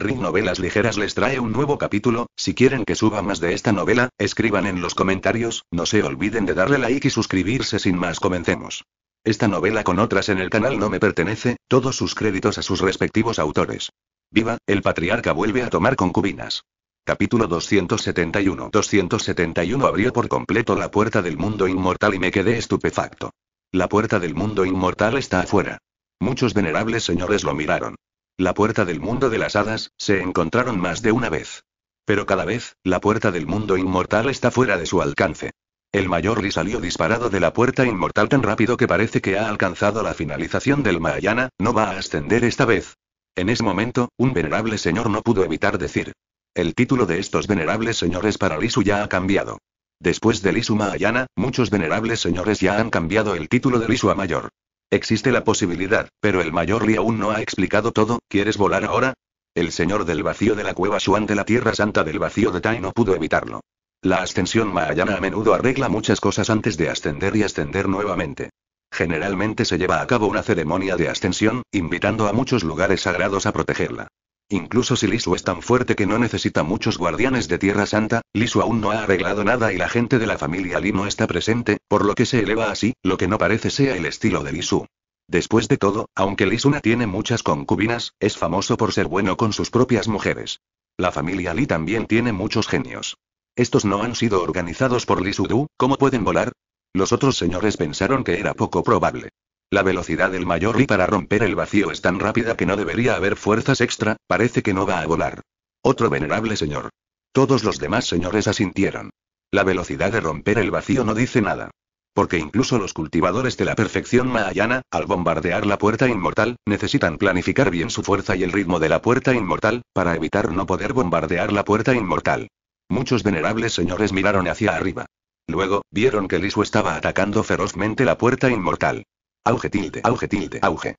Ring Novelas Ligeras les trae un nuevo capítulo, si quieren que suba más de esta novela, escriban en los comentarios, no se olviden de darle like y suscribirse sin más comencemos. Esta novela con otras en el canal no me pertenece, todos sus créditos a sus respectivos autores. Viva, el patriarca vuelve a tomar concubinas. Capítulo 271 271 abrió por completo la puerta del mundo inmortal y me quedé estupefacto. La puerta del mundo inmortal está afuera. Muchos venerables señores lo miraron la puerta del mundo de las hadas, se encontraron más de una vez. Pero cada vez, la puerta del mundo inmortal está fuera de su alcance. El mayor Li salió disparado de la puerta inmortal tan rápido que parece que ha alcanzado la finalización del Mahayana, no va a ascender esta vez. En ese momento, un venerable señor no pudo evitar decir. El título de estos venerables señores para Lisu ya ha cambiado. Después de Lisu Mahayana, muchos venerables señores ya han cambiado el título de Lisu a mayor. Existe la posibilidad, pero el mayor Li aún no ha explicado todo, ¿quieres volar ahora? El señor del vacío de la cueva Shuan de la Tierra Santa del vacío de Tai no pudo evitarlo. La ascensión mahayana a menudo arregla muchas cosas antes de ascender y ascender nuevamente. Generalmente se lleva a cabo una ceremonia de ascensión, invitando a muchos lugares sagrados a protegerla. Incluso si Lisu es tan fuerte que no necesita muchos guardianes de Tierra Santa, Lisu aún no ha arreglado nada y la gente de la familia Li no está presente, por lo que se eleva así, lo que no parece sea el estilo de Lisu. Después de todo, aunque Lisuna tiene muchas concubinas, es famoso por ser bueno con sus propias mujeres. La familia Li también tiene muchos genios. Estos no han sido organizados por Du, ¿cómo pueden volar? Los otros señores pensaron que era poco probable. La velocidad del mayor y para romper el vacío es tan rápida que no debería haber fuerzas extra, parece que no va a volar. Otro venerable señor. Todos los demás señores asintieron. La velocidad de romper el vacío no dice nada. Porque incluso los cultivadores de la perfección mahayana, al bombardear la puerta inmortal, necesitan planificar bien su fuerza y el ritmo de la puerta inmortal, para evitar no poder bombardear la puerta inmortal. Muchos venerables señores miraron hacia arriba. Luego, vieron que Lisu estaba atacando ferozmente la puerta inmortal. Auge tilde, auge tilde, auge.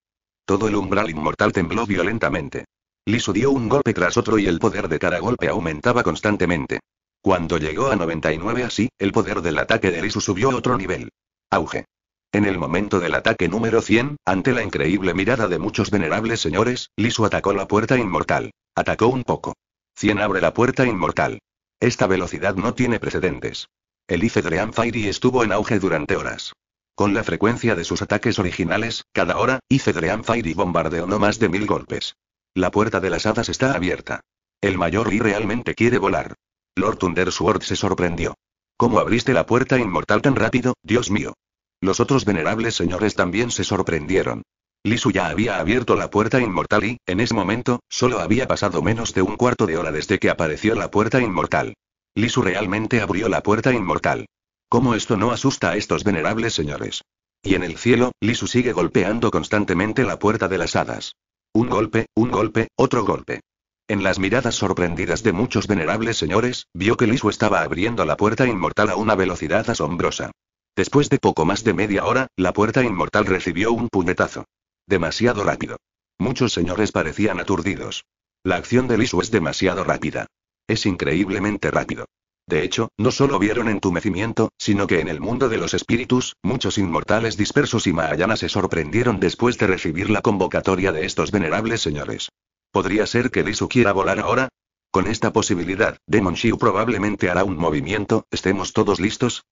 Todo el umbral inmortal tembló violentamente. Lisu dio un golpe tras otro y el poder de cada golpe aumentaba constantemente. Cuando llegó a 99 así, el poder del ataque de Lisu subió otro nivel. Auge. En el momento del ataque número 100, ante la increíble mirada de muchos venerables señores, Lisu atacó la puerta inmortal. Atacó un poco. 100 abre la puerta inmortal. Esta velocidad no tiene precedentes. El IFE de estuvo en auge durante horas. Con la frecuencia de sus ataques originales, cada hora, hice Fire y bombardeó no más de mil golpes. La puerta de las hadas está abierta. El mayor y realmente quiere volar. Lord Thundersworth se sorprendió. ¿Cómo abriste la puerta inmortal tan rápido, Dios mío? Los otros venerables señores también se sorprendieron. Lisu ya había abierto la puerta inmortal y, en ese momento, solo había pasado menos de un cuarto de hora desde que apareció la puerta inmortal. Lisu realmente abrió la puerta inmortal. ¿Cómo esto no asusta a estos venerables señores? Y en el cielo, Lisu sigue golpeando constantemente la puerta de las hadas. Un golpe, un golpe, otro golpe. En las miradas sorprendidas de muchos venerables señores, vio que Lisu estaba abriendo la puerta inmortal a una velocidad asombrosa. Después de poco más de media hora, la puerta inmortal recibió un puñetazo. Demasiado rápido. Muchos señores parecían aturdidos. La acción de Lisu es demasiado rápida. Es increíblemente rápido. De hecho, no solo vieron entumecimiento, sino que en el mundo de los espíritus, muchos inmortales dispersos y Mahayana se sorprendieron después de recibir la convocatoria de estos venerables señores. ¿Podría ser que Lisu quiera volar ahora? Con esta posibilidad, Demon Shiu probablemente hará un movimiento, ¿estemos todos listos?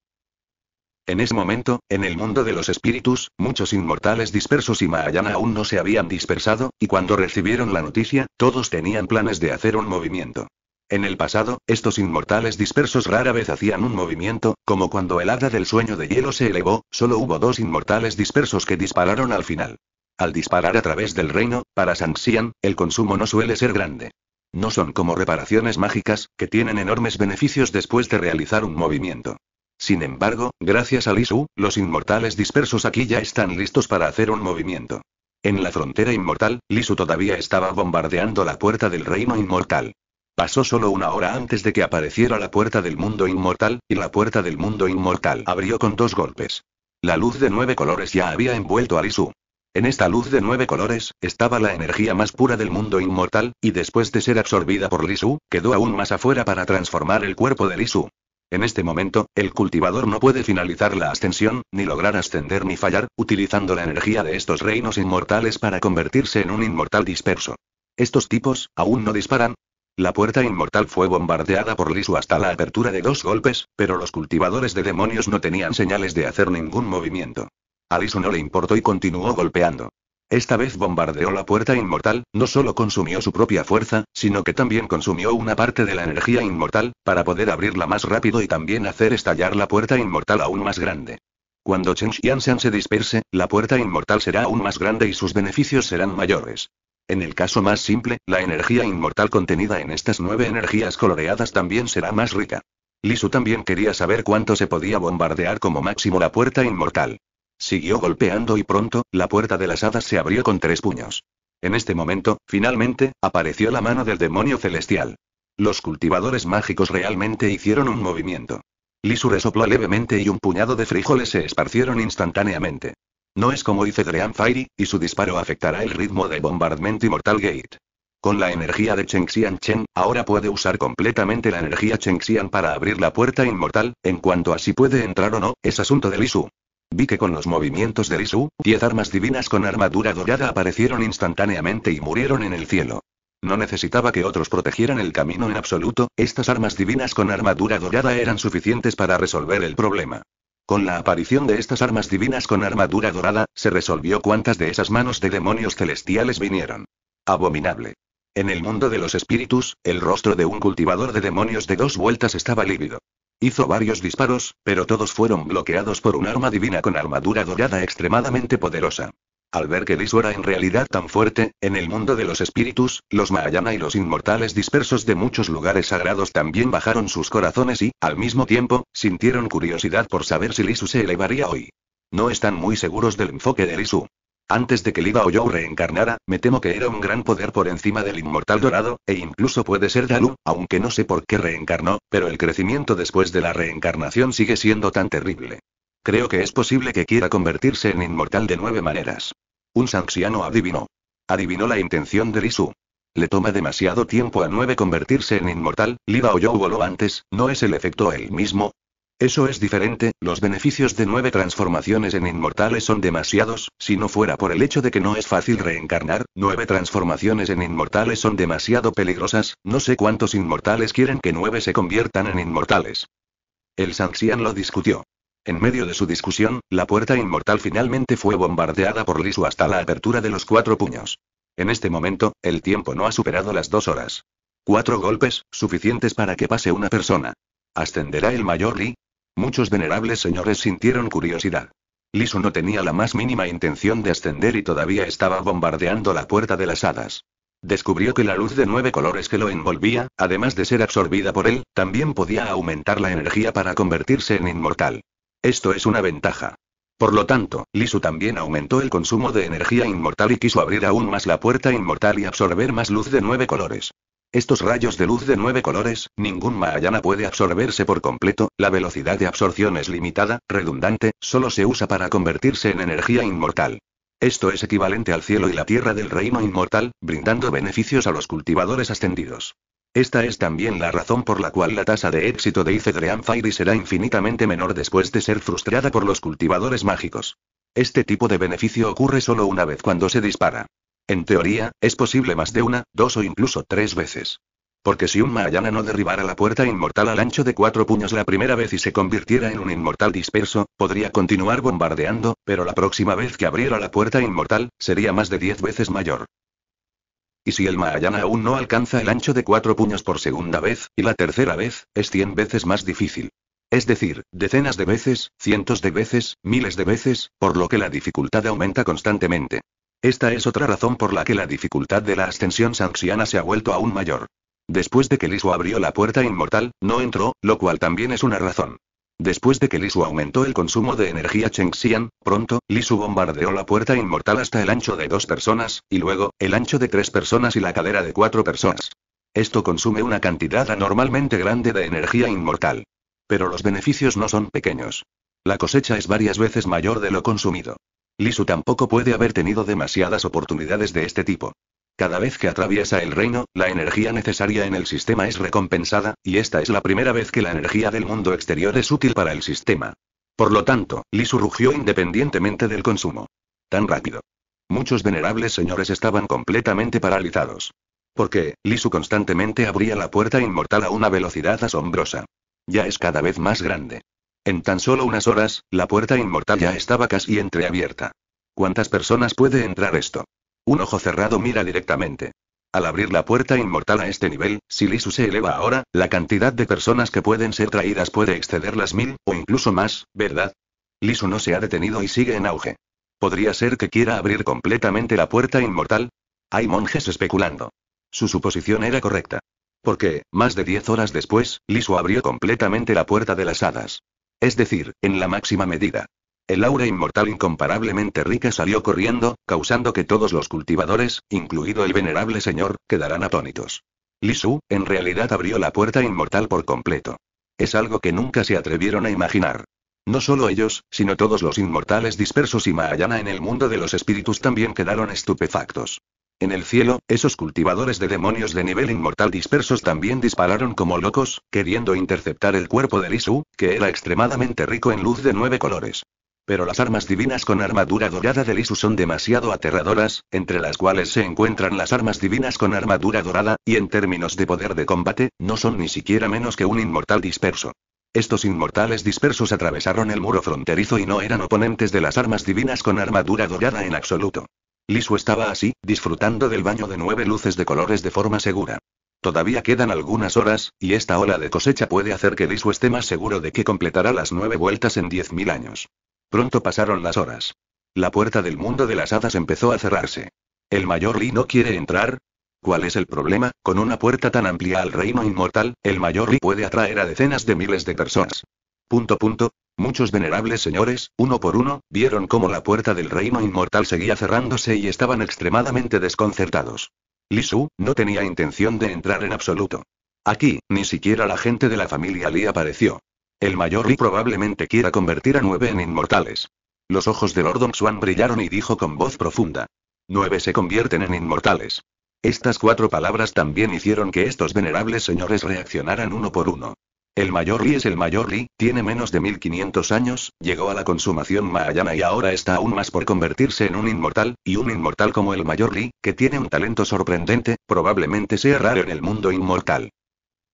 En ese momento, en el mundo de los espíritus, muchos inmortales dispersos y Mahayana aún no se habían dispersado, y cuando recibieron la noticia, todos tenían planes de hacer un movimiento. En el pasado, estos inmortales dispersos rara vez hacían un movimiento, como cuando el hada del sueño de hielo se elevó, solo hubo dos inmortales dispersos que dispararon al final. Al disparar a través del reino, para Sanxian, el consumo no suele ser grande. No son como reparaciones mágicas, que tienen enormes beneficios después de realizar un movimiento. Sin embargo, gracias a Lisu, los inmortales dispersos aquí ya están listos para hacer un movimiento. En la frontera inmortal, Lisu todavía estaba bombardeando la puerta del reino inmortal. Pasó solo una hora antes de que apareciera la puerta del mundo inmortal, y la puerta del mundo inmortal abrió con dos golpes. La luz de nueve colores ya había envuelto a Lisu. En esta luz de nueve colores, estaba la energía más pura del mundo inmortal, y después de ser absorbida por Lisu, quedó aún más afuera para transformar el cuerpo de Lisu. En este momento, el cultivador no puede finalizar la ascensión, ni lograr ascender ni fallar, utilizando la energía de estos reinos inmortales para convertirse en un inmortal disperso. Estos tipos, aún no disparan, la puerta inmortal fue bombardeada por Lisu hasta la apertura de dos golpes, pero los cultivadores de demonios no tenían señales de hacer ningún movimiento. A Lisu no le importó y continuó golpeando. Esta vez bombardeó la puerta inmortal, no solo consumió su propia fuerza, sino que también consumió una parte de la energía inmortal, para poder abrirla más rápido y también hacer estallar la puerta inmortal aún más grande. Cuando Chen Xianxian se disperse, la puerta inmortal será aún más grande y sus beneficios serán mayores. En el caso más simple, la energía inmortal contenida en estas nueve energías coloreadas también será más rica. Lisu también quería saber cuánto se podía bombardear como máximo la puerta inmortal. Siguió golpeando y pronto, la puerta de las hadas se abrió con tres puños. En este momento, finalmente, apareció la mano del demonio celestial. Los cultivadores mágicos realmente hicieron un movimiento. Lisu resopló levemente y un puñado de frijoles se esparcieron instantáneamente. No es como dice Dream Fairy, y su disparo afectará el ritmo de bombardamento y Mortal Gate. Con la energía de Chengxian Chen, ahora puede usar completamente la energía Xian para abrir la puerta inmortal, en cuanto a si puede entrar o no, es asunto de Lisu. Vi que con los movimientos de Lisu, 10 armas divinas con armadura dorada aparecieron instantáneamente y murieron en el cielo. No necesitaba que otros protegieran el camino en absoluto, estas armas divinas con armadura dorada eran suficientes para resolver el problema. Con la aparición de estas armas divinas con armadura dorada, se resolvió cuántas de esas manos de demonios celestiales vinieron. Abominable. En el mundo de los espíritus, el rostro de un cultivador de demonios de dos vueltas estaba lívido. Hizo varios disparos, pero todos fueron bloqueados por un arma divina con armadura dorada extremadamente poderosa. Al ver que Lisu era en realidad tan fuerte, en el mundo de los espíritus, los Mahayana y los inmortales dispersos de muchos lugares sagrados también bajaron sus corazones y, al mismo tiempo, sintieron curiosidad por saber si Lisu se elevaría hoy. No están muy seguros del enfoque de Lisu. Antes de que Liva o yo reencarnara, me temo que era un gran poder por encima del inmortal dorado, e incluso puede ser Dalu, aunque no sé por qué reencarnó, pero el crecimiento después de la reencarnación sigue siendo tan terrible. Creo que es posible que quiera convertirse en inmortal de nueve maneras. Un sanxiano adivinó. Adivinó la intención de Risu. Le toma demasiado tiempo a nueve convertirse en inmortal, Liva o yo voló antes, ¿no es el efecto el mismo? Eso es diferente, los beneficios de nueve transformaciones en inmortales son demasiados, si no fuera por el hecho de que no es fácil reencarnar, nueve transformaciones en inmortales son demasiado peligrosas, no sé cuántos inmortales quieren que nueve se conviertan en inmortales. El Sanxian lo discutió. En medio de su discusión, la puerta inmortal finalmente fue bombardeada por Lisu hasta la apertura de los cuatro puños. En este momento, el tiempo no ha superado las dos horas. Cuatro golpes, suficientes para que pase una persona. ¿Ascenderá el mayor Lee? Muchos venerables señores sintieron curiosidad. Lisu no tenía la más mínima intención de ascender y todavía estaba bombardeando la puerta de las hadas. Descubrió que la luz de nueve colores que lo envolvía, además de ser absorbida por él, también podía aumentar la energía para convertirse en inmortal. Esto es una ventaja. Por lo tanto, Lisu también aumentó el consumo de energía inmortal y quiso abrir aún más la puerta inmortal y absorber más luz de nueve colores. Estos rayos de luz de nueve colores, ningún Mahayana puede absorberse por completo, la velocidad de absorción es limitada, redundante, solo se usa para convertirse en energía inmortal. Esto es equivalente al cielo y la tierra del reino inmortal, brindando beneficios a los cultivadores ascendidos. Esta es también la razón por la cual la tasa de éxito de Icedream Fairy será infinitamente menor después de ser frustrada por los cultivadores mágicos. Este tipo de beneficio ocurre solo una vez cuando se dispara. En teoría, es posible más de una, dos o incluso tres veces. Porque si un Mahayana no derribara la puerta inmortal al ancho de cuatro puños la primera vez y se convirtiera en un inmortal disperso, podría continuar bombardeando, pero la próxima vez que abriera la puerta inmortal, sería más de diez veces mayor. Y si el Mahayana aún no alcanza el ancho de cuatro puños por segunda vez, y la tercera vez, es cien veces más difícil. Es decir, decenas de veces, cientos de veces, miles de veces, por lo que la dificultad aumenta constantemente. Esta es otra razón por la que la dificultad de la ascensión sanxiana se ha vuelto aún mayor. Después de que Liso abrió la puerta inmortal, no entró, lo cual también es una razón. Después de que Lisu aumentó el consumo de energía Chengxian, pronto, Lisu bombardeó la puerta inmortal hasta el ancho de dos personas, y luego, el ancho de tres personas y la cadera de cuatro personas. Esto consume una cantidad anormalmente grande de energía inmortal. Pero los beneficios no son pequeños. La cosecha es varias veces mayor de lo consumido. Lisu tampoco puede haber tenido demasiadas oportunidades de este tipo. Cada vez que atraviesa el reino, la energía necesaria en el sistema es recompensada, y esta es la primera vez que la energía del mundo exterior es útil para el sistema. Por lo tanto, Lisu rugió independientemente del consumo. Tan rápido. Muchos venerables señores estaban completamente paralizados. Porque, Lisu constantemente abría la puerta inmortal a una velocidad asombrosa. Ya es cada vez más grande. En tan solo unas horas, la puerta inmortal ya estaba casi entreabierta. ¿Cuántas personas puede entrar esto? Un ojo cerrado mira directamente. Al abrir la puerta inmortal a este nivel, si Lisu se eleva ahora, la cantidad de personas que pueden ser traídas puede exceder las mil, o incluso más, ¿verdad? Lisu no se ha detenido y sigue en auge. ¿Podría ser que quiera abrir completamente la puerta inmortal? Hay monjes especulando. Su suposición era correcta. Porque, más de diez horas después, Lisu abrió completamente la puerta de las hadas. Es decir, en la máxima medida. El aura inmortal incomparablemente rica salió corriendo, causando que todos los cultivadores, incluido el venerable señor, quedaran atónitos. Lisu, en realidad abrió la puerta inmortal por completo. Es algo que nunca se atrevieron a imaginar. No solo ellos, sino todos los inmortales dispersos y Mahayana en el mundo de los espíritus también quedaron estupefactos. En el cielo, esos cultivadores de demonios de nivel inmortal dispersos también dispararon como locos, queriendo interceptar el cuerpo de Lisu, que era extremadamente rico en luz de nueve colores. Pero las armas divinas con armadura dorada de Lisu son demasiado aterradoras, entre las cuales se encuentran las armas divinas con armadura dorada, y en términos de poder de combate, no son ni siquiera menos que un inmortal disperso. Estos inmortales dispersos atravesaron el muro fronterizo y no eran oponentes de las armas divinas con armadura dorada en absoluto. Lisu estaba así, disfrutando del baño de nueve luces de colores de forma segura. Todavía quedan algunas horas, y esta ola de cosecha puede hacer que Lisu esté más seguro de que completará las nueve vueltas en diez mil años. Pronto pasaron las horas. La puerta del mundo de las hadas empezó a cerrarse. ¿El mayor Li no quiere entrar? ¿Cuál es el problema? Con una puerta tan amplia al reino inmortal, el mayor Li puede atraer a decenas de miles de personas. Punto punto. Muchos venerables señores, uno por uno, vieron cómo la puerta del reino inmortal seguía cerrándose y estaban extremadamente desconcertados. Li Su no tenía intención de entrar en absoluto. Aquí, ni siquiera la gente de la familia Li apareció. El mayor Lee probablemente quiera convertir a nueve en inmortales. Los ojos de Lord Swan brillaron y dijo con voz profunda. Nueve se convierten en inmortales. Estas cuatro palabras también hicieron que estos venerables señores reaccionaran uno por uno. El mayor Lee es el mayor Lee, tiene menos de 1500 años, llegó a la consumación mahayana y ahora está aún más por convertirse en un inmortal, y un inmortal como el mayor Lee, que tiene un talento sorprendente, probablemente sea raro en el mundo inmortal.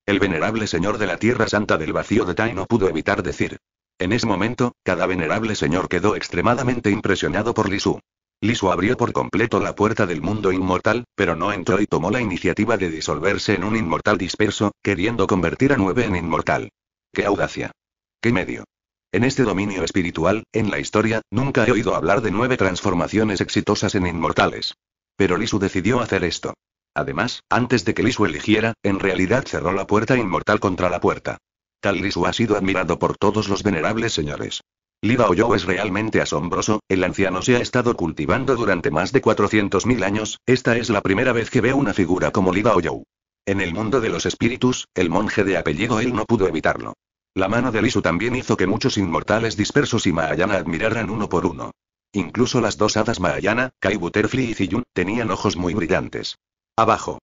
El venerable señor de la Tierra Santa del vacío de Tai no pudo evitar decir. En ese momento, cada venerable señor quedó extremadamente impresionado por Lisu. Lisu abrió por completo la puerta del mundo inmortal, pero no entró y tomó la iniciativa de disolverse en un inmortal disperso, queriendo convertir a nueve en inmortal. ¡Qué audacia! ¡Qué medio! En este dominio espiritual, en la historia, nunca he oído hablar de nueve transformaciones exitosas en inmortales. Pero Lisu decidió hacer esto. Además, antes de que Lisu eligiera, en realidad cerró la puerta inmortal contra la puerta. Tal Lisu ha sido admirado por todos los venerables señores. Liba Oyo es realmente asombroso, el anciano se ha estado cultivando durante más de 400.000 años, esta es la primera vez que veo una figura como Liba Oyo. En el mundo de los espíritus, el monje de apellido él no pudo evitarlo. La mano de Lisu también hizo que muchos inmortales dispersos y Mahayana admiraran uno por uno. Incluso las dos hadas Mahayana, Kai Butterfly y Ziyun, tenían ojos muy brillantes. Abajo.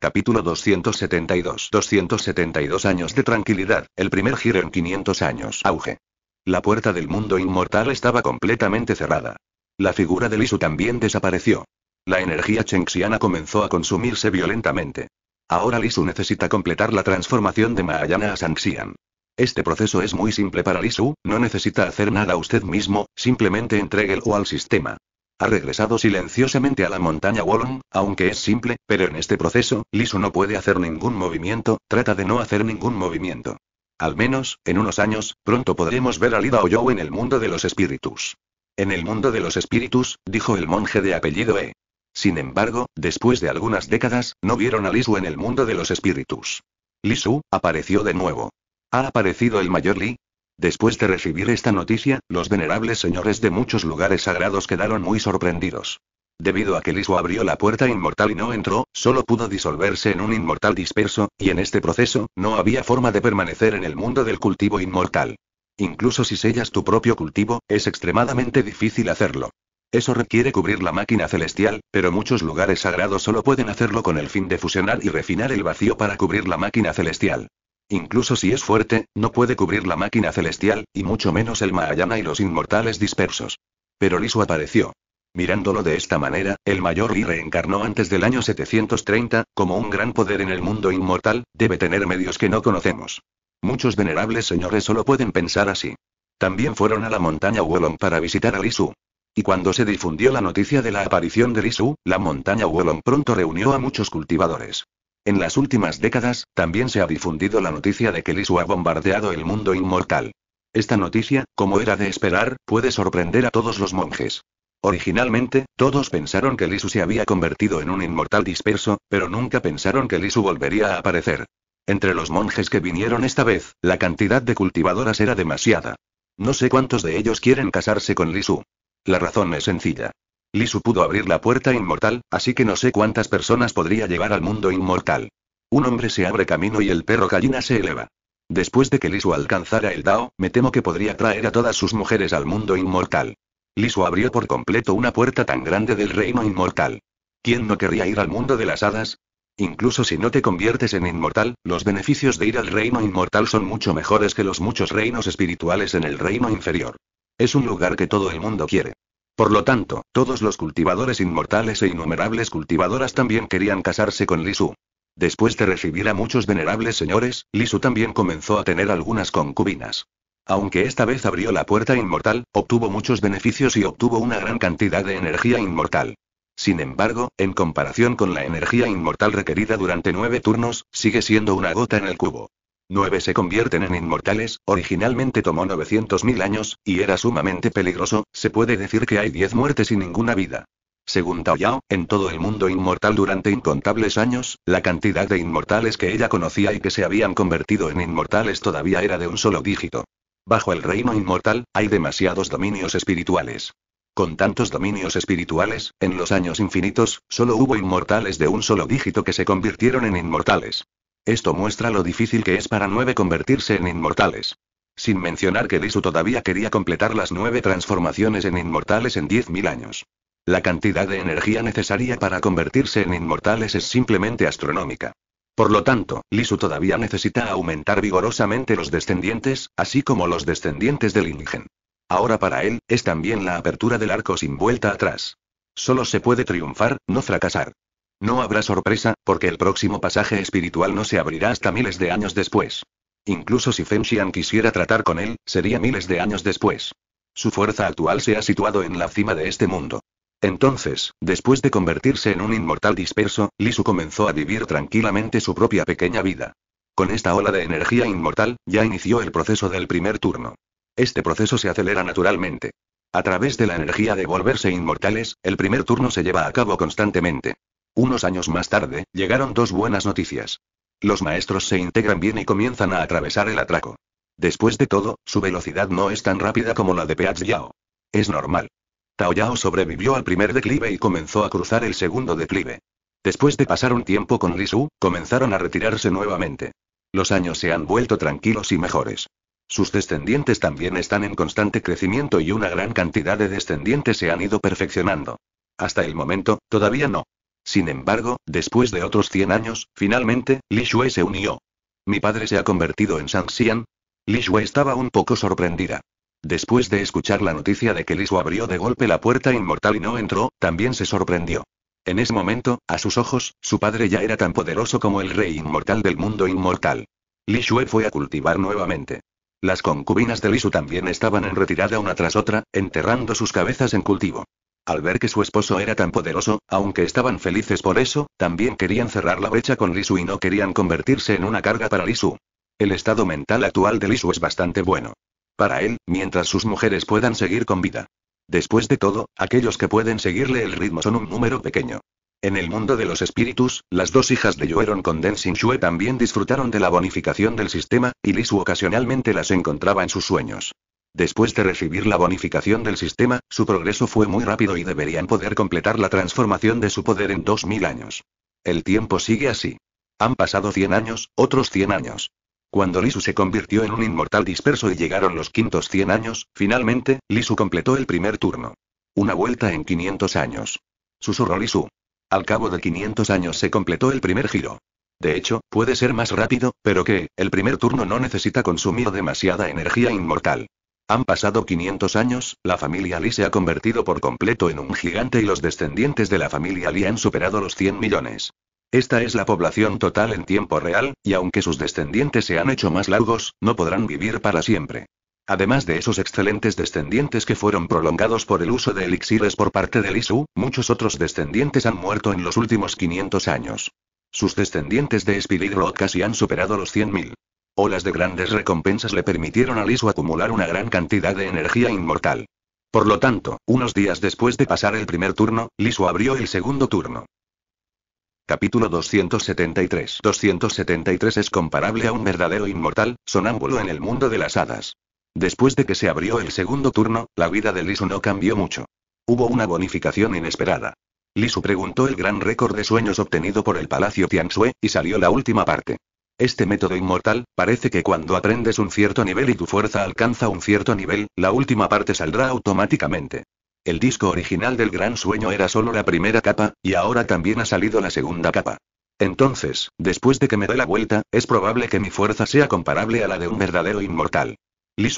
Capítulo 272. 272 años de tranquilidad, el primer giro en 500 años. Auge. La puerta del mundo inmortal estaba completamente cerrada. La figura de Lisu también desapareció. La energía chenxiana comenzó a consumirse violentamente. Ahora Lisu necesita completar la transformación de Mahayana a sangxian Este proceso es muy simple para Lisu, no necesita hacer nada usted mismo, simplemente entregue o al sistema. Ha regresado silenciosamente a la montaña Wolong, aunque es simple, pero en este proceso, Lisu no puede hacer ningún movimiento, trata de no hacer ningún movimiento. Al menos, en unos años, pronto podremos ver a Lida Oyou en el mundo de los espíritus. En el mundo de los espíritus, dijo el monje de apellido E. Sin embargo, después de algunas décadas, no vieron a Lisu en el mundo de los espíritus. Lisu, apareció de nuevo. Ha aparecido el mayor Li, Después de recibir esta noticia, los venerables señores de muchos lugares sagrados quedaron muy sorprendidos. Debido a que Liso abrió la puerta inmortal y no entró, solo pudo disolverse en un inmortal disperso, y en este proceso, no había forma de permanecer en el mundo del cultivo inmortal. Incluso si sellas tu propio cultivo, es extremadamente difícil hacerlo. Eso requiere cubrir la máquina celestial, pero muchos lugares sagrados solo pueden hacerlo con el fin de fusionar y refinar el vacío para cubrir la máquina celestial. Incluso si es fuerte, no puede cubrir la máquina celestial, y mucho menos el Mahayana y los inmortales dispersos. Pero Lisu apareció. Mirándolo de esta manera, el mayor y reencarnó antes del año 730, como un gran poder en el mundo inmortal, debe tener medios que no conocemos. Muchos venerables señores solo pueden pensar así. También fueron a la montaña Wolong para visitar a Lisu. Y cuando se difundió la noticia de la aparición de Lisu, la montaña Wolong pronto reunió a muchos cultivadores. En las últimas décadas, también se ha difundido la noticia de que Lisu ha bombardeado el mundo inmortal. Esta noticia, como era de esperar, puede sorprender a todos los monjes. Originalmente, todos pensaron que Lisu se había convertido en un inmortal disperso, pero nunca pensaron que Lisu volvería a aparecer. Entre los monjes que vinieron esta vez, la cantidad de cultivadoras era demasiada. No sé cuántos de ellos quieren casarse con Lisu. La razón es sencilla. Lisu pudo abrir la puerta inmortal, así que no sé cuántas personas podría llevar al mundo inmortal. Un hombre se abre camino y el perro gallina se eleva. Después de que Lisu alcanzara el Dao, me temo que podría traer a todas sus mujeres al mundo inmortal. Lisu abrió por completo una puerta tan grande del reino inmortal. ¿Quién no querría ir al mundo de las hadas? Incluso si no te conviertes en inmortal, los beneficios de ir al reino inmortal son mucho mejores que los muchos reinos espirituales en el reino inferior. Es un lugar que todo el mundo quiere. Por lo tanto, todos los cultivadores inmortales e innumerables cultivadoras también querían casarse con Lisu. Después de recibir a muchos venerables señores, Lisu también comenzó a tener algunas concubinas. Aunque esta vez abrió la puerta inmortal, obtuvo muchos beneficios y obtuvo una gran cantidad de energía inmortal. Sin embargo, en comparación con la energía inmortal requerida durante nueve turnos, sigue siendo una gota en el cubo. 9 se convierten en inmortales, originalmente tomó 900.000 años, y era sumamente peligroso, se puede decir que hay 10 muertes y ninguna vida. Según Tao Yao, en todo el mundo inmortal durante incontables años, la cantidad de inmortales que ella conocía y que se habían convertido en inmortales todavía era de un solo dígito. Bajo el reino inmortal, hay demasiados dominios espirituales. Con tantos dominios espirituales, en los años infinitos, solo hubo inmortales de un solo dígito que se convirtieron en inmortales. Esto muestra lo difícil que es para nueve convertirse en inmortales. Sin mencionar que Lisu todavía quería completar las nueve transformaciones en inmortales en 10.000 años. La cantidad de energía necesaria para convertirse en inmortales es simplemente astronómica. Por lo tanto, Lisu todavía necesita aumentar vigorosamente los descendientes, así como los descendientes del Ingen. Ahora para él, es también la apertura del arco sin vuelta atrás. Solo se puede triunfar, no fracasar. No habrá sorpresa, porque el próximo pasaje espiritual no se abrirá hasta miles de años después. Incluso si Feng Xian quisiera tratar con él, sería miles de años después. Su fuerza actual se ha situado en la cima de este mundo. Entonces, después de convertirse en un inmortal disperso, Lisu comenzó a vivir tranquilamente su propia pequeña vida. Con esta ola de energía inmortal, ya inició el proceso del primer turno. Este proceso se acelera naturalmente. A través de la energía de volverse inmortales, el primer turno se lleva a cabo constantemente. Unos años más tarde, llegaron dos buenas noticias. Los maestros se integran bien y comienzan a atravesar el atraco. Después de todo, su velocidad no es tan rápida como la de Peach Yao. Es normal. Tao Yao sobrevivió al primer declive y comenzó a cruzar el segundo declive. Después de pasar un tiempo con Li Su, comenzaron a retirarse nuevamente. Los años se han vuelto tranquilos y mejores. Sus descendientes también están en constante crecimiento y una gran cantidad de descendientes se han ido perfeccionando. Hasta el momento, todavía no. Sin embargo, después de otros 100 años, finalmente, Li se unió. Mi padre se ha convertido en Xian. Li estaba un poco sorprendida. Después de escuchar la noticia de que Lisu abrió de golpe la puerta inmortal y no entró, también se sorprendió. En ese momento, a sus ojos, su padre ya era tan poderoso como el rey inmortal del mundo inmortal. Li fue a cultivar nuevamente. Las concubinas de Lisu también estaban en retirada una tras otra, enterrando sus cabezas en cultivo. Al ver que su esposo era tan poderoso, aunque estaban felices por eso, también querían cerrar la brecha con Lisu y no querían convertirse en una carga para Lisu. El estado mental actual de Lisu es bastante bueno. Para él, mientras sus mujeres puedan seguir con vida. Después de todo, aquellos que pueden seguirle el ritmo son un número pequeño. En el mundo de los espíritus, las dos hijas de Yueron con Denshin Shue también disfrutaron de la bonificación del sistema, y Lisu ocasionalmente las encontraba en sus sueños. Después de recibir la bonificación del sistema, su progreso fue muy rápido y deberían poder completar la transformación de su poder en 2000 años. El tiempo sigue así. Han pasado 100 años, otros 100 años. Cuando Lisu se convirtió en un inmortal disperso y llegaron los quintos 100 años, finalmente, Lisu completó el primer turno. Una vuelta en 500 años. Susurró Lisu. Al cabo de 500 años se completó el primer giro. De hecho, puede ser más rápido, pero que, el primer turno no necesita consumir demasiada energía inmortal. Han pasado 500 años, la familia Lee se ha convertido por completo en un gigante y los descendientes de la familia Lee han superado los 100 millones. Esta es la población total en tiempo real, y aunque sus descendientes se han hecho más largos, no podrán vivir para siempre. Además de esos excelentes descendientes que fueron prolongados por el uso de elixires por parte de Lisu, muchos otros descendientes han muerto en los últimos 500 años. Sus descendientes de Spirit casi han superado los 100.000. Olas de grandes recompensas le permitieron a Lisu acumular una gran cantidad de energía inmortal. Por lo tanto, unos días después de pasar el primer turno, Lisu abrió el segundo turno. Capítulo 273 273 es comparable a un verdadero inmortal, sonámbulo en el mundo de las hadas. Después de que se abrió el segundo turno, la vida de Lisu no cambió mucho. Hubo una bonificación inesperada. Lisu preguntó el gran récord de sueños obtenido por el Palacio Tianxue, y salió la última parte. Este método inmortal, parece que cuando aprendes un cierto nivel y tu fuerza alcanza un cierto nivel, la última parte saldrá automáticamente. El disco original del Gran Sueño era solo la primera capa, y ahora también ha salido la segunda capa. Entonces, después de que me dé la vuelta, es probable que mi fuerza sea comparable a la de un verdadero inmortal. Li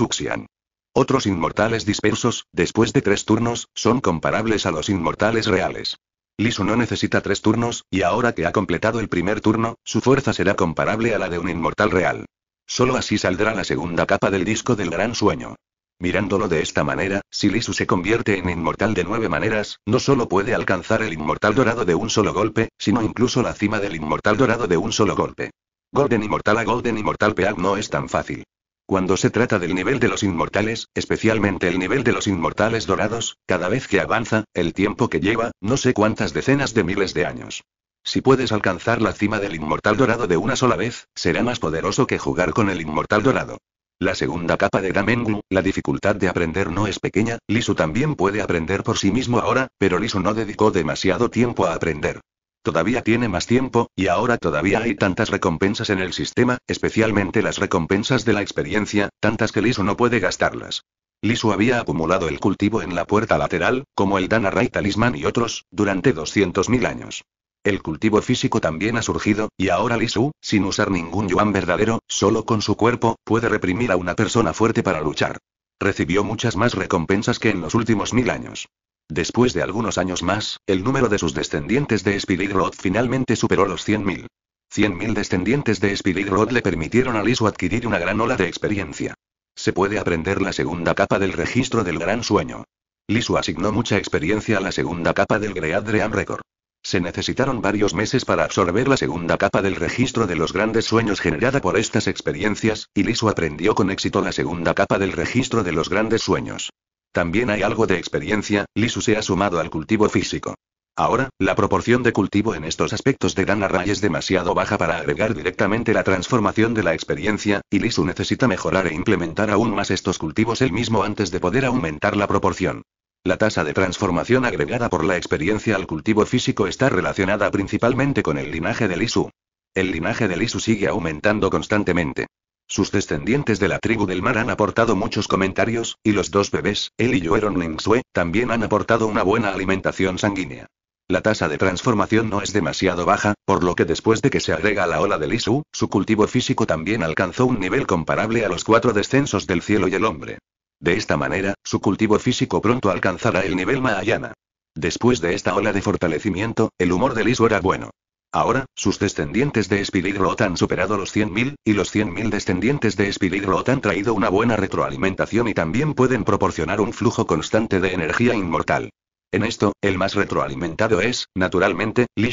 Otros inmortales dispersos, después de tres turnos, son comparables a los inmortales reales. Lisu no necesita tres turnos, y ahora que ha completado el primer turno, su fuerza será comparable a la de un inmortal real. Solo así saldrá la segunda capa del disco del gran sueño. Mirándolo de esta manera, si Lisu se convierte en inmortal de nueve maneras, no solo puede alcanzar el inmortal dorado de un solo golpe, sino incluso la cima del inmortal dorado de un solo golpe. Golden Immortal a Golden Immortal Peal no es tan fácil. Cuando se trata del nivel de los inmortales, especialmente el nivel de los inmortales dorados, cada vez que avanza, el tiempo que lleva, no sé cuántas decenas de miles de años. Si puedes alcanzar la cima del inmortal dorado de una sola vez, será más poderoso que jugar con el inmortal dorado. La segunda capa de Damengu, la dificultad de aprender no es pequeña, Lisu también puede aprender por sí mismo ahora, pero Lisu no dedicó demasiado tiempo a aprender. Todavía tiene más tiempo, y ahora todavía hay tantas recompensas en el sistema, especialmente las recompensas de la experiencia, tantas que Lisu no puede gastarlas. Lisu había acumulado el cultivo en la puerta lateral, como el Ray talisman y otros, durante 200.000 años. El cultivo físico también ha surgido, y ahora Lisu, sin usar ningún yuan verdadero, solo con su cuerpo, puede reprimir a una persona fuerte para luchar. Recibió muchas más recompensas que en los últimos mil años. Después de algunos años más, el número de sus descendientes de Spirit Road finalmente superó los 100.000. 100.000 descendientes de Spirit Road le permitieron a Lisu adquirir una gran ola de experiencia. Se puede aprender la segunda capa del registro del gran sueño. Lisu asignó mucha experiencia a la segunda capa del Great Dream Record. Se necesitaron varios meses para absorber la segunda capa del registro de los grandes sueños generada por estas experiencias, y Lisu aprendió con éxito la segunda capa del registro de los grandes sueños. También hay algo de experiencia, Lisu se ha sumado al cultivo físico. Ahora, la proporción de cultivo en estos aspectos de Dana Array es demasiado baja para agregar directamente la transformación de la experiencia, y Lisu necesita mejorar e implementar aún más estos cultivos él mismo antes de poder aumentar la proporción. La tasa de transformación agregada por la experiencia al cultivo físico está relacionada principalmente con el linaje de Lisu. El linaje de Lisu sigue aumentando constantemente. Sus descendientes de la tribu del mar han aportado muchos comentarios, y los dos bebés, él y Yoeron Ningsue, también han aportado una buena alimentación sanguínea. La tasa de transformación no es demasiado baja, por lo que después de que se agrega la ola de Lisu, su cultivo físico también alcanzó un nivel comparable a los cuatro descensos del cielo y el hombre. De esta manera, su cultivo físico pronto alcanzará el nivel Mahayana. Después de esta ola de fortalecimiento, el humor de Lisu era bueno. Ahora, sus descendientes de Spilidrot han superado los 100.000, y los 100.000 descendientes de Spilidrot han traído una buena retroalimentación y también pueden proporcionar un flujo constante de energía inmortal. En esto, el más retroalimentado es, naturalmente, Li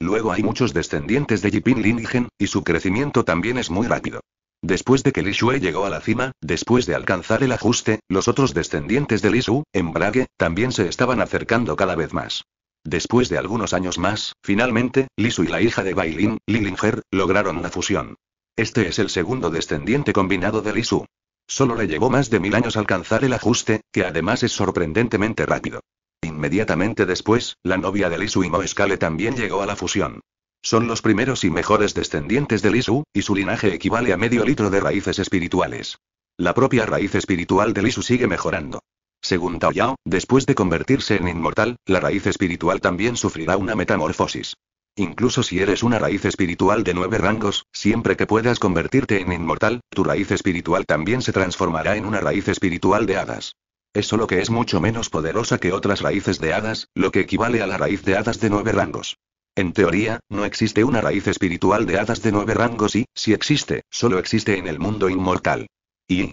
Luego hay muchos descendientes de Yipin Linigen, y su crecimiento también es muy rápido. Después de que Li llegó a la cima, después de alcanzar el ajuste, los otros descendientes de Li en Brague, también se estaban acercando cada vez más. Después de algunos años más, finalmente, Lisu y la hija de Bailin, Lilinger, lograron la fusión. Este es el segundo descendiente combinado de Lisu. Solo le llevó más de mil años alcanzar el ajuste, que además es sorprendentemente rápido. Inmediatamente después, la novia de Lisu y Moescale también llegó a la fusión. Son los primeros y mejores descendientes de Lisu, y su linaje equivale a medio litro de raíces espirituales. La propia raíz espiritual de Lisu sigue mejorando. Según Tao Yao, después de convertirse en inmortal, la raíz espiritual también sufrirá una metamorfosis. Incluso si eres una raíz espiritual de nueve rangos, siempre que puedas convertirte en inmortal, tu raíz espiritual también se transformará en una raíz espiritual de hadas. Es solo que es mucho menos poderosa que otras raíces de hadas, lo que equivale a la raíz de hadas de nueve rangos. En teoría, no existe una raíz espiritual de hadas de nueve rangos y, si existe, solo existe en el mundo inmortal. Y,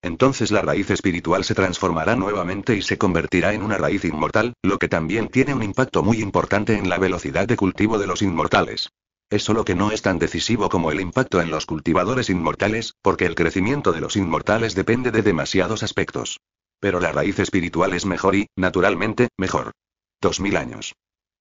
entonces la raíz espiritual se transformará nuevamente y se convertirá en una raíz inmortal, lo que también tiene un impacto muy importante en la velocidad de cultivo de los inmortales. Es solo que no es tan decisivo como el impacto en los cultivadores inmortales, porque el crecimiento de los inmortales depende de demasiados aspectos. Pero la raíz espiritual es mejor y, naturalmente, mejor. 2000 años.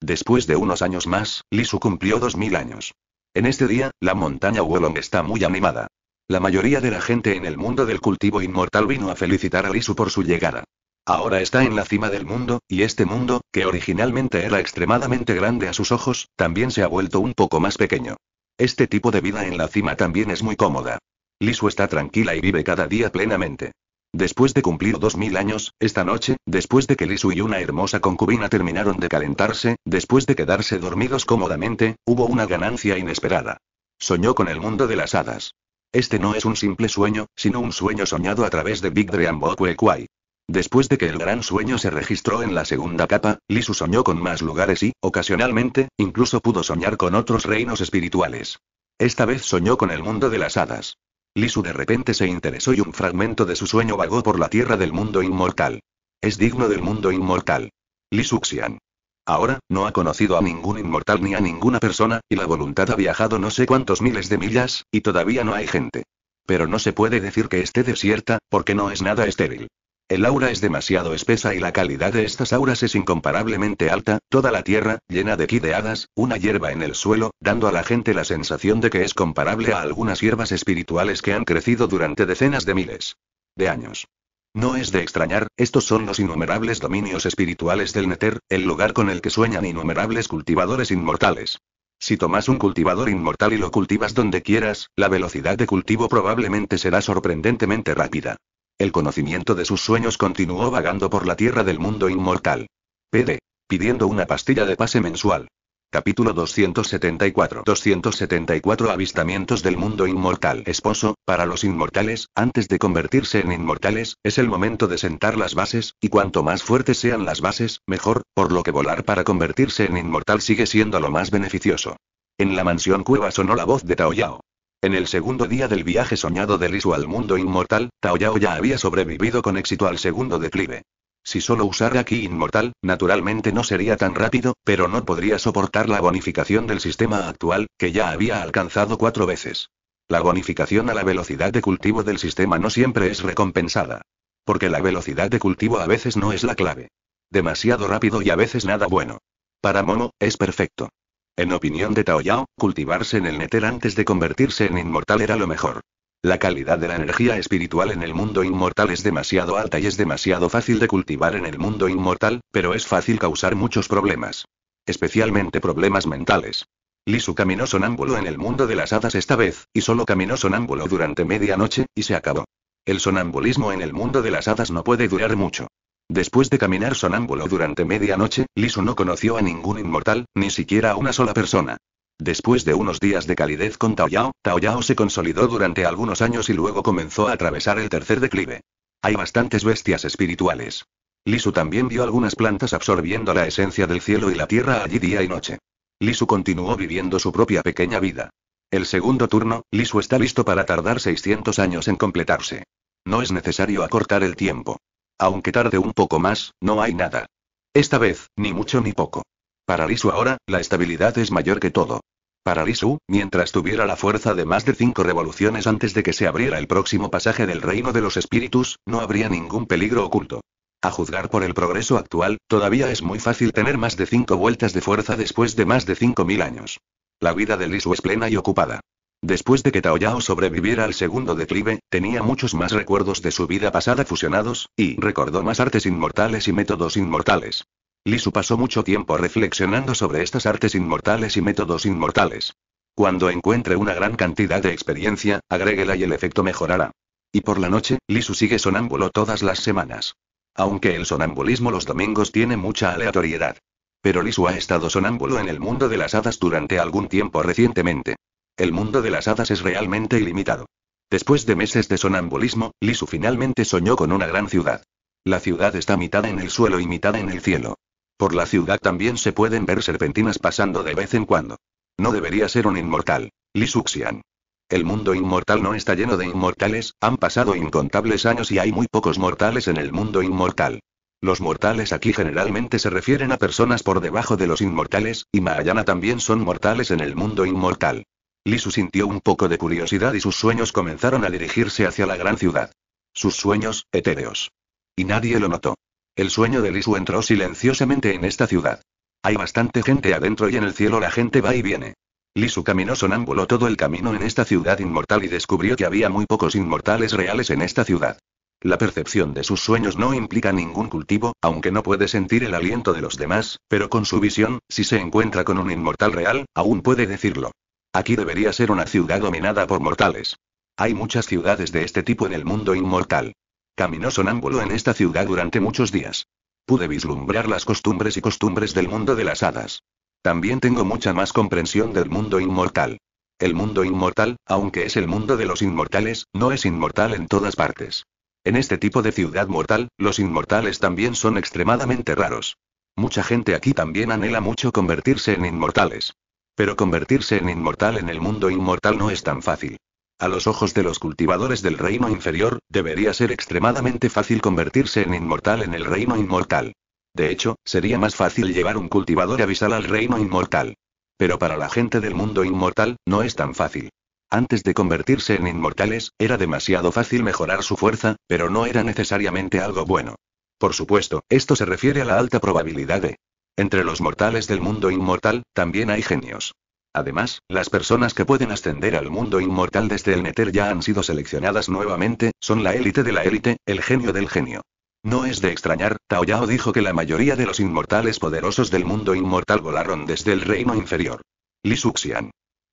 Después de unos años más, Lisu cumplió 2000 años. En este día, la montaña Wolong está muy animada. La mayoría de la gente en el mundo del cultivo inmortal vino a felicitar a Lisu por su llegada. Ahora está en la cima del mundo, y este mundo, que originalmente era extremadamente grande a sus ojos, también se ha vuelto un poco más pequeño. Este tipo de vida en la cima también es muy cómoda. Lisu está tranquila y vive cada día plenamente. Después de cumplir dos mil años, esta noche, después de que Lisu y una hermosa concubina terminaron de calentarse, después de quedarse dormidos cómodamente, hubo una ganancia inesperada. Soñó con el mundo de las hadas. Este no es un simple sueño, sino un sueño soñado a través de Big Dream Kwai. Después de que el gran sueño se registró en la segunda capa, Lisu soñó con más lugares y, ocasionalmente, incluso pudo soñar con otros reinos espirituales. Esta vez soñó con el mundo de las hadas. Lisu de repente se interesó y un fragmento de su sueño vagó por la tierra del mundo inmortal. Es digno del mundo inmortal. Lisu Xian. Ahora, no ha conocido a ningún inmortal ni a ninguna persona, y la voluntad ha viajado no sé cuántos miles de millas, y todavía no hay gente. Pero no se puede decir que esté desierta, porque no es nada estéril. El aura es demasiado espesa y la calidad de estas auras es incomparablemente alta, toda la tierra, llena de quideadas, una hierba en el suelo, dando a la gente la sensación de que es comparable a algunas hierbas espirituales que han crecido durante decenas de miles de años. No es de extrañar, estos son los innumerables dominios espirituales del Neter, el lugar con el que sueñan innumerables cultivadores inmortales. Si tomas un cultivador inmortal y lo cultivas donde quieras, la velocidad de cultivo probablemente será sorprendentemente rápida. El conocimiento de sus sueños continuó vagando por la tierra del mundo inmortal. PD. Pidiendo una pastilla de pase mensual. Capítulo 274 274 Avistamientos del mundo inmortal Esposo, para los inmortales, antes de convertirse en inmortales, es el momento de sentar las bases, y cuanto más fuertes sean las bases, mejor, por lo que volar para convertirse en inmortal sigue siendo lo más beneficioso. En la mansión cueva sonó la voz de Yao. En el segundo día del viaje soñado de Lisu al mundo inmortal, Yao ya había sobrevivido con éxito al segundo declive. Si solo usara aquí inmortal, naturalmente no sería tan rápido, pero no podría soportar la bonificación del sistema actual, que ya había alcanzado cuatro veces. La bonificación a la velocidad de cultivo del sistema no siempre es recompensada. Porque la velocidad de cultivo a veces no es la clave. Demasiado rápido y a veces nada bueno. Para Mono, es perfecto. En opinión de Taoyao, cultivarse en el Nether antes de convertirse en inmortal era lo mejor. La calidad de la energía espiritual en el mundo inmortal es demasiado alta y es demasiado fácil de cultivar en el mundo inmortal, pero es fácil causar muchos problemas. Especialmente problemas mentales. Lisu caminó sonámbulo en el mundo de las hadas esta vez, y solo caminó sonámbulo durante media noche, y se acabó. El sonambulismo en el mundo de las hadas no puede durar mucho. Después de caminar sonámbulo durante media noche, Lisu no conoció a ningún inmortal, ni siquiera a una sola persona. Después de unos días de calidez con Taoyao, Taoyao se consolidó durante algunos años y luego comenzó a atravesar el tercer declive. Hay bastantes bestias espirituales. Lisu también vio algunas plantas absorbiendo la esencia del cielo y la tierra allí día y noche. Lisu continuó viviendo su propia pequeña vida. El segundo turno, Lisu está listo para tardar 600 años en completarse. No es necesario acortar el tiempo. Aunque tarde un poco más, no hay nada. Esta vez, ni mucho ni poco. Para Lisu ahora, la estabilidad es mayor que todo. Para Lisu, mientras tuviera la fuerza de más de cinco revoluciones antes de que se abriera el próximo pasaje del reino de los espíritus, no habría ningún peligro oculto. A juzgar por el progreso actual, todavía es muy fácil tener más de cinco vueltas de fuerza después de más de 5.000 años. La vida de Lisu es plena y ocupada. Después de que Taoyao sobreviviera al segundo declive, tenía muchos más recuerdos de su vida pasada fusionados, y recordó más artes inmortales y métodos inmortales. Lisu pasó mucho tiempo reflexionando sobre estas artes inmortales y métodos inmortales. Cuando encuentre una gran cantidad de experiencia, agréguela y el efecto mejorará. Y por la noche, Lisu sigue sonámbulo todas las semanas. Aunque el sonambulismo los domingos tiene mucha aleatoriedad. Pero Lisu ha estado sonámbulo en el mundo de las hadas durante algún tiempo recientemente. El mundo de las hadas es realmente ilimitado. Después de meses de sonambulismo, Lisu finalmente soñó con una gran ciudad. La ciudad está mitad en el suelo y mitad en el cielo. Por la ciudad también se pueden ver serpentinas pasando de vez en cuando. No debería ser un inmortal. Li Suxian. El mundo inmortal no está lleno de inmortales, han pasado incontables años y hay muy pocos mortales en el mundo inmortal. Los mortales aquí generalmente se refieren a personas por debajo de los inmortales, y Mahayana también son mortales en el mundo inmortal. Lisu sintió un poco de curiosidad y sus sueños comenzaron a dirigirse hacia la gran ciudad. Sus sueños, etéreos. Y nadie lo notó. El sueño de Lisu entró silenciosamente en esta ciudad. Hay bastante gente adentro y en el cielo la gente va y viene. Lisu caminó sonámbulo todo el camino en esta ciudad inmortal y descubrió que había muy pocos inmortales reales en esta ciudad. La percepción de sus sueños no implica ningún cultivo, aunque no puede sentir el aliento de los demás, pero con su visión, si se encuentra con un inmortal real, aún puede decirlo. Aquí debería ser una ciudad dominada por mortales. Hay muchas ciudades de este tipo en el mundo inmortal. Caminó sonámbulo en esta ciudad durante muchos días. Pude vislumbrar las costumbres y costumbres del mundo de las hadas. También tengo mucha más comprensión del mundo inmortal. El mundo inmortal, aunque es el mundo de los inmortales, no es inmortal en todas partes. En este tipo de ciudad mortal, los inmortales también son extremadamente raros. Mucha gente aquí también anhela mucho convertirse en inmortales. Pero convertirse en inmortal en el mundo inmortal no es tan fácil. A los ojos de los cultivadores del reino inferior, debería ser extremadamente fácil convertirse en inmortal en el reino inmortal. De hecho, sería más fácil llevar un cultivador avisal al reino inmortal. Pero para la gente del mundo inmortal, no es tan fácil. Antes de convertirse en inmortales, era demasiado fácil mejorar su fuerza, pero no era necesariamente algo bueno. Por supuesto, esto se refiere a la alta probabilidad de. Entre los mortales del mundo inmortal, también hay genios. Además, las personas que pueden ascender al mundo inmortal desde el Nether ya han sido seleccionadas nuevamente, son la élite de la élite, el genio del genio. No es de extrañar, Tao Yao dijo que la mayoría de los inmortales poderosos del mundo inmortal volaron desde el reino inferior. Li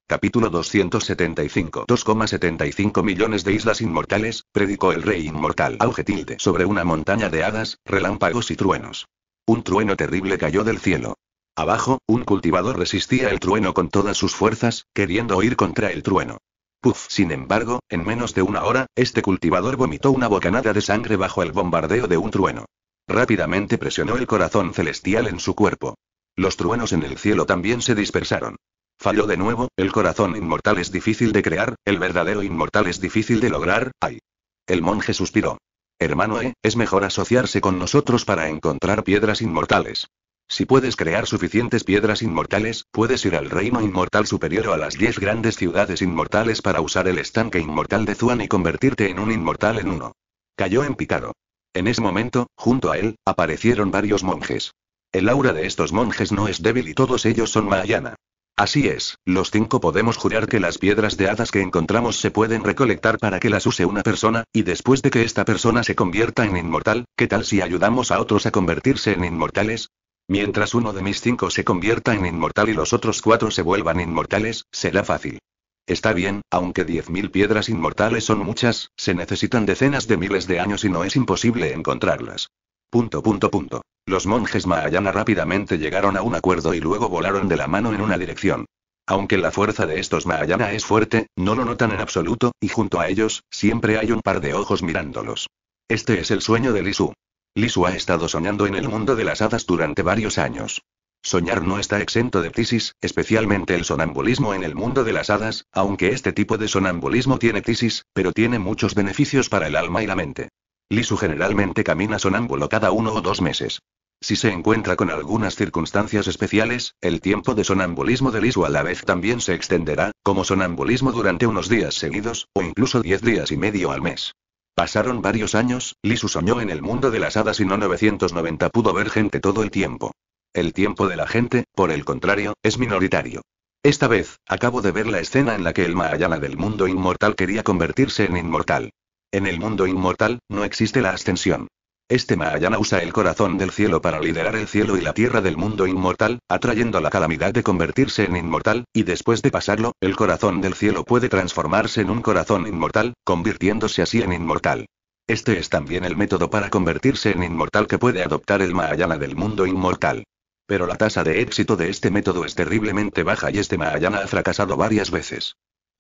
Capítulo 275 2,75 millones de islas inmortales, predicó el rey inmortal augetilde sobre una montaña de hadas, relámpagos y truenos. Un trueno terrible cayó del cielo. Abajo, un cultivador resistía el trueno con todas sus fuerzas, queriendo oír contra el trueno. ¡Puf! sin embargo, en menos de una hora, este cultivador vomitó una bocanada de sangre bajo el bombardeo de un trueno. Rápidamente presionó el corazón celestial en su cuerpo. Los truenos en el cielo también se dispersaron. Falló de nuevo, el corazón inmortal es difícil de crear, el verdadero inmortal es difícil de lograr, ay. El monje suspiró. Hermano E, es mejor asociarse con nosotros para encontrar piedras inmortales. Si puedes crear suficientes piedras inmortales, puedes ir al reino inmortal superior a las 10 grandes ciudades inmortales para usar el estanque inmortal de Zuan y convertirte en un inmortal en uno. Cayó en picado. En ese momento, junto a él, aparecieron varios monjes. El aura de estos monjes no es débil y todos ellos son Mahayana. Así es, los cinco podemos jurar que las piedras de hadas que encontramos se pueden recolectar para que las use una persona, y después de que esta persona se convierta en inmortal, ¿qué tal si ayudamos a otros a convertirse en inmortales? Mientras uno de mis cinco se convierta en inmortal y los otros cuatro se vuelvan inmortales, será fácil. Está bien, aunque diez mil piedras inmortales son muchas, se necesitan decenas de miles de años y no es imposible encontrarlas. Punto punto punto. Los monjes Mahayana rápidamente llegaron a un acuerdo y luego volaron de la mano en una dirección. Aunque la fuerza de estos Mahayana es fuerte, no lo notan en absoluto, y junto a ellos, siempre hay un par de ojos mirándolos. Este es el sueño de Lisu. Lisu ha estado soñando en el mundo de las hadas durante varios años. Soñar no está exento de tisis, especialmente el sonambulismo en el mundo de las hadas, aunque este tipo de sonambulismo tiene tisis, pero tiene muchos beneficios para el alma y la mente. Lisu generalmente camina sonámbulo cada uno o dos meses. Si se encuentra con algunas circunstancias especiales, el tiempo de sonambulismo de Lisu a la vez también se extenderá, como sonambulismo durante unos días seguidos, o incluso diez días y medio al mes. Pasaron varios años, Lisu soñó en el mundo de las hadas y no 990 pudo ver gente todo el tiempo. El tiempo de la gente, por el contrario, es minoritario. Esta vez, acabo de ver la escena en la que el Mahayana del mundo inmortal quería convertirse en inmortal. En el mundo inmortal, no existe la ascensión. Este Mahayana usa el corazón del cielo para liderar el cielo y la tierra del mundo inmortal, atrayendo la calamidad de convertirse en inmortal, y después de pasarlo, el corazón del cielo puede transformarse en un corazón inmortal, convirtiéndose así en inmortal. Este es también el método para convertirse en inmortal que puede adoptar el Mahayana del mundo inmortal. Pero la tasa de éxito de este método es terriblemente baja y este Mahayana ha fracasado varias veces.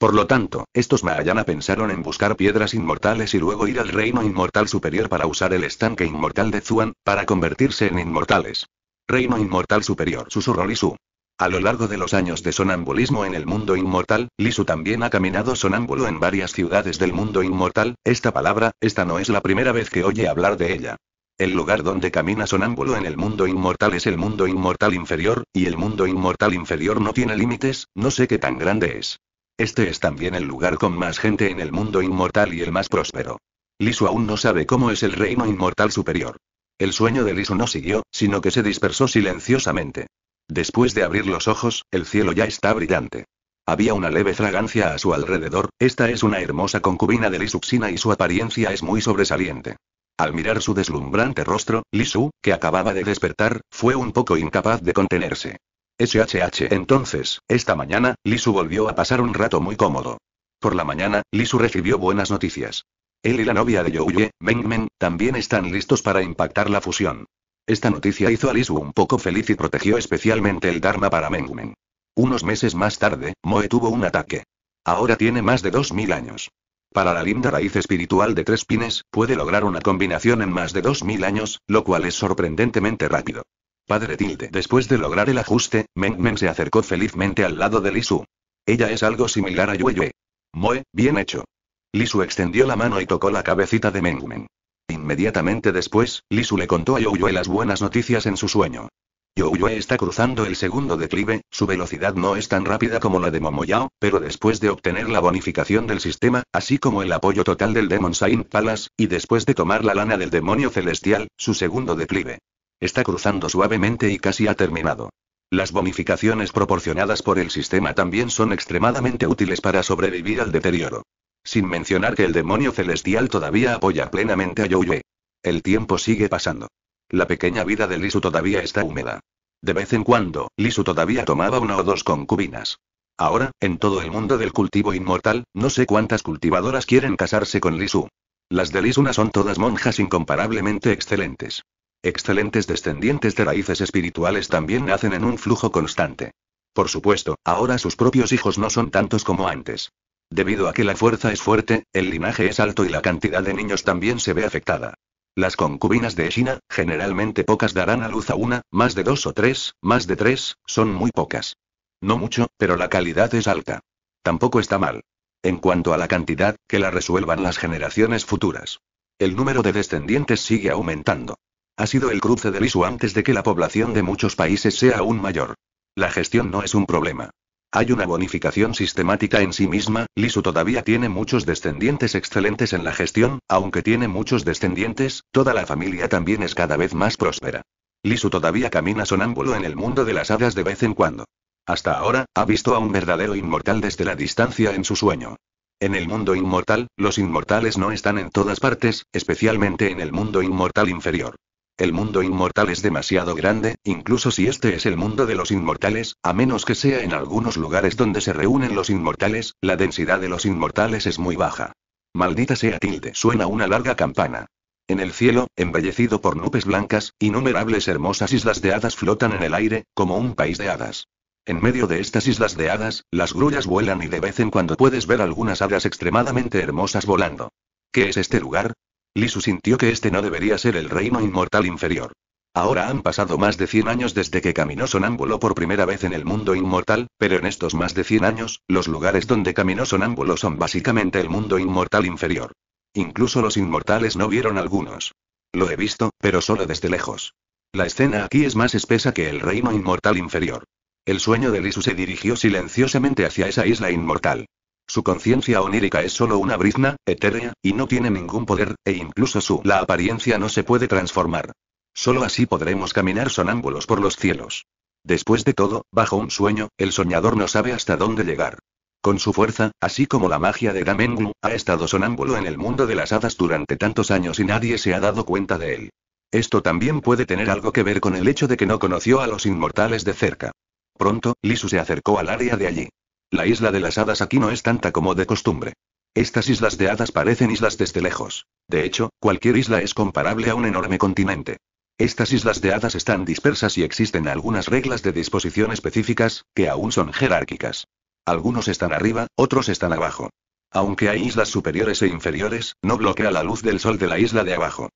Por lo tanto, estos Mahayana pensaron en buscar piedras inmortales y luego ir al reino inmortal superior para usar el estanque inmortal de Zuan, para convertirse en inmortales. Reino inmortal superior, susurró Lisu. A lo largo de los años de sonambulismo en el mundo inmortal, Lisu también ha caminado sonámbulo en varias ciudades del mundo inmortal, esta palabra, esta no es la primera vez que oye hablar de ella. El lugar donde camina sonámbulo en el mundo inmortal es el mundo inmortal inferior, y el mundo inmortal inferior no tiene límites, no sé qué tan grande es. Este es también el lugar con más gente en el mundo inmortal y el más próspero. Lisu aún no sabe cómo es el reino inmortal superior. El sueño de Lisu no siguió, sino que se dispersó silenciosamente. Después de abrir los ojos, el cielo ya está brillante. Había una leve fragancia a su alrededor, esta es una hermosa concubina de Lisuxina y su apariencia es muy sobresaliente. Al mirar su deslumbrante rostro, Lisu, que acababa de despertar, fue un poco incapaz de contenerse. SHH. Entonces, esta mañana, Lisu volvió a pasar un rato muy cómodo. Por la mañana, Lisu recibió buenas noticias. Él y la novia de Youye, Mengmen, también están listos para impactar la fusión. Esta noticia hizo a Lisu un poco feliz y protegió especialmente el Dharma para Mengmen. Unos meses más tarde, Moe tuvo un ataque. Ahora tiene más de 2.000 años. Para la linda raíz espiritual de tres pines, puede lograr una combinación en más de 2.000 años, lo cual es sorprendentemente rápido. Padre Tilde. Después de lograr el ajuste, Mengmen se acercó felizmente al lado de Lisu. Ella es algo similar a Yue Yue. Moe, bien hecho. Lisu extendió la mano y tocó la cabecita de Mengmen. Inmediatamente después, Lisu le contó a Yue las buenas noticias en su sueño. Yue está cruzando el segundo declive, su velocidad no es tan rápida como la de Momoyao, pero después de obtener la bonificación del sistema, así como el apoyo total del Demon Saint Palace, y después de tomar la lana del demonio celestial, su segundo declive Está cruzando suavemente y casi ha terminado. Las bonificaciones proporcionadas por el sistema también son extremadamente útiles para sobrevivir al deterioro. Sin mencionar que el demonio celestial todavía apoya plenamente a Youyue. El tiempo sigue pasando. La pequeña vida de Lisu todavía está húmeda. De vez en cuando, Lisu todavía tomaba una o dos concubinas. Ahora, en todo el mundo del cultivo inmortal, no sé cuántas cultivadoras quieren casarse con Lisu. Las de Lisuna son todas monjas incomparablemente excelentes. Excelentes descendientes de raíces espirituales también nacen en un flujo constante. Por supuesto, ahora sus propios hijos no son tantos como antes. Debido a que la fuerza es fuerte, el linaje es alto y la cantidad de niños también se ve afectada. Las concubinas de China, generalmente pocas darán a luz a una, más de dos o tres, más de tres, son muy pocas. No mucho, pero la calidad es alta. Tampoco está mal. En cuanto a la cantidad, que la resuelvan las generaciones futuras. El número de descendientes sigue aumentando. Ha sido el cruce de Lisu antes de que la población de muchos países sea aún mayor. La gestión no es un problema. Hay una bonificación sistemática en sí misma, Lisu todavía tiene muchos descendientes excelentes en la gestión, aunque tiene muchos descendientes, toda la familia también es cada vez más próspera. Lisu todavía camina sonámbulo en el mundo de las hadas de vez en cuando. Hasta ahora, ha visto a un verdadero inmortal desde la distancia en su sueño. En el mundo inmortal, los inmortales no están en todas partes, especialmente en el mundo inmortal inferior. El mundo inmortal es demasiado grande, incluso si este es el mundo de los inmortales, a menos que sea en algunos lugares donde se reúnen los inmortales, la densidad de los inmortales es muy baja. Maldita sea tilde, suena una larga campana. En el cielo, embellecido por nubes blancas, innumerables hermosas islas de hadas flotan en el aire, como un país de hadas. En medio de estas islas de hadas, las grullas vuelan y de vez en cuando puedes ver algunas hadas extremadamente hermosas volando. ¿Qué es este lugar? Lisu sintió que este no debería ser el reino inmortal inferior. Ahora han pasado más de 100 años desde que caminó sonámbulo por primera vez en el mundo inmortal, pero en estos más de 100 años, los lugares donde caminó sonámbulo son básicamente el mundo inmortal inferior. Incluso los inmortales no vieron algunos. Lo he visto, pero solo desde lejos. La escena aquí es más espesa que el reino inmortal inferior. El sueño de Lisu se dirigió silenciosamente hacia esa isla inmortal. Su conciencia onírica es solo una brizna, etérea, y no tiene ningún poder, e incluso su la apariencia no se puede transformar. Solo así podremos caminar sonámbulos por los cielos. Después de todo, bajo un sueño, el soñador no sabe hasta dónde llegar. Con su fuerza, así como la magia de Damengu, ha estado sonámbulo en el mundo de las hadas durante tantos años y nadie se ha dado cuenta de él. Esto también puede tener algo que ver con el hecho de que no conoció a los inmortales de cerca. Pronto, Lisu se acercó al área de allí. La isla de las hadas aquí no es tanta como de costumbre. Estas islas de hadas parecen islas desde lejos. De hecho, cualquier isla es comparable a un enorme continente. Estas islas de hadas están dispersas y existen algunas reglas de disposición específicas, que aún son jerárquicas. Algunos están arriba, otros están abajo. Aunque hay islas superiores e inferiores, no bloquea la luz del sol de la isla de abajo.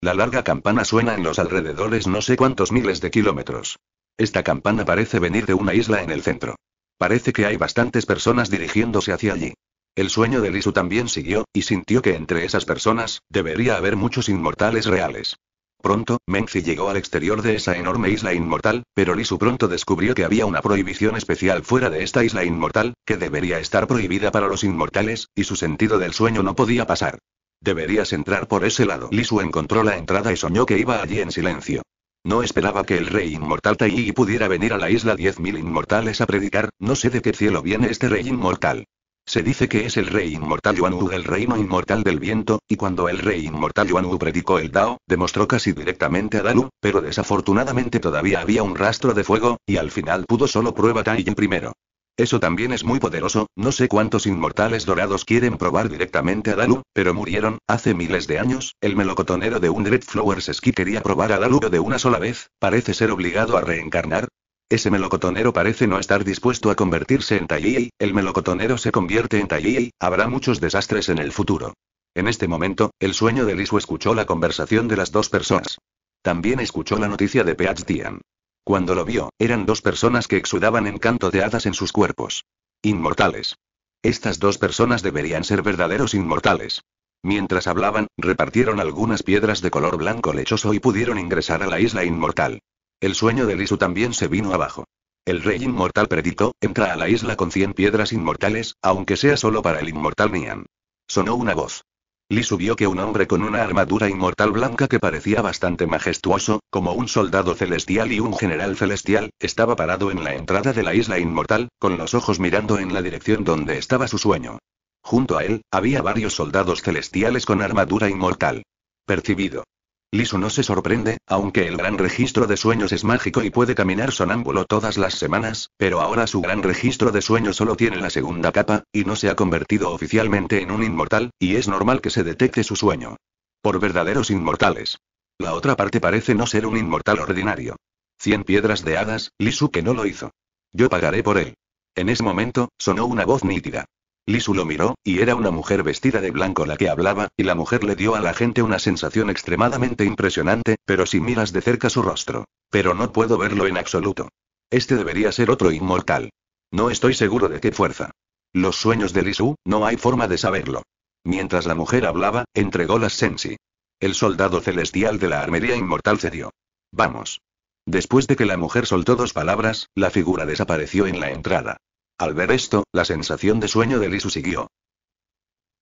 La larga campana suena en los alrededores no sé cuántos miles de kilómetros. Esta campana parece venir de una isla en el centro. Parece que hay bastantes personas dirigiéndose hacia allí. El sueño de Lisu también siguió, y sintió que entre esas personas, debería haber muchos inmortales reales. Pronto, Menzi llegó al exterior de esa enorme isla inmortal, pero Lisu pronto descubrió que había una prohibición especial fuera de esta isla inmortal, que debería estar prohibida para los inmortales, y su sentido del sueño no podía pasar. Deberías entrar por ese lado. Lisu encontró la entrada y soñó que iba allí en silencio. No esperaba que el rey inmortal Taiyi pudiera venir a la isla 10.000 inmortales a predicar, no sé de qué cielo viene este rey inmortal. Se dice que es el rey inmortal Yuanwu el reino inmortal del viento, y cuando el rey inmortal Yuanwu predicó el Dao, demostró casi directamente a Dalu, pero desafortunadamente todavía había un rastro de fuego, y al final pudo solo prueba Taiyi primero. Eso también es muy poderoso, no sé cuántos inmortales dorados quieren probar directamente a Dalu, pero murieron, hace miles de años, el melocotonero de un Red Flowers Ski quería probar a Dalu de una sola vez, parece ser obligado a reencarnar. Ese melocotonero parece no estar dispuesto a convertirse en Taiyi. el melocotonero se convierte en Taiyi. habrá muchos desastres en el futuro. En este momento, el sueño de Lisu escuchó la conversación de las dos personas. También escuchó la noticia de Peach Tian. Cuando lo vio, eran dos personas que exudaban encanto de hadas en sus cuerpos. Inmortales. Estas dos personas deberían ser verdaderos inmortales. Mientras hablaban, repartieron algunas piedras de color blanco lechoso y pudieron ingresar a la isla inmortal. El sueño de Lisu también se vino abajo. El rey inmortal predicó, entra a la isla con 100 piedras inmortales, aunque sea solo para el inmortal Nian. Sonó una voz. Lee subió que un hombre con una armadura inmortal blanca que parecía bastante majestuoso, como un soldado celestial y un general celestial, estaba parado en la entrada de la isla inmortal, con los ojos mirando en la dirección donde estaba su sueño. Junto a él, había varios soldados celestiales con armadura inmortal. Percibido. Lisu no se sorprende, aunque el gran registro de sueños es mágico y puede caminar sonámbulo todas las semanas, pero ahora su gran registro de sueños solo tiene la segunda capa, y no se ha convertido oficialmente en un inmortal, y es normal que se detecte su sueño. Por verdaderos inmortales. La otra parte parece no ser un inmortal ordinario. Cien piedras de hadas, Lisu que no lo hizo. Yo pagaré por él. En ese momento, sonó una voz nítida. Lisu lo miró, y era una mujer vestida de blanco la que hablaba, y la mujer le dio a la gente una sensación extremadamente impresionante, pero si miras de cerca su rostro. Pero no puedo verlo en absoluto. Este debería ser otro inmortal. No estoy seguro de qué fuerza. Los sueños de Lisu, no hay forma de saberlo. Mientras la mujer hablaba, entregó las sensi. El soldado celestial de la armería inmortal cedió. Vamos. Después de que la mujer soltó dos palabras, la figura desapareció en la entrada. Al ver esto, la sensación de sueño de Lisu siguió.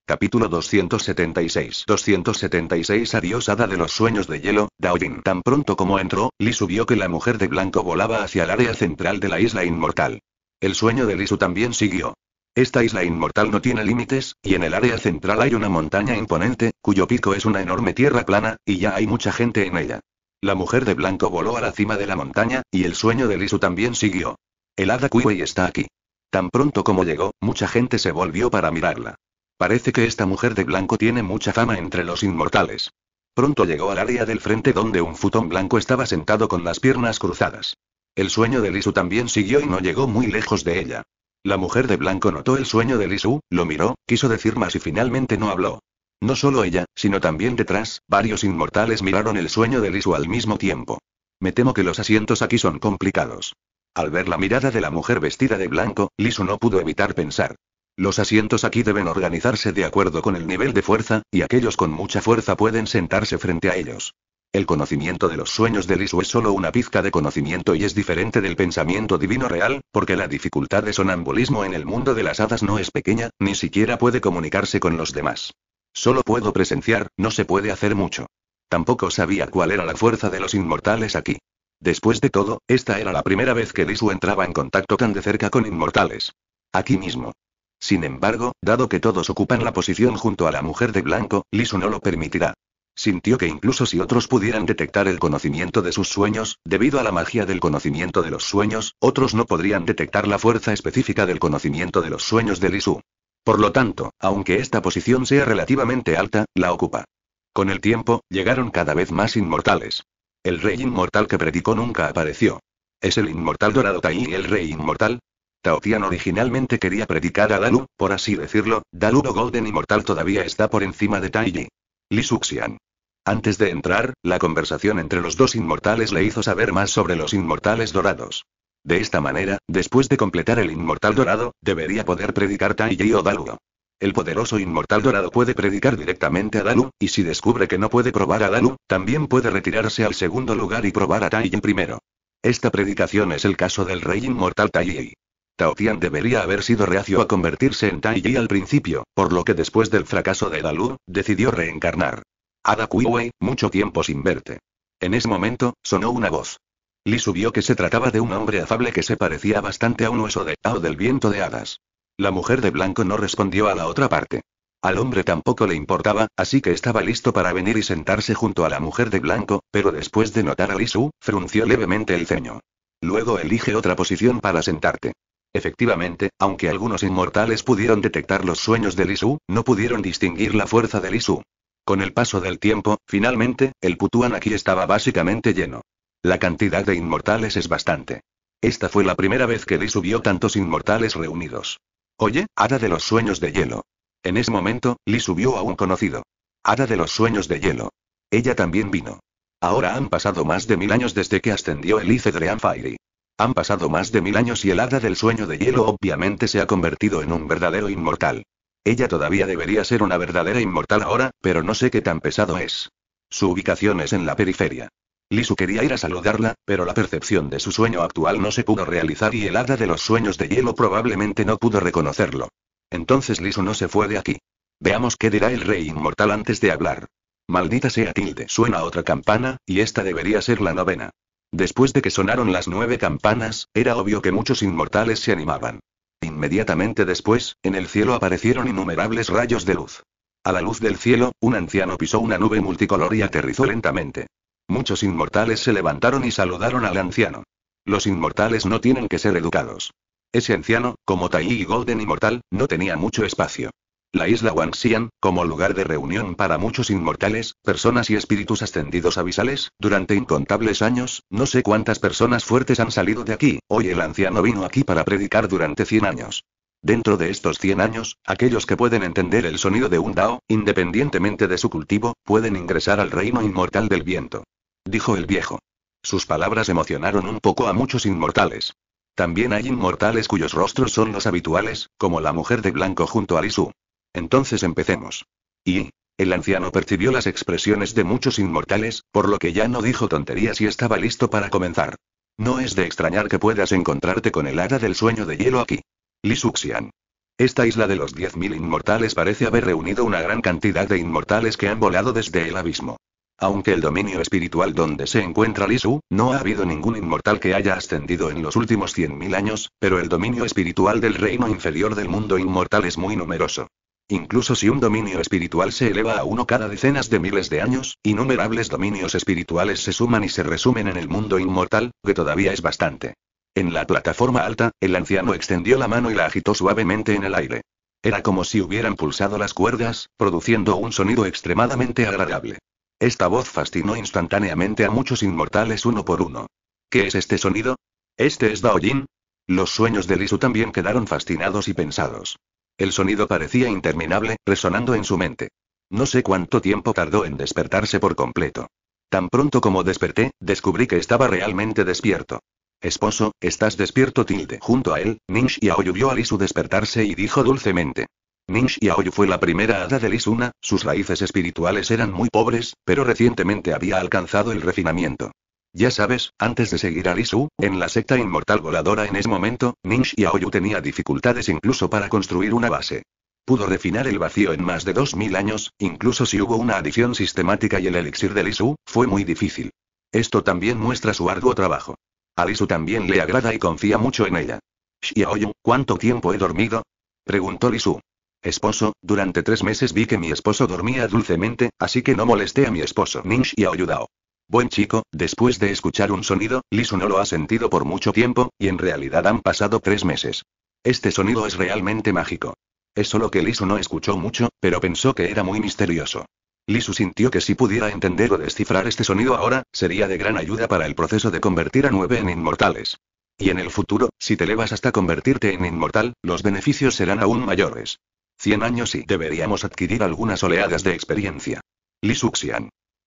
Capítulo 276 276 Adiós Hada de los Sueños de Hielo, Daoyin Tan pronto como entró, Lisu vio que la mujer de blanco volaba hacia el área central de la isla inmortal. El sueño de Lisu también siguió. Esta isla inmortal no tiene límites, y en el área central hay una montaña imponente, cuyo pico es una enorme tierra plana, y ya hay mucha gente en ella. La mujer de blanco voló a la cima de la montaña, y el sueño de Lisu también siguió. El hada Kuiwei está aquí. Tan pronto como llegó, mucha gente se volvió para mirarla. Parece que esta mujer de blanco tiene mucha fama entre los inmortales. Pronto llegó al área del frente donde un futón blanco estaba sentado con las piernas cruzadas. El sueño de Lisu también siguió y no llegó muy lejos de ella. La mujer de blanco notó el sueño de Lisu, lo miró, quiso decir más y finalmente no habló. No solo ella, sino también detrás, varios inmortales miraron el sueño de Lisu al mismo tiempo. Me temo que los asientos aquí son complicados. Al ver la mirada de la mujer vestida de blanco, Lisu no pudo evitar pensar. Los asientos aquí deben organizarse de acuerdo con el nivel de fuerza, y aquellos con mucha fuerza pueden sentarse frente a ellos. El conocimiento de los sueños de Lisu es solo una pizca de conocimiento y es diferente del pensamiento divino real, porque la dificultad de sonambulismo en el mundo de las hadas no es pequeña, ni siquiera puede comunicarse con los demás. Solo puedo presenciar, no se puede hacer mucho. Tampoco sabía cuál era la fuerza de los inmortales aquí. Después de todo, esta era la primera vez que Lisu entraba en contacto tan de cerca con inmortales. Aquí mismo. Sin embargo, dado que todos ocupan la posición junto a la mujer de blanco, Lisu no lo permitirá. Sintió que incluso si otros pudieran detectar el conocimiento de sus sueños, debido a la magia del conocimiento de los sueños, otros no podrían detectar la fuerza específica del conocimiento de los sueños de Lisu. Por lo tanto, aunque esta posición sea relativamente alta, la ocupa. Con el tiempo, llegaron cada vez más inmortales. El rey inmortal que predicó nunca apareció. ¿Es el inmortal dorado Tai y el rey inmortal? Taotian originalmente quería predicar a Dalu, por así decirlo, o Golden Inmortal todavía está por encima de Taiyi. Li Suxian. Antes de entrar, la conversación entre los dos inmortales le hizo saber más sobre los inmortales dorados. De esta manera, después de completar el inmortal dorado, debería poder predicar Taiyi o Daluo. El poderoso inmortal dorado puede predicar directamente a Dalu, y si descubre que no puede probar a Dalu, también puede retirarse al segundo lugar y probar a Taiyi primero. Esta predicación es el caso del rey inmortal Taiyi. Taotian debería haber sido reacio a convertirse en Taiyi al principio, por lo que después del fracaso de Dalu, decidió reencarnar. Ada Kuiwei, mucho tiempo sin verte. En ese momento, sonó una voz. Li subió que se trataba de un hombre afable que se parecía bastante a un hueso de Tao del viento de hadas. La mujer de blanco no respondió a la otra parte. Al hombre tampoco le importaba, así que estaba listo para venir y sentarse junto a la mujer de blanco, pero después de notar a Lisu, frunció levemente el ceño. Luego elige otra posición para sentarte. Efectivamente, aunque algunos inmortales pudieron detectar los sueños de Lisu, no pudieron distinguir la fuerza de Lisu. Con el paso del tiempo, finalmente, el Putuan aquí estaba básicamente lleno. La cantidad de inmortales es bastante. Esta fue la primera vez que Lisu vio tantos inmortales reunidos. Oye, hada de los sueños de hielo. En ese momento, Lee subió a un conocido. Hada de los sueños de hielo. Ella también vino. Ahora han pasado más de mil años desde que ascendió el Ice de Fairy. Han pasado más de mil años y el hada del sueño de hielo obviamente se ha convertido en un verdadero inmortal. Ella todavía debería ser una verdadera inmortal ahora, pero no sé qué tan pesado es. Su ubicación es en la periferia. Lisu quería ir a saludarla, pero la percepción de su sueño actual no se pudo realizar y el hada de los sueños de hielo probablemente no pudo reconocerlo. Entonces Lisu no se fue de aquí. Veamos qué dirá el rey inmortal antes de hablar. Maldita sea tilde. Suena otra campana, y esta debería ser la novena. Después de que sonaron las nueve campanas, era obvio que muchos inmortales se animaban. Inmediatamente después, en el cielo aparecieron innumerables rayos de luz. A la luz del cielo, un anciano pisó una nube multicolor y aterrizó lentamente. Muchos inmortales se levantaron y saludaron al anciano. Los inmortales no tienen que ser educados. Ese anciano, como Tai Golden Inmortal, no tenía mucho espacio. La isla Wangxian, como lugar de reunión para muchos inmortales, personas y espíritus ascendidos abisales, durante incontables años, no sé cuántas personas fuertes han salido de aquí, hoy el anciano vino aquí para predicar durante 100 años. Dentro de estos 100 años, aquellos que pueden entender el sonido de un Dao, independientemente de su cultivo, pueden ingresar al reino inmortal del viento dijo el viejo. Sus palabras emocionaron un poco a muchos inmortales. También hay inmortales cuyos rostros son los habituales, como la mujer de blanco junto a Lisu. Entonces empecemos. Y, el anciano percibió las expresiones de muchos inmortales, por lo que ya no dijo tonterías y estaba listo para comenzar. No es de extrañar que puedas encontrarte con el hada del sueño de hielo aquí. Lisuxian. Esta isla de los 10.000 inmortales parece haber reunido una gran cantidad de inmortales que han volado desde el abismo. Aunque el dominio espiritual donde se encuentra Lisu, no ha habido ningún inmortal que haya ascendido en los últimos 100.000 años, pero el dominio espiritual del reino inferior del mundo inmortal es muy numeroso. Incluso si un dominio espiritual se eleva a uno cada decenas de miles de años, innumerables dominios espirituales se suman y se resumen en el mundo inmortal, que todavía es bastante. En la plataforma alta, el anciano extendió la mano y la agitó suavemente en el aire. Era como si hubieran pulsado las cuerdas, produciendo un sonido extremadamente agradable. Esta voz fascinó instantáneamente a muchos inmortales uno por uno. ¿Qué es este sonido? ¿Este es Daoyin? Los sueños de Lisu también quedaron fascinados y pensados. El sonido parecía interminable, resonando en su mente. No sé cuánto tiempo tardó en despertarse por completo. Tan pronto como desperté, descubrí que estaba realmente despierto. Esposo, estás despierto tilde. Junto a él, Ninsh Aoyu vio a Lisu despertarse y dijo dulcemente. Minx fue la primera hada de Lisuna, sus raíces espirituales eran muy pobres, pero recientemente había alcanzado el refinamiento. Ya sabes, antes de seguir a Lisu, en la secta inmortal voladora en ese momento, y Xiaoyu tenía dificultades incluso para construir una base. Pudo refinar el vacío en más de 2000 años, incluso si hubo una adición sistemática y el elixir de Lisu, fue muy difícil. Esto también muestra su arduo trabajo. A Lisu también le agrada y confía mucho en ella. Xiaoyu, ¿cuánto tiempo he dormido? Preguntó Lisu. Esposo, durante tres meses vi que mi esposo dormía dulcemente, así que no molesté a mi esposo Ninsh y a Oyudao. Buen chico, después de escuchar un sonido, Lisu no lo ha sentido por mucho tiempo, y en realidad han pasado tres meses. Este sonido es realmente mágico. Es solo que Lisu no escuchó mucho, pero pensó que era muy misterioso. Lisu sintió que si pudiera entender o descifrar este sonido ahora, sería de gran ayuda para el proceso de convertir a nueve en inmortales. Y en el futuro, si te elevas hasta convertirte en inmortal, los beneficios serán aún mayores. 100 años y deberíamos adquirir algunas oleadas de experiencia. Li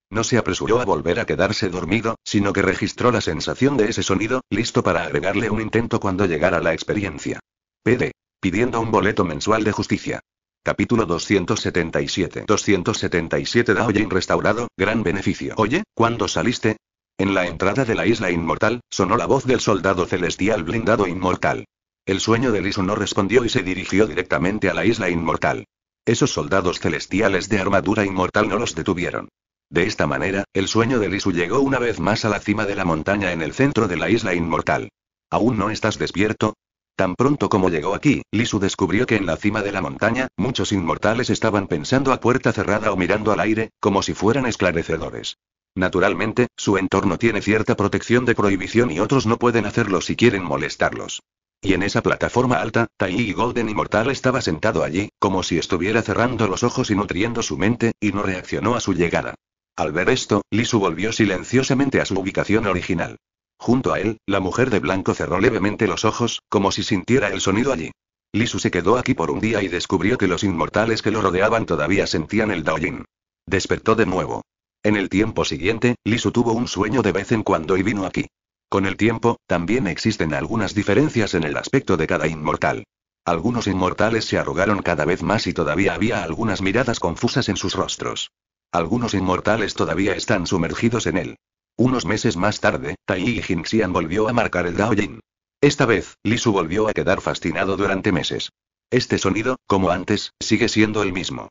No se apresuró a volver a quedarse dormido, sino que registró la sensación de ese sonido, listo para agregarle un intento cuando llegara la experiencia. PD. Pidiendo un boleto mensual de justicia. Capítulo 277. 277 Daoyin restaurado, gran beneficio. Oye, ¿cuándo saliste? En la entrada de la isla inmortal, sonó la voz del soldado celestial blindado inmortal. El sueño de Lisu no respondió y se dirigió directamente a la isla inmortal. Esos soldados celestiales de armadura inmortal no los detuvieron. De esta manera, el sueño de Lisu llegó una vez más a la cima de la montaña en el centro de la isla inmortal. ¿Aún no estás despierto? Tan pronto como llegó aquí, Lisu descubrió que en la cima de la montaña, muchos inmortales estaban pensando a puerta cerrada o mirando al aire, como si fueran esclarecedores. Naturalmente, su entorno tiene cierta protección de prohibición y otros no pueden hacerlo si quieren molestarlos. Y en esa plataforma alta, Tai y Golden Inmortal estaba sentado allí, como si estuviera cerrando los ojos y nutriendo su mente, y no reaccionó a su llegada. Al ver esto, Lisu volvió silenciosamente a su ubicación original. Junto a él, la mujer de blanco cerró levemente los ojos, como si sintiera el sonido allí. Lisu se quedó aquí por un día y descubrió que los inmortales que lo rodeaban todavía sentían el Daoyin. Despertó de nuevo. En el tiempo siguiente, Lisu tuvo un sueño de vez en cuando y vino aquí. Con el tiempo, también existen algunas diferencias en el aspecto de cada inmortal. Algunos inmortales se arrugaron cada vez más y todavía había algunas miradas confusas en sus rostros. Algunos inmortales todavía están sumergidos en él. Unos meses más tarde, Tai y Jinxian volvió a marcar el Yin. Esta vez, Lisu volvió a quedar fascinado durante meses. Este sonido, como antes, sigue siendo el mismo.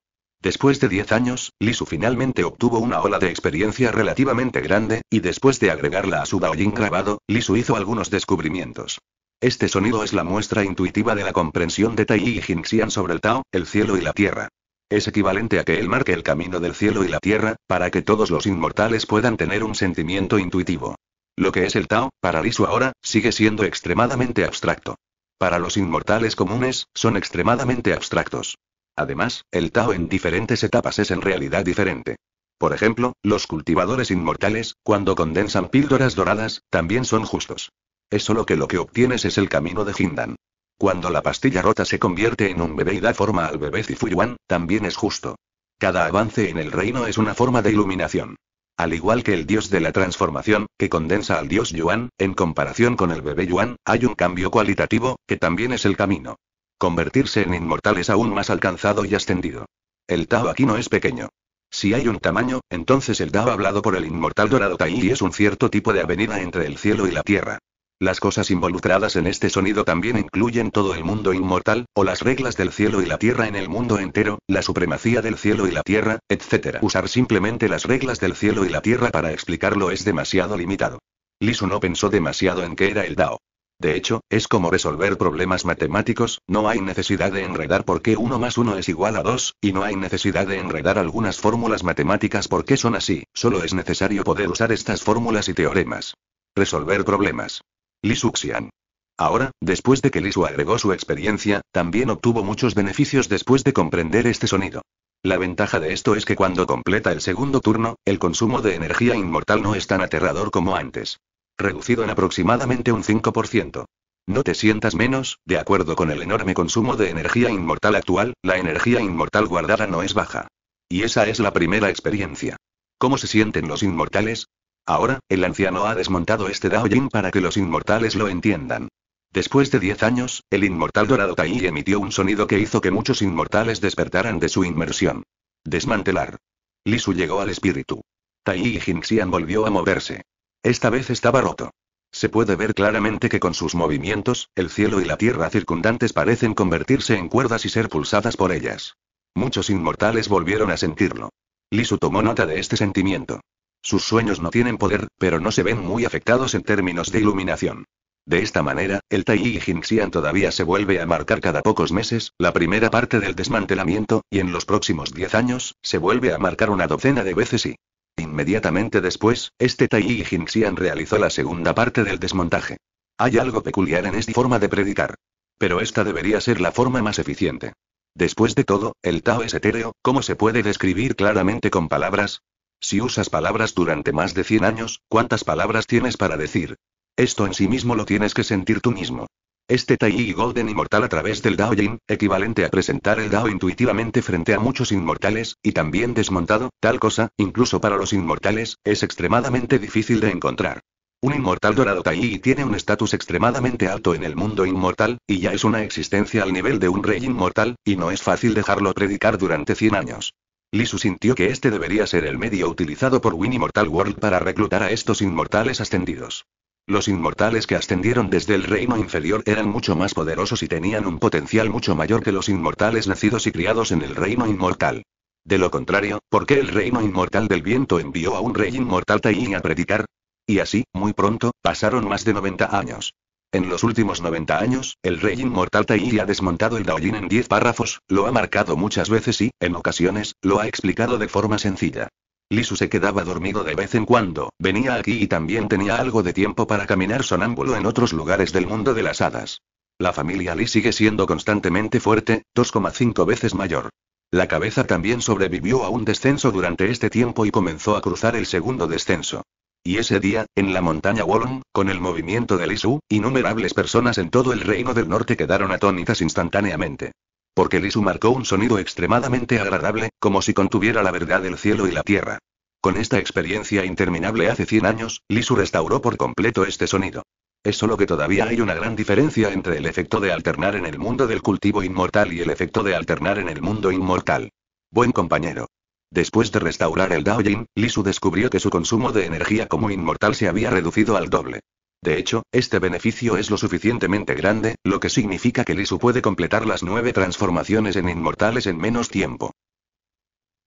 Después de 10 años, Lisu finalmente obtuvo una ola de experiencia relativamente grande, y después de agregarla a su Daoyin grabado, Lisu hizo algunos descubrimientos. Este sonido es la muestra intuitiva de la comprensión de Tai y Jinxian sobre el Tao, el cielo y la tierra. Es equivalente a que él marque el camino del cielo y la tierra, para que todos los inmortales puedan tener un sentimiento intuitivo. Lo que es el Tao, para Lisu ahora, sigue siendo extremadamente abstracto. Para los inmortales comunes, son extremadamente abstractos. Además, el Tao en diferentes etapas es en realidad diferente. Por ejemplo, los cultivadores inmortales, cuando condensan píldoras doradas, también son justos. Es solo que lo que obtienes es el camino de Hindan. Cuando la pastilla rota se convierte en un bebé y da forma al bebé Yuan, también es justo. Cada avance en el reino es una forma de iluminación. Al igual que el dios de la transformación, que condensa al dios Yuan, en comparación con el bebé Yuan, hay un cambio cualitativo, que también es el camino. Convertirse en inmortal es aún más alcanzado y ascendido. El Tao aquí no es pequeño. Si hay un tamaño, entonces el Tao hablado por el inmortal dorado Tai es un cierto tipo de avenida entre el cielo y la tierra. Las cosas involucradas en este sonido también incluyen todo el mundo inmortal, o las reglas del cielo y la tierra en el mundo entero, la supremacía del cielo y la tierra, etc. Usar simplemente las reglas del cielo y la tierra para explicarlo es demasiado limitado. Lisu no pensó demasiado en qué era el Dao. De hecho, es como resolver problemas matemáticos, no hay necesidad de enredar porque 1 más 1 es igual a 2, y no hay necesidad de enredar algunas fórmulas matemáticas porque son así, solo es necesario poder usar estas fórmulas y teoremas. Resolver problemas. Li Xian. Ahora, después de que Lisu agregó su experiencia, también obtuvo muchos beneficios después de comprender este sonido. La ventaja de esto es que cuando completa el segundo turno, el consumo de energía inmortal no es tan aterrador como antes reducido en aproximadamente un 5%. No te sientas menos, de acuerdo con el enorme consumo de energía inmortal actual, la energía inmortal guardada no es baja. Y esa es la primera experiencia. ¿Cómo se sienten los inmortales? Ahora, el anciano ha desmontado este Daoyin para que los inmortales lo entiendan. Después de 10 años, el inmortal dorado Tai emitió un sonido que hizo que muchos inmortales despertaran de su inmersión. Desmantelar. Lisu llegó al espíritu. Tai y Jinxian volvió a moverse. Esta vez estaba roto. Se puede ver claramente que con sus movimientos, el cielo y la tierra circundantes parecen convertirse en cuerdas y ser pulsadas por ellas. Muchos inmortales volvieron a sentirlo. Lisu tomó nota de este sentimiento. Sus sueños no tienen poder, pero no se ven muy afectados en términos de iluminación. De esta manera, el Tai y Jinxian todavía se vuelve a marcar cada pocos meses, la primera parte del desmantelamiento, y en los próximos 10 años, se vuelve a marcar una docena de veces y Inmediatamente después, este Tai y Jinxian realizó la segunda parte del desmontaje. Hay algo peculiar en esta forma de predicar. Pero esta debería ser la forma más eficiente. Después de todo, el Tao es etéreo, ¿cómo se puede describir claramente con palabras? Si usas palabras durante más de 100 años, ¿cuántas palabras tienes para decir? Esto en sí mismo lo tienes que sentir tú mismo. Este Tai Golden Inmortal a través del Dao Yin, equivalente a presentar el Dao intuitivamente frente a muchos inmortales, y también desmontado, tal cosa, incluso para los inmortales, es extremadamente difícil de encontrar. Un inmortal dorado Taiyi tiene un estatus extremadamente alto en el mundo inmortal, y ya es una existencia al nivel de un rey inmortal, y no es fácil dejarlo predicar durante 100 años. Lisu sintió que este debería ser el medio utilizado por Win Immortal World para reclutar a estos inmortales ascendidos. Los inmortales que ascendieron desde el reino inferior eran mucho más poderosos y tenían un potencial mucho mayor que los inmortales nacidos y criados en el reino inmortal. De lo contrario, ¿por qué el reino inmortal del viento envió a un rey inmortal Taiyi a predicar? Y así, muy pronto, pasaron más de 90 años. En los últimos 90 años, el rey inmortal Taiyi ha desmontado el Daoyin en 10 párrafos, lo ha marcado muchas veces y, en ocasiones, lo ha explicado de forma sencilla. Lisu se quedaba dormido de vez en cuando, venía aquí y también tenía algo de tiempo para caminar sonámbulo en otros lugares del mundo de las hadas. La familia Lee sigue siendo constantemente fuerte, 2,5 veces mayor. La cabeza también sobrevivió a un descenso durante este tiempo y comenzó a cruzar el segundo descenso. Y ese día, en la montaña Wolong, con el movimiento de Lisu, innumerables personas en todo el reino del norte quedaron atónitas instantáneamente porque Lisu marcó un sonido extremadamente agradable, como si contuviera la verdad del cielo y la tierra. Con esta experiencia interminable hace 100 años, Lisu restauró por completo este sonido. Es solo que todavía hay una gran diferencia entre el efecto de alternar en el mundo del cultivo inmortal y el efecto de alternar en el mundo inmortal. Buen compañero. Después de restaurar el Yin, Lisu descubrió que su consumo de energía como inmortal se había reducido al doble. De hecho, este beneficio es lo suficientemente grande, lo que significa que Lisu puede completar las nueve transformaciones en inmortales en menos tiempo.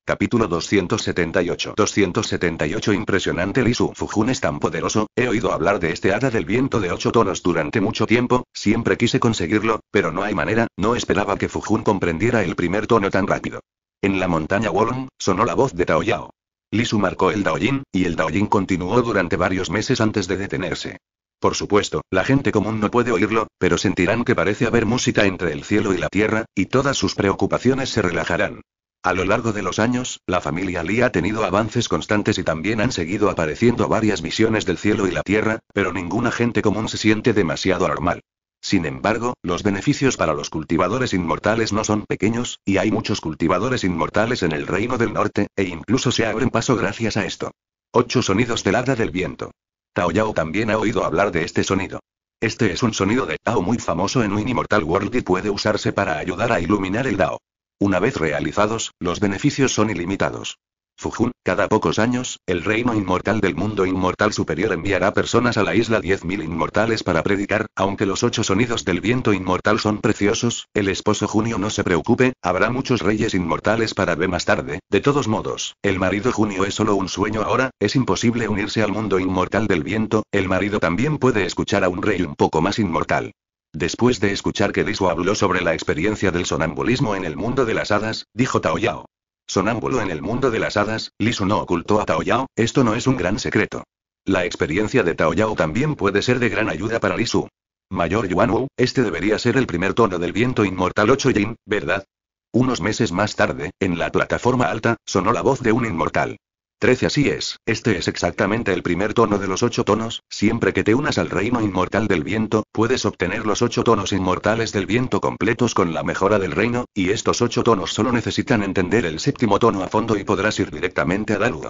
Capítulo 278 278 Impresionante Lisu Fujun es tan poderoso, he oído hablar de este hada del viento de ocho tonos durante mucho tiempo, siempre quise conseguirlo, pero no hay manera, no esperaba que Fujun comprendiera el primer tono tan rápido. En la montaña Wolong, sonó la voz de Yao. Lisu marcó el Daoyin, y el Daoyin continuó durante varios meses antes de detenerse. Por supuesto, la gente común no puede oírlo, pero sentirán que parece haber música entre el cielo y la tierra, y todas sus preocupaciones se relajarán. A lo largo de los años, la familia Lee ha tenido avances constantes y también han seguido apareciendo varias misiones del cielo y la tierra, pero ninguna gente común se siente demasiado anormal. Sin embargo, los beneficios para los cultivadores inmortales no son pequeños, y hay muchos cultivadores inmortales en el Reino del Norte, e incluso se abren paso gracias a esto. 8 sonidos del hada del viento. Tao Yao también ha oído hablar de este sonido. Este es un sonido de Tao muy famoso en Win Immortal World y puede usarse para ayudar a iluminar el Dao. Una vez realizados, los beneficios son ilimitados. Fujun, cada pocos años, el reino inmortal del mundo inmortal superior enviará personas a la isla 10.000 inmortales para predicar, aunque los ocho sonidos del viento inmortal son preciosos, el esposo Junio no se preocupe, habrá muchos reyes inmortales para ver más tarde, de todos modos, el marido Junio es solo un sueño ahora, es imposible unirse al mundo inmortal del viento, el marido también puede escuchar a un rey un poco más inmortal. Después de escuchar que Disu habló sobre la experiencia del sonambulismo en el mundo de las hadas, dijo Yao. Sonámbulo en el mundo de las hadas, Lisu no ocultó a Tao Yao, esto no es un gran secreto. La experiencia de Yao también puede ser de gran ayuda para Lisu. Mayor Yuan Wu, este debería ser el primer tono del viento inmortal 8 Yin, ¿verdad? Unos meses más tarde, en la plataforma alta, sonó la voz de un inmortal. 13 así es, este es exactamente el primer tono de los ocho tonos, siempre que te unas al reino inmortal del viento, puedes obtener los ocho tonos inmortales del viento completos con la mejora del reino, y estos ocho tonos solo necesitan entender el séptimo tono a fondo y podrás ir directamente a luz.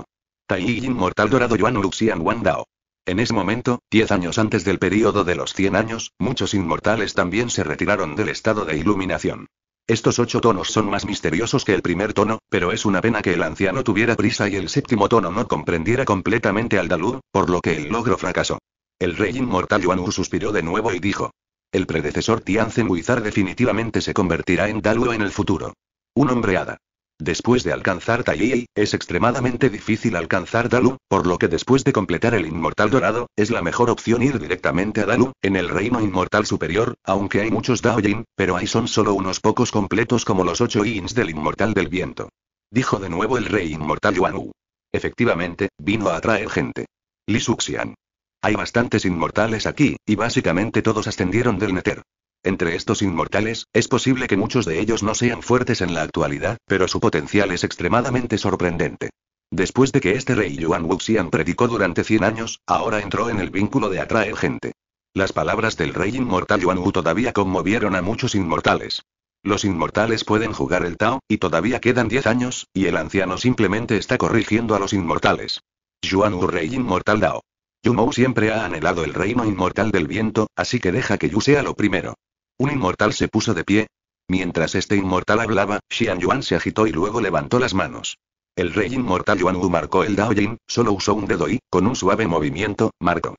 Tai Inmortal Dorado Yuan Luxian Wandao. En ese momento, 10 años antes del período de los 100 años, muchos inmortales también se retiraron del estado de iluminación. Estos ocho tonos son más misteriosos que el primer tono, pero es una pena que el anciano tuviera prisa y el séptimo tono no comprendiera completamente al Dalur, por lo que el logro fracasó. El rey inmortal Yuanwu suspiró de nuevo y dijo. El predecesor Tianzen Huizar definitivamente se convertirá en Dalú en el futuro. Un hombre hada. Después de alcanzar Taiyi, es extremadamente difícil alcanzar Dalu, por lo que después de completar el Inmortal Dorado, es la mejor opción ir directamente a Dalu, en el reino Inmortal Superior, aunque hay muchos Daoyin, pero ahí son solo unos pocos completos como los ocho Yins del Inmortal del Viento. Dijo de nuevo el rey Inmortal Yuan Efectivamente, vino a atraer gente. Li Suxian. Hay bastantes inmortales aquí, y básicamente todos ascendieron del Nether. Entre estos inmortales, es posible que muchos de ellos no sean fuertes en la actualidad, pero su potencial es extremadamente sorprendente. Después de que este rey Yuan Wuxian predicó durante 100 años, ahora entró en el vínculo de atraer gente. Las palabras del rey inmortal Yuan Wu todavía conmovieron a muchos inmortales. Los inmortales pueden jugar el Tao, y todavía quedan 10 años, y el anciano simplemente está corrigiendo a los inmortales. Yuan Wu Rey Inmortal Dao. Yu Mou siempre ha anhelado el reino inmortal del viento, así que deja que Yu sea lo primero. Un inmortal se puso de pie. Mientras este inmortal hablaba, Xian Yuan se agitó y luego levantó las manos. El rey inmortal Yuan Wu marcó el Daoyin, solo usó un dedo y, con un suave movimiento, marcó.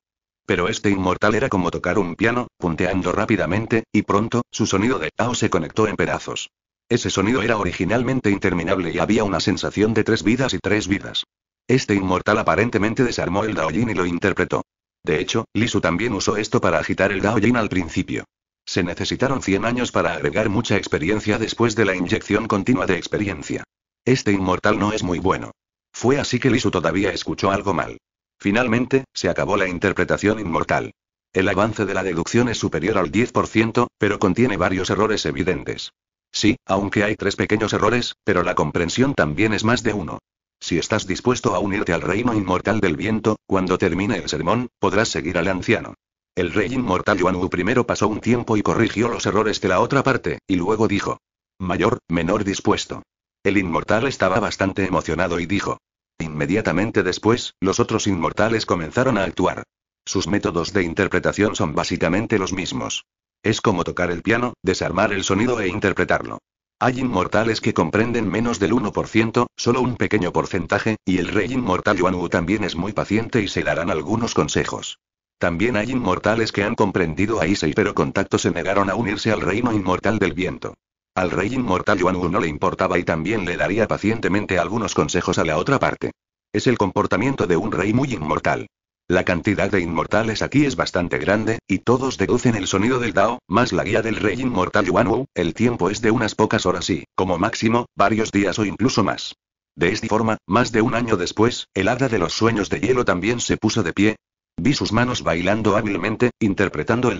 Pero este inmortal era como tocar un piano, punteando rápidamente, y pronto, su sonido de Dao se conectó en pedazos. Ese sonido era originalmente interminable y había una sensación de tres vidas y tres vidas. Este inmortal aparentemente desarmó el Daoyin y lo interpretó. De hecho, Lisu también usó esto para agitar el Dao Daoyin al principio. Se necesitaron 100 años para agregar mucha experiencia después de la inyección continua de experiencia. Este inmortal no es muy bueno. Fue así que Lisu todavía escuchó algo mal. Finalmente, se acabó la interpretación inmortal. El avance de la deducción es superior al 10%, pero contiene varios errores evidentes. Sí, aunque hay tres pequeños errores, pero la comprensión también es más de uno. Si estás dispuesto a unirte al reino inmortal del viento, cuando termine el sermón, podrás seguir al anciano. El rey inmortal Yuanwu primero pasó un tiempo y corrigió los errores de la otra parte, y luego dijo. Mayor, menor dispuesto. El inmortal estaba bastante emocionado y dijo. Inmediatamente después, los otros inmortales comenzaron a actuar. Sus métodos de interpretación son básicamente los mismos. Es como tocar el piano, desarmar el sonido e interpretarlo. Hay inmortales que comprenden menos del 1%, solo un pequeño porcentaje, y el rey inmortal Yuan Wu también es muy paciente y se darán algunos consejos. También hay inmortales que han comprendido a Issei pero contacto se negaron a unirse al reino inmortal del viento. Al rey inmortal Yuan Wu no le importaba y también le daría pacientemente algunos consejos a la otra parte. Es el comportamiento de un rey muy inmortal. La cantidad de inmortales aquí es bastante grande, y todos deducen el sonido del Dao, más la guía del rey inmortal Yuan Wu, el tiempo es de unas pocas horas y, como máximo, varios días o incluso más. De esta forma, más de un año después, el hada de los sueños de hielo también se puso de pie, Vi sus manos bailando hábilmente, interpretando el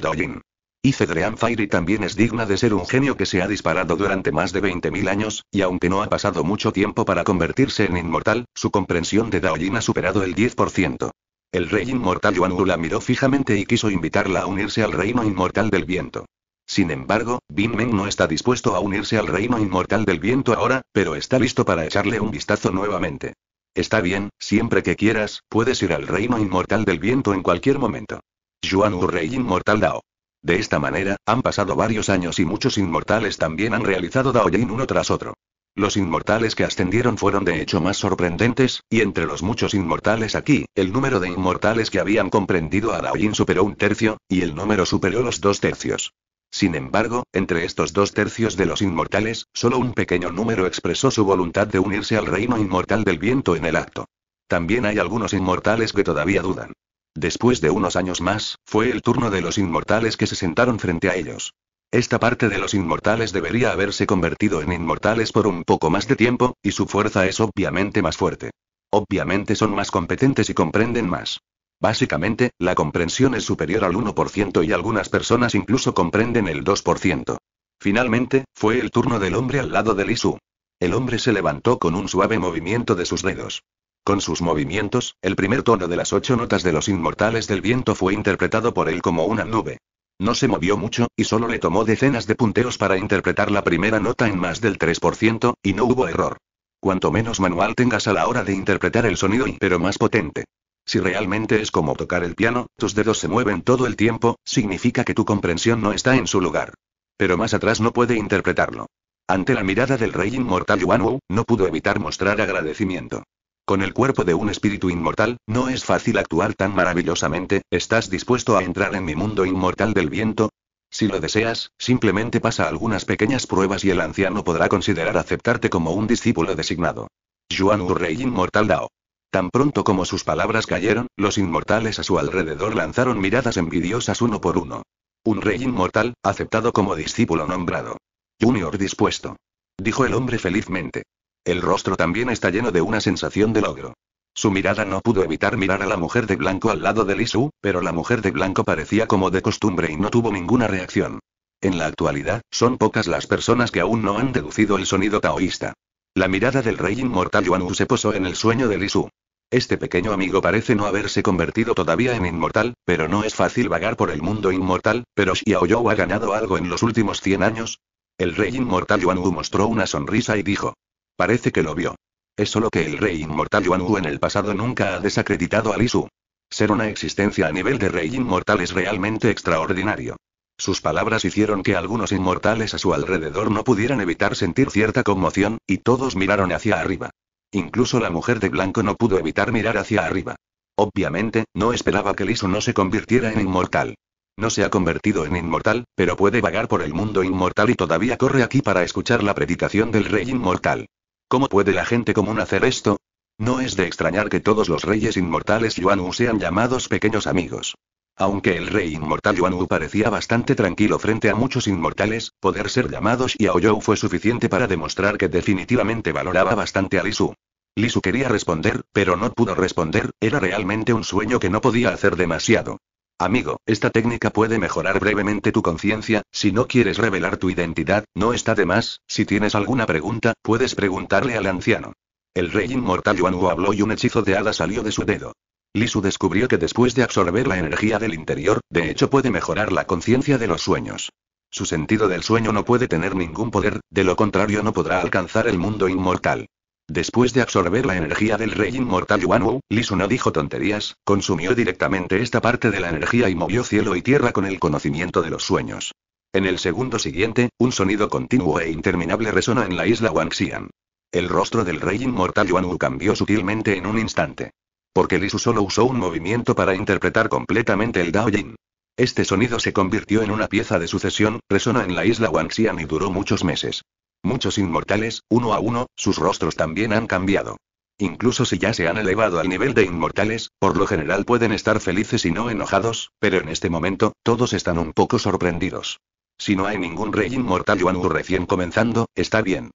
Y Cedrean Fairy también es digna de ser un genio que se ha disparado durante más de 20.000 años, y aunque no ha pasado mucho tiempo para convertirse en inmortal, su comprensión de Daoyin ha superado el 10%. El rey inmortal Yuan Wu la miró fijamente y quiso invitarla a unirse al reino inmortal del viento. Sin embargo, Bin Meng no está dispuesto a unirse al reino inmortal del viento ahora, pero está listo para echarle un vistazo nuevamente. Está bien, siempre que quieras, puedes ir al reino inmortal del viento en cualquier momento. Yuan Wu Rey Inmortal Dao. De esta manera, han pasado varios años y muchos inmortales también han realizado Yin uno tras otro. Los inmortales que ascendieron fueron de hecho más sorprendentes, y entre los muchos inmortales aquí, el número de inmortales que habían comprendido a Yin superó un tercio, y el número superó los dos tercios. Sin embargo, entre estos dos tercios de los inmortales, solo un pequeño número expresó su voluntad de unirse al reino inmortal del viento en el acto. También hay algunos inmortales que todavía dudan. Después de unos años más, fue el turno de los inmortales que se sentaron frente a ellos. Esta parte de los inmortales debería haberse convertido en inmortales por un poco más de tiempo, y su fuerza es obviamente más fuerte. Obviamente son más competentes y comprenden más. Básicamente, la comprensión es superior al 1% y algunas personas incluso comprenden el 2%. Finalmente, fue el turno del hombre al lado de Lisu. El hombre se levantó con un suave movimiento de sus dedos. Con sus movimientos, el primer tono de las ocho notas de los inmortales del viento fue interpretado por él como una nube. No se movió mucho, y solo le tomó decenas de punteos para interpretar la primera nota en más del 3%, y no hubo error. Cuanto menos manual tengas a la hora de interpretar el sonido y pero más potente. Si realmente es como tocar el piano, tus dedos se mueven todo el tiempo, significa que tu comprensión no está en su lugar. Pero más atrás no puede interpretarlo. Ante la mirada del rey inmortal Yuan Wu, no pudo evitar mostrar agradecimiento. Con el cuerpo de un espíritu inmortal, no es fácil actuar tan maravillosamente, ¿estás dispuesto a entrar en mi mundo inmortal del viento? Si lo deseas, simplemente pasa algunas pequeñas pruebas y el anciano podrá considerar aceptarte como un discípulo designado. Yuan Wu Rey Inmortal Dao. Tan pronto como sus palabras cayeron, los inmortales a su alrededor lanzaron miradas envidiosas uno por uno. Un rey inmortal, aceptado como discípulo nombrado. Junior dispuesto. Dijo el hombre felizmente. El rostro también está lleno de una sensación de logro. Su mirada no pudo evitar mirar a la mujer de blanco al lado de Lisu, pero la mujer de blanco parecía como de costumbre y no tuvo ninguna reacción. En la actualidad, son pocas las personas que aún no han deducido el sonido taoísta. La mirada del rey inmortal Yuanu se posó en el sueño de Lisu. Este pequeño amigo parece no haberse convertido todavía en inmortal, pero no es fácil vagar por el mundo inmortal, pero Xiaoyou ha ganado algo en los últimos 100 años. El rey inmortal Yuan mostró una sonrisa y dijo. Parece que lo vio. Es solo que el rey inmortal Yuan en el pasado nunca ha desacreditado a Lisu. Ser una existencia a nivel de rey inmortal es realmente extraordinario. Sus palabras hicieron que algunos inmortales a su alrededor no pudieran evitar sentir cierta conmoción, y todos miraron hacia arriba. Incluso la mujer de blanco no pudo evitar mirar hacia arriba. Obviamente, no esperaba que Lisu no se convirtiera en inmortal. No se ha convertido en inmortal, pero puede vagar por el mundo inmortal y todavía corre aquí para escuchar la predicación del rey inmortal. ¿Cómo puede la gente común hacer esto? No es de extrañar que todos los reyes inmortales Yuanu sean llamados pequeños amigos. Aunque el rey inmortal Yuanwu parecía bastante tranquilo frente a muchos inmortales, poder ser llamados y Yaoyou fue suficiente para demostrar que definitivamente valoraba bastante a Lisu. Lisu quería responder, pero no pudo responder, era realmente un sueño que no podía hacer demasiado. Amigo, esta técnica puede mejorar brevemente tu conciencia, si no quieres revelar tu identidad, no está de más, si tienes alguna pregunta, puedes preguntarle al anciano. El rey inmortal Yuanwu habló y un hechizo de hada salió de su dedo. Lisu descubrió que después de absorber la energía del interior, de hecho puede mejorar la conciencia de los sueños. Su sentido del sueño no puede tener ningún poder, de lo contrario no podrá alcanzar el mundo inmortal. Después de absorber la energía del rey inmortal Yuan Wu, Lisu no dijo tonterías, consumió directamente esta parte de la energía y movió cielo y tierra con el conocimiento de los sueños. En el segundo siguiente, un sonido continuo e interminable resonó en la isla Wangxian. El rostro del rey inmortal Yuan Wu cambió sutilmente en un instante. Porque Lisu solo usó un movimiento para interpretar completamente el Dao Yin. Este sonido se convirtió en una pieza de sucesión, resonó en la isla Wanxian y duró muchos meses. Muchos inmortales, uno a uno, sus rostros también han cambiado. Incluso si ya se han elevado al nivel de inmortales, por lo general pueden estar felices y no enojados, pero en este momento, todos están un poco sorprendidos. Si no hay ningún rey inmortal Yuan recién comenzando, está bien.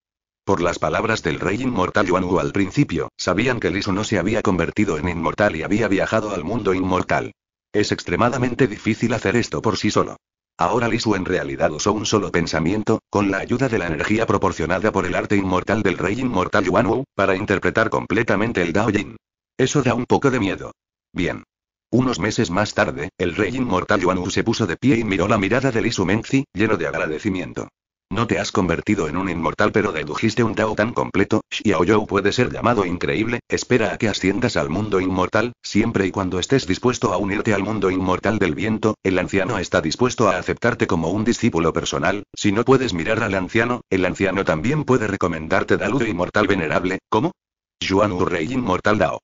Por las palabras del rey inmortal Wu al principio, sabían que Lisu no se había convertido en inmortal y había viajado al mundo inmortal. Es extremadamente difícil hacer esto por sí solo. Ahora Lisu en realidad usó un solo pensamiento, con la ayuda de la energía proporcionada por el arte inmortal del rey inmortal Yuan Wu, para interpretar completamente el Dao Yin. Eso da un poco de miedo. Bien. Unos meses más tarde, el rey inmortal Yuan Wu se puso de pie y miró la mirada de Lisu Mengzi, lleno de agradecimiento. No te has convertido en un inmortal, pero dedujiste un Tao tan completo. Xiao You puede ser llamado increíble. Espera a que asciendas al mundo inmortal, siempre y cuando estés dispuesto a unirte al mundo inmortal del viento. El anciano está dispuesto a aceptarte como un discípulo personal. Si no puedes mirar al anciano, el anciano también puede recomendarte Daludo inmortal venerable. ¿Cómo? Yuan rey inmortal Dao.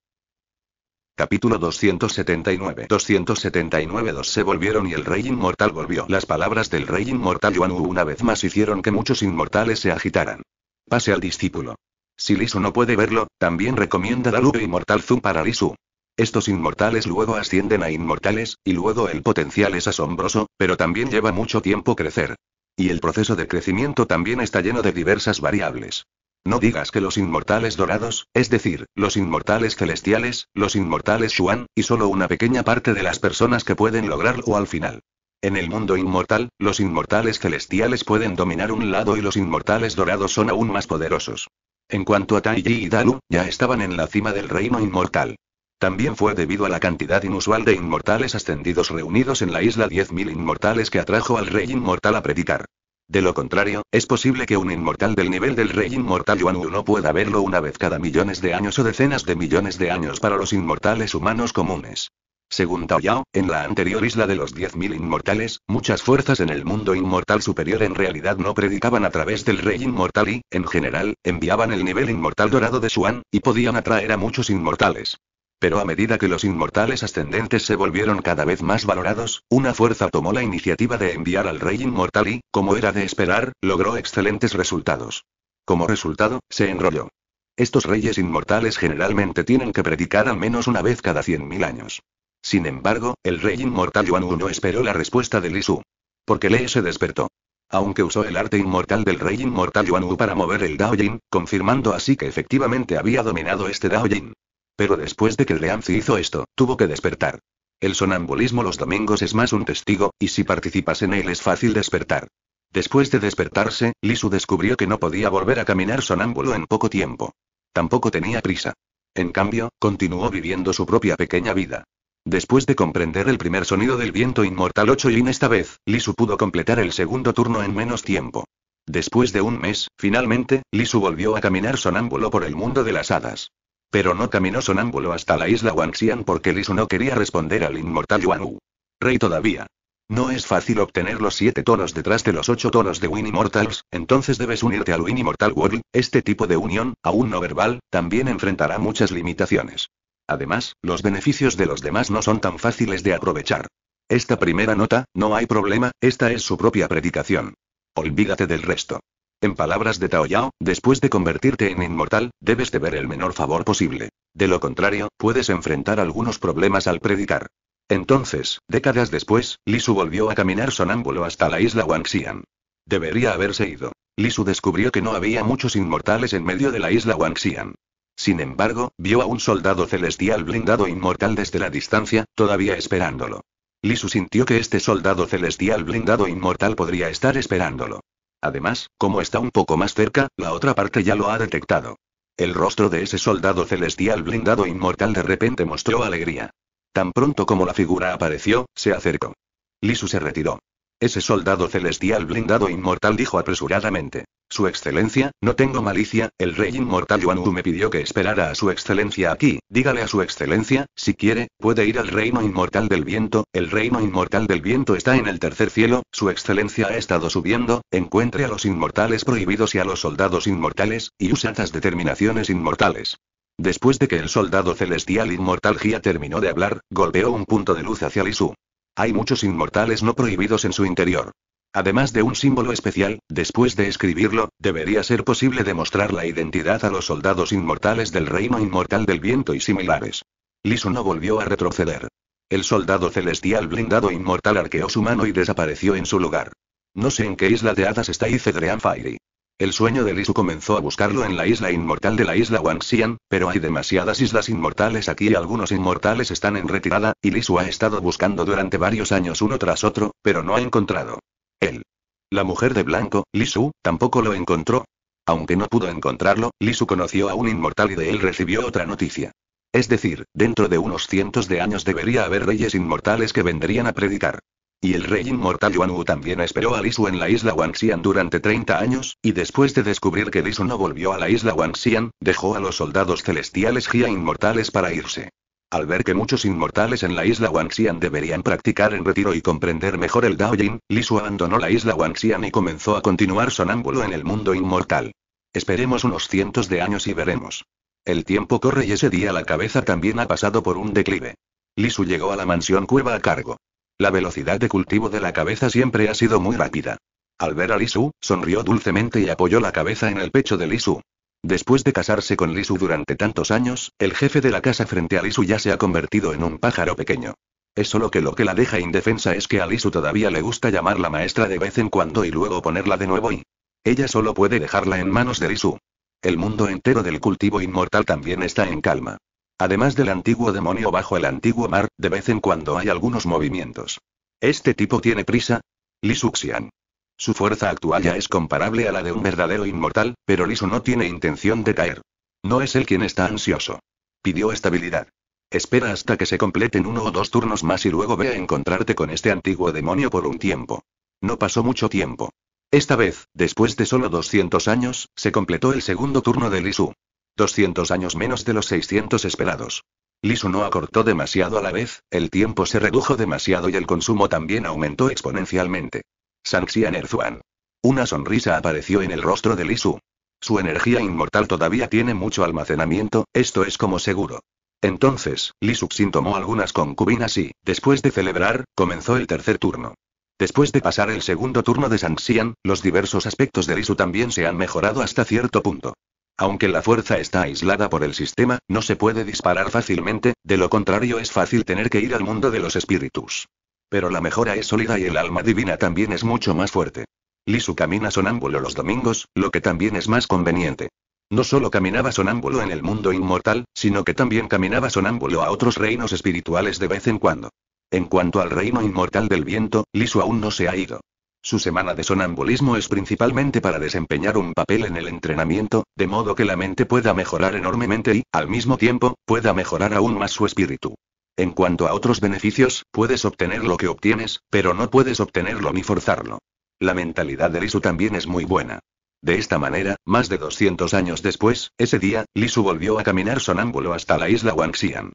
Capítulo 279 279 Dos se volvieron y el rey inmortal volvió. Las palabras del rey inmortal Yuan una vez más hicieron que muchos inmortales se agitaran. Pase al discípulo. Si Lisu no puede verlo, también recomienda la luz inmortal Zoom para Lisu. Estos inmortales luego ascienden a inmortales, y luego el potencial es asombroso, pero también lleva mucho tiempo crecer. Y el proceso de crecimiento también está lleno de diversas variables. No digas que los inmortales dorados, es decir, los inmortales celestiales, los inmortales Shuan, y solo una pequeña parte de las personas que pueden lograrlo al final. En el mundo inmortal, los inmortales celestiales pueden dominar un lado y los inmortales dorados son aún más poderosos. En cuanto a Taiji y Dalu, ya estaban en la cima del reino inmortal. También fue debido a la cantidad inusual de inmortales ascendidos reunidos en la isla 10.000 inmortales que atrajo al rey inmortal a predicar. De lo contrario, es posible que un inmortal del nivel del rey inmortal Yuan no pueda verlo una vez cada millones de años o decenas de millones de años para los inmortales humanos comunes. Según Tao Yao, en la anterior isla de los 10.000 inmortales, muchas fuerzas en el mundo inmortal superior en realidad no predicaban a través del rey inmortal y, en general, enviaban el nivel inmortal dorado de Xuan, y podían atraer a muchos inmortales. Pero a medida que los inmortales ascendentes se volvieron cada vez más valorados, una fuerza tomó la iniciativa de enviar al rey inmortal y, como era de esperar, logró excelentes resultados. Como resultado, se enrolló. Estos reyes inmortales generalmente tienen que predicar al menos una vez cada 100.000 años. Sin embargo, el rey inmortal Yuan no esperó la respuesta de Li Su. Porque Lei se despertó. Aunque usó el arte inmortal del rey inmortal Yuan para mover el Jin, confirmando así que efectivamente había dominado este Jin. Pero después de que Leanzi hizo esto, tuvo que despertar. El sonambulismo los domingos es más un testigo, y si participas en él es fácil despertar. Después de despertarse, Lisu descubrió que no podía volver a caminar sonámbulo en poco tiempo. Tampoco tenía prisa. En cambio, continuó viviendo su propia pequeña vida. Después de comprender el primer sonido del viento inmortal 8 en esta vez, Lisu pudo completar el segundo turno en menos tiempo. Después de un mes, finalmente, Lisu volvió a caminar sonámbulo por el mundo de las hadas. Pero no caminó sonámbulo hasta la isla Wanxian porque Lisu no quería responder al inmortal Yuan Rey todavía. No es fácil obtener los siete tonos detrás de los ocho tonos de Win Immortals, entonces debes unirte al Win Immortal World. Este tipo de unión, aún no verbal, también enfrentará muchas limitaciones. Además, los beneficios de los demás no son tan fáciles de aprovechar. Esta primera nota, no hay problema, esta es su propia predicación. Olvídate del resto. En palabras de Tao Yao, después de convertirte en inmortal, debes de ver el menor favor posible. De lo contrario, puedes enfrentar algunos problemas al predicar. Entonces, décadas después, Lisu volvió a caminar sonámbulo hasta la isla Wangxian. Debería haberse ido. Lisu descubrió que no había muchos inmortales en medio de la isla Wangxian. Sin embargo, vio a un soldado celestial blindado inmortal desde la distancia, todavía esperándolo. Lisu sintió que este soldado celestial blindado inmortal podría estar esperándolo. Además, como está un poco más cerca, la otra parte ya lo ha detectado. El rostro de ese soldado celestial blindado inmortal de repente mostró alegría. Tan pronto como la figura apareció, se acercó. Lisu se retiró. Ese soldado celestial blindado e inmortal dijo apresuradamente. Su excelencia, no tengo malicia, el rey inmortal Yuan me pidió que esperara a su excelencia aquí, dígale a su excelencia, si quiere, puede ir al reino inmortal del viento, el reino inmortal del viento está en el tercer cielo, su excelencia ha estado subiendo, encuentre a los inmortales prohibidos y a los soldados inmortales, y use estas determinaciones inmortales. Después de que el soldado celestial inmortal Gia terminó de hablar, golpeó un punto de luz hacia Lisu. Hay muchos inmortales no prohibidos en su interior. Además de un símbolo especial, después de escribirlo, debería ser posible demostrar la identidad a los soldados inmortales del reino inmortal del viento y similares. Lisu no volvió a retroceder. El soldado celestial blindado inmortal arqueó su mano y desapareció en su lugar. No sé en qué isla de hadas está Icedrean Fairy. El sueño de Lisu comenzó a buscarlo en la isla inmortal de la isla Wangxian, pero hay demasiadas islas inmortales aquí y algunos inmortales están en retirada, y Lisu ha estado buscando durante varios años uno tras otro, pero no ha encontrado. Él. La mujer de blanco, Lisu, tampoco lo encontró. Aunque no pudo encontrarlo, Lisu conoció a un inmortal y de él recibió otra noticia. Es decir, dentro de unos cientos de años debería haber reyes inmortales que vendrían a predicar. Y el rey inmortal Yuan Wu también esperó a Lisu en la isla Wangxian durante 30 años, y después de descubrir que Lisu no volvió a la isla Wangxian, dejó a los soldados celestiales Jia inmortales para irse. Al ver que muchos inmortales en la isla Wangxian deberían practicar en retiro y comprender mejor el Daoyin, Lisu abandonó la isla Wangxian y comenzó a continuar sonámbulo en el mundo inmortal. Esperemos unos cientos de años y veremos. El tiempo corre y ese día la cabeza también ha pasado por un declive. Lisu llegó a la mansión cueva a cargo. La velocidad de cultivo de la cabeza siempre ha sido muy rápida. Al ver a Lisu, sonrió dulcemente y apoyó la cabeza en el pecho de Lisu. Después de casarse con Lisu durante tantos años, el jefe de la casa frente a Lisu ya se ha convertido en un pájaro pequeño. Es solo que lo que la deja indefensa es que a Lisu todavía le gusta llamarla maestra de vez en cuando y luego ponerla de nuevo y... Ella solo puede dejarla en manos de Lisu. El mundo entero del cultivo inmortal también está en calma. Además del antiguo demonio bajo el antiguo mar, de vez en cuando hay algunos movimientos. ¿Este tipo tiene prisa? Li Su fuerza actual ya es comparable a la de un verdadero inmortal, pero Lisu no tiene intención de caer. No es él quien está ansioso. Pidió estabilidad. Espera hasta que se completen uno o dos turnos más y luego ve a encontrarte con este antiguo demonio por un tiempo. No pasó mucho tiempo. Esta vez, después de solo 200 años, se completó el segundo turno de Lisu. 200 años menos de los 600 esperados. Lisu no acortó demasiado a la vez, el tiempo se redujo demasiado y el consumo también aumentó exponencialmente. Sanxian Erzuan. Una sonrisa apareció en el rostro de Lisu. Su energía inmortal todavía tiene mucho almacenamiento, esto es como seguro. Entonces, Li Xin tomó algunas concubinas y, después de celebrar, comenzó el tercer turno. Después de pasar el segundo turno de Sanxian, los diversos aspectos de Lisu también se han mejorado hasta cierto punto. Aunque la fuerza está aislada por el sistema, no se puede disparar fácilmente, de lo contrario es fácil tener que ir al mundo de los espíritus. Pero la mejora es sólida y el alma divina también es mucho más fuerte. Lisu camina sonámbulo los domingos, lo que también es más conveniente. No solo caminaba sonámbulo en el mundo inmortal, sino que también caminaba sonámbulo a otros reinos espirituales de vez en cuando. En cuanto al reino inmortal del viento, Lisu aún no se ha ido. Su semana de sonambulismo es principalmente para desempeñar un papel en el entrenamiento, de modo que la mente pueda mejorar enormemente y, al mismo tiempo, pueda mejorar aún más su espíritu. En cuanto a otros beneficios, puedes obtener lo que obtienes, pero no puedes obtenerlo ni forzarlo. La mentalidad de Lisu también es muy buena. De esta manera, más de 200 años después, ese día, Lisu volvió a caminar sonámbulo hasta la isla Wangxian.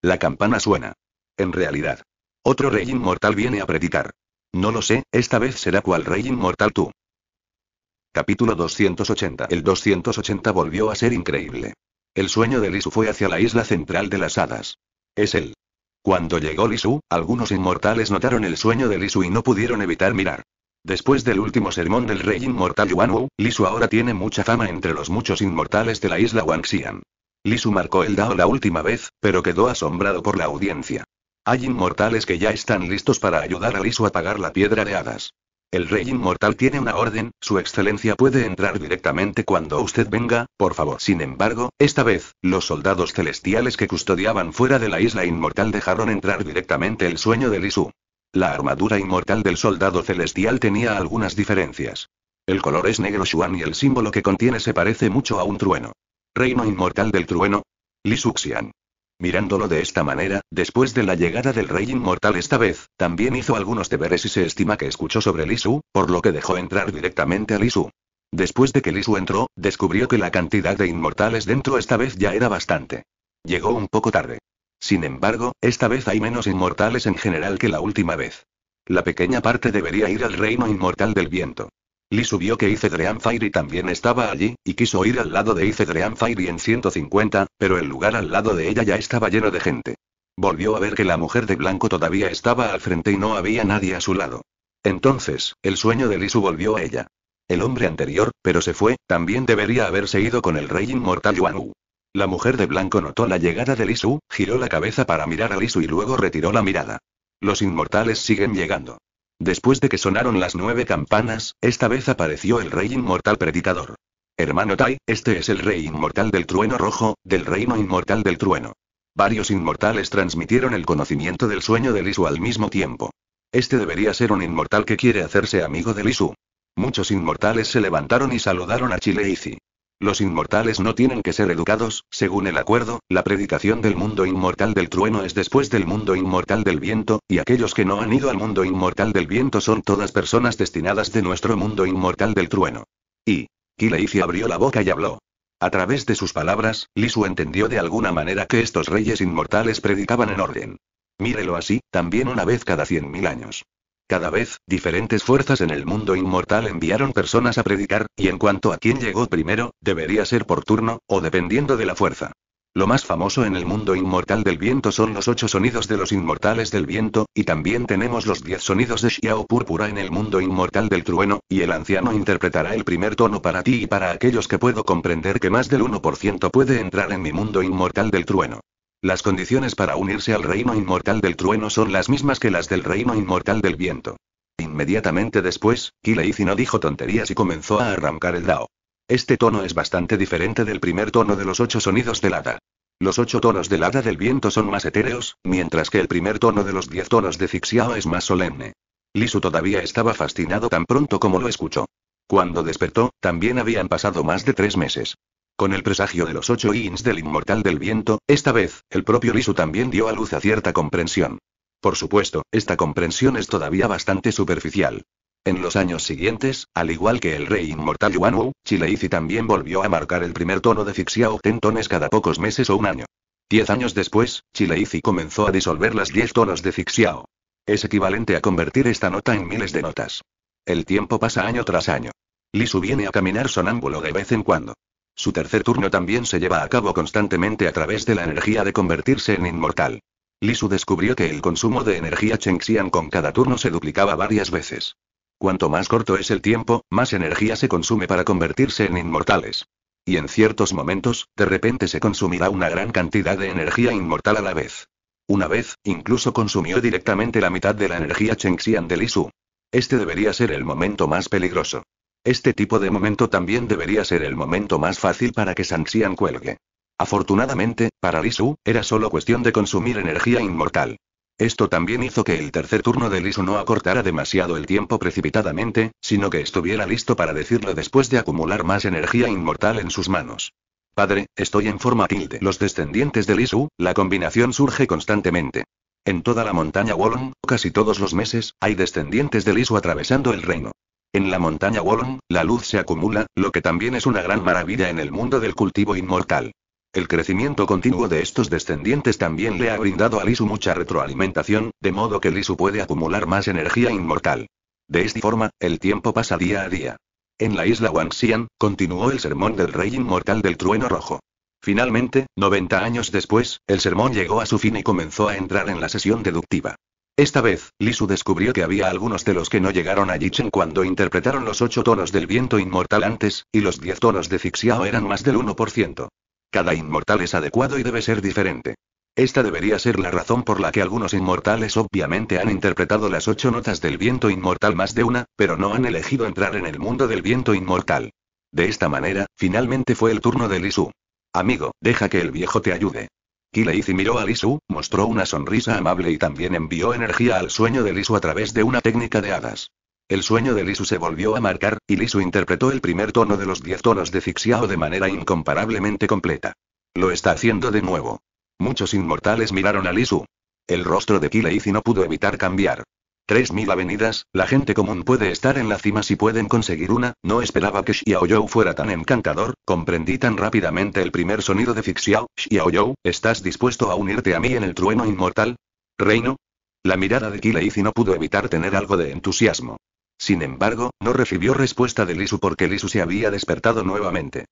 La campana suena. En realidad. Otro rey inmortal viene a predicar. No lo sé, esta vez será cual rey inmortal tú. Capítulo 280. El 280 volvió a ser increíble. El sueño de Lisu fue hacia la isla central de las hadas. Es él. Cuando llegó Lisu, algunos inmortales notaron el sueño de Lisu y no pudieron evitar mirar. Después del último sermón del rey inmortal Yuan Lisu ahora tiene mucha fama entre los muchos inmortales de la isla Wangxian. Lisu marcó el Dao la última vez, pero quedó asombrado por la audiencia. Hay inmortales que ya están listos para ayudar a Lisu a pagar la piedra de hadas. El rey inmortal tiene una orden, su excelencia puede entrar directamente cuando usted venga, por favor. Sin embargo, esta vez, los soldados celestiales que custodiaban fuera de la isla inmortal dejaron entrar directamente el sueño de Lisu. La armadura inmortal del soldado celestial tenía algunas diferencias. El color es negro Xuan y el símbolo que contiene se parece mucho a un trueno. Reino inmortal del trueno. Lisu Mirándolo de esta manera, después de la llegada del rey inmortal esta vez, también hizo algunos deberes y se estima que escuchó sobre Lisu, por lo que dejó entrar directamente a Lisu. Después de que Lisu entró, descubrió que la cantidad de inmortales dentro esta vez ya era bastante. Llegó un poco tarde. Sin embargo, esta vez hay menos inmortales en general que la última vez. La pequeña parte debería ir al reino inmortal del viento. Lisu vio que Ice Dreamfire también estaba allí, y quiso ir al lado de Ice Dreamfire en 150, pero el lugar al lado de ella ya estaba lleno de gente. Volvió a ver que la mujer de blanco todavía estaba al frente y no había nadie a su lado. Entonces, el sueño de Lisu volvió a ella. El hombre anterior, pero se fue, también debería haberse ido con el rey inmortal Yuan La mujer de blanco notó la llegada de Lisu, giró la cabeza para mirar a Lisu y luego retiró la mirada. Los inmortales siguen llegando. Después de que sonaron las nueve campanas, esta vez apareció el rey inmortal predicador. Hermano Tai, este es el rey inmortal del trueno rojo, del reino inmortal del trueno. Varios inmortales transmitieron el conocimiento del sueño de Lisu al mismo tiempo. Este debería ser un inmortal que quiere hacerse amigo de Lisu. Muchos inmortales se levantaron y saludaron a Chileizi. Los inmortales no tienen que ser educados, según el acuerdo, la predicación del mundo inmortal del trueno es después del mundo inmortal del viento, y aquellos que no han ido al mundo inmortal del viento son todas personas destinadas de nuestro mundo inmortal del trueno. Y. Kileici abrió la boca y habló. A través de sus palabras, Lisu entendió de alguna manera que estos reyes inmortales predicaban en orden. Mírelo así, también una vez cada cien mil años. Cada vez, diferentes fuerzas en el mundo inmortal enviaron personas a predicar, y en cuanto a quién llegó primero, debería ser por turno, o dependiendo de la fuerza. Lo más famoso en el mundo inmortal del viento son los ocho sonidos de los inmortales del viento, y también tenemos los diez sonidos de Xiao Púrpura en el mundo inmortal del trueno, y el anciano interpretará el primer tono para ti y para aquellos que puedo comprender que más del 1% puede entrar en mi mundo inmortal del trueno. Las condiciones para unirse al reino inmortal del trueno son las mismas que las del reino inmortal del viento. Inmediatamente después, Kileizi no dijo tonterías y comenzó a arrancar el dao. Este tono es bastante diferente del primer tono de los ocho sonidos del hada. Los ocho tonos del hada del viento son más etéreos, mientras que el primer tono de los diez tonos de Fixiao es más solemne. Lisu todavía estaba fascinado tan pronto como lo escuchó. Cuando despertó, también habían pasado más de tres meses. Con el presagio de los ocho ins del inmortal del viento, esta vez, el propio Lisu también dio a luz a cierta comprensión. Por supuesto, esta comprensión es todavía bastante superficial. En los años siguientes, al igual que el rey inmortal Yuan Wu, Chileizi también volvió a marcar el primer tono de Fixiao ten tones cada pocos meses o un año. Diez años después, Chileizi comenzó a disolver las diez tonos de Fixiao. Es equivalente a convertir esta nota en miles de notas. El tiempo pasa año tras año. Lisu viene a caminar sonámbulo de vez en cuando. Su tercer turno también se lleva a cabo constantemente a través de la energía de convertirse en inmortal. Lisu descubrió que el consumo de energía Chengxian con cada turno se duplicaba varias veces. Cuanto más corto es el tiempo, más energía se consume para convertirse en inmortales. Y en ciertos momentos, de repente se consumirá una gran cantidad de energía inmortal a la vez. Una vez, incluso consumió directamente la mitad de la energía Chengxian de Lisu. Este debería ser el momento más peligroso. Este tipo de momento también debería ser el momento más fácil para que Sanxian cuelgue. Afortunadamente, para Lisu, era solo cuestión de consumir energía inmortal. Esto también hizo que el tercer turno de Lisu no acortara demasiado el tiempo precipitadamente, sino que estuviera listo para decirlo después de acumular más energía inmortal en sus manos. Padre, estoy en forma tilde. Los descendientes de Lisu, la combinación surge constantemente. En toda la montaña Wolong, casi todos los meses, hay descendientes de Lisu atravesando el reino. En la montaña Wolong, la luz se acumula, lo que también es una gran maravilla en el mundo del cultivo inmortal. El crecimiento continuo de estos descendientes también le ha brindado a Lisu mucha retroalimentación, de modo que Lisu puede acumular más energía inmortal. De esta forma, el tiempo pasa día a día. En la isla Wangxian, continuó el sermón del rey inmortal del trueno rojo. Finalmente, 90 años después, el sermón llegó a su fin y comenzó a entrar en la sesión deductiva. Esta vez, Lisu descubrió que había algunos de los que no llegaron a Yichen cuando interpretaron los ocho tonos del viento inmortal antes, y los diez tonos de Fixiao eran más del 1%. Cada inmortal es adecuado y debe ser diferente. Esta debería ser la razón por la que algunos inmortales obviamente han interpretado las ocho notas del viento inmortal más de una, pero no han elegido entrar en el mundo del viento inmortal. De esta manera, finalmente fue el turno de Lisu. Amigo, deja que el viejo te ayude. Kileizi miró a Lisu, mostró una sonrisa amable y también envió energía al sueño de Lisu a través de una técnica de hadas. El sueño de Lisu se volvió a marcar, y Lisu interpretó el primer tono de los diez tonos de Fixiao de manera incomparablemente completa. Lo está haciendo de nuevo. Muchos inmortales miraron a Lisu. El rostro de Kileizi no pudo evitar cambiar. 3.000 avenidas, la gente común puede estar en la cima si pueden conseguir una, no esperaba que Xiaoyou fuera tan encantador, comprendí tan rápidamente el primer sonido de Fixiao, Xiaoyou, ¿estás dispuesto a unirte a mí en el trueno inmortal? Reino. La mirada de Kileizi no pudo evitar tener algo de entusiasmo. Sin embargo, no recibió respuesta de Lisu porque Lisu se había despertado nuevamente.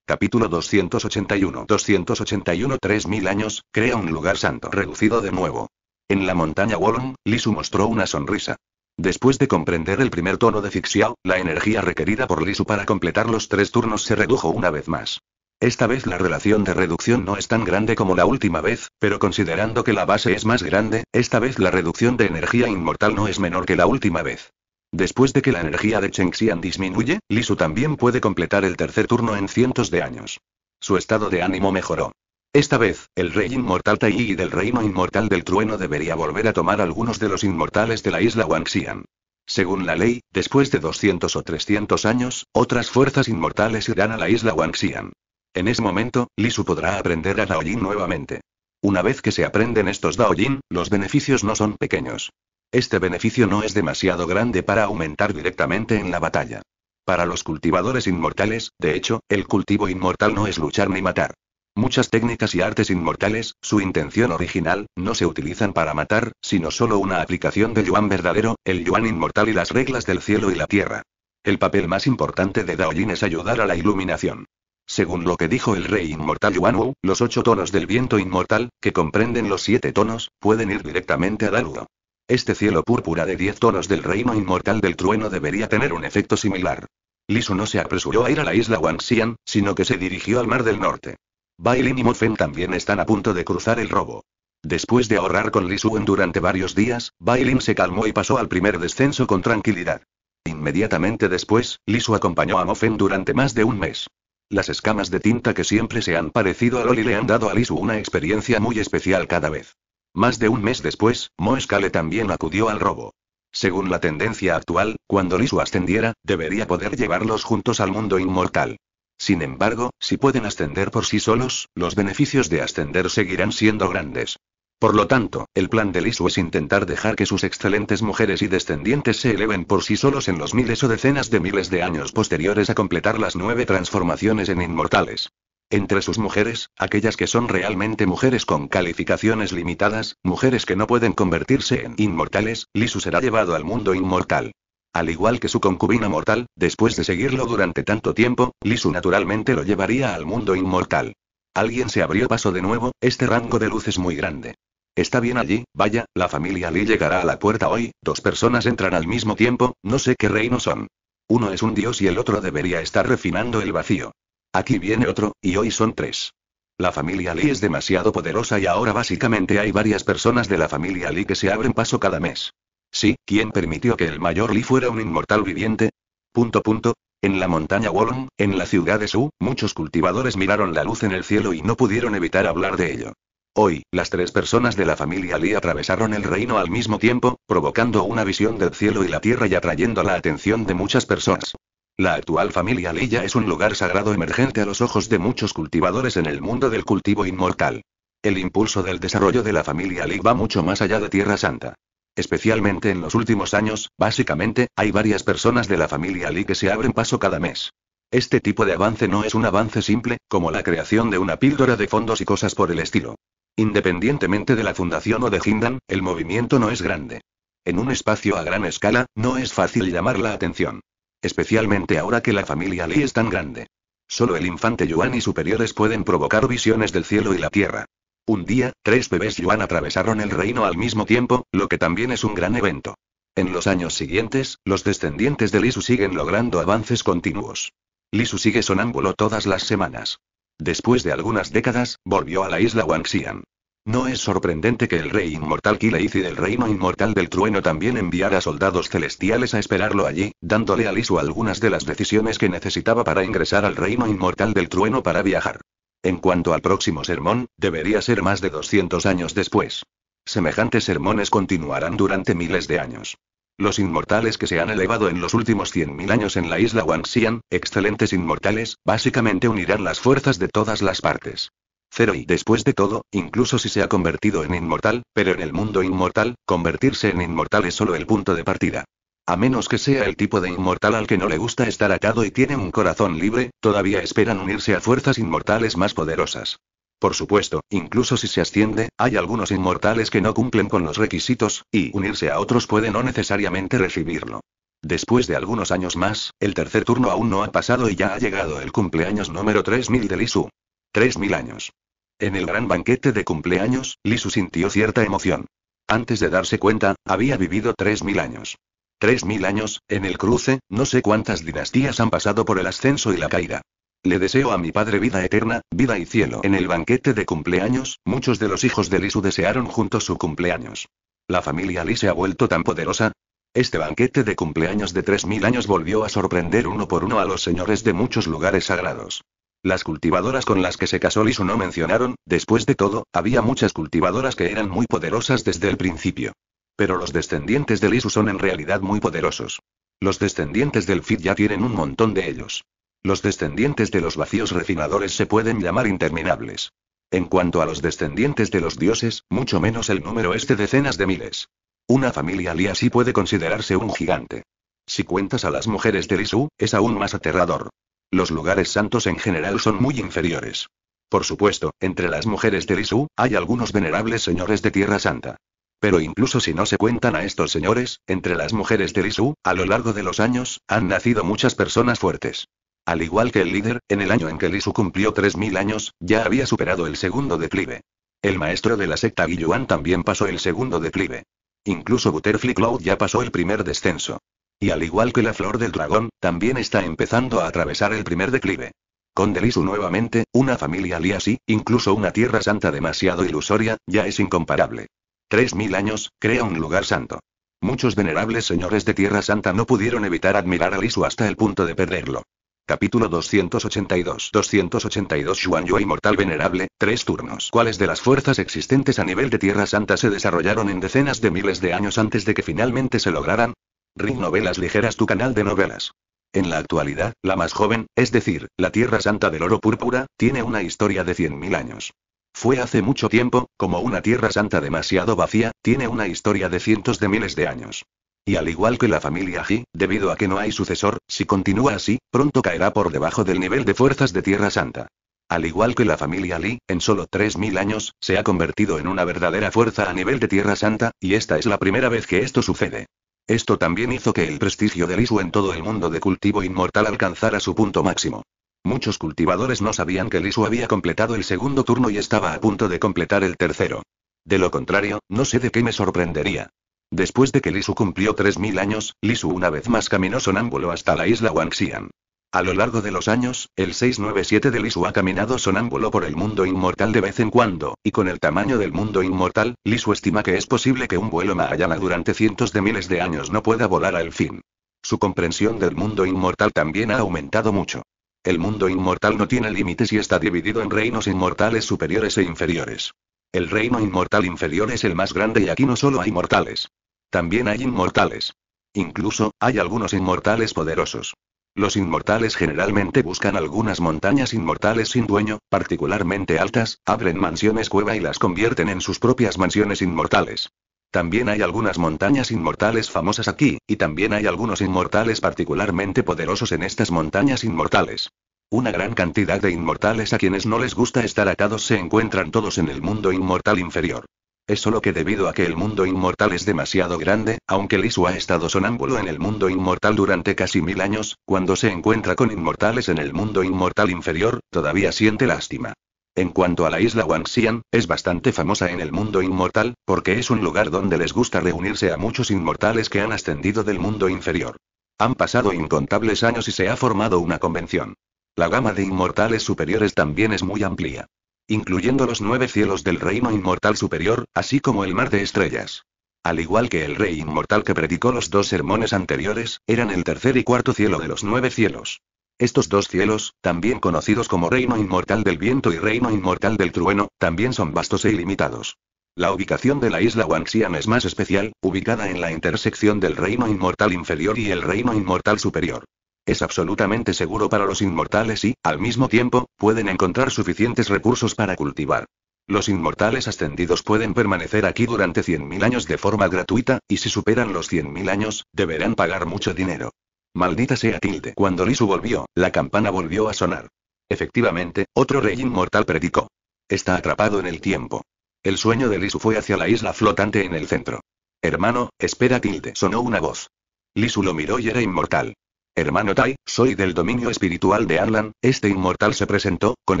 Capítulo 281 281 3000 años, crea un lugar santo reducido de nuevo. En la montaña Wolong, Lisu mostró una sonrisa. Después de comprender el primer tono de Fixiao, la energía requerida por Lisu para completar los tres turnos se redujo una vez más. Esta vez la relación de reducción no es tan grande como la última vez, pero considerando que la base es más grande, esta vez la reducción de energía inmortal no es menor que la última vez. Después de que la energía de Chengxian disminuye, Lisu también puede completar el tercer turno en cientos de años. Su estado de ánimo mejoró. Esta vez, el rey inmortal Taiyi del reino inmortal del trueno debería volver a tomar algunos de los inmortales de la isla Wangxian. Según la ley, después de 200 o 300 años, otras fuerzas inmortales irán a la isla Wangxian. En ese momento, Su podrá aprender a Daoyin nuevamente. Una vez que se aprenden estos Daoyin, los beneficios no son pequeños. Este beneficio no es demasiado grande para aumentar directamente en la batalla. Para los cultivadores inmortales, de hecho, el cultivo inmortal no es luchar ni matar. Muchas técnicas y artes inmortales, su intención original, no se utilizan para matar, sino solo una aplicación del yuan verdadero, el yuan inmortal y las reglas del cielo y la tierra. El papel más importante de Daoyin es ayudar a la iluminación. Según lo que dijo el rey inmortal Yuan Wu, los ocho tonos del viento inmortal, que comprenden los siete tonos, pueden ir directamente a Daluo. Este cielo púrpura de diez tonos del reino inmortal del trueno debería tener un efecto similar. Lisu no se apresuró a ir a la isla Wangxian, sino que se dirigió al mar del norte. Bailin y Mofen también están a punto de cruzar el robo. Después de ahorrar con en durante varios días, Bailin se calmó y pasó al primer descenso con tranquilidad. Inmediatamente después, Lisu acompañó a Mofen durante más de un mes. Las escamas de tinta que siempre se han parecido a Loli le han dado a Lisu una experiencia muy especial cada vez. Más de un mes después, Moescale también acudió al robo. Según la tendencia actual, cuando Lisu ascendiera, debería poder llevarlos juntos al mundo inmortal. Sin embargo, si pueden ascender por sí solos, los beneficios de ascender seguirán siendo grandes. Por lo tanto, el plan de Lisu es intentar dejar que sus excelentes mujeres y descendientes se eleven por sí solos en los miles o decenas de miles de años posteriores a completar las nueve transformaciones en inmortales. Entre sus mujeres, aquellas que son realmente mujeres con calificaciones limitadas, mujeres que no pueden convertirse en inmortales, Lisu será llevado al mundo inmortal. Al igual que su concubina mortal, después de seguirlo durante tanto tiempo, su naturalmente lo llevaría al mundo inmortal. Alguien se abrió paso de nuevo, este rango de luz es muy grande. Está bien allí, vaya, la familia Lee llegará a la puerta hoy, dos personas entran al mismo tiempo, no sé qué reino son. Uno es un dios y el otro debería estar refinando el vacío. Aquí viene otro, y hoy son tres. La familia Lee es demasiado poderosa y ahora básicamente hay varias personas de la familia Lee que se abren paso cada mes. Sí, ¿quién permitió que el mayor Lee fuera un inmortal viviente? Punto punto. En la montaña Wolong, en la ciudad de Su, muchos cultivadores miraron la luz en el cielo y no pudieron evitar hablar de ello. Hoy, las tres personas de la familia Lee atravesaron el reino al mismo tiempo, provocando una visión del cielo y la tierra y atrayendo la atención de muchas personas. La actual familia Lee ya es un lugar sagrado emergente a los ojos de muchos cultivadores en el mundo del cultivo inmortal. El impulso del desarrollo de la familia Lee va mucho más allá de Tierra Santa. Especialmente en los últimos años, básicamente, hay varias personas de la familia Lee que se abren paso cada mes. Este tipo de avance no es un avance simple, como la creación de una píldora de fondos y cosas por el estilo. Independientemente de la fundación o de Hindan, el movimiento no es grande. En un espacio a gran escala, no es fácil llamar la atención. Especialmente ahora que la familia Lee es tan grande. Solo el infante Yuan y superiores pueden provocar visiones del cielo y la tierra. Un día, tres bebés Yuan atravesaron el reino al mismo tiempo, lo que también es un gran evento. En los años siguientes, los descendientes de Lisu siguen logrando avances continuos. Lisu sigue sonámbulo todas las semanas. Después de algunas décadas, volvió a la isla Wangxian. No es sorprendente que el rey inmortal Kileizi del reino inmortal del trueno también enviara soldados celestiales a esperarlo allí, dándole a Lisu algunas de las decisiones que necesitaba para ingresar al reino inmortal del trueno para viajar. En cuanto al próximo sermón, debería ser más de 200 años después. Semejantes sermones continuarán durante miles de años. Los inmortales que se han elevado en los últimos 100.000 años en la isla Wangxian, excelentes inmortales, básicamente unirán las fuerzas de todas las partes. Cero y después de todo, incluso si se ha convertido en inmortal, pero en el mundo inmortal, convertirse en inmortal es solo el punto de partida. A menos que sea el tipo de inmortal al que no le gusta estar atado y tiene un corazón libre, todavía esperan unirse a fuerzas inmortales más poderosas. Por supuesto, incluso si se asciende, hay algunos inmortales que no cumplen con los requisitos, y unirse a otros puede no necesariamente recibirlo. Después de algunos años más, el tercer turno aún no ha pasado y ya ha llegado el cumpleaños número 3000 de Lisu. 3000 años. En el gran banquete de cumpleaños, Lisu sintió cierta emoción. Antes de darse cuenta, había vivido 3000 años. Tres mil años, en el cruce, no sé cuántas dinastías han pasado por el ascenso y la caída. Le deseo a mi padre vida eterna, vida y cielo. En el banquete de cumpleaños, muchos de los hijos de Lisu desearon juntos su cumpleaños. La familia Lee se ha vuelto tan poderosa. Este banquete de cumpleaños de 3.000 años volvió a sorprender uno por uno a los señores de muchos lugares sagrados. Las cultivadoras con las que se casó Lisu no mencionaron, después de todo, había muchas cultivadoras que eran muy poderosas desde el principio. Pero los descendientes del Lisu son en realidad muy poderosos. Los descendientes del Fit ya tienen un montón de ellos. Los descendientes de los vacíos refinadores se pueden llamar interminables. En cuanto a los descendientes de los dioses, mucho menos el número es de decenas de miles. Una familia Lia sí puede considerarse un gigante. Si cuentas a las mujeres de Lisu, es aún más aterrador. Los lugares santos en general son muy inferiores. Por supuesto, entre las mujeres de Lisu hay algunos venerables señores de Tierra Santa. Pero incluso si no se cuentan a estos señores, entre las mujeres de Lisu, a lo largo de los años, han nacido muchas personas fuertes. Al igual que el líder, en el año en que Lisu cumplió 3.000 años, ya había superado el segundo declive. El maestro de la secta Guiyuan también pasó el segundo declive. Incluso Butterfly Cloud ya pasó el primer descenso. Y al igual que la flor del dragón, también está empezando a atravesar el primer declive. Con Delisu nuevamente, una familia Liasi, incluso una tierra santa demasiado ilusoria, ya es incomparable. 3.000 años, crea un lugar santo. Muchos venerables señores de Tierra Santa no pudieron evitar admirar a lisu hasta el punto de perderlo. Capítulo 282 282 Yue Inmortal Venerable, tres turnos. ¿Cuáles de las fuerzas existentes a nivel de Tierra Santa se desarrollaron en decenas de miles de años antes de que finalmente se lograran? Ring Novelas Ligeras tu canal de novelas. En la actualidad, la más joven, es decir, la Tierra Santa del Oro Púrpura, tiene una historia de 100.000 años. Fue hace mucho tiempo, como una tierra santa demasiado vacía, tiene una historia de cientos de miles de años. Y al igual que la familia Ji, debido a que no hay sucesor, si continúa así, pronto caerá por debajo del nivel de fuerzas de Tierra Santa. Al igual que la familia Li, en solo 3.000 años, se ha convertido en una verdadera fuerza a nivel de Tierra Santa, y esta es la primera vez que esto sucede. Esto también hizo que el prestigio de isu en todo el mundo de cultivo inmortal alcanzara su punto máximo. Muchos cultivadores no sabían que Lisu había completado el segundo turno y estaba a punto de completar el tercero. De lo contrario, no sé de qué me sorprendería. Después de que Lisu cumplió 3.000 años, Lisu una vez más caminó sonámbulo hasta la isla Wangxian. A lo largo de los años, el 697 de Lisu ha caminado sonámbulo por el mundo inmortal de vez en cuando, y con el tamaño del mundo inmortal, Lisu estima que es posible que un vuelo Mahayana durante cientos de miles de años no pueda volar al fin. Su comprensión del mundo inmortal también ha aumentado mucho. El mundo inmortal no tiene límites y está dividido en reinos inmortales superiores e inferiores. El reino inmortal inferior es el más grande y aquí no solo hay mortales. También hay inmortales. Incluso, hay algunos inmortales poderosos. Los inmortales generalmente buscan algunas montañas inmortales sin dueño, particularmente altas, abren mansiones cueva y las convierten en sus propias mansiones inmortales. También hay algunas montañas inmortales famosas aquí, y también hay algunos inmortales particularmente poderosos en estas montañas inmortales. Una gran cantidad de inmortales a quienes no les gusta estar atados se encuentran todos en el mundo inmortal inferior. Es solo que debido a que el mundo inmortal es demasiado grande, aunque Lisu ha estado sonámbulo en el mundo inmortal durante casi mil años, cuando se encuentra con inmortales en el mundo inmortal inferior, todavía siente lástima. En cuanto a la isla Wangxian, es bastante famosa en el mundo inmortal, porque es un lugar donde les gusta reunirse a muchos inmortales que han ascendido del mundo inferior. Han pasado incontables años y se ha formado una convención. La gama de inmortales superiores también es muy amplia, incluyendo los nueve cielos del reino inmortal superior, así como el mar de estrellas. Al igual que el rey inmortal que predicó los dos sermones anteriores, eran el tercer y cuarto cielo de los nueve cielos. Estos dos cielos, también conocidos como reino inmortal del viento y reino inmortal del trueno, también son vastos e ilimitados. La ubicación de la isla Wanxian es más especial, ubicada en la intersección del reino inmortal inferior y el reino inmortal superior. Es absolutamente seguro para los inmortales y, al mismo tiempo, pueden encontrar suficientes recursos para cultivar. Los inmortales ascendidos pueden permanecer aquí durante 100.000 años de forma gratuita, y si superan los 100.000 años, deberán pagar mucho dinero. Maldita sea tilde. Cuando Lisu volvió, la campana volvió a sonar. Efectivamente, otro rey inmortal predicó. Está atrapado en el tiempo. El sueño de Lisu fue hacia la isla flotante en el centro. Hermano, espera tilde. Sonó una voz. Lisu lo miró y era inmortal. Hermano Tai, soy del dominio espiritual de Anlan, este inmortal se presentó, con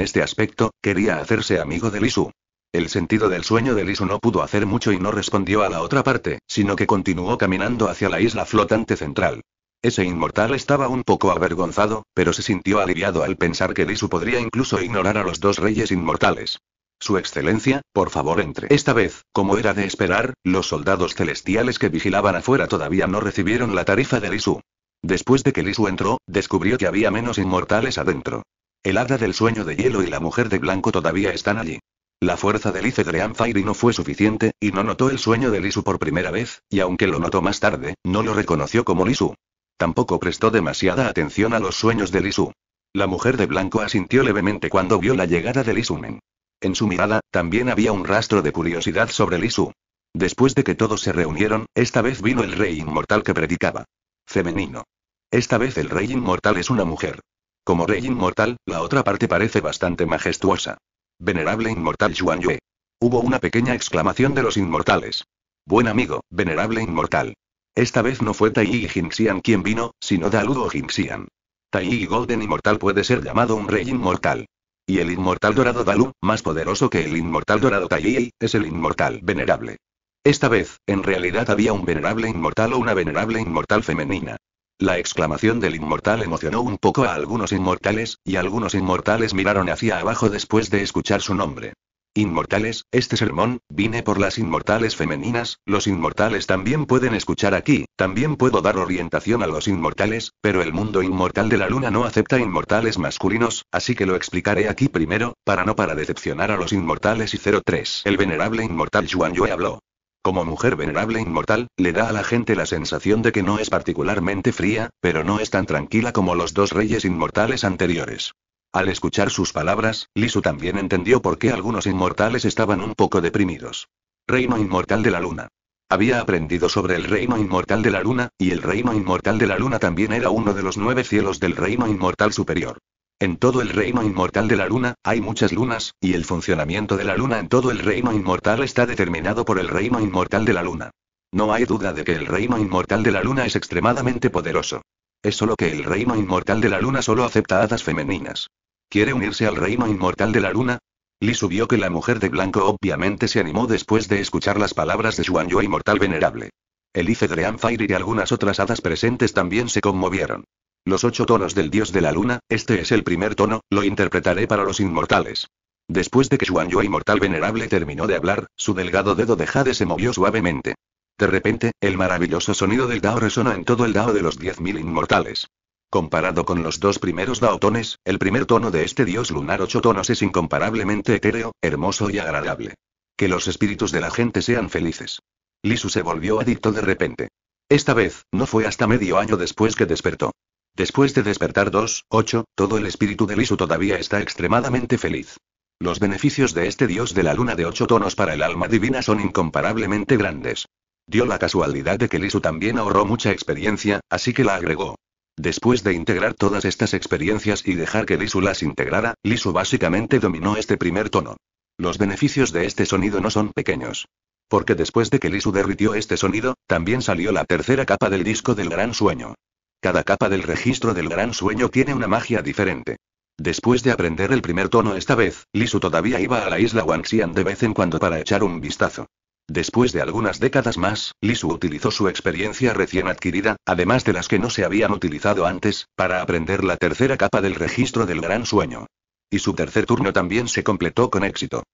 este aspecto, quería hacerse amigo de Lisu. El sentido del sueño de Lisu no pudo hacer mucho y no respondió a la otra parte, sino que continuó caminando hacia la isla flotante central. Ese inmortal estaba un poco avergonzado, pero se sintió aliviado al pensar que Lisu podría incluso ignorar a los dos reyes inmortales. Su Excelencia, por favor entre. Esta vez, como era de esperar, los soldados celestiales que vigilaban afuera todavía no recibieron la tarifa de Lisu. Después de que Lisu entró, descubrió que había menos inmortales adentro. El hada del sueño de hielo y la mujer de blanco todavía están allí. La fuerza de Lice Fairy no fue suficiente, y no notó el sueño de Lisu por primera vez, y aunque lo notó más tarde, no lo reconoció como Lisu. Tampoco prestó demasiada atención a los sueños de Lisu. La mujer de blanco asintió levemente cuando vio la llegada de Lisumen. En su mirada, también había un rastro de curiosidad sobre Lisu. Después de que todos se reunieron, esta vez vino el rey inmortal que predicaba. Femenino. Esta vez el rey inmortal es una mujer. Como rey inmortal, la otra parte parece bastante majestuosa. Venerable inmortal Yuan Yue. Hubo una pequeña exclamación de los inmortales. Buen amigo, venerable inmortal. Esta vez no fue Taiyi Jinxian quien vino, sino o Jinxian. Taiyi Golden Inmortal puede ser llamado un rey inmortal. Y el inmortal dorado Dalu, más poderoso que el inmortal dorado Taiyi, es el inmortal venerable. Esta vez, en realidad había un venerable inmortal o una venerable inmortal femenina. La exclamación del inmortal emocionó un poco a algunos inmortales, y algunos inmortales miraron hacia abajo después de escuchar su nombre. Inmortales, este sermón, vine por las inmortales femeninas, los inmortales también pueden escuchar aquí, también puedo dar orientación a los inmortales, pero el mundo inmortal de la luna no acepta inmortales masculinos, así que lo explicaré aquí primero, para no para decepcionar a los inmortales y 03. El venerable inmortal Yuan Yue habló. Como mujer venerable inmortal, le da a la gente la sensación de que no es particularmente fría, pero no es tan tranquila como los dos reyes inmortales anteriores. Al escuchar sus palabras, Lisu también entendió por qué algunos inmortales estaban un poco deprimidos. Reino inmortal de la luna. Había aprendido sobre el reino inmortal de la luna, y el reino inmortal de la luna también era uno de los nueve cielos del reino inmortal superior. En todo el reino inmortal de la luna, hay muchas lunas, y el funcionamiento de la luna en todo el reino inmortal está determinado por el reino inmortal de la luna. No hay duda de que el reino inmortal de la luna es extremadamente poderoso. Es solo que el reino inmortal de la luna solo acepta hadas femeninas. ¿Quiere unirse al reino inmortal de la luna? Li subió que la mujer de blanco obviamente se animó después de escuchar las palabras de Xuan Yue inmortal venerable. Elice Dreamfire y algunas otras hadas presentes también se conmovieron. Los ocho tonos del dios de la luna, este es el primer tono, lo interpretaré para los inmortales. Después de que Xuan Yue inmortal venerable terminó de hablar, su delgado dedo de Jade se movió suavemente. De repente, el maravilloso sonido del Dao resona en todo el Dao de los 10.000 inmortales. Comparado con los dos primeros Daotones, el primer tono de este dios lunar ocho tonos es incomparablemente etéreo, hermoso y agradable. Que los espíritus de la gente sean felices. Lisu se volvió adicto de repente. Esta vez, no fue hasta medio año después que despertó. Después de despertar 2, 8, todo el espíritu de Lisu todavía está extremadamente feliz. Los beneficios de este dios de la luna de ocho tonos para el alma divina son incomparablemente grandes. Dio la casualidad de que Lisu también ahorró mucha experiencia, así que la agregó. Después de integrar todas estas experiencias y dejar que Lisu las integrara, Lisu básicamente dominó este primer tono. Los beneficios de este sonido no son pequeños. Porque después de que Lisu derritió este sonido, también salió la tercera capa del disco del gran sueño. Cada capa del registro del gran sueño tiene una magia diferente. Después de aprender el primer tono esta vez, Lisu todavía iba a la isla Wangxian de vez en cuando para echar un vistazo. Después de algunas décadas más, Lisu utilizó su experiencia recién adquirida, además de las que no se habían utilizado antes, para aprender la tercera capa del registro del gran sueño. Y su tercer turno también se completó con éxito.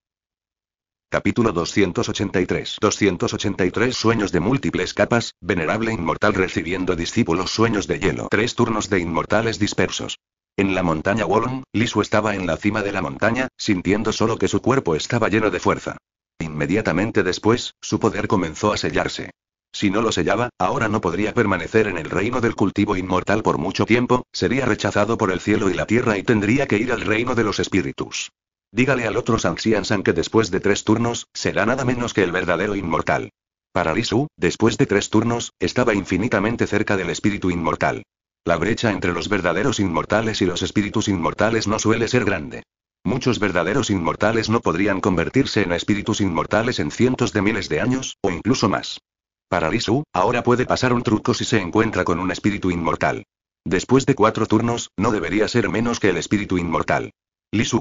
Capítulo 283 283 Sueños de múltiples capas, venerable inmortal recibiendo discípulos sueños de hielo. Tres turnos de inmortales dispersos. En la montaña Wolong, Lisu estaba en la cima de la montaña, sintiendo solo que su cuerpo estaba lleno de fuerza. Inmediatamente después, su poder comenzó a sellarse. Si no lo sellaba, ahora no podría permanecer en el reino del cultivo inmortal por mucho tiempo, sería rechazado por el cielo y la tierra y tendría que ir al reino de los espíritus. Dígale al otro Sanxian San que después de tres turnos, será nada menos que el verdadero inmortal. Para Lisu, después de tres turnos, estaba infinitamente cerca del espíritu inmortal. La brecha entre los verdaderos inmortales y los espíritus inmortales no suele ser grande. Muchos verdaderos inmortales no podrían convertirse en espíritus inmortales en cientos de miles de años, o incluso más. Para Lisu, ahora puede pasar un truco si se encuentra con un espíritu inmortal. Después de cuatro turnos, no debería ser menos que el espíritu inmortal. Lisu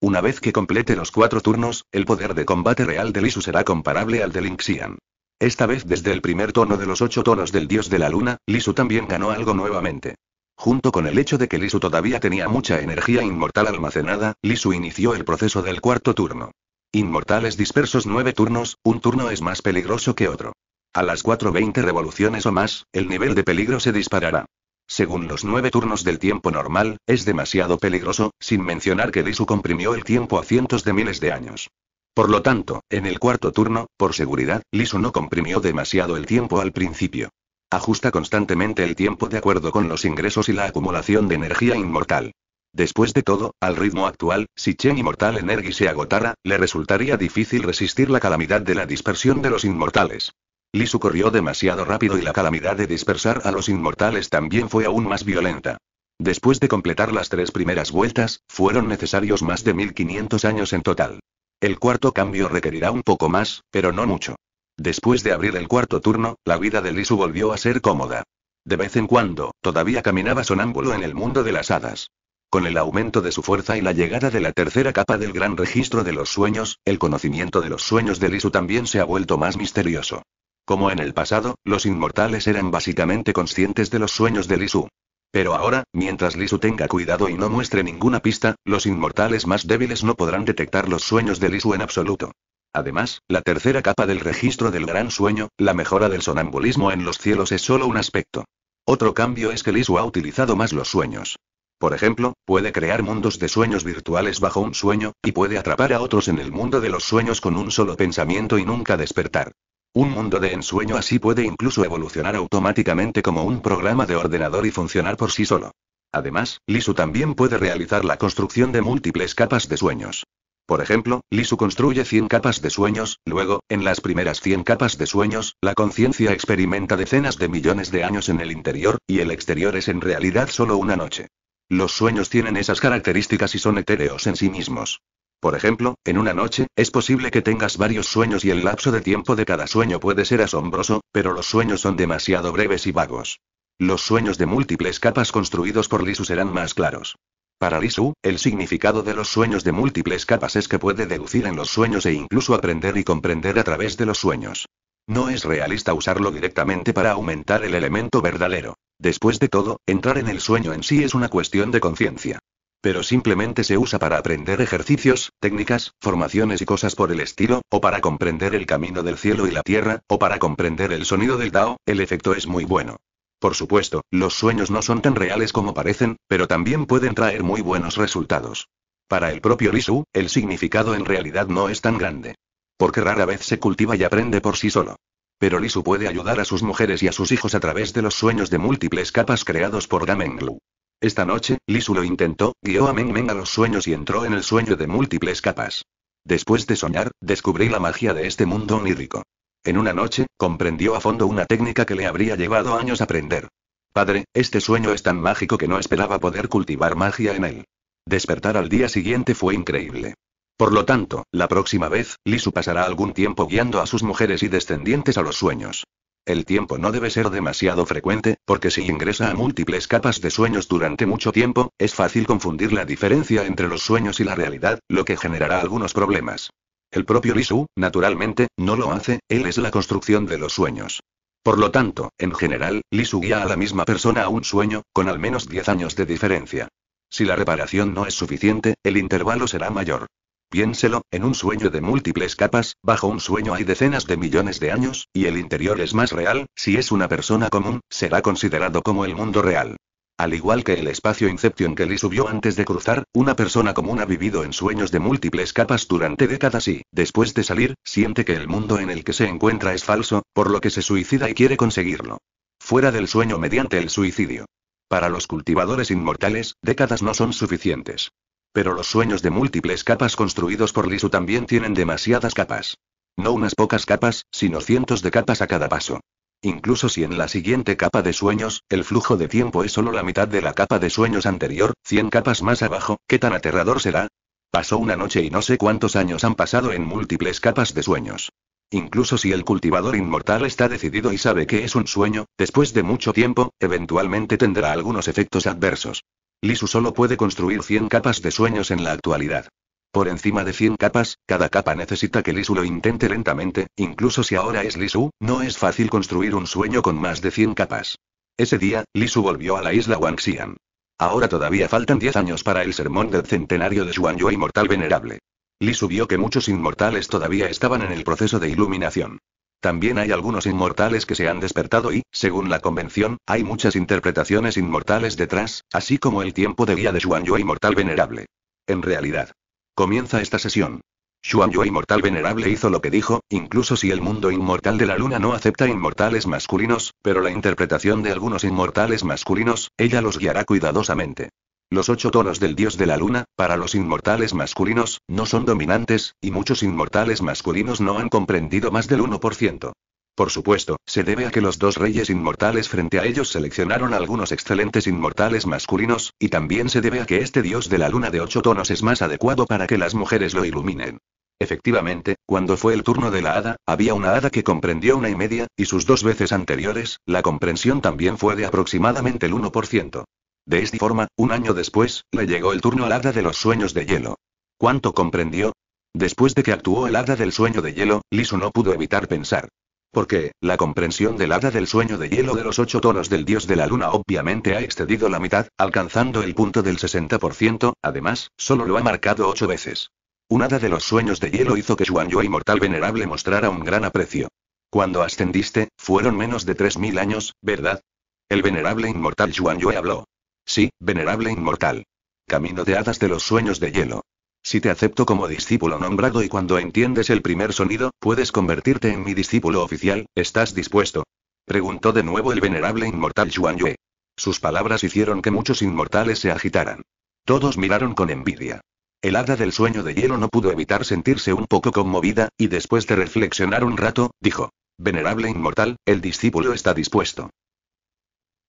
Una vez que complete los cuatro turnos, el poder de combate real de Lisu será comparable al de Linxian. Esta vez desde el primer tono de los ocho tonos del dios de la luna, Lisu también ganó algo nuevamente. Junto con el hecho de que Lisu todavía tenía mucha energía inmortal almacenada, Lisu inició el proceso del cuarto turno. Inmortales dispersos nueve turnos, un turno es más peligroso que otro. A las 4.20 revoluciones o más, el nivel de peligro se disparará. Según los nueve turnos del tiempo normal, es demasiado peligroso, sin mencionar que Lisu comprimió el tiempo a cientos de miles de años. Por lo tanto, en el cuarto turno, por seguridad, Lisu no comprimió demasiado el tiempo al principio. Ajusta constantemente el tiempo de acuerdo con los ingresos y la acumulación de energía inmortal. Después de todo, al ritmo actual, si Chen Inmortal Energy se agotara, le resultaría difícil resistir la calamidad de la dispersión de los inmortales. Lisu corrió demasiado rápido y la calamidad de dispersar a los inmortales también fue aún más violenta. Después de completar las tres primeras vueltas, fueron necesarios más de 1500 años en total. El cuarto cambio requerirá un poco más, pero no mucho. Después de abrir el cuarto turno, la vida de Lisu volvió a ser cómoda. De vez en cuando, todavía caminaba sonámbulo en el mundo de las hadas. Con el aumento de su fuerza y la llegada de la tercera capa del gran registro de los sueños, el conocimiento de los sueños de Lisu también se ha vuelto más misterioso. Como en el pasado, los inmortales eran básicamente conscientes de los sueños de Lisu. Pero ahora, mientras Lisu tenga cuidado y no muestre ninguna pista, los inmortales más débiles no podrán detectar los sueños de Lisu en absoluto. Además, la tercera capa del registro del gran sueño, la mejora del sonambulismo en los cielos es solo un aspecto. Otro cambio es que Lisu ha utilizado más los sueños. Por ejemplo, puede crear mundos de sueños virtuales bajo un sueño, y puede atrapar a otros en el mundo de los sueños con un solo pensamiento y nunca despertar. Un mundo de ensueño así puede incluso evolucionar automáticamente como un programa de ordenador y funcionar por sí solo. Además, Lisu también puede realizar la construcción de múltiples capas de sueños. Por ejemplo, Lisu construye 100 capas de sueños, luego, en las primeras 100 capas de sueños, la conciencia experimenta decenas de millones de años en el interior, y el exterior es en realidad solo una noche. Los sueños tienen esas características y son etéreos en sí mismos. Por ejemplo, en una noche, es posible que tengas varios sueños y el lapso de tiempo de cada sueño puede ser asombroso, pero los sueños son demasiado breves y vagos. Los sueños de múltiples capas construidos por Lisu serán más claros. Para Lisu, el significado de los sueños de múltiples capas es que puede deducir en los sueños e incluso aprender y comprender a través de los sueños. No es realista usarlo directamente para aumentar el elemento verdadero. Después de todo, entrar en el sueño en sí es una cuestión de conciencia. Pero simplemente se usa para aprender ejercicios, técnicas, formaciones y cosas por el estilo, o para comprender el camino del cielo y la tierra, o para comprender el sonido del Dao, el efecto es muy bueno. Por supuesto, los sueños no son tan reales como parecen, pero también pueden traer muy buenos resultados. Para el propio Lisu, el significado en realidad no es tan grande. Porque rara vez se cultiva y aprende por sí solo. Pero Lisu puede ayudar a sus mujeres y a sus hijos a través de los sueños de múltiples capas creados por Gamenglu. Esta noche, Lisu lo intentó, guió a Meng Meng a los sueños y entró en el sueño de múltiples capas. Después de soñar, descubrí la magia de este mundo onírico. En una noche, comprendió a fondo una técnica que le habría llevado años aprender. Padre, este sueño es tan mágico que no esperaba poder cultivar magia en él. Despertar al día siguiente fue increíble. Por lo tanto, la próxima vez, Lisu pasará algún tiempo guiando a sus mujeres y descendientes a los sueños. El tiempo no debe ser demasiado frecuente, porque si ingresa a múltiples capas de sueños durante mucho tiempo, es fácil confundir la diferencia entre los sueños y la realidad, lo que generará algunos problemas. El propio Lisu, naturalmente, no lo hace, él es la construcción de los sueños. Por lo tanto, en general, Lisu guía a la misma persona a un sueño, con al menos 10 años de diferencia. Si la reparación no es suficiente, el intervalo será mayor. Piénselo, en un sueño de múltiples capas, bajo un sueño hay decenas de millones de años, y el interior es más real, si es una persona común, será considerado como el mundo real. Al igual que el espacio Inception que Lee subió antes de cruzar, una persona común ha vivido en sueños de múltiples capas durante décadas y, después de salir, siente que el mundo en el que se encuentra es falso, por lo que se suicida y quiere conseguirlo. Fuera del sueño mediante el suicidio. Para los cultivadores inmortales, décadas no son suficientes. Pero los sueños de múltiples capas construidos por Lisu también tienen demasiadas capas. No unas pocas capas, sino cientos de capas a cada paso. Incluso si en la siguiente capa de sueños, el flujo de tiempo es solo la mitad de la capa de sueños anterior, 100 capas más abajo, ¿qué tan aterrador será? Pasó una noche y no sé cuántos años han pasado en múltiples capas de sueños. Incluso si el cultivador inmortal está decidido y sabe que es un sueño, después de mucho tiempo, eventualmente tendrá algunos efectos adversos. Lisu solo puede construir 100 capas de sueños en la actualidad. Por encima de 100 capas, cada capa necesita que Lisu lo intente lentamente, incluso si ahora es Lisu, no es fácil construir un sueño con más de 100 capas. Ese día, Lisu volvió a la isla Wangxian. Ahora todavía faltan 10 años para el sermón del centenario de Yue Inmortal Venerable. Lisu vio que muchos inmortales todavía estaban en el proceso de iluminación. También hay algunos inmortales que se han despertado y, según la convención, hay muchas interpretaciones inmortales detrás, así como el tiempo de guía de Xuan Yue Inmortal Venerable. En realidad, Comienza esta sesión. Yue, Inmortal Venerable hizo lo que dijo, incluso si el mundo inmortal de la luna no acepta inmortales masculinos, pero la interpretación de algunos inmortales masculinos, ella los guiará cuidadosamente. Los ocho tonos del dios de la luna, para los inmortales masculinos, no son dominantes, y muchos inmortales masculinos no han comprendido más del 1%. Por supuesto, se debe a que los dos reyes inmortales frente a ellos seleccionaron algunos excelentes inmortales masculinos, y también se debe a que este dios de la luna de ocho tonos es más adecuado para que las mujeres lo iluminen. Efectivamente, cuando fue el turno de la hada, había una hada que comprendió una y media, y sus dos veces anteriores, la comprensión también fue de aproximadamente el 1%. De esta forma, un año después, le llegó el turno al hada de los sueños de hielo. ¿Cuánto comprendió? Después de que actuó el hada del sueño de hielo, Lisu no pudo evitar pensar. Porque, la comprensión del hada del sueño de hielo de los ocho tonos del dios de la luna obviamente ha excedido la mitad, alcanzando el punto del 60%, además, solo lo ha marcado ocho veces. Un hada de los sueños de hielo hizo que Yue inmortal venerable mostrara un gran aprecio. Cuando ascendiste, fueron menos de 3.000 años, ¿verdad? El venerable inmortal Xuan Yue habló. Sí, venerable inmortal. Camino de hadas de los sueños de hielo. Si te acepto como discípulo nombrado y cuando entiendes el primer sonido, puedes convertirte en mi discípulo oficial, ¿estás dispuesto? Preguntó de nuevo el venerable inmortal Yuan Yue. Sus palabras hicieron que muchos inmortales se agitaran. Todos miraron con envidia. El hada del sueño de hielo no pudo evitar sentirse un poco conmovida, y después de reflexionar un rato, dijo. Venerable inmortal, el discípulo está dispuesto.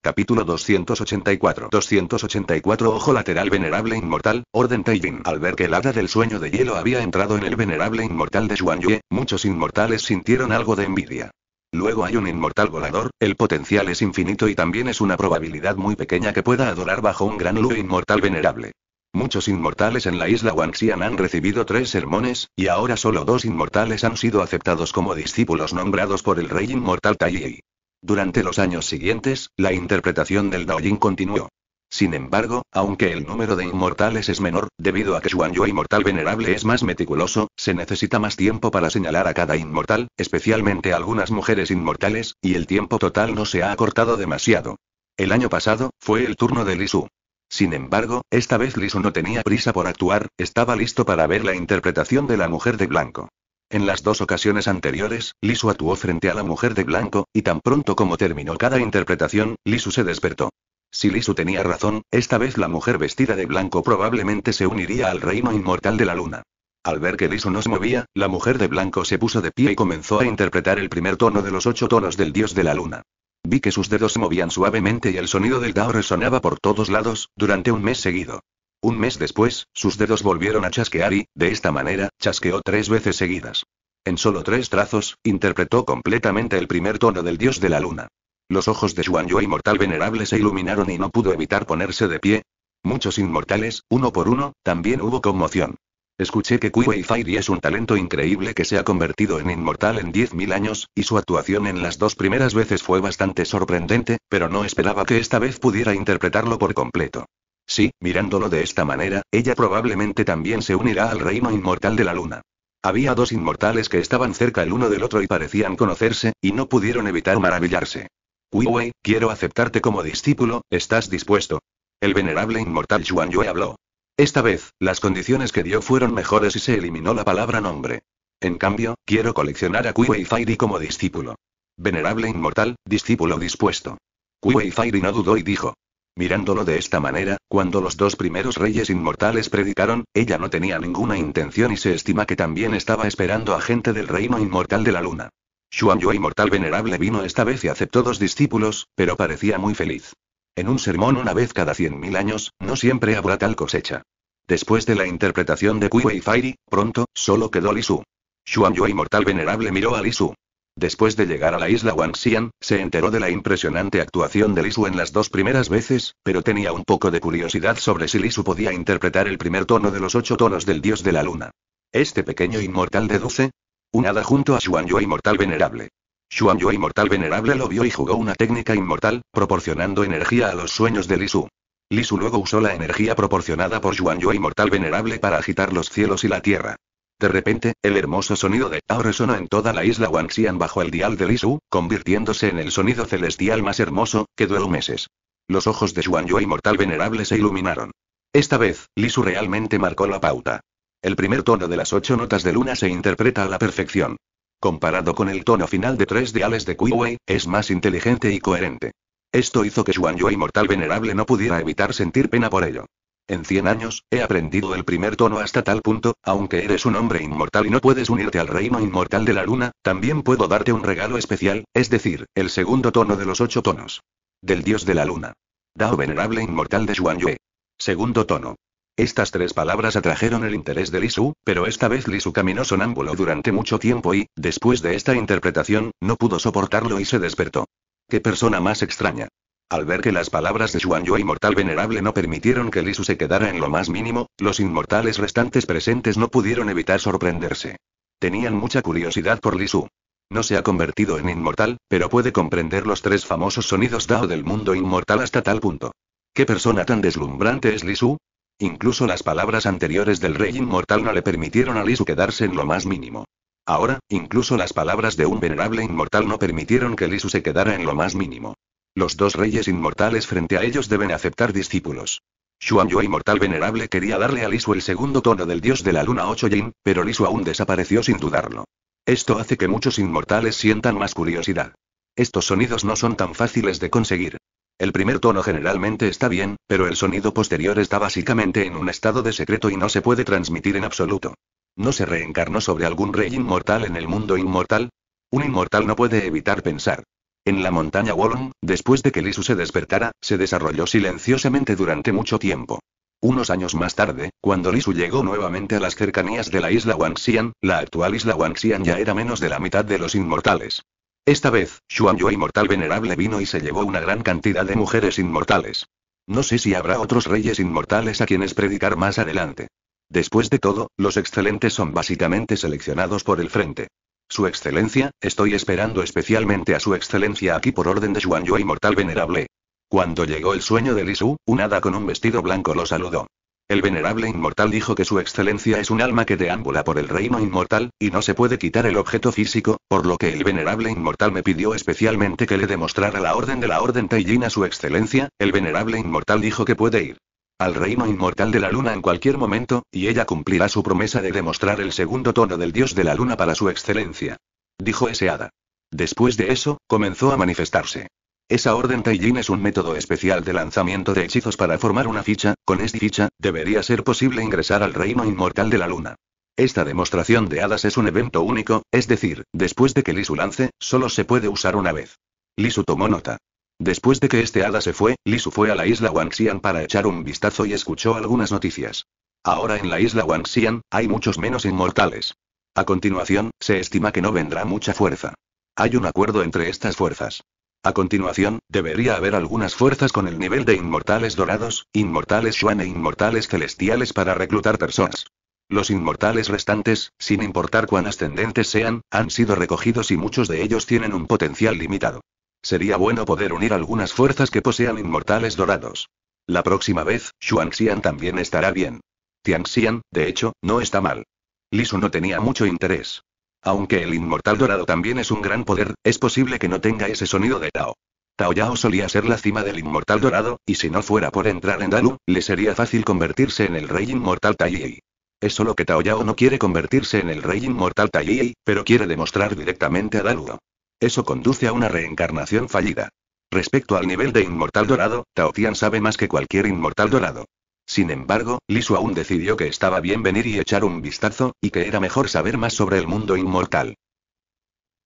Capítulo 284 284 Ojo lateral venerable inmortal, Orden Taivin Al ver que el hada del sueño de hielo había entrado en el venerable inmortal de Xuan Yue, muchos inmortales sintieron algo de envidia. Luego hay un inmortal volador, el potencial es infinito y también es una probabilidad muy pequeña que pueda adorar bajo un gran luz inmortal venerable. Muchos inmortales en la isla Wangxian han recibido tres sermones, y ahora solo dos inmortales han sido aceptados como discípulos nombrados por el rey inmortal Taiyi. Durante los años siguientes, la interpretación del Daoyin continuó. Sin embargo, aunque el número de inmortales es menor, debido a que Yue inmortal venerable es más meticuloso, se necesita más tiempo para señalar a cada inmortal, especialmente a algunas mujeres inmortales, y el tiempo total no se ha acortado demasiado. El año pasado, fue el turno de Lisu. Sin embargo, esta vez Lisu no tenía prisa por actuar, estaba listo para ver la interpretación de la mujer de blanco. En las dos ocasiones anteriores, Lisu actuó frente a la mujer de blanco, y tan pronto como terminó cada interpretación, Lisu se despertó. Si Lisu tenía razón, esta vez la mujer vestida de blanco probablemente se uniría al reino inmortal de la luna. Al ver que Lisu no se movía, la mujer de blanco se puso de pie y comenzó a interpretar el primer tono de los ocho tonos del dios de la luna. Vi que sus dedos se movían suavemente y el sonido del Dao resonaba por todos lados, durante un mes seguido. Un mes después, sus dedos volvieron a chasquear y, de esta manera, chasqueó tres veces seguidas. En solo tres trazos, interpretó completamente el primer tono del dios de la luna. Los ojos de Xuan Yue inmortal venerable se iluminaron y no pudo evitar ponerse de pie. Muchos inmortales, uno por uno, también hubo conmoción. Escuché que Wei Fairy es un talento increíble que se ha convertido en inmortal en 10.000 años, y su actuación en las dos primeras veces fue bastante sorprendente, pero no esperaba que esta vez pudiera interpretarlo por completo. Sí, mirándolo de esta manera, ella probablemente también se unirá al reino inmortal de la luna. Había dos inmortales que estaban cerca el uno del otro y parecían conocerse, y no pudieron evitar maravillarse. Wei, quiero aceptarte como discípulo, ¿estás dispuesto? El venerable inmortal Yuan Yue habló. Esta vez, las condiciones que dio fueron mejores y se eliminó la palabra nombre. En cambio, quiero coleccionar a Kuiwei Fairy como discípulo. Venerable inmortal, discípulo dispuesto. Kuiwei Fairy no dudó y dijo. Mirándolo de esta manera, cuando los dos primeros reyes inmortales predicaron, ella no tenía ninguna intención y se estima que también estaba esperando a gente del reino inmortal de la luna. Xuan inmortal venerable vino esta vez y aceptó dos discípulos, pero parecía muy feliz. En un sermón una vez cada cien mil años, no siempre habrá tal cosecha. Después de la interpretación de Kuei y Fairy, pronto, solo quedó Lisu. Xuan inmortal venerable miró a Lisu. Después de llegar a la isla Wangxian, se enteró de la impresionante actuación de Lisu en las dos primeras veces, pero tenía un poco de curiosidad sobre si Lisu podía interpretar el primer tono de los ocho tonos del dios de la luna. Este pequeño inmortal de 12. Un hada junto a Xuan Yue inmortal venerable. Xuan Yue inmortal venerable lo vio y jugó una técnica inmortal, proporcionando energía a los sueños de Lisu. Lisu luego usó la energía proporcionada por Xuan Yue inmortal venerable para agitar los cielos y la tierra. De repente, el hermoso sonido de Tao resonó en toda la isla Wanxian bajo el dial de Lisu, convirtiéndose en el sonido celestial más hermoso que duró meses. Los ojos de Xuan Yue mortal venerable se iluminaron. Esta vez, Lisu realmente marcó la pauta. El primer tono de las ocho notas de luna se interpreta a la perfección. Comparado con el tono final de tres diales de Kui Wei, es más inteligente y coherente. Esto hizo que Xuan Yue mortal venerable no pudiera evitar sentir pena por ello. En cien años, he aprendido el primer tono hasta tal punto, aunque eres un hombre inmortal y no puedes unirte al reino inmortal de la luna, también puedo darte un regalo especial, es decir, el segundo tono de los ocho tonos. Del dios de la luna. Dao venerable inmortal de Xuan Yue. Segundo tono. Estas tres palabras atrajeron el interés de Li Lisu, pero esta vez Li Lisu caminó sonámbulo durante mucho tiempo y, después de esta interpretación, no pudo soportarlo y se despertó. ¿Qué persona más extraña? Al ver que las palabras de Xuan Yue inmortal venerable no permitieron que Lisu se quedara en lo más mínimo, los inmortales restantes presentes no pudieron evitar sorprenderse. Tenían mucha curiosidad por Lisu. No se ha convertido en inmortal, pero puede comprender los tres famosos sonidos Dao del mundo inmortal hasta tal punto. ¿Qué persona tan deslumbrante es Lisu? Incluso las palabras anteriores del rey inmortal no le permitieron a Lisu quedarse en lo más mínimo. Ahora, incluso las palabras de un venerable inmortal no permitieron que Lisu se quedara en lo más mínimo. Los dos reyes inmortales frente a ellos deben aceptar discípulos. Xuan Yue inmortal venerable quería darle a Lisu el segundo tono del dios de la luna 8 Yin, pero Lisu aún desapareció sin dudarlo. Esto hace que muchos inmortales sientan más curiosidad. Estos sonidos no son tan fáciles de conseguir. El primer tono generalmente está bien, pero el sonido posterior está básicamente en un estado de secreto y no se puede transmitir en absoluto. ¿No se reencarnó sobre algún rey inmortal en el mundo inmortal? Un inmortal no puede evitar pensar. En la montaña Wolong, después de que Lisu se despertara, se desarrolló silenciosamente durante mucho tiempo. Unos años más tarde, cuando Lisu llegó nuevamente a las cercanías de la isla Wangxian, la actual isla Wangxian ya era menos de la mitad de los inmortales. Esta vez, Xuan inmortal venerable vino y se llevó una gran cantidad de mujeres inmortales. No sé si habrá otros reyes inmortales a quienes predicar más adelante. Después de todo, los excelentes son básicamente seleccionados por el frente. Su Excelencia, estoy esperando especialmente a Su Excelencia aquí por orden de Yuan Yue inmortal venerable. Cuando llegó el sueño de Lisu, un hada con un vestido blanco lo saludó. El venerable inmortal dijo que su excelencia es un alma que deambula por el reino inmortal, y no se puede quitar el objeto físico, por lo que el venerable inmortal me pidió especialmente que le demostrara la orden de la orden Taijin a su excelencia, el venerable inmortal dijo que puede ir al reino inmortal de la luna en cualquier momento, y ella cumplirá su promesa de demostrar el segundo tono del dios de la luna para su excelencia. Dijo ese hada. Después de eso, comenzó a manifestarse. Esa orden Taijin es un método especial de lanzamiento de hechizos para formar una ficha, con esta ficha, debería ser posible ingresar al reino inmortal de la luna. Esta demostración de hadas es un evento único, es decir, después de que Lisu lance, solo se puede usar una vez. Lisu tomó nota. Después de que este hada se fue, Lisu fue a la isla Wangxian para echar un vistazo y escuchó algunas noticias. Ahora en la isla Wangxian, hay muchos menos inmortales. A continuación, se estima que no vendrá mucha fuerza. Hay un acuerdo entre estas fuerzas. A continuación, debería haber algunas fuerzas con el nivel de inmortales dorados, inmortales xuan e inmortales celestiales para reclutar personas. Los inmortales restantes, sin importar cuán ascendentes sean, han sido recogidos y muchos de ellos tienen un potencial limitado. Sería bueno poder unir algunas fuerzas que posean inmortales dorados. La próxima vez, Xuanxian también estará bien. Tianxian, de hecho, no está mal. Lisu no tenía mucho interés. Aunque el inmortal dorado también es un gran poder, es posible que no tenga ese sonido de Tao. Tao Yao solía ser la cima del inmortal dorado, y si no fuera por entrar en Dalu, le sería fácil convertirse en el rey inmortal Taiyi. Es solo que Tao Yao no quiere convertirse en el rey inmortal Taiyi, pero quiere demostrar directamente a Dalu. Eso conduce a una reencarnación fallida. Respecto al nivel de inmortal dorado, Tao sabe más que cualquier inmortal dorado. Sin embargo, Lisu aún decidió que estaba bien venir y echar un vistazo, y que era mejor saber más sobre el mundo inmortal.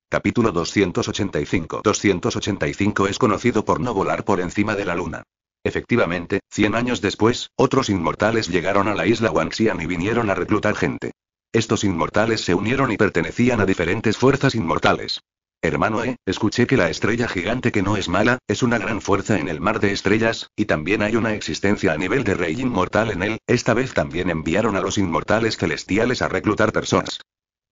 Capítulo 285 285 es conocido por no volar por encima de la luna. Efectivamente, 100 años después, otros inmortales llegaron a la isla Wanxian y vinieron a reclutar gente. Estos inmortales se unieron y pertenecían a diferentes fuerzas inmortales. Hermano E, escuché que la estrella gigante que no es mala, es una gran fuerza en el mar de estrellas, y también hay una existencia a nivel de rey inmortal en él, esta vez también enviaron a los inmortales celestiales a reclutar personas.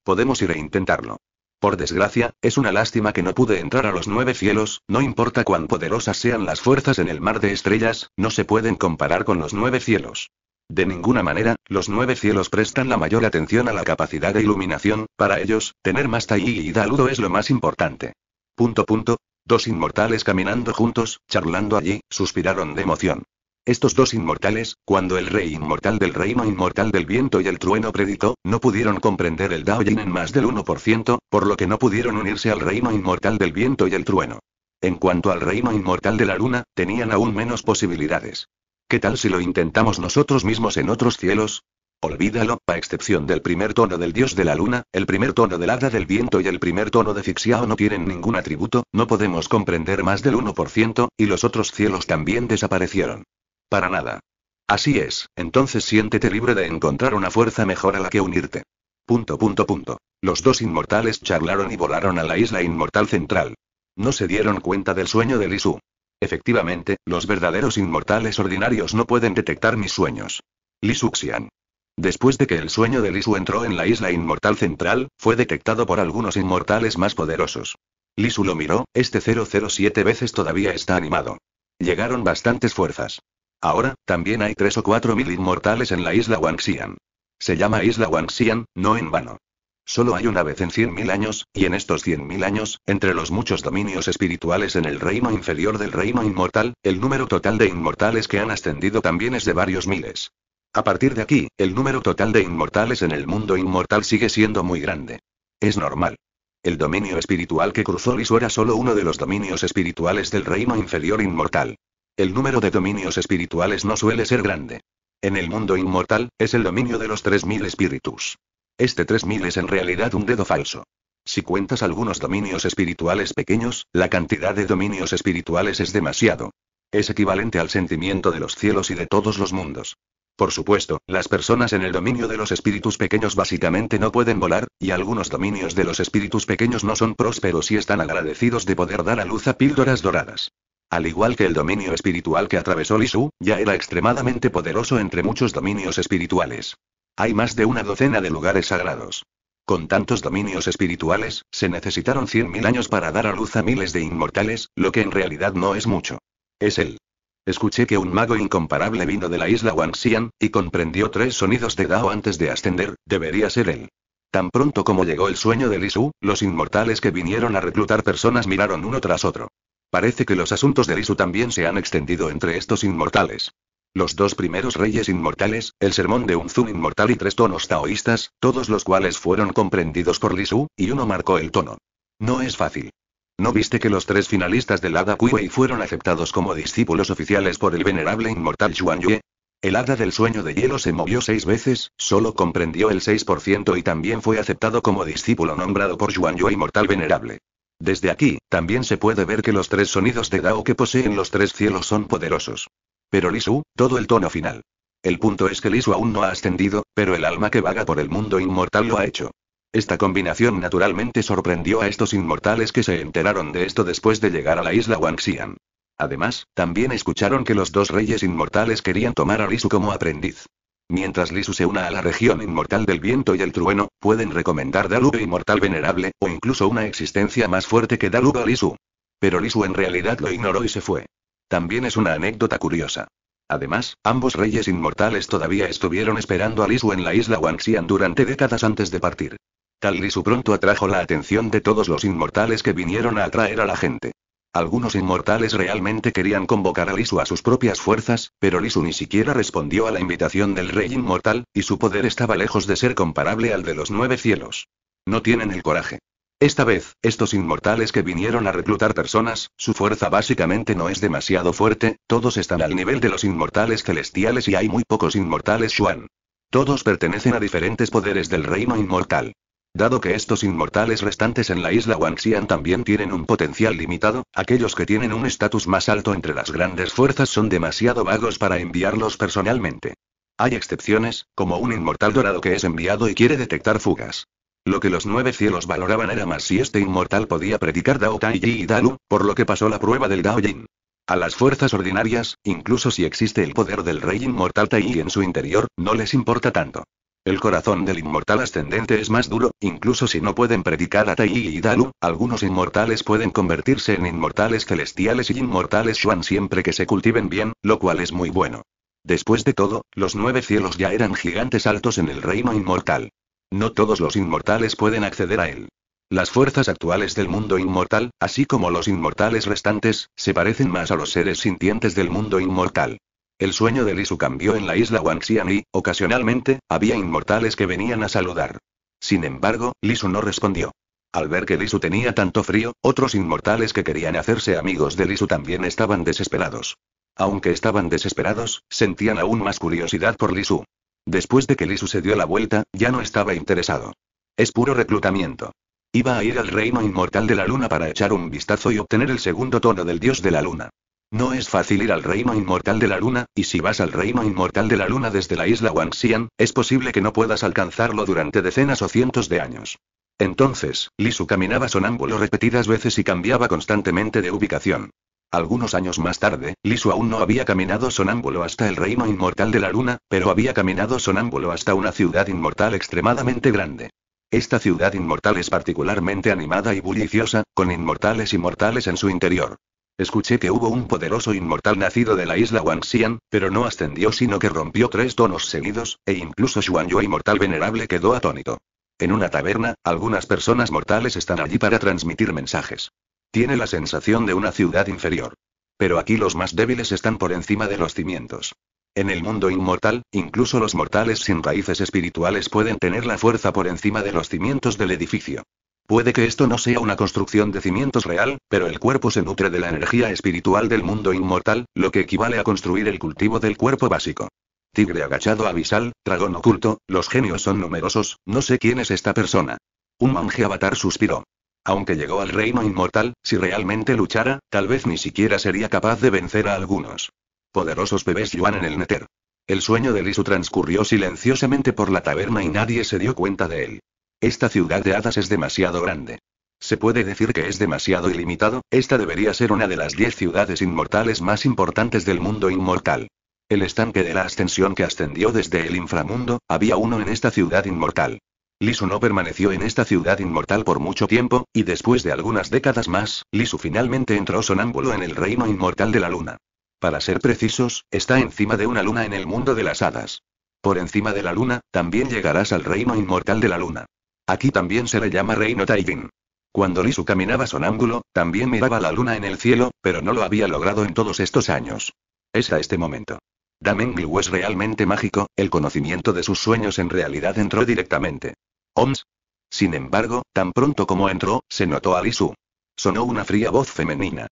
Podemos ir a intentarlo. Por desgracia, es una lástima que no pude entrar a los nueve cielos, no importa cuán poderosas sean las fuerzas en el mar de estrellas, no se pueden comparar con los nueve cielos. De ninguna manera, los nueve cielos prestan la mayor atención a la capacidad de iluminación, para ellos, tener más Tai y Daludo es lo más importante. Punto punto. Dos inmortales caminando juntos, charlando allí, suspiraron de emoción. Estos dos inmortales, cuando el rey inmortal del reino inmortal del viento y el trueno predicó, no pudieron comprender el Dao Yin en más del 1%, por lo que no pudieron unirse al reino inmortal del viento y el trueno. En cuanto al reino inmortal de la luna, tenían aún menos posibilidades. ¿Qué tal si lo intentamos nosotros mismos en otros cielos? Olvídalo, a excepción del primer tono del dios de la luna, el primer tono del hada del viento y el primer tono de Fixiao no tienen ningún atributo, no podemos comprender más del 1%, y los otros cielos también desaparecieron. Para nada. Así es, entonces siéntete libre de encontrar una fuerza mejor a la que unirte. Punto punto punto. Los dos inmortales charlaron y volaron a la isla inmortal central. No se dieron cuenta del sueño de Lisu. Efectivamente, los verdaderos inmortales ordinarios no pueden detectar mis sueños. Li Xian. Después de que el sueño de Lisu entró en la isla inmortal central, fue detectado por algunos inmortales más poderosos. Lisu lo miró, este 007 veces todavía está animado. Llegaron bastantes fuerzas. Ahora, también hay tres o cuatro mil inmortales en la isla Wangxian. Se llama isla Wangxian, no en vano. Solo hay una vez en 100.000 años, y en estos 100.000 años, entre los muchos dominios espirituales en el reino inferior del reino inmortal, el número total de inmortales que han ascendido también es de varios miles. A partir de aquí, el número total de inmortales en el mundo inmortal sigue siendo muy grande. Es normal. El dominio espiritual que cruzó Lisu era solo uno de los dominios espirituales del reino inferior inmortal. El número de dominios espirituales no suele ser grande. En el mundo inmortal, es el dominio de los 3.000 espíritus. Este 3000 es en realidad un dedo falso. Si cuentas algunos dominios espirituales pequeños, la cantidad de dominios espirituales es demasiado. Es equivalente al sentimiento de los cielos y de todos los mundos. Por supuesto, las personas en el dominio de los espíritus pequeños básicamente no pueden volar, y algunos dominios de los espíritus pequeños no son prósperos y están agradecidos de poder dar a luz a píldoras doradas. Al igual que el dominio espiritual que atravesó Lisu, ya era extremadamente poderoso entre muchos dominios espirituales. Hay más de una docena de lugares sagrados. Con tantos dominios espirituales, se necesitaron 100.000 años para dar a luz a miles de inmortales, lo que en realidad no es mucho. Es él. Escuché que un mago incomparable vino de la isla Wangxian, y comprendió tres sonidos de Dao antes de ascender, debería ser él. Tan pronto como llegó el sueño de Lisu, los inmortales que vinieron a reclutar personas miraron uno tras otro. Parece que los asuntos de Lisu también se han extendido entre estos inmortales. Los dos primeros reyes inmortales, el sermón de un Zun inmortal y tres tonos taoístas, todos los cuales fueron comprendidos por Lisu, y uno marcó el tono. No es fácil. ¿No viste que los tres finalistas del Hada Wei fueron aceptados como discípulos oficiales por el venerable inmortal Yuan Yue? El Hada del Sueño de Hielo se movió seis veces, solo comprendió el 6% y también fue aceptado como discípulo nombrado por Yuan Yue inmortal venerable. Desde aquí, también se puede ver que los tres sonidos de Dao que poseen los tres cielos son poderosos. Pero Lisu, todo el tono final. El punto es que Lisu aún no ha ascendido, pero el alma que vaga por el mundo inmortal lo ha hecho. Esta combinación naturalmente sorprendió a estos inmortales que se enteraron de esto después de llegar a la isla Wangxian. Además, también escucharon que los dos reyes inmortales querían tomar a Lisu como aprendiz. Mientras Lisu se una a la región inmortal del viento y el trueno, pueden recomendar Daluba inmortal venerable, o incluso una existencia más fuerte que a Lisu. Pero Lisu en realidad lo ignoró y se fue. También es una anécdota curiosa. Además, ambos reyes inmortales todavía estuvieron esperando a Lisu en la isla Wangxian durante décadas antes de partir. Tal Lisu pronto atrajo la atención de todos los inmortales que vinieron a atraer a la gente. Algunos inmortales realmente querían convocar a Lisu a sus propias fuerzas, pero Lisu ni siquiera respondió a la invitación del rey inmortal, y su poder estaba lejos de ser comparable al de los nueve cielos. No tienen el coraje. Esta vez, estos inmortales que vinieron a reclutar personas, su fuerza básicamente no es demasiado fuerte, todos están al nivel de los inmortales celestiales y hay muy pocos inmortales Xuan. Todos pertenecen a diferentes poderes del reino inmortal. Dado que estos inmortales restantes en la isla Wanxian también tienen un potencial limitado, aquellos que tienen un estatus más alto entre las grandes fuerzas son demasiado vagos para enviarlos personalmente. Hay excepciones, como un inmortal dorado que es enviado y quiere detectar fugas. Lo que los nueve cielos valoraban era más si este inmortal podía predicar Dao Tai Yi y Dalu, por lo que pasó la prueba del Dao Yin. A las fuerzas ordinarias, incluso si existe el poder del rey inmortal Tai Yi en su interior, no les importa tanto. El corazón del inmortal ascendente es más duro, incluso si no pueden predicar a Tai y Dalu, algunos inmortales pueden convertirse en inmortales celestiales y inmortales Xuan siempre que se cultiven bien, lo cual es muy bueno. Después de todo, los nueve cielos ya eran gigantes altos en el reino inmortal. No todos los inmortales pueden acceder a él. Las fuerzas actuales del mundo inmortal, así como los inmortales restantes, se parecen más a los seres sintientes del mundo inmortal. El sueño de Lisu cambió en la isla Wangxian y, ocasionalmente, había inmortales que venían a saludar. Sin embargo, Lisu no respondió. Al ver que Lisu tenía tanto frío, otros inmortales que querían hacerse amigos de Lisu también estaban desesperados. Aunque estaban desesperados, sentían aún más curiosidad por Lisu. Después de que Lisu se dio la vuelta, ya no estaba interesado. Es puro reclutamiento. Iba a ir al reino inmortal de la luna para echar un vistazo y obtener el segundo tono del dios de la luna. No es fácil ir al reino inmortal de la luna, y si vas al reino inmortal de la luna desde la isla Wangxian, es posible que no puedas alcanzarlo durante decenas o cientos de años. Entonces, Lisu caminaba sonámbulo repetidas veces y cambiaba constantemente de ubicación. Algunos años más tarde, Lisu aún no había caminado sonámbulo hasta el reino inmortal de la luna, pero había caminado sonámbulo hasta una ciudad inmortal extremadamente grande. Esta ciudad inmortal es particularmente animada y bulliciosa, con inmortales y mortales en su interior. Escuché que hubo un poderoso inmortal nacido de la isla Wangxian, pero no ascendió sino que rompió tres tonos seguidos, e incluso Xuan Yue inmortal venerable quedó atónito. En una taberna, algunas personas mortales están allí para transmitir mensajes. Tiene la sensación de una ciudad inferior. Pero aquí los más débiles están por encima de los cimientos. En el mundo inmortal, incluso los mortales sin raíces espirituales pueden tener la fuerza por encima de los cimientos del edificio. Puede que esto no sea una construcción de cimientos real, pero el cuerpo se nutre de la energía espiritual del mundo inmortal, lo que equivale a construir el cultivo del cuerpo básico. Tigre agachado abisal, dragón oculto, los genios son numerosos, no sé quién es esta persona. Un monje avatar suspiró. Aunque llegó al reino inmortal, si realmente luchara, tal vez ni siquiera sería capaz de vencer a algunos. Poderosos bebés Yuan en el Neter. El sueño de Lisu transcurrió silenciosamente por la taberna y nadie se dio cuenta de él. Esta ciudad de hadas es demasiado grande. Se puede decir que es demasiado ilimitado, esta debería ser una de las diez ciudades inmortales más importantes del mundo inmortal. El estanque de la ascensión que ascendió desde el inframundo, había uno en esta ciudad inmortal. Lisu no permaneció en esta ciudad inmortal por mucho tiempo, y después de algunas décadas más, Lisu finalmente entró sonámbulo en el reino inmortal de la luna. Para ser precisos, está encima de una luna en el mundo de las hadas. Por encima de la luna, también llegarás al reino inmortal de la luna. Aquí también se le llama reino Taivin. Cuando Lisu caminaba sonámbulo, también miraba la luna en el cielo, pero no lo había logrado en todos estos años. Es a este momento. Damengliu es realmente mágico, el conocimiento de sus sueños en realidad entró directamente. Oms. Sin embargo, tan pronto como entró, se notó a Lisu. Sonó una fría voz femenina.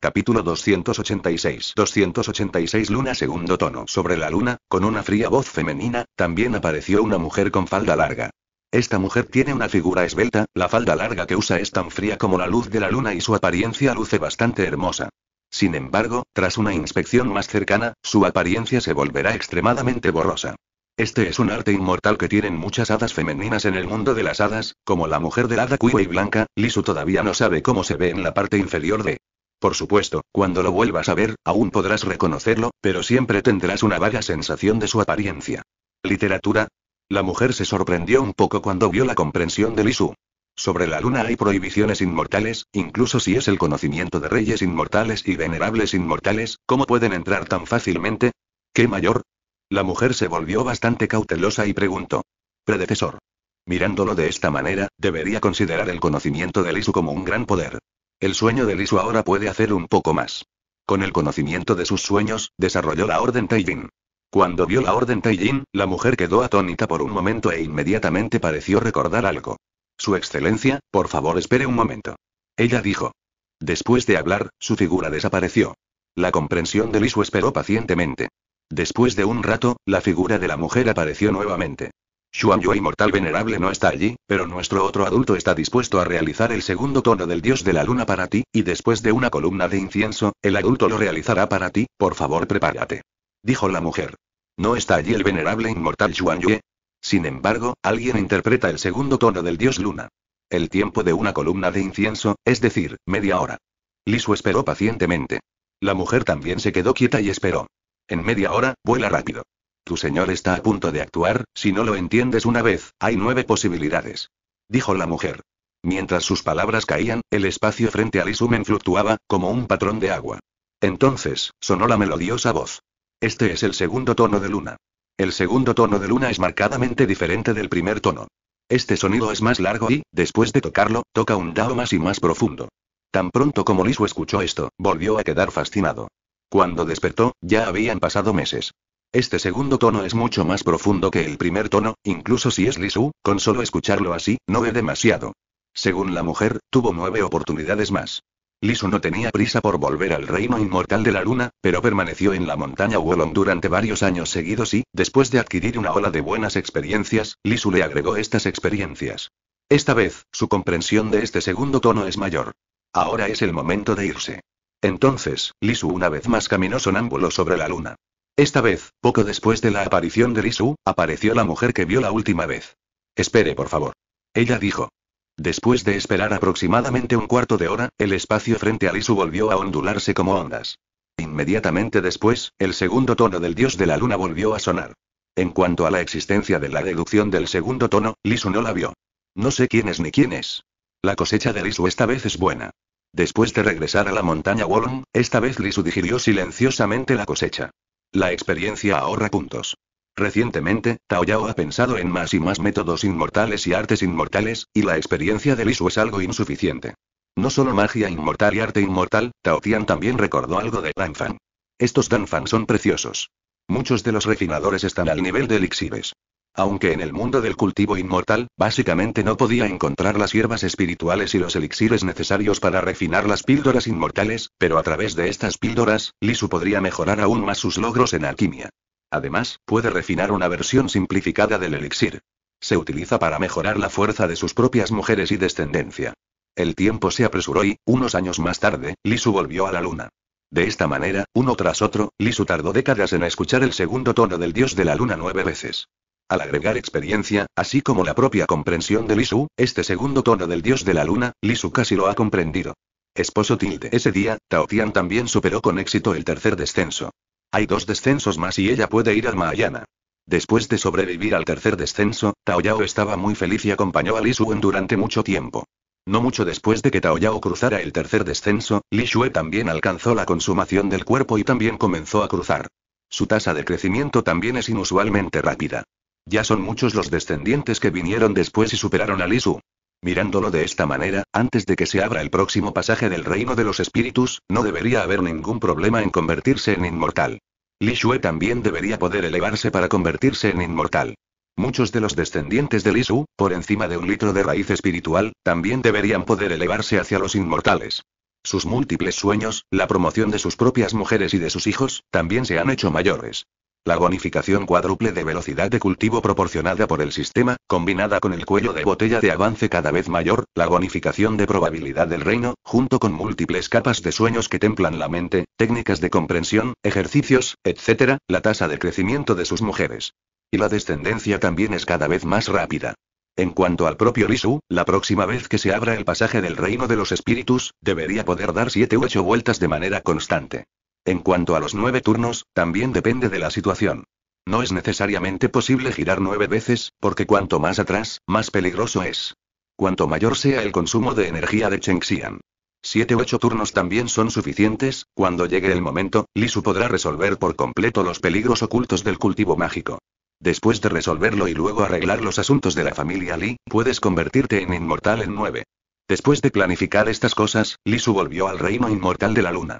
Capítulo 286 286 Luna segundo tono Sobre la luna, con una fría voz femenina, también apareció una mujer con falda larga. Esta mujer tiene una figura esbelta, la falda larga que usa es tan fría como la luz de la luna y su apariencia luce bastante hermosa. Sin embargo, tras una inspección más cercana, su apariencia se volverá extremadamente borrosa. Este es un arte inmortal que tienen muchas hadas femeninas en el mundo de las hadas, como la mujer del hada cuiva y blanca, Lisu todavía no sabe cómo se ve en la parte inferior de. Por supuesto, cuando lo vuelvas a ver, aún podrás reconocerlo, pero siempre tendrás una vaga sensación de su apariencia. Literatura. La mujer se sorprendió un poco cuando vio la comprensión de Lisu. Sobre la luna hay prohibiciones inmortales, incluso si es el conocimiento de reyes inmortales y venerables inmortales, ¿cómo pueden entrar tan fácilmente? ¿Qué mayor? La mujer se volvió bastante cautelosa y preguntó. Predecesor. Mirándolo de esta manera, debería considerar el conocimiento de Lisu como un gran poder. El sueño de Lisu ahora puede hacer un poco más. Con el conocimiento de sus sueños, desarrolló la Orden Taijin. Cuando vio la Orden Taijin, la mujer quedó atónita por un momento e inmediatamente pareció recordar algo. Su Excelencia, por favor espere un momento. Ella dijo. Después de hablar, su figura desapareció. La comprensión de Lisu esperó pacientemente. Después de un rato, la figura de la mujer apareció nuevamente. Xuan inmortal venerable no está allí, pero nuestro otro adulto está dispuesto a realizar el segundo tono del dios de la luna para ti, y después de una columna de incienso, el adulto lo realizará para ti, por favor prepárate. Dijo la mujer. No está allí el venerable inmortal Xuan Yue, sin embargo, alguien interpreta el segundo tono del dios Luna. El tiempo de una columna de incienso, es decir, media hora. Lisu esperó pacientemente. La mujer también se quedó quieta y esperó. En media hora, vuela rápido. Tu señor está a punto de actuar, si no lo entiendes una vez, hay nueve posibilidades. Dijo la mujer. Mientras sus palabras caían, el espacio frente a Lisumen fluctuaba, como un patrón de agua. Entonces, sonó la melodiosa voz. Este es el segundo tono de luna. El segundo tono de luna es marcadamente diferente del primer tono. Este sonido es más largo y, después de tocarlo, toca un dao más y más profundo. Tan pronto como Lisu escuchó esto, volvió a quedar fascinado. Cuando despertó, ya habían pasado meses. Este segundo tono es mucho más profundo que el primer tono, incluso si es Lisu, con solo escucharlo así, no ve demasiado. Según la mujer, tuvo nueve oportunidades más. Lisu no tenía prisa por volver al reino inmortal de la luna, pero permaneció en la montaña Wolong durante varios años seguidos y, después de adquirir una ola de buenas experiencias, Lisu le agregó estas experiencias. Esta vez, su comprensión de este segundo tono es mayor. Ahora es el momento de irse. Entonces, Lisu una vez más caminó sonámbulo sobre la luna. Esta vez, poco después de la aparición de Lisu, apareció la mujer que vio la última vez. Espere, por favor. Ella dijo. Después de esperar aproximadamente un cuarto de hora, el espacio frente a Lisu volvió a ondularse como ondas. Inmediatamente después, el segundo tono del dios de la luna volvió a sonar. En cuanto a la existencia de la deducción del segundo tono, Lisu no la vio. No sé quién es ni quién es. La cosecha de Lisu esta vez es buena. Después de regresar a la montaña Wolong, esta vez Lisu digirió silenciosamente la cosecha. La experiencia ahorra puntos. Recientemente, Tao Yao ha pensado en más y más métodos inmortales y artes inmortales, y la experiencia de Lisu es algo insuficiente. No solo magia inmortal y arte inmortal, Tao Tian también recordó algo de Danfan. Estos Danfan son preciosos. Muchos de los refinadores están al nivel de elixires. Aunque en el mundo del cultivo inmortal, básicamente no podía encontrar las hierbas espirituales y los elixires necesarios para refinar las píldoras inmortales, pero a través de estas píldoras, Lisu podría mejorar aún más sus logros en alquimia. Además, puede refinar una versión simplificada del elixir. Se utiliza para mejorar la fuerza de sus propias mujeres y descendencia. El tiempo se apresuró y, unos años más tarde, Lisu volvió a la luna. De esta manera, uno tras otro, Lisu tardó décadas en escuchar el segundo tono del dios de la luna nueve veces. Al agregar experiencia, así como la propia comprensión de Lisu, este segundo tono del dios de la luna, Lisu casi lo ha comprendido. Esposo tilde. Ese día, Taotian también superó con éxito el tercer descenso. Hay dos descensos más y ella puede ir al Mahayana. Después de sobrevivir al tercer descenso, Taoyao estaba muy feliz y acompañó a Li en durante mucho tiempo. No mucho después de que Taoyao cruzara el tercer descenso, Li también alcanzó la consumación del cuerpo y también comenzó a cruzar. Su tasa de crecimiento también es inusualmente rápida. Ya son muchos los descendientes que vinieron después y superaron a Lisu. Mirándolo de esta manera, antes de que se abra el próximo pasaje del reino de los espíritus, no debería haber ningún problema en convertirse en inmortal. Li también debería poder elevarse para convertirse en inmortal. Muchos de los descendientes de Li por encima de un litro de raíz espiritual, también deberían poder elevarse hacia los inmortales. Sus múltiples sueños, la promoción de sus propias mujeres y de sus hijos, también se han hecho mayores. La bonificación cuádruple de velocidad de cultivo proporcionada por el sistema, combinada con el cuello de botella de avance cada vez mayor, la bonificación de probabilidad del reino, junto con múltiples capas de sueños que templan la mente, técnicas de comprensión, ejercicios, etc., la tasa de crecimiento de sus mujeres. Y la descendencia también es cada vez más rápida. En cuanto al propio Lisu, la próxima vez que se abra el pasaje del reino de los espíritus, debería poder dar siete u ocho vueltas de manera constante. En cuanto a los nueve turnos, también depende de la situación. No es necesariamente posible girar nueve veces, porque cuanto más atrás, más peligroso es. Cuanto mayor sea el consumo de energía de Xian, Siete o ocho turnos también son suficientes, cuando llegue el momento, Li Su podrá resolver por completo los peligros ocultos del cultivo mágico. Después de resolverlo y luego arreglar los asuntos de la familia Li, puedes convertirte en inmortal en nueve. Después de planificar estas cosas, Li Su volvió al reino inmortal de la luna.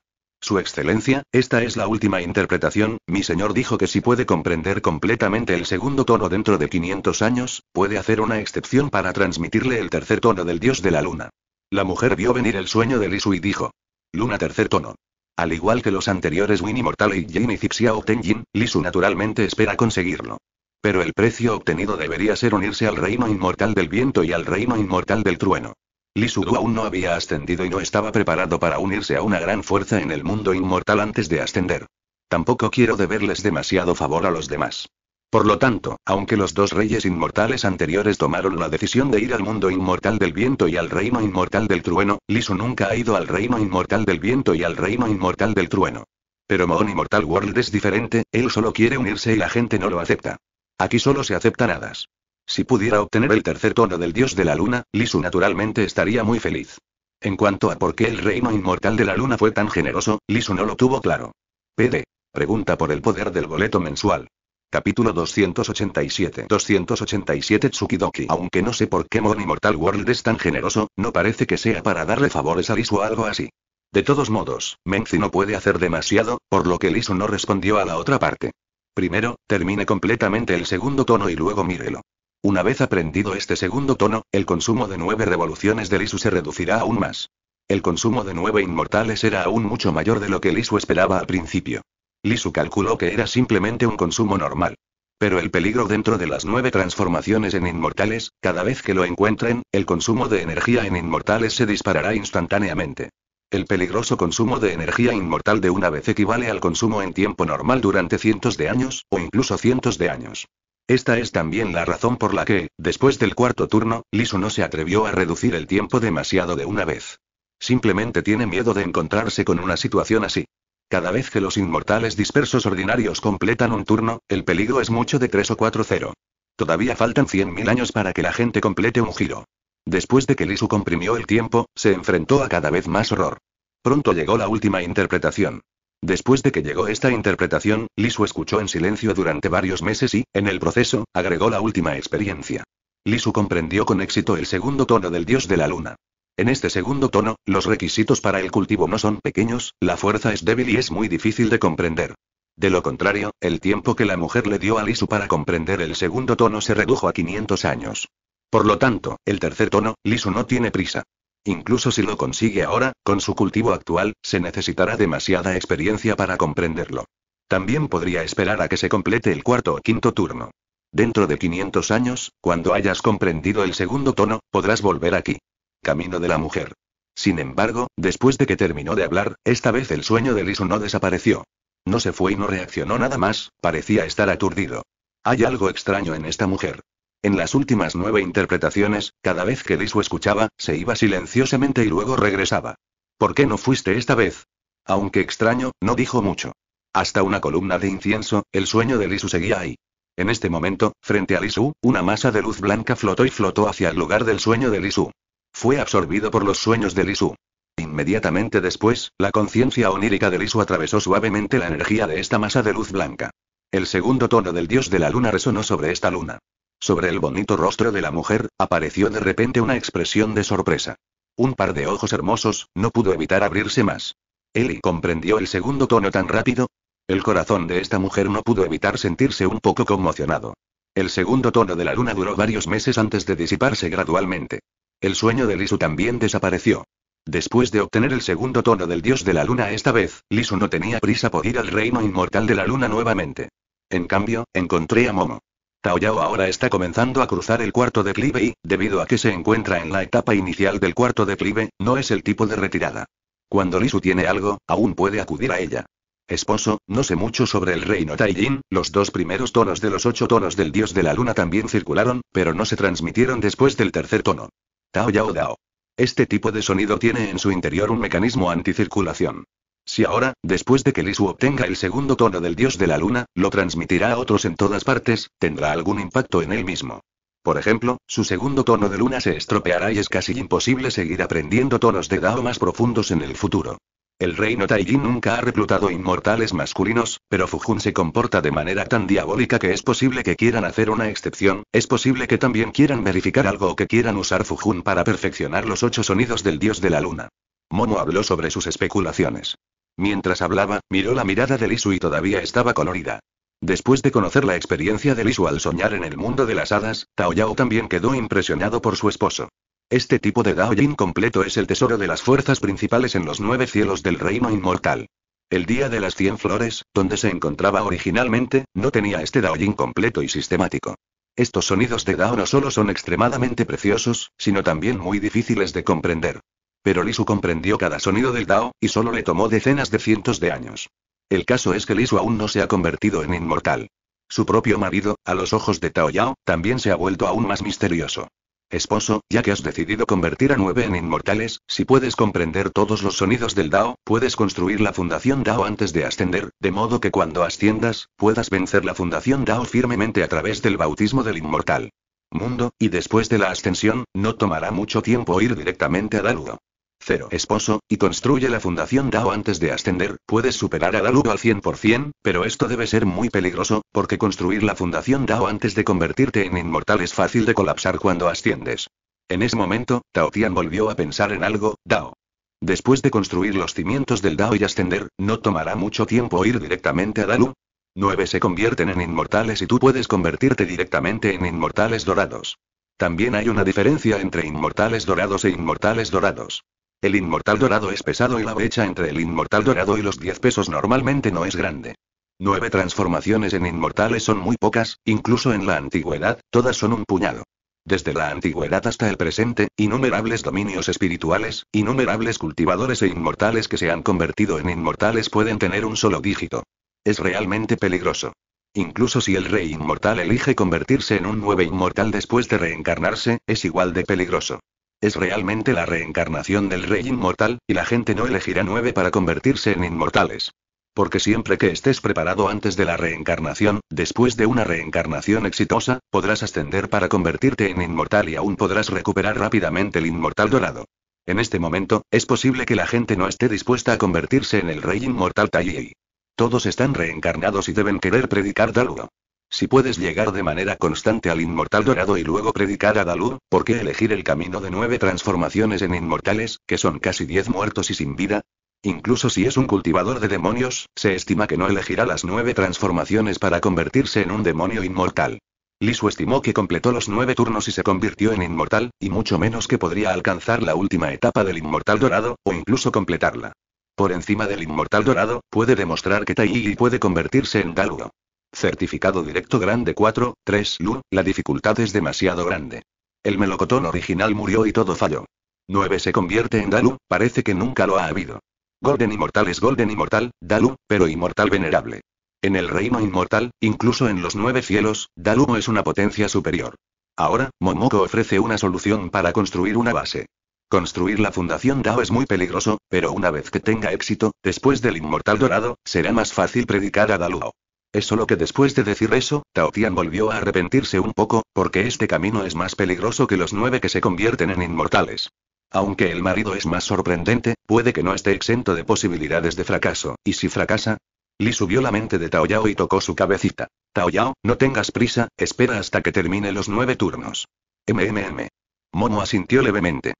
Su Excelencia, esta es la última interpretación, mi señor dijo que si puede comprender completamente el segundo tono dentro de 500 años, puede hacer una excepción para transmitirle el tercer tono del dios de la luna. La mujer vio venir el sueño de Lisu y dijo. Luna tercer tono. Al igual que los anteriores y Mortal y y Zipsiao Tenjin, Lisu naturalmente espera conseguirlo. Pero el precio obtenido debería ser unirse al reino inmortal del viento y al reino inmortal del trueno. Lisu aún no había ascendido y no estaba preparado para unirse a una gran fuerza en el mundo inmortal antes de ascender. Tampoco quiero deberles demasiado favor a los demás. Por lo tanto, aunque los dos reyes inmortales anteriores tomaron la decisión de ir al mundo inmortal del viento y al reino inmortal del trueno, Lisu nunca ha ido al reino inmortal del viento y al reino inmortal del trueno. Pero Moon Immortal World es diferente, él solo quiere unirse y la gente no lo acepta. Aquí solo se aceptan hadas. Si pudiera obtener el tercer tono del dios de la luna, Lisu naturalmente estaría muy feliz. En cuanto a por qué el reino inmortal de la luna fue tan generoso, Lisu no lo tuvo claro. PD. Pregunta por el poder del boleto mensual. Capítulo 287 287 Tsukidoki Aunque no sé por qué Mon Immortal World es tan generoso, no parece que sea para darle favores a Lisu o algo así. De todos modos, Menzi no puede hacer demasiado, por lo que Lisu no respondió a la otra parte. Primero, termine completamente el segundo tono y luego mírelo. Una vez aprendido este segundo tono, el consumo de nueve revoluciones de Lisu se reducirá aún más. El consumo de nueve inmortales era aún mucho mayor de lo que Lisu esperaba al principio. Lisu calculó que era simplemente un consumo normal. Pero el peligro dentro de las nueve transformaciones en inmortales, cada vez que lo encuentren, el consumo de energía en inmortales se disparará instantáneamente. El peligroso consumo de energía inmortal de una vez equivale al consumo en tiempo normal durante cientos de años, o incluso cientos de años. Esta es también la razón por la que, después del cuarto turno, Lisu no se atrevió a reducir el tiempo demasiado de una vez. Simplemente tiene miedo de encontrarse con una situación así. Cada vez que los inmortales dispersos ordinarios completan un turno, el peligro es mucho de 3 o 4-0. Todavía faltan 100.000 años para que la gente complete un giro. Después de que Lisu comprimió el tiempo, se enfrentó a cada vez más horror. Pronto llegó la última interpretación. Después de que llegó esta interpretación, Lisu escuchó en silencio durante varios meses y, en el proceso, agregó la última experiencia. Lisu comprendió con éxito el segundo tono del dios de la luna. En este segundo tono, los requisitos para el cultivo no son pequeños, la fuerza es débil y es muy difícil de comprender. De lo contrario, el tiempo que la mujer le dio a Lisu para comprender el segundo tono se redujo a 500 años. Por lo tanto, el tercer tono, Lisu no tiene prisa. Incluso si lo consigue ahora, con su cultivo actual, se necesitará demasiada experiencia para comprenderlo. También podría esperar a que se complete el cuarto o quinto turno. Dentro de 500 años, cuando hayas comprendido el segundo tono, podrás volver aquí. Camino de la mujer. Sin embargo, después de que terminó de hablar, esta vez el sueño de Lisu no desapareció. No se fue y no reaccionó nada más, parecía estar aturdido. Hay algo extraño en esta mujer. En las últimas nueve interpretaciones, cada vez que Lisu escuchaba, se iba silenciosamente y luego regresaba. ¿Por qué no fuiste esta vez? Aunque extraño, no dijo mucho. Hasta una columna de incienso, el sueño de Lisu seguía ahí. En este momento, frente a Lisu, una masa de luz blanca flotó y flotó hacia el lugar del sueño de Lisu. Fue absorbido por los sueños de Lisu. Inmediatamente después, la conciencia onírica de Lisu atravesó suavemente la energía de esta masa de luz blanca. El segundo tono del dios de la luna resonó sobre esta luna. Sobre el bonito rostro de la mujer, apareció de repente una expresión de sorpresa. Un par de ojos hermosos, no pudo evitar abrirse más. Eli comprendió el segundo tono tan rápido. El corazón de esta mujer no pudo evitar sentirse un poco conmocionado. El segundo tono de la luna duró varios meses antes de disiparse gradualmente. El sueño de Lisu también desapareció. Después de obtener el segundo tono del dios de la luna esta vez, Lisu no tenía prisa por ir al reino inmortal de la luna nuevamente. En cambio, encontré a Momo. Tao Yao ahora está comenzando a cruzar el cuarto declive y, debido a que se encuentra en la etapa inicial del cuarto declive, no es el tipo de retirada. Cuando Lisu tiene algo, aún puede acudir a ella. Esposo, no sé mucho sobre el reino Taijin, los dos primeros tonos de los ocho tonos del dios de la luna también circularon, pero no se transmitieron después del tercer tono. Tao Yao Dao. Este tipo de sonido tiene en su interior un mecanismo anticirculación. Si ahora, después de que Lisu obtenga el segundo tono del dios de la luna, lo transmitirá a otros en todas partes, tendrá algún impacto en él mismo. Por ejemplo, su segundo tono de luna se estropeará y es casi imposible seguir aprendiendo tonos de Dao más profundos en el futuro. El reino Taiji nunca ha reclutado inmortales masculinos, pero Fujun se comporta de manera tan diabólica que es posible que quieran hacer una excepción, es posible que también quieran verificar algo o que quieran usar Fujun para perfeccionar los ocho sonidos del dios de la luna. Mono habló sobre sus especulaciones. Mientras hablaba, miró la mirada de Lisu y todavía estaba colorida. Después de conocer la experiencia de Lisu al soñar en el mundo de las hadas, Tao Yao también quedó impresionado por su esposo. Este tipo de Dao Yin completo es el tesoro de las fuerzas principales en los nueve cielos del reino inmortal. El día de las cien flores, donde se encontraba originalmente, no tenía este Yin completo y sistemático. Estos sonidos de Dao no solo son extremadamente preciosos, sino también muy difíciles de comprender. Pero Lisu comprendió cada sonido del Dao, y solo le tomó decenas de cientos de años. El caso es que Lisu aún no se ha convertido en inmortal. Su propio marido, a los ojos de Tao Yao, también se ha vuelto aún más misterioso. Esposo, ya que has decidido convertir a nueve en inmortales, si puedes comprender todos los sonidos del Dao, puedes construir la Fundación Dao antes de ascender, de modo que cuando asciendas, puedas vencer la Fundación Dao firmemente a través del bautismo del inmortal mundo, y después de la ascensión, no tomará mucho tiempo ir directamente a Darudo. Cero. Esposo, y construye la fundación Dao antes de ascender, puedes superar a Dalu al 100%, pero esto debe ser muy peligroso, porque construir la fundación Dao antes de convertirte en inmortal es fácil de colapsar cuando asciendes. En ese momento, Tao Tian volvió a pensar en algo, Dao. Después de construir los cimientos del Dao y ascender, ¿no tomará mucho tiempo ir directamente a Dalu? Nueve se convierten en inmortales y tú puedes convertirte directamente en inmortales dorados. También hay una diferencia entre inmortales dorados e inmortales dorados. El inmortal dorado es pesado y la brecha entre el inmortal dorado y los 10 pesos normalmente no es grande. Nueve transformaciones en inmortales son muy pocas, incluso en la antigüedad, todas son un puñado. Desde la antigüedad hasta el presente, innumerables dominios espirituales, innumerables cultivadores e inmortales que se han convertido en inmortales pueden tener un solo dígito. Es realmente peligroso. Incluso si el rey inmortal elige convertirse en un nueve inmortal después de reencarnarse, es igual de peligroso es realmente la reencarnación del rey inmortal, y la gente no elegirá nueve para convertirse en inmortales. Porque siempre que estés preparado antes de la reencarnación, después de una reencarnación exitosa, podrás ascender para convertirte en inmortal y aún podrás recuperar rápidamente el inmortal dorado. En este momento, es posible que la gente no esté dispuesta a convertirse en el rey inmortal Taiyi. Todos están reencarnados y deben querer predicar Daluo. Si puedes llegar de manera constante al inmortal dorado y luego predicar a Dalur, ¿por qué elegir el camino de nueve transformaciones en inmortales, que son casi diez muertos y sin vida? Incluso si es un cultivador de demonios, se estima que no elegirá las nueve transformaciones para convertirse en un demonio inmortal. Lisu estimó que completó los nueve turnos y se convirtió en inmortal, y mucho menos que podría alcanzar la última etapa del inmortal dorado, o incluso completarla. Por encima del inmortal dorado, puede demostrar que Taiyi puede convertirse en Dalur. Certificado directo grande 4, 3 Lu, la dificultad es demasiado grande. El melocotón original murió y todo falló. 9 se convierte en Dalu, parece que nunca lo ha habido. Golden Inmortal es Golden Inmortal, Dalu, pero Inmortal Venerable. En el reino inmortal, incluso en los nueve cielos, Dalu es una potencia superior. Ahora, Momoko ofrece una solución para construir una base. Construir la fundación Dao es muy peligroso, pero una vez que tenga éxito, después del inmortal dorado, será más fácil predicar a Daluo. Es solo que después de decir eso, Tao Tian volvió a arrepentirse un poco, porque este camino es más peligroso que los nueve que se convierten en inmortales. Aunque el marido es más sorprendente, puede que no esté exento de posibilidades de fracaso, y si fracasa. Li subió la mente de Tao Yao y tocó su cabecita. Tao Yao, no tengas prisa, espera hasta que termine los nueve turnos. MMM. Mono asintió levemente.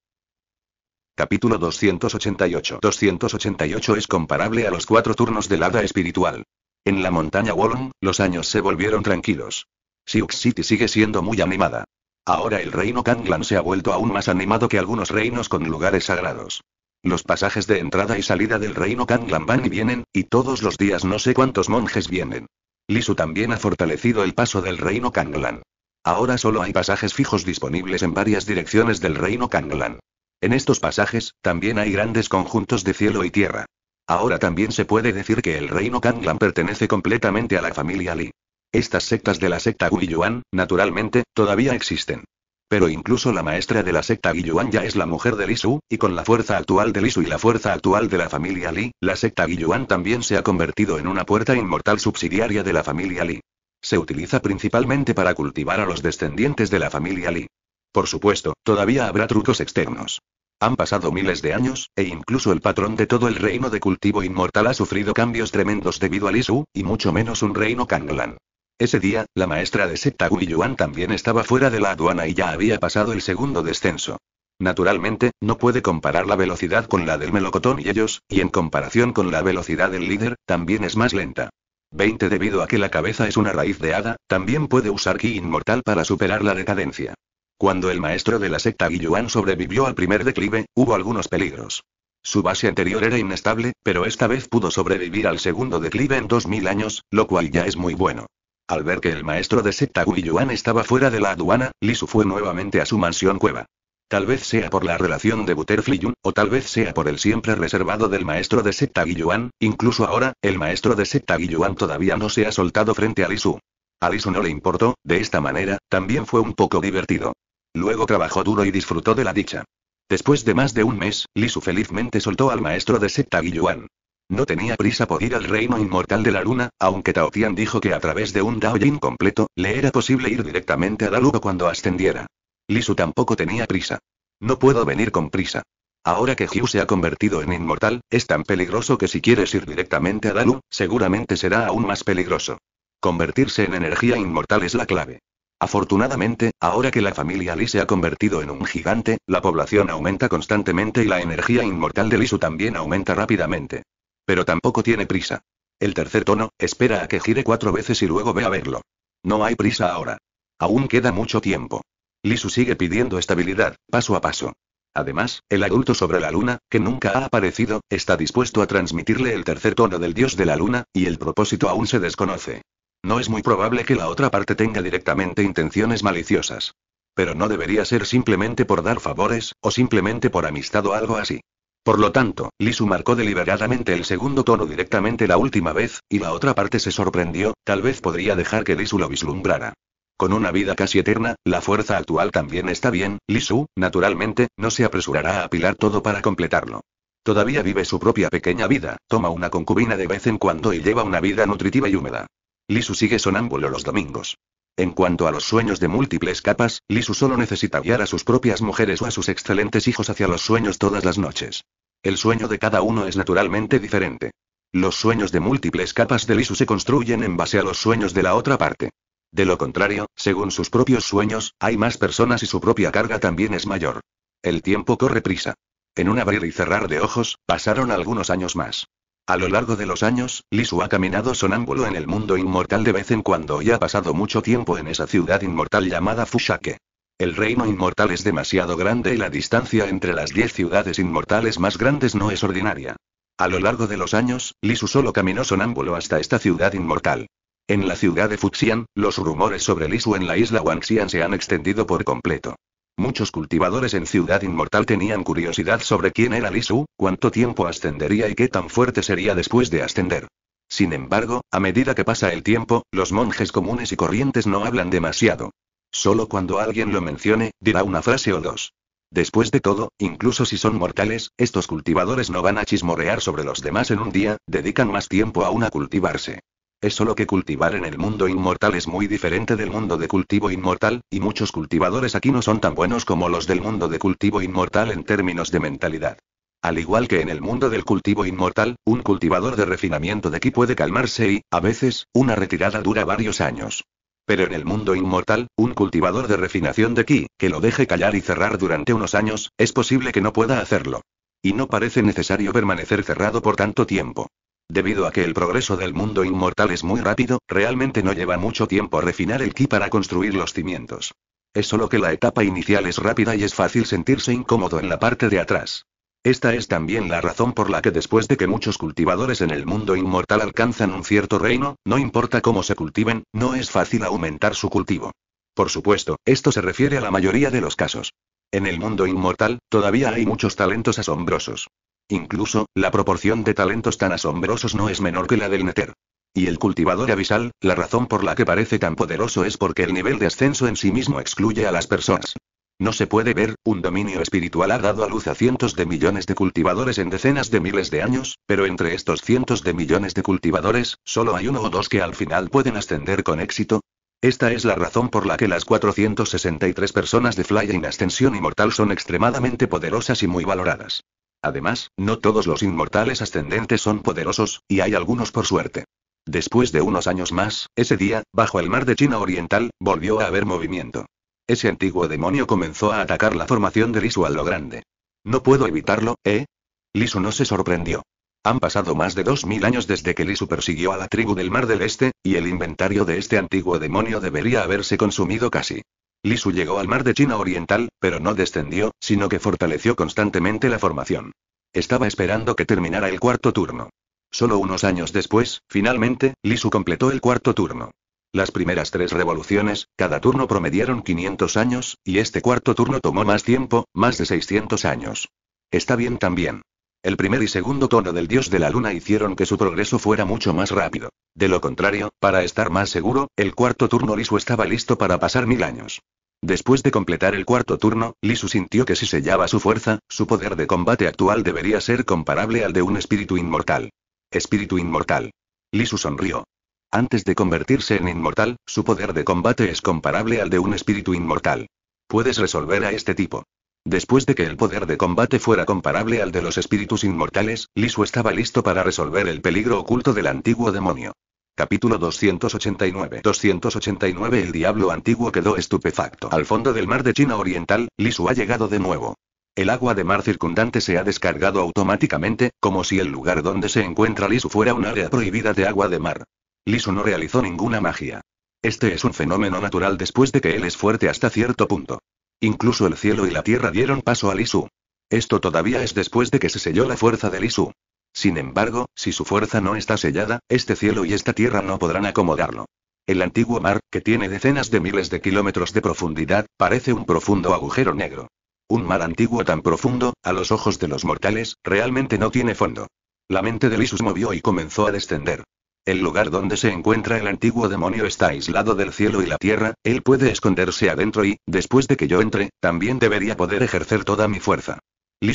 Capítulo 288. 288 es comparable a los cuatro turnos del hada espiritual. En la montaña Wolong, los años se volvieron tranquilos. Sioux City sigue siendo muy animada. Ahora el reino Kanglan se ha vuelto aún más animado que algunos reinos con lugares sagrados. Los pasajes de entrada y salida del reino Kanglan van y vienen, y todos los días no sé cuántos monjes vienen. Lisu también ha fortalecido el paso del reino Kanglan. Ahora solo hay pasajes fijos disponibles en varias direcciones del reino Kanglan. En estos pasajes, también hay grandes conjuntos de cielo y tierra. Ahora también se puede decir que el reino Kanglan pertenece completamente a la familia Li. Estas sectas de la secta Guiyuan, naturalmente, todavía existen. Pero incluso la maestra de la secta Guiyuan ya es la mujer de Li Lisu, y con la fuerza actual de Li Lisu y la fuerza actual de la familia Li, la secta Guiyuan también se ha convertido en una puerta inmortal subsidiaria de la familia Li. Se utiliza principalmente para cultivar a los descendientes de la familia Li. Por supuesto, todavía habrá trucos externos. Han pasado miles de años, e incluso el patrón de todo el reino de cultivo inmortal ha sufrido cambios tremendos debido al Isu, y mucho menos un reino Kanglan. Ese día, la maestra de secta Yuan también estaba fuera de la aduana y ya había pasado el segundo descenso. Naturalmente, no puede comparar la velocidad con la del melocotón y ellos, y en comparación con la velocidad del líder, también es más lenta. 20 Debido a que la cabeza es una raíz de hada, también puede usar ki inmortal para superar la decadencia. Cuando el maestro de la secta Guiyuan sobrevivió al primer declive, hubo algunos peligros. Su base anterior era inestable, pero esta vez pudo sobrevivir al segundo declive en 2000 años, lo cual ya es muy bueno. Al ver que el maestro de secta Guiyuan estaba fuera de la aduana, Lisu fue nuevamente a su mansión cueva. Tal vez sea por la relación de Butterfly o tal vez sea por el siempre reservado del maestro de secta Guiyuan, incluso ahora, el maestro de secta Guiyuan todavía no se ha soltado frente a Lisu. A Lisu no le importó, de esta manera, también fue un poco divertido. Luego trabajó duro y disfrutó de la dicha. Después de más de un mes, Lisu felizmente soltó al maestro de secta Guiyuan. No tenía prisa por ir al reino inmortal de la luna, aunque Tao Tian dijo que a través de un Daoyin completo, le era posible ir directamente a Dalu cuando ascendiera. Lisu tampoco tenía prisa. No puedo venir con prisa. Ahora que jiu se ha convertido en inmortal, es tan peligroso que si quieres ir directamente a Dalu, seguramente será aún más peligroso. Convertirse en energía inmortal es la clave. Afortunadamente, ahora que la familia Lee se ha convertido en un gigante, la población aumenta constantemente y la energía inmortal de Lisu también aumenta rápidamente. Pero tampoco tiene prisa. El tercer tono, espera a que gire cuatro veces y luego ve a verlo. No hay prisa ahora. Aún queda mucho tiempo. Lisu sigue pidiendo estabilidad, paso a paso. Además, el adulto sobre la luna, que nunca ha aparecido, está dispuesto a transmitirle el tercer tono del dios de la luna, y el propósito aún se desconoce. No es muy probable que la otra parte tenga directamente intenciones maliciosas. Pero no debería ser simplemente por dar favores, o simplemente por amistad o algo así. Por lo tanto, Lisu marcó deliberadamente el segundo tono directamente la última vez, y la otra parte se sorprendió, tal vez podría dejar que Lisu lo vislumbrara. Con una vida casi eterna, la fuerza actual también está bien, Lisu, naturalmente, no se apresurará a apilar todo para completarlo. Todavía vive su propia pequeña vida, toma una concubina de vez en cuando y lleva una vida nutritiva y húmeda. Lisu sigue sonámbulo los domingos. En cuanto a los sueños de múltiples capas, Lisu solo necesita guiar a sus propias mujeres o a sus excelentes hijos hacia los sueños todas las noches. El sueño de cada uno es naturalmente diferente. Los sueños de múltiples capas de Lisu se construyen en base a los sueños de la otra parte. De lo contrario, según sus propios sueños, hay más personas y su propia carga también es mayor. El tiempo corre prisa. En un abrir y cerrar de ojos, pasaron algunos años más. A lo largo de los años, Lisu ha caminado sonámbulo en el mundo inmortal de vez en cuando y ha pasado mucho tiempo en esa ciudad inmortal llamada Fushake. El reino inmortal es demasiado grande y la distancia entre las diez ciudades inmortales más grandes no es ordinaria. A lo largo de los años, Lisu solo caminó sonámbulo hasta esta ciudad inmortal. En la ciudad de Fuxian, los rumores sobre Lisu en la isla Wanxian se han extendido por completo. Muchos cultivadores en Ciudad Inmortal tenían curiosidad sobre quién era Lisu, cuánto tiempo ascendería y qué tan fuerte sería después de ascender. Sin embargo, a medida que pasa el tiempo, los monjes comunes y corrientes no hablan demasiado. Solo cuando alguien lo mencione, dirá una frase o dos. Después de todo, incluso si son mortales, estos cultivadores no van a chismorear sobre los demás en un día, dedican más tiempo aún a cultivarse. Es solo que cultivar en el mundo inmortal es muy diferente del mundo de cultivo inmortal, y muchos cultivadores aquí no son tan buenos como los del mundo de cultivo inmortal en términos de mentalidad. Al igual que en el mundo del cultivo inmortal, un cultivador de refinamiento de aquí puede calmarse y, a veces, una retirada dura varios años. Pero en el mundo inmortal, un cultivador de refinación de aquí, que lo deje callar y cerrar durante unos años, es posible que no pueda hacerlo. Y no parece necesario permanecer cerrado por tanto tiempo. Debido a que el progreso del mundo inmortal es muy rápido, realmente no lleva mucho tiempo refinar el ki para construir los cimientos. Es solo que la etapa inicial es rápida y es fácil sentirse incómodo en la parte de atrás. Esta es también la razón por la que después de que muchos cultivadores en el mundo inmortal alcanzan un cierto reino, no importa cómo se cultiven, no es fácil aumentar su cultivo. Por supuesto, esto se refiere a la mayoría de los casos. En el mundo inmortal, todavía hay muchos talentos asombrosos. Incluso, la proporción de talentos tan asombrosos no es menor que la del Neter. Y el cultivador abisal, la razón por la que parece tan poderoso es porque el nivel de ascenso en sí mismo excluye a las personas. No se puede ver, un dominio espiritual ha dado a luz a cientos de millones de cultivadores en decenas de miles de años, pero entre estos cientos de millones de cultivadores, solo hay uno o dos que al final pueden ascender con éxito. Esta es la razón por la que las 463 personas de Flying Ascensión Inmortal son extremadamente poderosas y muy valoradas. Además, no todos los inmortales ascendentes son poderosos, y hay algunos por suerte. Después de unos años más, ese día, bajo el mar de China Oriental, volvió a haber movimiento. Ese antiguo demonio comenzó a atacar la formación de Lisu a lo grande. No puedo evitarlo, ¿eh? Lisu no se sorprendió. Han pasado más de 2000 años desde que Lisu persiguió a la tribu del Mar del Este, y el inventario de este antiguo demonio debería haberse consumido casi. Lisu llegó al mar de China Oriental, pero no descendió, sino que fortaleció constantemente la formación. Estaba esperando que terminara el cuarto turno. Solo unos años después, finalmente, Lisu completó el cuarto turno. Las primeras tres revoluciones, cada turno promediaron 500 años, y este cuarto turno tomó más tiempo, más de 600 años. Está bien también. El primer y segundo tono del dios de la luna hicieron que su progreso fuera mucho más rápido. De lo contrario, para estar más seguro, el cuarto turno Lisu estaba listo para pasar mil años. Después de completar el cuarto turno, Lisu sintió que si sellaba su fuerza, su poder de combate actual debería ser comparable al de un espíritu inmortal. Espíritu inmortal. Lisu sonrió. Antes de convertirse en inmortal, su poder de combate es comparable al de un espíritu inmortal. Puedes resolver a este tipo. Después de que el poder de combate fuera comparable al de los espíritus inmortales, Lisu estaba listo para resolver el peligro oculto del antiguo demonio. Capítulo 289 289 El diablo antiguo quedó estupefacto. Al fondo del mar de China Oriental, Lisu ha llegado de nuevo. El agua de mar circundante se ha descargado automáticamente, como si el lugar donde se encuentra Lisu fuera un área prohibida de agua de mar. Lisu no realizó ninguna magia. Este es un fenómeno natural después de que él es fuerte hasta cierto punto. Incluso el cielo y la tierra dieron paso a Isu. Esto todavía es después de que se selló la fuerza de Isu. Sin embargo, si su fuerza no está sellada, este cielo y esta tierra no podrán acomodarlo. El antiguo mar, que tiene decenas de miles de kilómetros de profundidad, parece un profundo agujero negro. Un mar antiguo tan profundo, a los ojos de los mortales, realmente no tiene fondo. La mente de se movió y comenzó a descender. El lugar donde se encuentra el antiguo demonio está aislado del cielo y la tierra, él puede esconderse adentro y, después de que yo entre, también debería poder ejercer toda mi fuerza. Li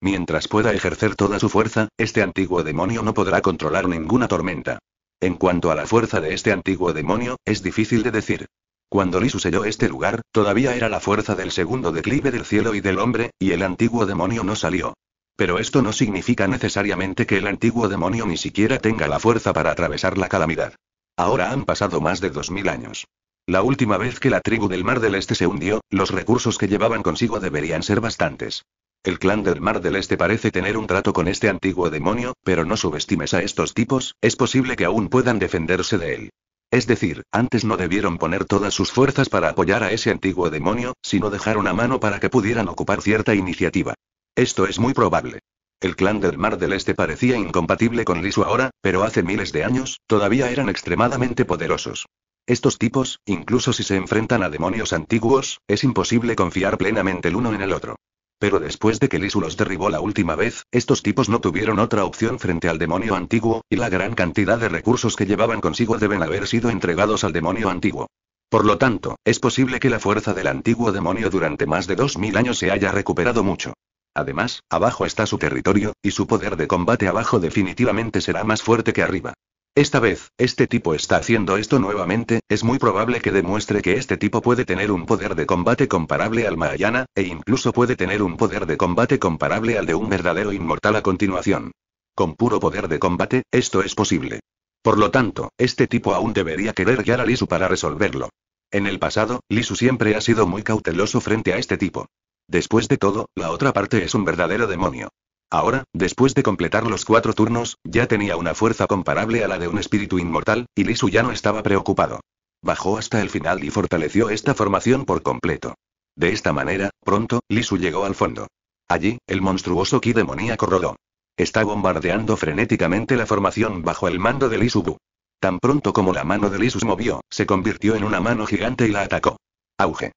Mientras pueda ejercer toda su fuerza, este antiguo demonio no podrá controlar ninguna tormenta. En cuanto a la fuerza de este antiguo demonio, es difícil de decir. Cuando Lisu selló este lugar, todavía era la fuerza del segundo declive del cielo y del hombre, y el antiguo demonio no salió. Pero esto no significa necesariamente que el antiguo demonio ni siquiera tenga la fuerza para atravesar la calamidad. Ahora han pasado más de 2.000 años. La última vez que la tribu del Mar del Este se hundió, los recursos que llevaban consigo deberían ser bastantes. El clan del Mar del Este parece tener un trato con este antiguo demonio, pero no subestimes a estos tipos, es posible que aún puedan defenderse de él. Es decir, antes no debieron poner todas sus fuerzas para apoyar a ese antiguo demonio, sino dejar una mano para que pudieran ocupar cierta iniciativa. Esto es muy probable. El clan del Mar del Este parecía incompatible con Lisu ahora, pero hace miles de años, todavía eran extremadamente poderosos. Estos tipos, incluso si se enfrentan a demonios antiguos, es imposible confiar plenamente el uno en el otro. Pero después de que Lisu los derribó la última vez, estos tipos no tuvieron otra opción frente al demonio antiguo, y la gran cantidad de recursos que llevaban consigo deben haber sido entregados al demonio antiguo. Por lo tanto, es posible que la fuerza del antiguo demonio durante más de 2000 años se haya recuperado mucho. Además, abajo está su territorio, y su poder de combate abajo definitivamente será más fuerte que arriba. Esta vez, este tipo está haciendo esto nuevamente, es muy probable que demuestre que este tipo puede tener un poder de combate comparable al Mahayana, e incluso puede tener un poder de combate comparable al de un verdadero inmortal a continuación. Con puro poder de combate, esto es posible. Por lo tanto, este tipo aún debería querer guiar a Lisu para resolverlo. En el pasado, Lisu siempre ha sido muy cauteloso frente a este tipo. Después de todo, la otra parte es un verdadero demonio. Ahora, después de completar los cuatro turnos, ya tenía una fuerza comparable a la de un espíritu inmortal, y Lisu ya no estaba preocupado. Bajó hasta el final y fortaleció esta formación por completo. De esta manera, pronto, Lisu llegó al fondo. Allí, el monstruoso ki demoníaco rodó. Está bombardeando frenéticamente la formación bajo el mando de Lisu. Tan pronto como la mano de Lisu movió, se convirtió en una mano gigante y la atacó. Auge.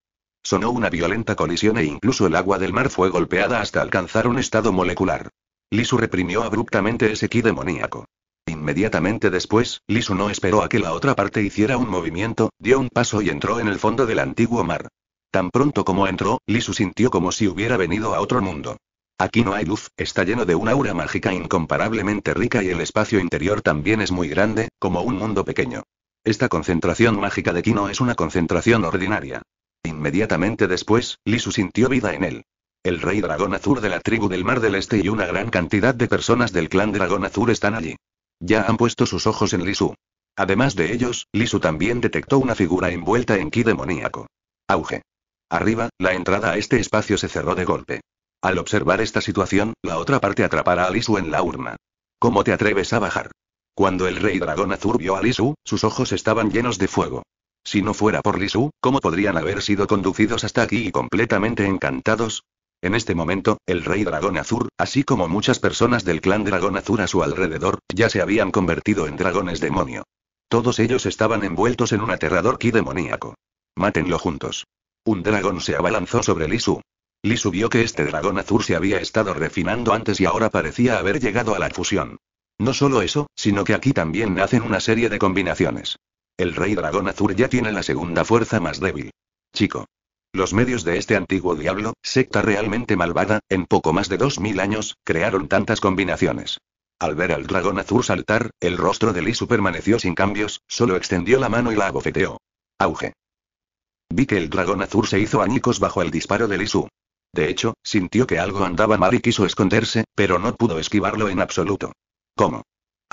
Sonó una violenta colisión e incluso el agua del mar fue golpeada hasta alcanzar un estado molecular. Lisu reprimió abruptamente ese ki demoníaco. Inmediatamente después, Lisu no esperó a que la otra parte hiciera un movimiento, dio un paso y entró en el fondo del antiguo mar. Tan pronto como entró, Lisu sintió como si hubiera venido a otro mundo. Aquí no hay luz, está lleno de una aura mágica incomparablemente rica y el espacio interior también es muy grande, como un mundo pequeño. Esta concentración mágica de no es una concentración ordinaria. Inmediatamente después, Lisu sintió vida en él. El rey dragón azul de la tribu del Mar del Este y una gran cantidad de personas del clan dragón azul están allí. Ya han puesto sus ojos en Lisu. Además de ellos, Lisu también detectó una figura envuelta en ki demoníaco. Auge. Arriba, la entrada a este espacio se cerró de golpe. Al observar esta situación, la otra parte atrapará a Lisu en la urna. ¿Cómo te atreves a bajar? Cuando el rey dragón azul vio a Lisu, sus ojos estaban llenos de fuego. Si no fuera por Lisu, ¿cómo podrían haber sido conducidos hasta aquí y completamente encantados? En este momento, el rey dragón azul, así como muchas personas del clan dragón azul a su alrededor, ya se habían convertido en dragones demonio. Todos ellos estaban envueltos en un aterrador ki demoníaco. Mátenlo juntos. Un dragón se abalanzó sobre Lisu. Lisu vio que este dragón azul se había estado refinando antes y ahora parecía haber llegado a la fusión. No solo eso, sino que aquí también nacen una serie de combinaciones. El rey dragón azul ya tiene la segunda fuerza más débil. Chico. Los medios de este antiguo diablo, secta realmente malvada, en poco más de dos mil años, crearon tantas combinaciones. Al ver al dragón azul saltar, el rostro de Lisu permaneció sin cambios, solo extendió la mano y la abofeteó. Auge. Vi que el dragón azul se hizo añicos bajo el disparo de Lisu. De hecho, sintió que algo andaba mal y quiso esconderse, pero no pudo esquivarlo en absoluto. ¿Cómo?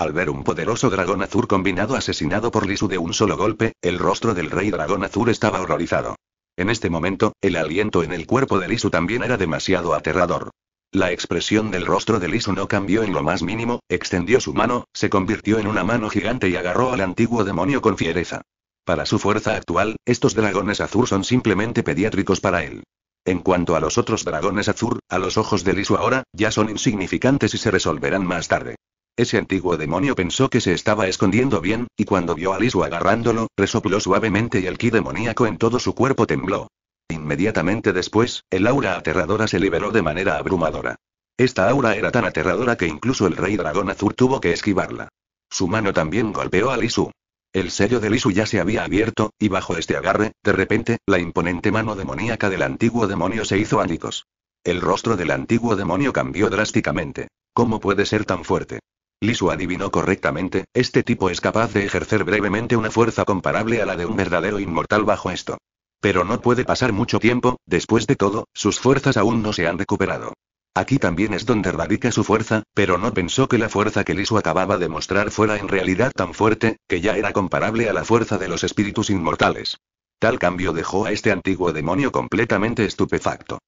Al ver un poderoso dragón azul combinado asesinado por Lisu de un solo golpe, el rostro del rey dragón azul estaba horrorizado. En este momento, el aliento en el cuerpo de Lisu también era demasiado aterrador. La expresión del rostro de Lisu no cambió en lo más mínimo, extendió su mano, se convirtió en una mano gigante y agarró al antiguo demonio con fiereza. Para su fuerza actual, estos dragones azul son simplemente pediátricos para él. En cuanto a los otros dragones azul, a los ojos de Lisu ahora, ya son insignificantes y se resolverán más tarde. Ese antiguo demonio pensó que se estaba escondiendo bien, y cuando vio a Lisu agarrándolo, resopló suavemente y el ki demoníaco en todo su cuerpo tembló. Inmediatamente después, el aura aterradora se liberó de manera abrumadora. Esta aura era tan aterradora que incluso el rey dragón azul tuvo que esquivarla. Su mano también golpeó a Lisu. El sello de Lisu ya se había abierto, y bajo este agarre, de repente, la imponente mano demoníaca del antiguo demonio se hizo ánicos. El rostro del antiguo demonio cambió drásticamente. ¿Cómo puede ser tan fuerte? Lisu adivinó correctamente, este tipo es capaz de ejercer brevemente una fuerza comparable a la de un verdadero inmortal bajo esto. Pero no puede pasar mucho tiempo, después de todo, sus fuerzas aún no se han recuperado. Aquí también es donde radica su fuerza, pero no pensó que la fuerza que Lisu acababa de mostrar fuera en realidad tan fuerte, que ya era comparable a la fuerza de los espíritus inmortales. Tal cambio dejó a este antiguo demonio completamente estupefacto.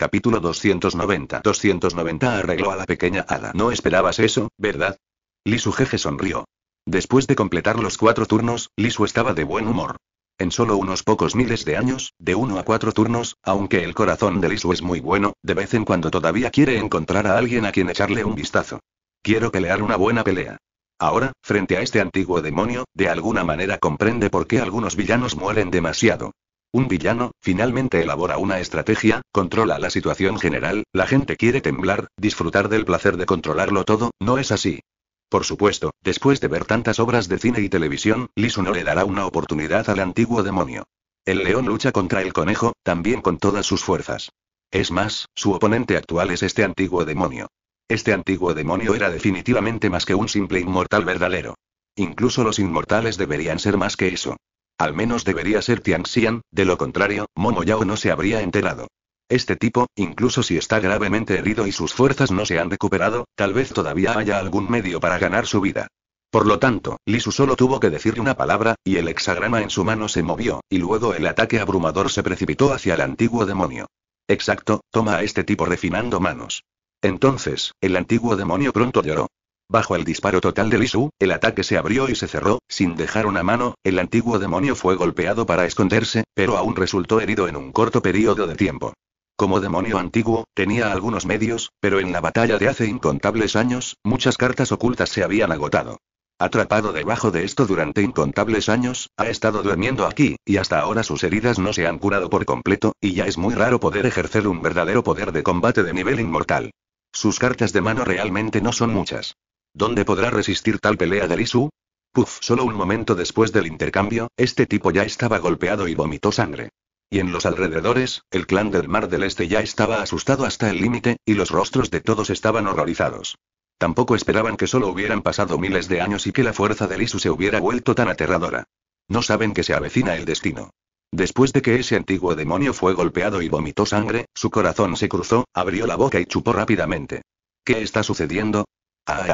Capítulo 290 290 arregló a la pequeña hada. No esperabas eso, ¿verdad? Lisu jeje sonrió. Después de completar los cuatro turnos, Lisu estaba de buen humor. En solo unos pocos miles de años, de uno a cuatro turnos, aunque el corazón de Lisu es muy bueno, de vez en cuando todavía quiere encontrar a alguien a quien echarle un vistazo. Quiero pelear una buena pelea. Ahora, frente a este antiguo demonio, de alguna manera comprende por qué algunos villanos mueren demasiado. Un villano, finalmente elabora una estrategia, controla la situación general, la gente quiere temblar, disfrutar del placer de controlarlo todo, no es así. Por supuesto, después de ver tantas obras de cine y televisión, Lisu no le dará una oportunidad al antiguo demonio. El león lucha contra el conejo, también con todas sus fuerzas. Es más, su oponente actual es este antiguo demonio. Este antiguo demonio era definitivamente más que un simple inmortal verdadero. Incluso los inmortales deberían ser más que eso. Al menos debería ser Xian, de lo contrario, Momo Yao no se habría enterado. Este tipo, incluso si está gravemente herido y sus fuerzas no se han recuperado, tal vez todavía haya algún medio para ganar su vida. Por lo tanto, Lisu solo tuvo que decirle una palabra, y el hexagrama en su mano se movió, y luego el ataque abrumador se precipitó hacia el antiguo demonio. Exacto, toma a este tipo refinando manos. Entonces, el antiguo demonio pronto lloró. Bajo el disparo total de Lisu, el ataque se abrió y se cerró, sin dejar una mano, el antiguo demonio fue golpeado para esconderse, pero aún resultó herido en un corto periodo de tiempo. Como demonio antiguo, tenía algunos medios, pero en la batalla de hace incontables años, muchas cartas ocultas se habían agotado. Atrapado debajo de esto durante incontables años, ha estado durmiendo aquí, y hasta ahora sus heridas no se han curado por completo, y ya es muy raro poder ejercer un verdadero poder de combate de nivel inmortal. Sus cartas de mano realmente no son muchas. ¿Dónde podrá resistir tal pelea de Lisu? Puf, solo un momento después del intercambio, este tipo ya estaba golpeado y vomitó sangre. Y en los alrededores, el clan del Mar del Este ya estaba asustado hasta el límite, y los rostros de todos estaban horrorizados. Tampoco esperaban que solo hubieran pasado miles de años y que la fuerza de Lisu se hubiera vuelto tan aterradora. No saben que se avecina el destino. Después de que ese antiguo demonio fue golpeado y vomitó sangre, su corazón se cruzó, abrió la boca y chupó rápidamente. ¿Qué está sucediendo?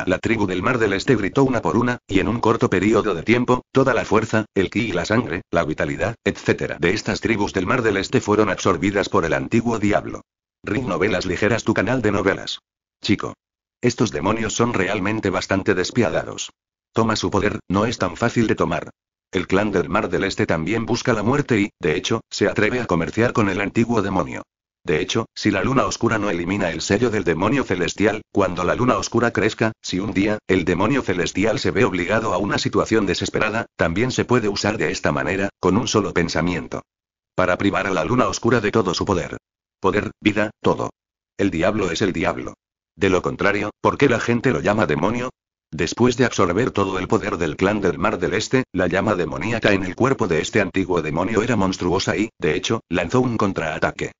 la tribu del Mar del Este gritó una por una, y en un corto periodo de tiempo, toda la fuerza, el ki y la sangre, la vitalidad, etc. de estas tribus del Mar del Este fueron absorbidas por el antiguo diablo. Ring Novelas Ligeras, tu canal de novelas. Chico. Estos demonios son realmente bastante despiadados. Toma su poder, no es tan fácil de tomar. El clan del Mar del Este también busca la muerte y, de hecho, se atreve a comerciar con el antiguo demonio. De hecho, si la luna oscura no elimina el sello del demonio celestial, cuando la luna oscura crezca, si un día, el demonio celestial se ve obligado a una situación desesperada, también se puede usar de esta manera, con un solo pensamiento. Para privar a la luna oscura de todo su poder. Poder, vida, todo. El diablo es el diablo. De lo contrario, ¿por qué la gente lo llama demonio? Después de absorber todo el poder del clan del Mar del Este, la llama demoníaca en el cuerpo de este antiguo demonio era monstruosa y, de hecho, lanzó un contraataque.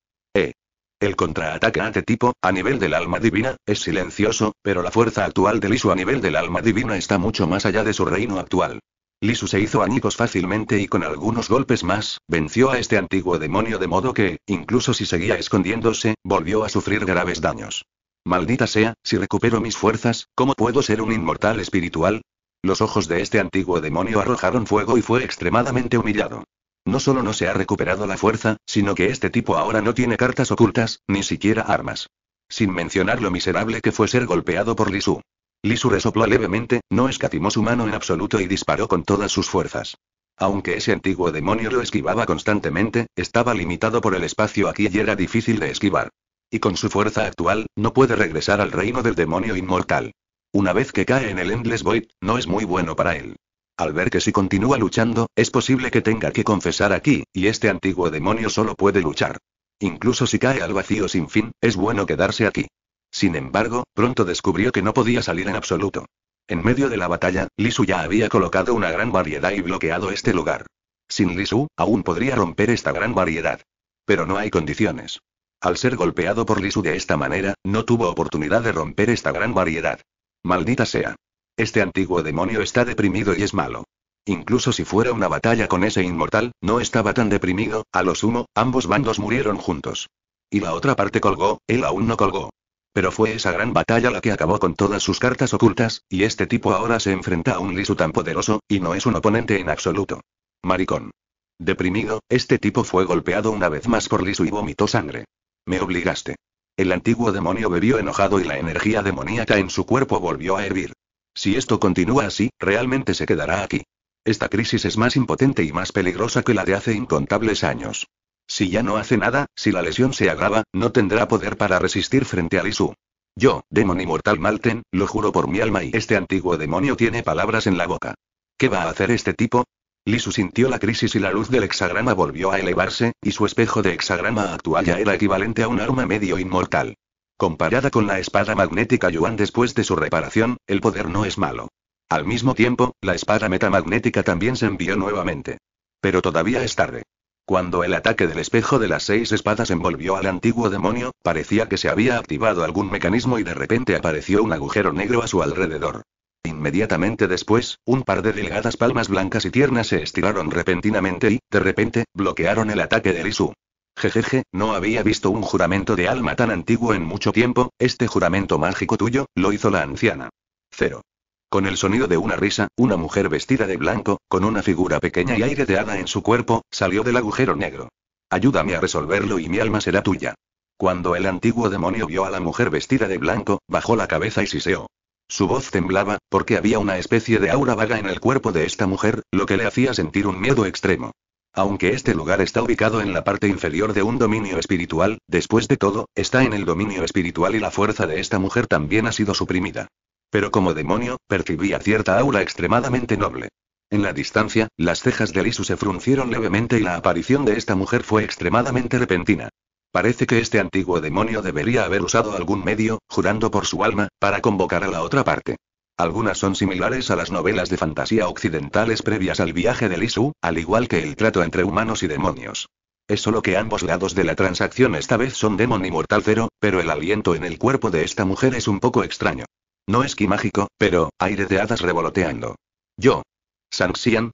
El contraataque ante-tipo, este a nivel del alma divina, es silencioso, pero la fuerza actual de Lisu a nivel del alma divina está mucho más allá de su reino actual. Lisu se hizo añicos fácilmente y con algunos golpes más, venció a este antiguo demonio de modo que, incluso si seguía escondiéndose, volvió a sufrir graves daños. Maldita sea, si recupero mis fuerzas, ¿cómo puedo ser un inmortal espiritual? Los ojos de este antiguo demonio arrojaron fuego y fue extremadamente humillado. No solo no se ha recuperado la fuerza, sino que este tipo ahora no tiene cartas ocultas, ni siquiera armas. Sin mencionar lo miserable que fue ser golpeado por Lisu. Lisu resopló levemente, no escatimó su mano en absoluto y disparó con todas sus fuerzas. Aunque ese antiguo demonio lo esquivaba constantemente, estaba limitado por el espacio aquí y era difícil de esquivar. Y con su fuerza actual, no puede regresar al reino del demonio inmortal. Una vez que cae en el Endless Void, no es muy bueno para él. Al ver que si continúa luchando, es posible que tenga que confesar aquí, y este antiguo demonio solo puede luchar. Incluso si cae al vacío sin fin, es bueno quedarse aquí. Sin embargo, pronto descubrió que no podía salir en absoluto. En medio de la batalla, Lisu ya había colocado una gran variedad y bloqueado este lugar. Sin Lisu, aún podría romper esta gran variedad. Pero no hay condiciones. Al ser golpeado por Lisu de esta manera, no tuvo oportunidad de romper esta gran variedad. Maldita sea. Este antiguo demonio está deprimido y es malo. Incluso si fuera una batalla con ese inmortal, no estaba tan deprimido, a lo sumo, ambos bandos murieron juntos. Y la otra parte colgó, él aún no colgó. Pero fue esa gran batalla la que acabó con todas sus cartas ocultas, y este tipo ahora se enfrenta a un Lisu tan poderoso, y no es un oponente en absoluto. Maricón. Deprimido, este tipo fue golpeado una vez más por Lisu y vomitó sangre. Me obligaste. El antiguo demonio bebió enojado y la energía demoníaca en su cuerpo volvió a hervir. Si esto continúa así, realmente se quedará aquí. Esta crisis es más impotente y más peligrosa que la de hace incontables años. Si ya no hace nada, si la lesión se agrava, no tendrá poder para resistir frente a Lisu. Yo, demonio inmortal Malten, lo juro por mi alma y este antiguo demonio tiene palabras en la boca. ¿Qué va a hacer este tipo? Lisu sintió la crisis y la luz del hexagrama volvió a elevarse, y su espejo de hexagrama actual ya era equivalente a un arma medio inmortal. Comparada con la espada magnética Yuan después de su reparación, el poder no es malo. Al mismo tiempo, la espada metamagnética también se envió nuevamente. Pero todavía es tarde. Cuando el ataque del espejo de las seis espadas envolvió al antiguo demonio, parecía que se había activado algún mecanismo y de repente apareció un agujero negro a su alrededor. Inmediatamente después, un par de delgadas palmas blancas y tiernas se estiraron repentinamente y, de repente, bloquearon el ataque de Lisu. Jejeje, no había visto un juramento de alma tan antiguo en mucho tiempo, este juramento mágico tuyo, lo hizo la anciana. Cero. Con el sonido de una risa, una mujer vestida de blanco, con una figura pequeña y aire de hada en su cuerpo, salió del agujero negro. Ayúdame a resolverlo y mi alma será tuya. Cuando el antiguo demonio vio a la mujer vestida de blanco, bajó la cabeza y siseó. Su voz temblaba, porque había una especie de aura vaga en el cuerpo de esta mujer, lo que le hacía sentir un miedo extremo. Aunque este lugar está ubicado en la parte inferior de un dominio espiritual, después de todo, está en el dominio espiritual y la fuerza de esta mujer también ha sido suprimida. Pero como demonio, percibía cierta aura extremadamente noble. En la distancia, las cejas de Lisu se fruncieron levemente y la aparición de esta mujer fue extremadamente repentina. Parece que este antiguo demonio debería haber usado algún medio, jurando por su alma, para convocar a la otra parte. Algunas son similares a las novelas de fantasía occidentales previas al viaje de Lisu, al igual que el trato entre humanos y demonios. Es solo que ambos lados de la transacción esta vez son Demon y Mortal cero, pero el aliento en el cuerpo de esta mujer es un poco extraño. No es que mágico, pero aire de hadas revoloteando. Yo. Sanxian.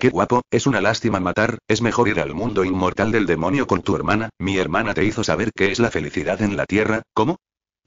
Qué guapo, es una lástima matar, es mejor ir al mundo inmortal del demonio con tu hermana, mi hermana te hizo saber qué es la felicidad en la tierra, ¿cómo?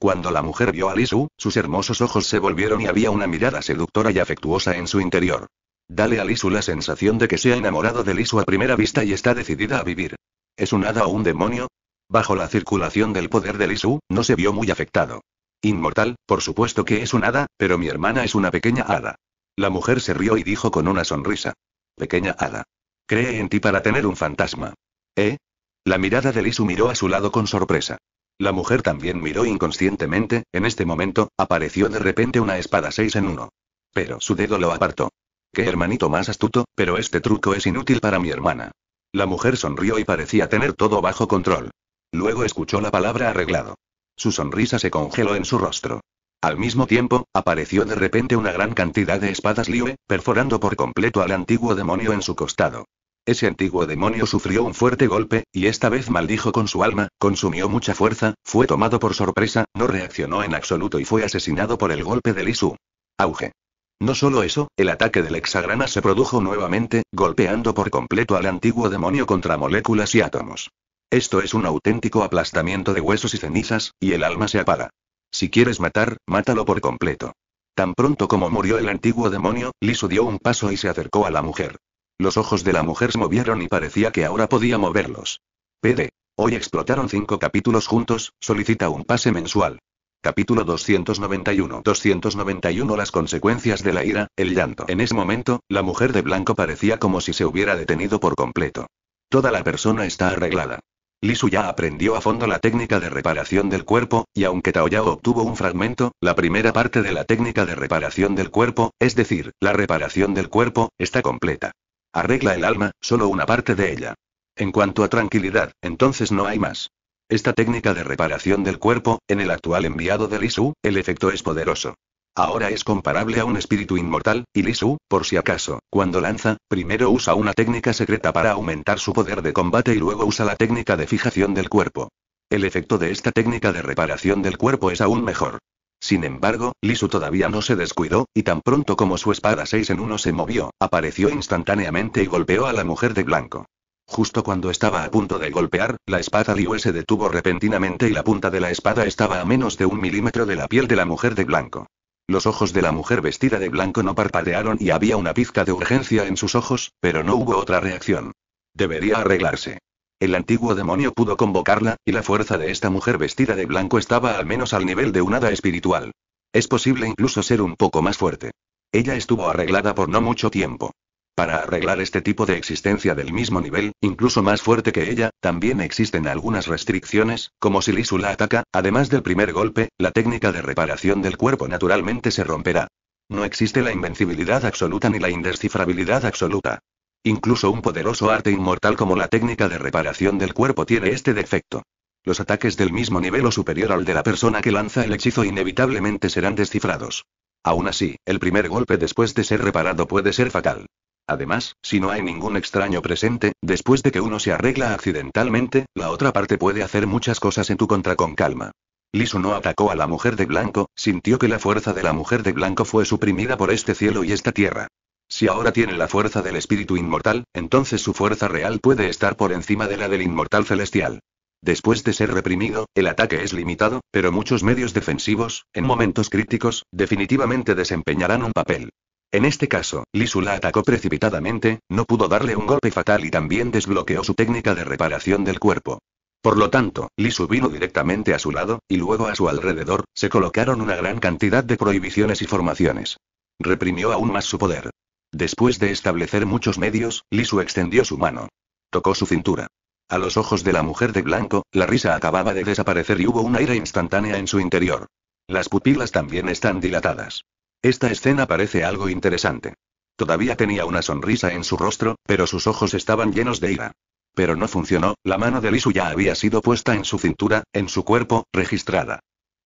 Cuando la mujer vio a Lisu, sus hermosos ojos se volvieron y había una mirada seductora y afectuosa en su interior. Dale a Lisu la sensación de que se ha enamorado de Lisu a primera vista y está decidida a vivir. ¿Es un hada o un demonio? Bajo la circulación del poder de Lisu, no se vio muy afectado. Inmortal, por supuesto que es un hada, pero mi hermana es una pequeña hada. La mujer se rió y dijo con una sonrisa. Pequeña hada. Cree en ti para tener un fantasma. ¿Eh? La mirada de Lisu miró a su lado con sorpresa. La mujer también miró inconscientemente, en este momento, apareció de repente una espada 6 en 1. Pero su dedo lo apartó. Qué hermanito más astuto, pero este truco es inútil para mi hermana. La mujer sonrió y parecía tener todo bajo control. Luego escuchó la palabra arreglado. Su sonrisa se congeló en su rostro. Al mismo tiempo, apareció de repente una gran cantidad de espadas Liue, perforando por completo al antiguo demonio en su costado. Ese antiguo demonio sufrió un fuerte golpe, y esta vez maldijo con su alma, consumió mucha fuerza, fue tomado por sorpresa, no reaccionó en absoluto y fue asesinado por el golpe de Lisu. Auge. No solo eso, el ataque del hexagrana se produjo nuevamente, golpeando por completo al antiguo demonio contra moléculas y átomos. Esto es un auténtico aplastamiento de huesos y cenizas, y el alma se apaga. Si quieres matar, mátalo por completo. Tan pronto como murió el antiguo demonio, Lisu dio un paso y se acercó a la mujer. Los ojos de la mujer se movieron y parecía que ahora podía moverlos. PD. Hoy explotaron cinco capítulos juntos, solicita un pase mensual. Capítulo 291. 291 Las consecuencias de la ira, el llanto. En ese momento, la mujer de blanco parecía como si se hubiera detenido por completo. Toda la persona está arreglada. Lisu ya aprendió a fondo la técnica de reparación del cuerpo, y aunque Taoyao obtuvo un fragmento, la primera parte de la técnica de reparación del cuerpo, es decir, la reparación del cuerpo, está completa. Arregla el alma, solo una parte de ella. En cuanto a tranquilidad, entonces no hay más. Esta técnica de reparación del cuerpo, en el actual enviado de Lisu, el efecto es poderoso. Ahora es comparable a un espíritu inmortal, y Lisu, por si acaso, cuando lanza, primero usa una técnica secreta para aumentar su poder de combate y luego usa la técnica de fijación del cuerpo. El efecto de esta técnica de reparación del cuerpo es aún mejor. Sin embargo, Lisu todavía no se descuidó, y tan pronto como su espada 6 en 1 se movió, apareció instantáneamente y golpeó a la mujer de blanco. Justo cuando estaba a punto de golpear, la espada Liu se detuvo repentinamente y la punta de la espada estaba a menos de un milímetro de la piel de la mujer de blanco. Los ojos de la mujer vestida de blanco no parpadearon y había una pizca de urgencia en sus ojos, pero no hubo otra reacción. Debería arreglarse. El antiguo demonio pudo convocarla, y la fuerza de esta mujer vestida de blanco estaba al menos al nivel de un hada espiritual. Es posible incluso ser un poco más fuerte. Ella estuvo arreglada por no mucho tiempo. Para arreglar este tipo de existencia del mismo nivel, incluso más fuerte que ella, también existen algunas restricciones, como si Lisu la ataca, además del primer golpe, la técnica de reparación del cuerpo naturalmente se romperá. No existe la invencibilidad absoluta ni la indescifrabilidad absoluta. Incluso un poderoso arte inmortal como la técnica de reparación del cuerpo tiene este defecto. Los ataques del mismo nivel o superior al de la persona que lanza el hechizo inevitablemente serán descifrados. Aún así, el primer golpe después de ser reparado puede ser fatal. Además, si no hay ningún extraño presente, después de que uno se arregla accidentalmente, la otra parte puede hacer muchas cosas en tu contra con calma. Lisu no atacó a la mujer de blanco, sintió que la fuerza de la mujer de blanco fue suprimida por este cielo y esta tierra. Si ahora tiene la fuerza del espíritu inmortal, entonces su fuerza real puede estar por encima de la del inmortal celestial. Después de ser reprimido, el ataque es limitado, pero muchos medios defensivos, en momentos críticos, definitivamente desempeñarán un papel. En este caso, Lisu la atacó precipitadamente, no pudo darle un golpe fatal y también desbloqueó su técnica de reparación del cuerpo. Por lo tanto, Lisu vino directamente a su lado, y luego a su alrededor, se colocaron una gran cantidad de prohibiciones y formaciones. Reprimió aún más su poder. Después de establecer muchos medios, Lisu extendió su mano. Tocó su cintura. A los ojos de la mujer de blanco, la risa acababa de desaparecer y hubo una ira instantánea en su interior. Las pupilas también están dilatadas. Esta escena parece algo interesante. Todavía tenía una sonrisa en su rostro, pero sus ojos estaban llenos de ira. Pero no funcionó, la mano de Lisu ya había sido puesta en su cintura, en su cuerpo, registrada.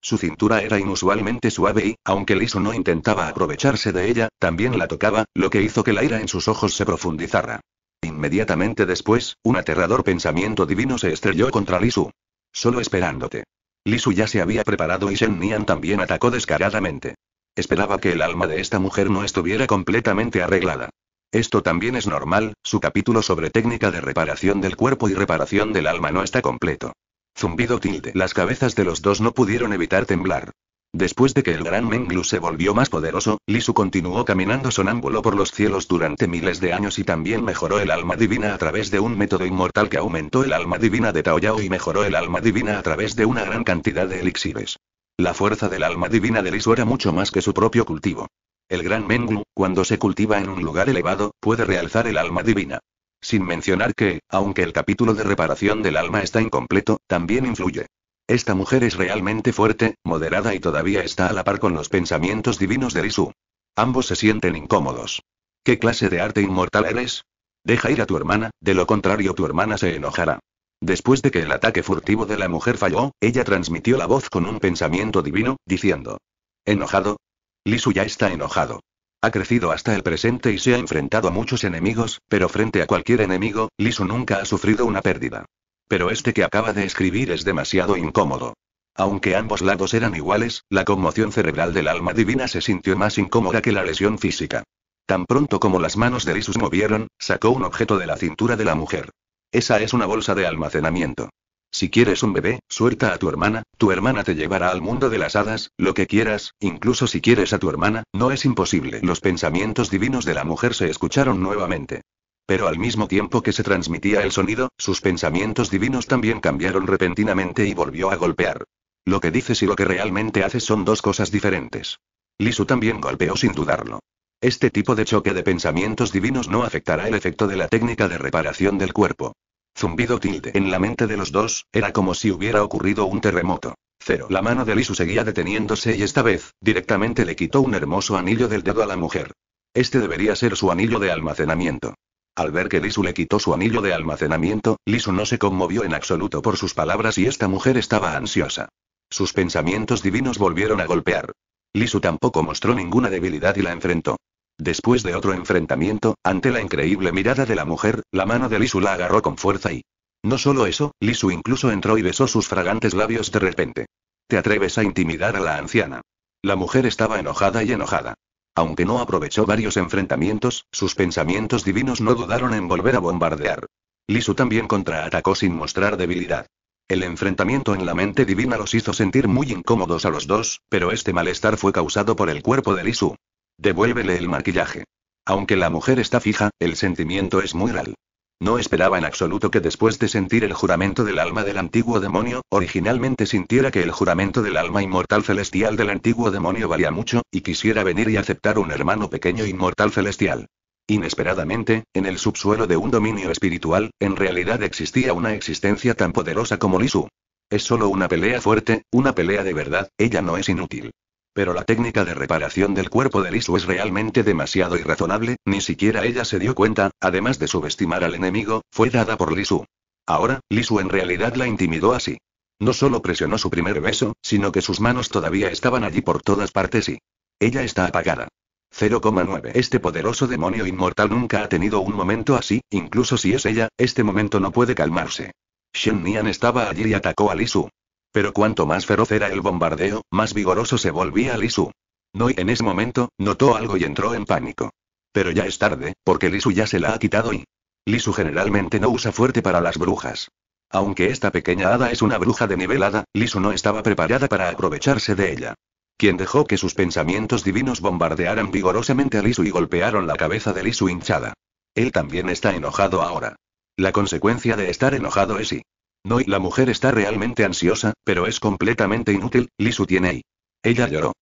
Su cintura era inusualmente suave y, aunque Lisu no intentaba aprovecharse de ella, también la tocaba, lo que hizo que la ira en sus ojos se profundizara. Inmediatamente después, un aterrador pensamiento divino se estrelló contra Lisu. Solo esperándote. Lisu ya se había preparado y Shen Nian también atacó descaradamente. Esperaba que el alma de esta mujer no estuviera completamente arreglada. Esto también es normal, su capítulo sobre técnica de reparación del cuerpo y reparación del alma no está completo. Zumbido tilde. Las cabezas de los dos no pudieron evitar temblar. Después de que el gran Menglu se volvió más poderoso, Lisu continuó caminando sonámbulo por los cielos durante miles de años y también mejoró el alma divina a través de un método inmortal que aumentó el alma divina de Taoyao y mejoró el alma divina a través de una gran cantidad de elixires. La fuerza del alma divina de Lisu era mucho más que su propio cultivo. El gran Menglu, cuando se cultiva en un lugar elevado, puede realzar el alma divina. Sin mencionar que, aunque el capítulo de reparación del alma está incompleto, también influye. Esta mujer es realmente fuerte, moderada y todavía está a la par con los pensamientos divinos de Lisu. Ambos se sienten incómodos. ¿Qué clase de arte inmortal eres? Deja ir a tu hermana, de lo contrario tu hermana se enojará. Después de que el ataque furtivo de la mujer falló, ella transmitió la voz con un pensamiento divino, diciendo. ¿Enojado? Lisu ya está enojado. Ha crecido hasta el presente y se ha enfrentado a muchos enemigos, pero frente a cualquier enemigo, Lisu nunca ha sufrido una pérdida. Pero este que acaba de escribir es demasiado incómodo. Aunque ambos lados eran iguales, la conmoción cerebral del alma divina se sintió más incómoda que la lesión física. Tan pronto como las manos de se movieron, sacó un objeto de la cintura de la mujer. Esa es una bolsa de almacenamiento. Si quieres un bebé, suelta a tu hermana, tu hermana te llevará al mundo de las hadas, lo que quieras, incluso si quieres a tu hermana, no es imposible. Los pensamientos divinos de la mujer se escucharon nuevamente. Pero al mismo tiempo que se transmitía el sonido, sus pensamientos divinos también cambiaron repentinamente y volvió a golpear. Lo que dices y lo que realmente haces son dos cosas diferentes. Lisu también golpeó sin dudarlo. Este tipo de choque de pensamientos divinos no afectará el efecto de la técnica de reparación del cuerpo. Zumbido tilde. En la mente de los dos, era como si hubiera ocurrido un terremoto. Cero. La mano de Lisu seguía deteniéndose y esta vez, directamente le quitó un hermoso anillo del dedo a la mujer. Este debería ser su anillo de almacenamiento. Al ver que Lisu le quitó su anillo de almacenamiento, Lisu no se conmovió en absoluto por sus palabras y esta mujer estaba ansiosa. Sus pensamientos divinos volvieron a golpear. Lisu tampoco mostró ninguna debilidad y la enfrentó. Después de otro enfrentamiento, ante la increíble mirada de la mujer, la mano de Lisu la agarró con fuerza y... No solo eso, Lisu incluso entró y besó sus fragantes labios de repente. ¿Te atreves a intimidar a la anciana? La mujer estaba enojada y enojada. Aunque no aprovechó varios enfrentamientos, sus pensamientos divinos no dudaron en volver a bombardear. Lisu también contraatacó sin mostrar debilidad. El enfrentamiento en la mente divina los hizo sentir muy incómodos a los dos, pero este malestar fue causado por el cuerpo de Lisu. Devuélvele el maquillaje. Aunque la mujer está fija, el sentimiento es muy real. No esperaba en absoluto que después de sentir el juramento del alma del antiguo demonio, originalmente sintiera que el juramento del alma inmortal celestial del antiguo demonio valía mucho, y quisiera venir y aceptar un hermano pequeño inmortal celestial. Inesperadamente, en el subsuelo de un dominio espiritual, en realidad existía una existencia tan poderosa como Lisu. Es solo una pelea fuerte, una pelea de verdad, ella no es inútil. Pero la técnica de reparación del cuerpo de Lisu es realmente demasiado irrazonable, ni siquiera ella se dio cuenta, además de subestimar al enemigo, fue dada por Lisu. Ahora, Lisu en realidad la intimidó así. No solo presionó su primer beso, sino que sus manos todavía estaban allí por todas partes y... Ella está apagada. 0,9. Este poderoso demonio inmortal nunca ha tenido un momento así, incluso si es ella, este momento no puede calmarse. Shen Nian estaba allí y atacó a Lisu. Pero cuanto más feroz era el bombardeo, más vigoroso se volvía Lisu. Noi en ese momento, notó algo y entró en pánico. Pero ya es tarde, porque Lisu ya se la ha quitado y... Lisu generalmente no usa fuerte para las brujas. Aunque esta pequeña hada es una bruja de nivelada, Lisu no estaba preparada para aprovecharse de ella. Quien dejó que sus pensamientos divinos bombardearan vigorosamente a Lisu y golpearon la cabeza de Lisu hinchada. Él también está enojado ahora. La consecuencia de estar enojado es y y la mujer está realmente ansiosa, pero es completamente inútil, Lisu tiene ahí. Ella lloró.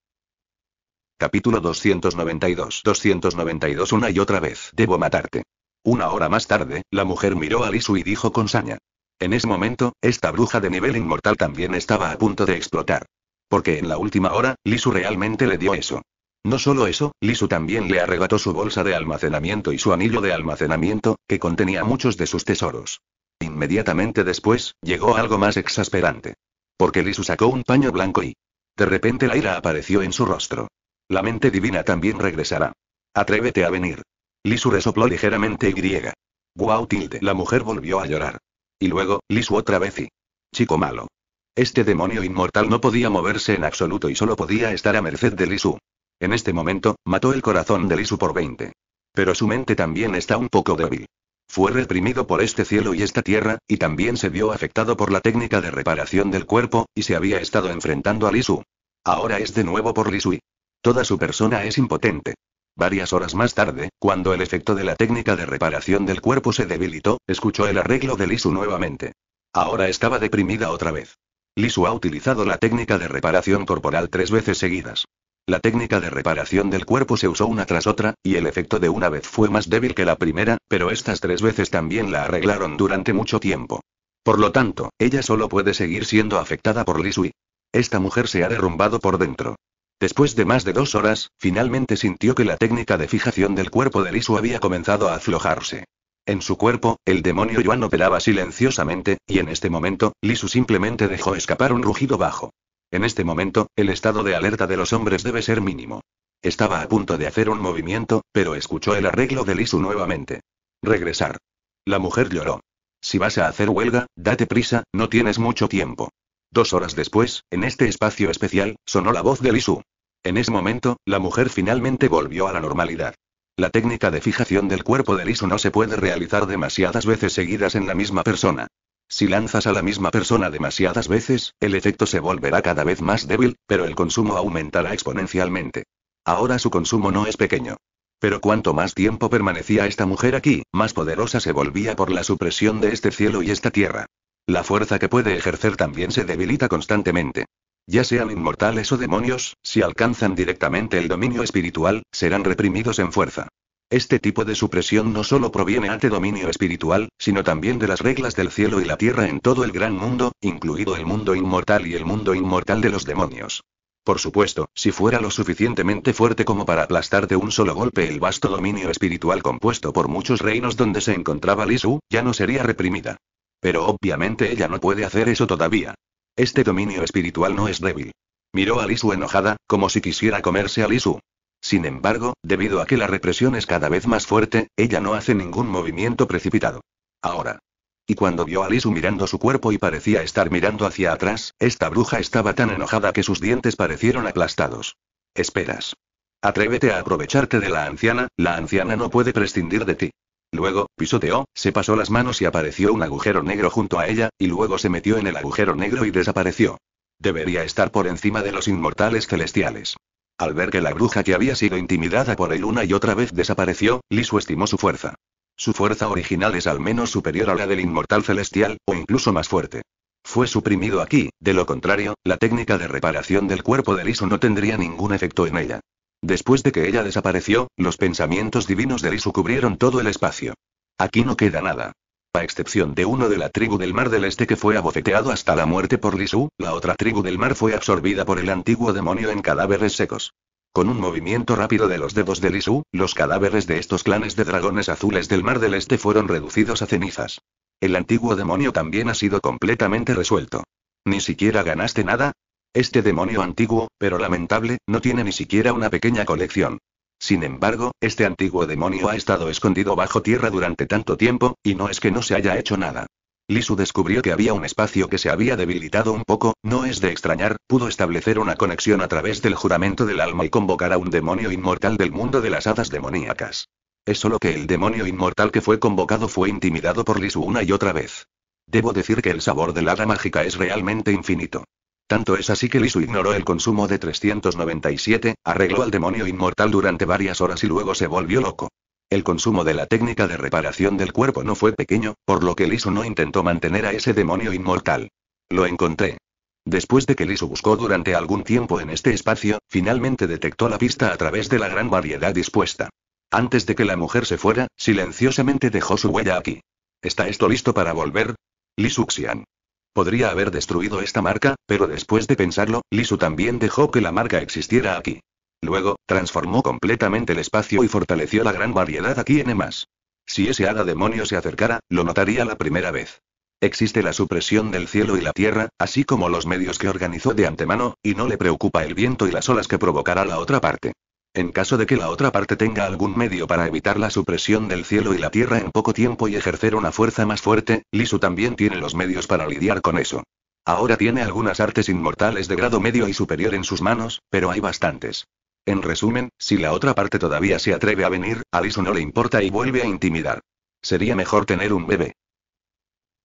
Capítulo 292 292 Una y otra vez, debo matarte. Una hora más tarde, la mujer miró a Lisu y dijo con saña. En ese momento, esta bruja de nivel inmortal también estaba a punto de explotar. Porque en la última hora, Lisu realmente le dio eso. No solo eso, Lisu también le arrebató su bolsa de almacenamiento y su anillo de almacenamiento, que contenía muchos de sus tesoros. Inmediatamente después, llegó algo más exasperante. Porque Lisu sacó un paño blanco y... De repente la ira apareció en su rostro. La mente divina también regresará. Atrévete a venir. Lisu resopló ligeramente y griega. Guau tilde. La mujer volvió a llorar. Y luego, Lisu otra vez y... Chico malo. Este demonio inmortal no podía moverse en absoluto y solo podía estar a merced de Lisu. En este momento, mató el corazón de Lisu por 20. Pero su mente también está un poco débil. Fue reprimido por este cielo y esta tierra, y también se vio afectado por la técnica de reparación del cuerpo, y se había estado enfrentando a Lisu. Ahora es de nuevo por Lisui. Toda su persona es impotente. Varias horas más tarde, cuando el efecto de la técnica de reparación del cuerpo se debilitó, escuchó el arreglo de Lisu nuevamente. Ahora estaba deprimida otra vez. Lisu ha utilizado la técnica de reparación corporal tres veces seguidas. La técnica de reparación del cuerpo se usó una tras otra, y el efecto de una vez fue más débil que la primera, pero estas tres veces también la arreglaron durante mucho tiempo. Por lo tanto, ella solo puede seguir siendo afectada por Lisui. Esta mujer se ha derrumbado por dentro. Después de más de dos horas, finalmente sintió que la técnica de fijación del cuerpo de Lisu había comenzado a aflojarse. En su cuerpo, el demonio Yuan operaba silenciosamente, y en este momento, Lisu simplemente dejó escapar un rugido bajo. En este momento, el estado de alerta de los hombres debe ser mínimo. Estaba a punto de hacer un movimiento, pero escuchó el arreglo de Lisu nuevamente. Regresar. La mujer lloró. Si vas a hacer huelga, date prisa, no tienes mucho tiempo. Dos horas después, en este espacio especial, sonó la voz de Lisu. En ese momento, la mujer finalmente volvió a la normalidad. La técnica de fijación del cuerpo de Lisu no se puede realizar demasiadas veces seguidas en la misma persona. Si lanzas a la misma persona demasiadas veces, el efecto se volverá cada vez más débil, pero el consumo aumentará exponencialmente. Ahora su consumo no es pequeño. Pero cuanto más tiempo permanecía esta mujer aquí, más poderosa se volvía por la supresión de este cielo y esta tierra. La fuerza que puede ejercer también se debilita constantemente. Ya sean inmortales o demonios, si alcanzan directamente el dominio espiritual, serán reprimidos en fuerza. Este tipo de supresión no solo proviene ante dominio espiritual, sino también de las reglas del cielo y la tierra en todo el gran mundo, incluido el mundo inmortal y el mundo inmortal de los demonios. Por supuesto, si fuera lo suficientemente fuerte como para aplastar de un solo golpe el vasto dominio espiritual compuesto por muchos reinos donde se encontraba Lisu, ya no sería reprimida. Pero obviamente ella no puede hacer eso todavía. Este dominio espiritual no es débil. Miró a Lisu enojada, como si quisiera comerse a Lisu. Sin embargo, debido a que la represión es cada vez más fuerte, ella no hace ningún movimiento precipitado. Ahora. Y cuando vio a Lisu mirando su cuerpo y parecía estar mirando hacia atrás, esta bruja estaba tan enojada que sus dientes parecieron aplastados. Esperas. Atrévete a aprovecharte de la anciana, la anciana no puede prescindir de ti. Luego, pisoteó, se pasó las manos y apareció un agujero negro junto a ella, y luego se metió en el agujero negro y desapareció. Debería estar por encima de los inmortales celestiales. Al ver que la bruja que había sido intimidada por él una y otra vez desapareció, Lisu estimó su fuerza. Su fuerza original es al menos superior a la del inmortal celestial, o incluso más fuerte. Fue suprimido aquí, de lo contrario, la técnica de reparación del cuerpo de Lisu no tendría ningún efecto en ella. Después de que ella desapareció, los pensamientos divinos de Lisu cubrieron todo el espacio. Aquí no queda nada a excepción de uno de la tribu del Mar del Este que fue abofeteado hasta la muerte por Lisu, la otra tribu del Mar fue absorbida por el antiguo demonio en cadáveres secos. Con un movimiento rápido de los dedos de Lisu, los cadáveres de estos clanes de dragones azules del Mar del Este fueron reducidos a cenizas. El antiguo demonio también ha sido completamente resuelto. ¿Ni siquiera ganaste nada? Este demonio antiguo, pero lamentable, no tiene ni siquiera una pequeña colección. Sin embargo, este antiguo demonio ha estado escondido bajo tierra durante tanto tiempo, y no es que no se haya hecho nada. Lisu descubrió que había un espacio que se había debilitado un poco, no es de extrañar, pudo establecer una conexión a través del juramento del alma y convocar a un demonio inmortal del mundo de las hadas demoníacas. Es solo que el demonio inmortal que fue convocado fue intimidado por Lisu una y otra vez. Debo decir que el sabor del hada mágica es realmente infinito. Tanto es así que Lisu ignoró el consumo de 397, arregló al demonio inmortal durante varias horas y luego se volvió loco. El consumo de la técnica de reparación del cuerpo no fue pequeño, por lo que Lisu no intentó mantener a ese demonio inmortal. Lo encontré. Después de que Lisu buscó durante algún tiempo en este espacio, finalmente detectó la pista a través de la gran variedad dispuesta. Antes de que la mujer se fuera, silenciosamente dejó su huella aquí. ¿Está esto listo para volver? Lisuxian. Podría haber destruido esta marca, pero después de pensarlo, Lisu también dejó que la marca existiera aquí. Luego, transformó completamente el espacio y fortaleció la gran variedad aquí en EMAS. Si ese hada demonio se acercara, lo notaría la primera vez. Existe la supresión del cielo y la tierra, así como los medios que organizó de antemano, y no le preocupa el viento y las olas que provocará la otra parte. En caso de que la otra parte tenga algún medio para evitar la supresión del cielo y la tierra en poco tiempo y ejercer una fuerza más fuerte, Lisu también tiene los medios para lidiar con eso. Ahora tiene algunas artes inmortales de grado medio y superior en sus manos, pero hay bastantes. En resumen, si la otra parte todavía se atreve a venir, a Lisu no le importa y vuelve a intimidar. Sería mejor tener un bebé.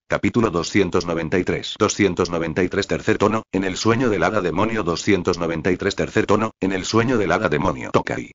Capítulo 293 293 tercer tono, en el sueño del hada demonio 293 tercer tono, en el sueño del hada demonio Tokai.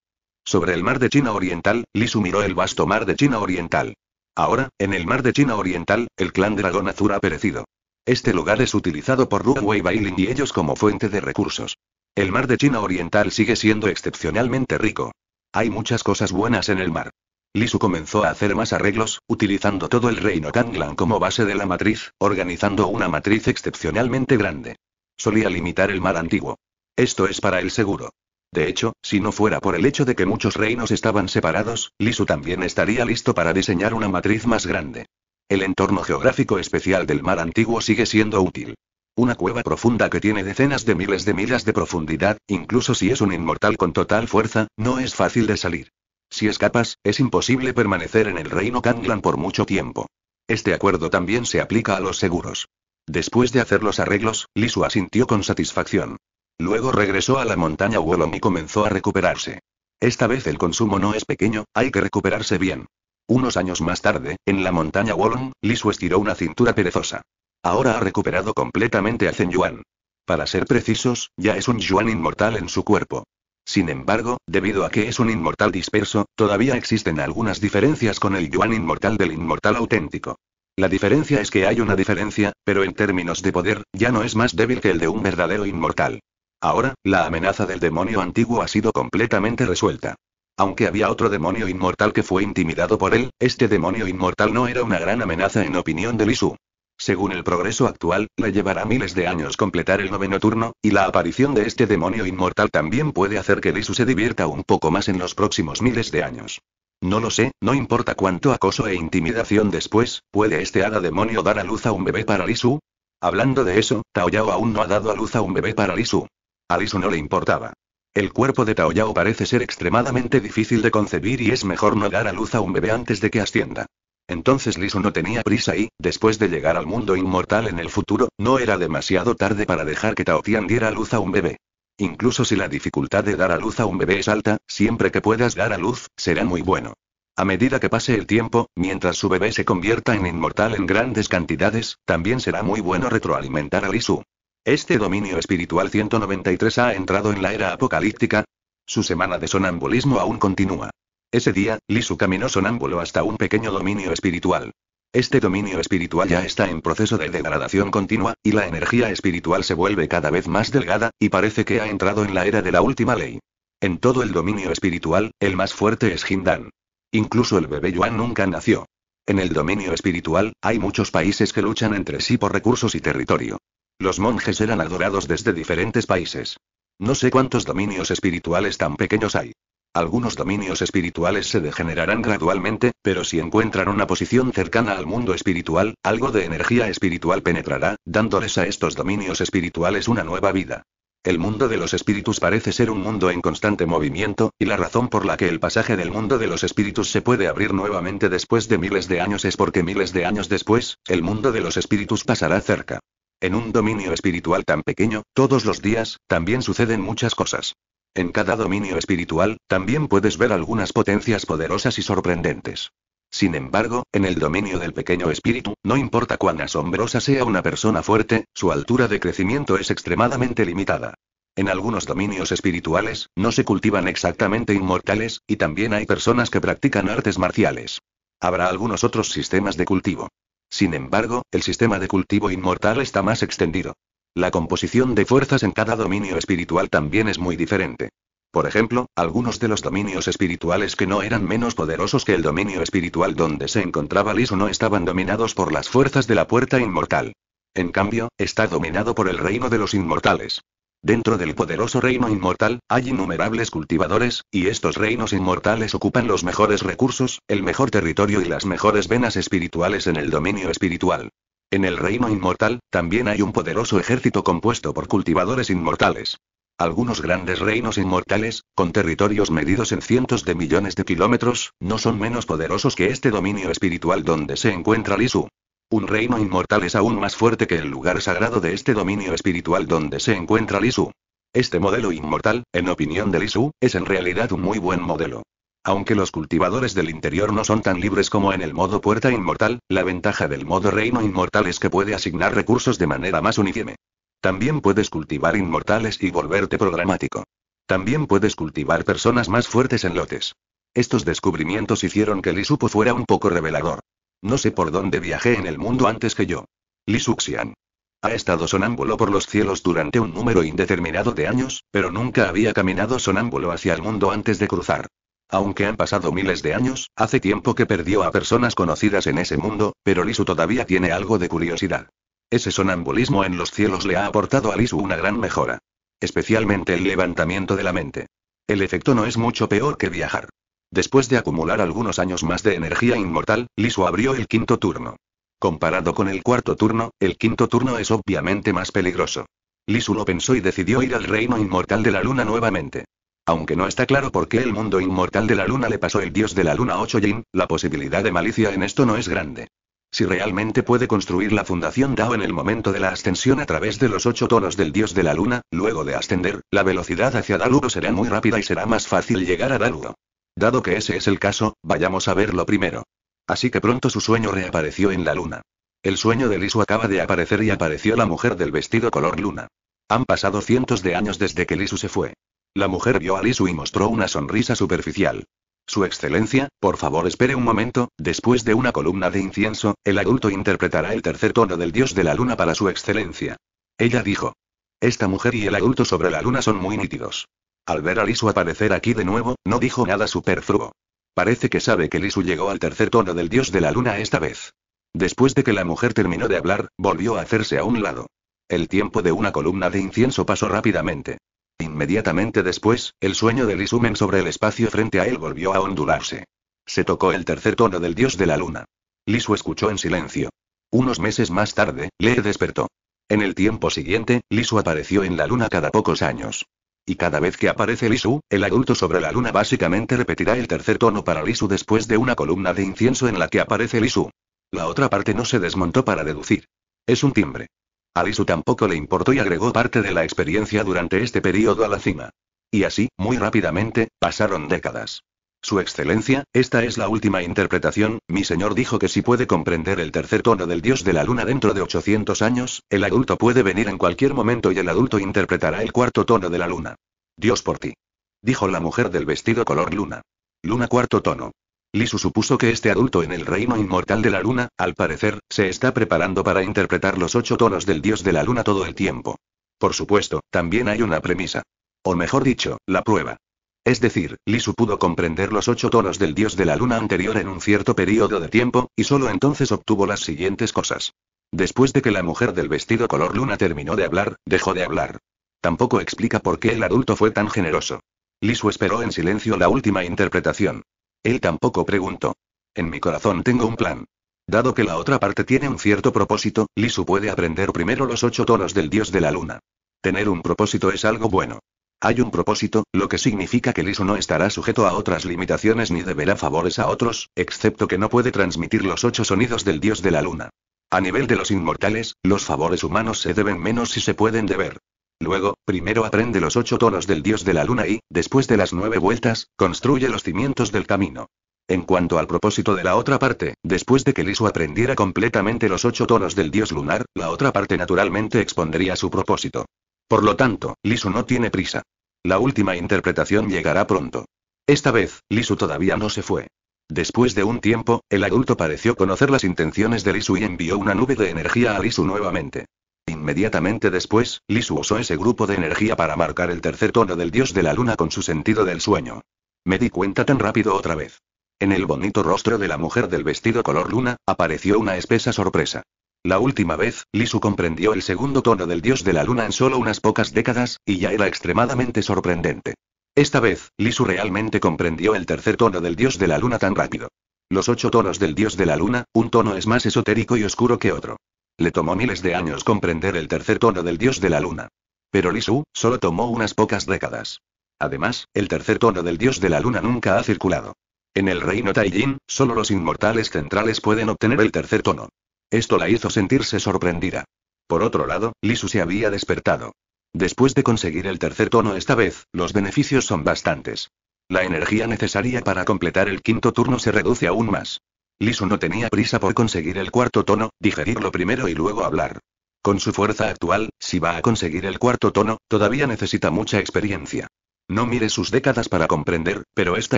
Sobre el mar de China Oriental, Li miró el vasto mar de China Oriental. Ahora, en el mar de China Oriental, el clan Dragón Azur ha perecido. Este lugar es utilizado por Wei Bailing y ellos como fuente de recursos. El mar de China Oriental sigue siendo excepcionalmente rico. Hay muchas cosas buenas en el mar. Lisu comenzó a hacer más arreglos, utilizando todo el reino Kanglan como base de la matriz, organizando una matriz excepcionalmente grande. Solía limitar el mar antiguo. Esto es para el seguro. De hecho, si no fuera por el hecho de que muchos reinos estaban separados, Lisu también estaría listo para diseñar una matriz más grande. El entorno geográfico especial del mar antiguo sigue siendo útil. Una cueva profunda que tiene decenas de miles de millas de profundidad, incluso si es un inmortal con total fuerza, no es fácil de salir. Si escapas, es imposible permanecer en el reino Kanglan por mucho tiempo. Este acuerdo también se aplica a los seguros. Después de hacer los arreglos, Lisu asintió con satisfacción. Luego regresó a la montaña Wolong y comenzó a recuperarse. Esta vez el consumo no es pequeño, hay que recuperarse bien. Unos años más tarde, en la montaña Wolong, Lisu estiró una cintura perezosa. Ahora ha recuperado completamente a Zen Yuan. Para ser precisos, ya es un Yuan inmortal en su cuerpo. Sin embargo, debido a que es un inmortal disperso, todavía existen algunas diferencias con el yuan inmortal del inmortal auténtico. La diferencia es que hay una diferencia, pero en términos de poder, ya no es más débil que el de un verdadero inmortal. Ahora, la amenaza del demonio antiguo ha sido completamente resuelta. Aunque había otro demonio inmortal que fue intimidado por él, este demonio inmortal no era una gran amenaza en opinión de Lisu. Según el progreso actual, le llevará miles de años completar el noveno turno, y la aparición de este demonio inmortal también puede hacer que Lisu se divierta un poco más en los próximos miles de años. No lo sé, no importa cuánto acoso e intimidación después, ¿puede este hada demonio dar a luz a un bebé para Lisu? Hablando de eso, Taoyao aún no ha dado a luz a un bebé para Lisu. A Lisu no le importaba. El cuerpo de Taoyao parece ser extremadamente difícil de concebir y es mejor no dar a luz a un bebé antes de que ascienda. Entonces Lisu no tenía prisa y, después de llegar al mundo inmortal en el futuro, no era demasiado tarde para dejar que Taotian diera luz a un bebé. Incluso si la dificultad de dar a luz a un bebé es alta, siempre que puedas dar a luz, será muy bueno. A medida que pase el tiempo, mientras su bebé se convierta en inmortal en grandes cantidades, también será muy bueno retroalimentar a Lisu. Este dominio espiritual 193 ha entrado en la era apocalíptica. Su semana de sonambulismo aún continúa. Ese día, Li Su caminó sonámbulo hasta un pequeño dominio espiritual. Este dominio espiritual ya está en proceso de degradación continua, y la energía espiritual se vuelve cada vez más delgada, y parece que ha entrado en la era de la última ley. En todo el dominio espiritual, el más fuerte es Hindan. Incluso el bebé Yuan nunca nació. En el dominio espiritual, hay muchos países que luchan entre sí por recursos y territorio. Los monjes eran adorados desde diferentes países. No sé cuántos dominios espirituales tan pequeños hay. Algunos dominios espirituales se degenerarán gradualmente, pero si encuentran una posición cercana al mundo espiritual, algo de energía espiritual penetrará, dándoles a estos dominios espirituales una nueva vida. El mundo de los espíritus parece ser un mundo en constante movimiento, y la razón por la que el pasaje del mundo de los espíritus se puede abrir nuevamente después de miles de años es porque miles de años después, el mundo de los espíritus pasará cerca. En un dominio espiritual tan pequeño, todos los días, también suceden muchas cosas. En cada dominio espiritual, también puedes ver algunas potencias poderosas y sorprendentes. Sin embargo, en el dominio del pequeño espíritu, no importa cuán asombrosa sea una persona fuerte, su altura de crecimiento es extremadamente limitada. En algunos dominios espirituales, no se cultivan exactamente inmortales, y también hay personas que practican artes marciales. Habrá algunos otros sistemas de cultivo. Sin embargo, el sistema de cultivo inmortal está más extendido. La composición de fuerzas en cada dominio espiritual también es muy diferente. Por ejemplo, algunos de los dominios espirituales que no eran menos poderosos que el dominio espiritual donde se encontraba Liso no estaban dominados por las fuerzas de la puerta inmortal. En cambio, está dominado por el reino de los inmortales. Dentro del poderoso reino inmortal, hay innumerables cultivadores, y estos reinos inmortales ocupan los mejores recursos, el mejor territorio y las mejores venas espirituales en el dominio espiritual. En el reino inmortal, también hay un poderoso ejército compuesto por cultivadores inmortales. Algunos grandes reinos inmortales, con territorios medidos en cientos de millones de kilómetros, no son menos poderosos que este dominio espiritual donde se encuentra Lisu. Un reino inmortal es aún más fuerte que el lugar sagrado de este dominio espiritual donde se encuentra Lisu. Este modelo inmortal, en opinión de Lisu, es en realidad un muy buen modelo. Aunque los cultivadores del interior no son tan libres como en el modo puerta inmortal, la ventaja del modo reino inmortal es que puede asignar recursos de manera más uniforme. También puedes cultivar inmortales y volverte programático. También puedes cultivar personas más fuertes en lotes. Estos descubrimientos hicieron que Lisupo fuera un poco revelador. No sé por dónde viajé en el mundo antes que yo. Lisuxian. Ha estado sonámbulo por los cielos durante un número indeterminado de años, pero nunca había caminado sonámbulo hacia el mundo antes de cruzar. Aunque han pasado miles de años, hace tiempo que perdió a personas conocidas en ese mundo, pero Lisu todavía tiene algo de curiosidad. Ese sonambulismo en los cielos le ha aportado a Lisu una gran mejora. Especialmente el levantamiento de la mente. El efecto no es mucho peor que viajar. Después de acumular algunos años más de energía inmortal, Lisu abrió el quinto turno. Comparado con el cuarto turno, el quinto turno es obviamente más peligroso. Lisu lo pensó y decidió ir al reino inmortal de la luna nuevamente. Aunque no está claro por qué el mundo inmortal de la luna le pasó el dios de la luna 8 Jin, la posibilidad de malicia en esto no es grande. Si realmente puede construir la fundación Dao en el momento de la ascensión a través de los ocho tonos del dios de la luna, luego de ascender, la velocidad hacia Daluro será muy rápida y será más fácil llegar a Daluro. Dado que ese es el caso, vayamos a verlo primero. Así que pronto su sueño reapareció en la luna. El sueño de Lisu acaba de aparecer y apareció la mujer del vestido color luna. Han pasado cientos de años desde que Lisu se fue. La mujer vio a Lisu y mostró una sonrisa superficial. Su excelencia, por favor espere un momento, después de una columna de incienso, el adulto interpretará el tercer tono del dios de la luna para su excelencia. Ella dijo. Esta mujer y el adulto sobre la luna son muy nítidos. Al ver a Lisu aparecer aquí de nuevo, no dijo nada superfluo. Parece que sabe que Lisu llegó al tercer tono del dios de la luna esta vez. Después de que la mujer terminó de hablar, volvió a hacerse a un lado. El tiempo de una columna de incienso pasó rápidamente. Inmediatamente después, el sueño de Lisumen sobre el espacio frente a él volvió a ondularse. Se tocó el tercer tono del dios de la luna. Lisu escuchó en silencio. Unos meses más tarde, Lee despertó. En el tiempo siguiente, Lisu apareció en la luna cada pocos años. Y cada vez que aparece Lisu, el adulto sobre la luna básicamente repetirá el tercer tono para Lisu después de una columna de incienso en la que aparece Lisu. La otra parte no se desmontó para deducir. Es un timbre. Alisu tampoco le importó y agregó parte de la experiencia durante este periodo a la cima. Y así, muy rápidamente, pasaron décadas. Su Excelencia, esta es la última interpretación, mi señor dijo que si puede comprender el tercer tono del dios de la luna dentro de 800 años, el adulto puede venir en cualquier momento y el adulto interpretará el cuarto tono de la luna. Dios por ti. Dijo la mujer del vestido color luna. Luna cuarto tono. Lisu supuso que este adulto en el reino inmortal de la luna, al parecer, se está preparando para interpretar los ocho tonos del dios de la luna todo el tiempo. Por supuesto, también hay una premisa. O mejor dicho, la prueba. Es decir, Lisu pudo comprender los ocho tonos del dios de la luna anterior en un cierto periodo de tiempo, y solo entonces obtuvo las siguientes cosas. Después de que la mujer del vestido color luna terminó de hablar, dejó de hablar. Tampoco explica por qué el adulto fue tan generoso. Lisu esperó en silencio la última interpretación. Él tampoco preguntó. En mi corazón tengo un plan. Dado que la otra parte tiene un cierto propósito, Lisu puede aprender primero los ocho tonos del dios de la luna. Tener un propósito es algo bueno. Hay un propósito, lo que significa que Lisu no estará sujeto a otras limitaciones ni deberá favores a otros, excepto que no puede transmitir los ocho sonidos del dios de la luna. A nivel de los inmortales, los favores humanos se deben menos si se pueden deber. Luego, primero aprende los ocho tonos del dios de la luna y, después de las nueve vueltas, construye los cimientos del camino. En cuanto al propósito de la otra parte, después de que Lisu aprendiera completamente los ocho tonos del dios lunar, la otra parte naturalmente expondría su propósito. Por lo tanto, Lisu no tiene prisa. La última interpretación llegará pronto. Esta vez, Lisu todavía no se fue. Después de un tiempo, el adulto pareció conocer las intenciones de Lisu y envió una nube de energía a Lisu nuevamente. Inmediatamente después, Lisu usó ese grupo de energía para marcar el tercer tono del dios de la luna con su sentido del sueño. Me di cuenta tan rápido otra vez. En el bonito rostro de la mujer del vestido color luna, apareció una espesa sorpresa. La última vez, Lisu comprendió el segundo tono del dios de la luna en solo unas pocas décadas, y ya era extremadamente sorprendente. Esta vez, Lisu realmente comprendió el tercer tono del dios de la luna tan rápido. Los ocho tonos del dios de la luna, un tono es más esotérico y oscuro que otro. Le tomó miles de años comprender el tercer tono del dios de la luna. Pero Lisu, solo tomó unas pocas décadas. Además, el tercer tono del dios de la luna nunca ha circulado. En el reino Taijin, solo los inmortales centrales pueden obtener el tercer tono. Esto la hizo sentirse sorprendida. Por otro lado, Lisu se había despertado. Después de conseguir el tercer tono esta vez, los beneficios son bastantes. La energía necesaria para completar el quinto turno se reduce aún más. Lisu no tenía prisa por conseguir el cuarto tono, digerirlo primero y luego hablar. Con su fuerza actual, si va a conseguir el cuarto tono, todavía necesita mucha experiencia. No mire sus décadas para comprender, pero esta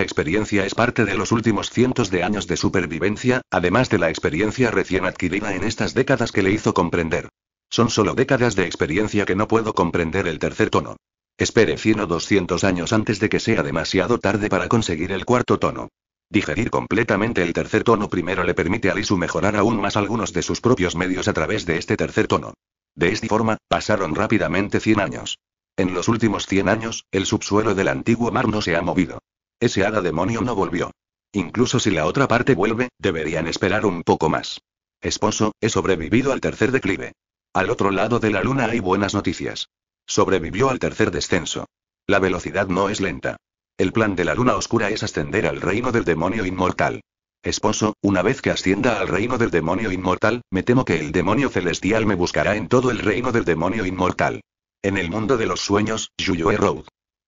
experiencia es parte de los últimos cientos de años de supervivencia, además de la experiencia recién adquirida en estas décadas que le hizo comprender. Son solo décadas de experiencia que no puedo comprender el tercer tono. Espere 100 o 200 años antes de que sea demasiado tarde para conseguir el cuarto tono. Digerir completamente el tercer tono primero le permite a Lisu mejorar aún más algunos de sus propios medios a través de este tercer tono. De esta forma, pasaron rápidamente 100 años. En los últimos 100 años, el subsuelo del antiguo mar no se ha movido. Ese hada demonio no volvió. Incluso si la otra parte vuelve, deberían esperar un poco más. Esposo, he sobrevivido al tercer declive. Al otro lado de la luna hay buenas noticias. Sobrevivió al tercer descenso. La velocidad no es lenta. El plan de la luna oscura es ascender al reino del demonio inmortal. Esposo, una vez que ascienda al reino del demonio inmortal, me temo que el demonio celestial me buscará en todo el reino del demonio inmortal. En el mundo de los sueños, Yuyue Road.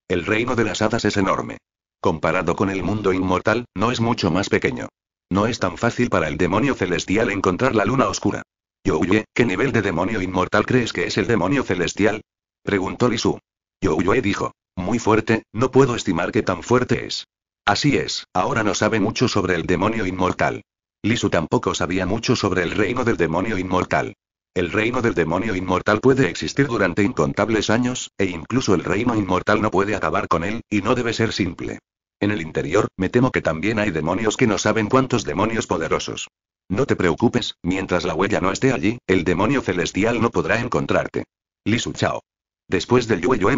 El reino de las hadas es enorme. Comparado con el mundo inmortal, no es mucho más pequeño. No es tan fácil para el demonio celestial encontrar la luna oscura. Yuyue, ¿qué nivel de demonio inmortal crees que es el demonio celestial? Preguntó Lisu. Yuyue dijo. Muy fuerte, no puedo estimar que tan fuerte es. Así es, ahora no sabe mucho sobre el demonio inmortal. Lisu tampoco sabía mucho sobre el reino del demonio inmortal. El reino del demonio inmortal puede existir durante incontables años, e incluso el reino inmortal no puede acabar con él, y no debe ser simple. En el interior, me temo que también hay demonios que no saben cuántos demonios poderosos. No te preocupes, mientras la huella no esté allí, el demonio celestial no podrá encontrarte. Lisu Chao. Después del Yue Yue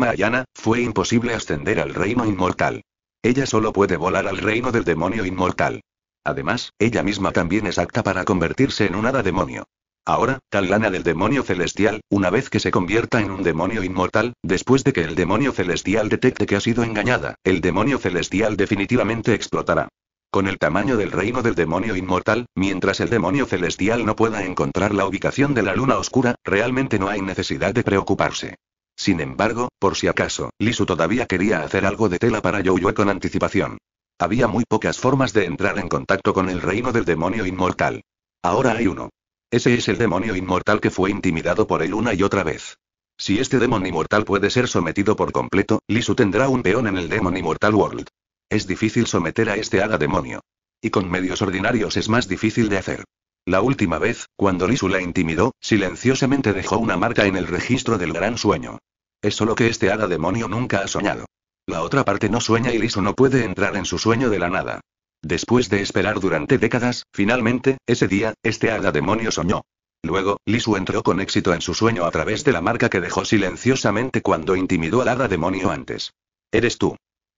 fue imposible ascender al reino inmortal. Ella solo puede volar al reino del demonio inmortal. Además, ella misma también es apta para convertirse en un hada demonio. Ahora, tal lana del demonio celestial, una vez que se convierta en un demonio inmortal, después de que el demonio celestial detecte que ha sido engañada, el demonio celestial definitivamente explotará. Con el tamaño del reino del demonio inmortal, mientras el demonio celestial no pueda encontrar la ubicación de la luna oscura, realmente no hay necesidad de preocuparse. Sin embargo, por si acaso, Lisu todavía quería hacer algo de tela para Yoyue con anticipación. Había muy pocas formas de entrar en contacto con el reino del demonio inmortal. Ahora hay uno. Ese es el demonio inmortal que fue intimidado por él una y otra vez. Si este demonio inmortal puede ser sometido por completo, Lisu tendrá un peón en el demonio inmortal World. Es difícil someter a este hada demonio. Y con medios ordinarios es más difícil de hacer. La última vez, cuando Lisu la intimidó, silenciosamente dejó una marca en el registro del gran sueño. Es solo que este hada demonio nunca ha soñado. La otra parte no sueña y Lisu no puede entrar en su sueño de la nada. Después de esperar durante décadas, finalmente, ese día, este hada demonio soñó. Luego, Lisu entró con éxito en su sueño a través de la marca que dejó silenciosamente cuando intimidó al hada demonio antes. Eres tú.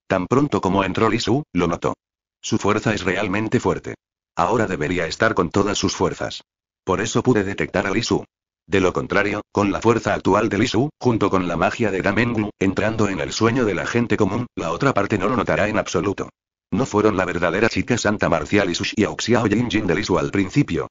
Tan pronto como entró Lisu, lo notó. Su fuerza es realmente fuerte. Ahora debería estar con todas sus fuerzas. Por eso pude detectar a Lisu. De lo contrario, con la fuerza actual de Lisu, junto con la magia de Damengu, entrando en el sueño de la gente común, la otra parte no lo notará en absoluto. No fueron la verdadera chica santa marcial y Auxiao y de Lisu al principio,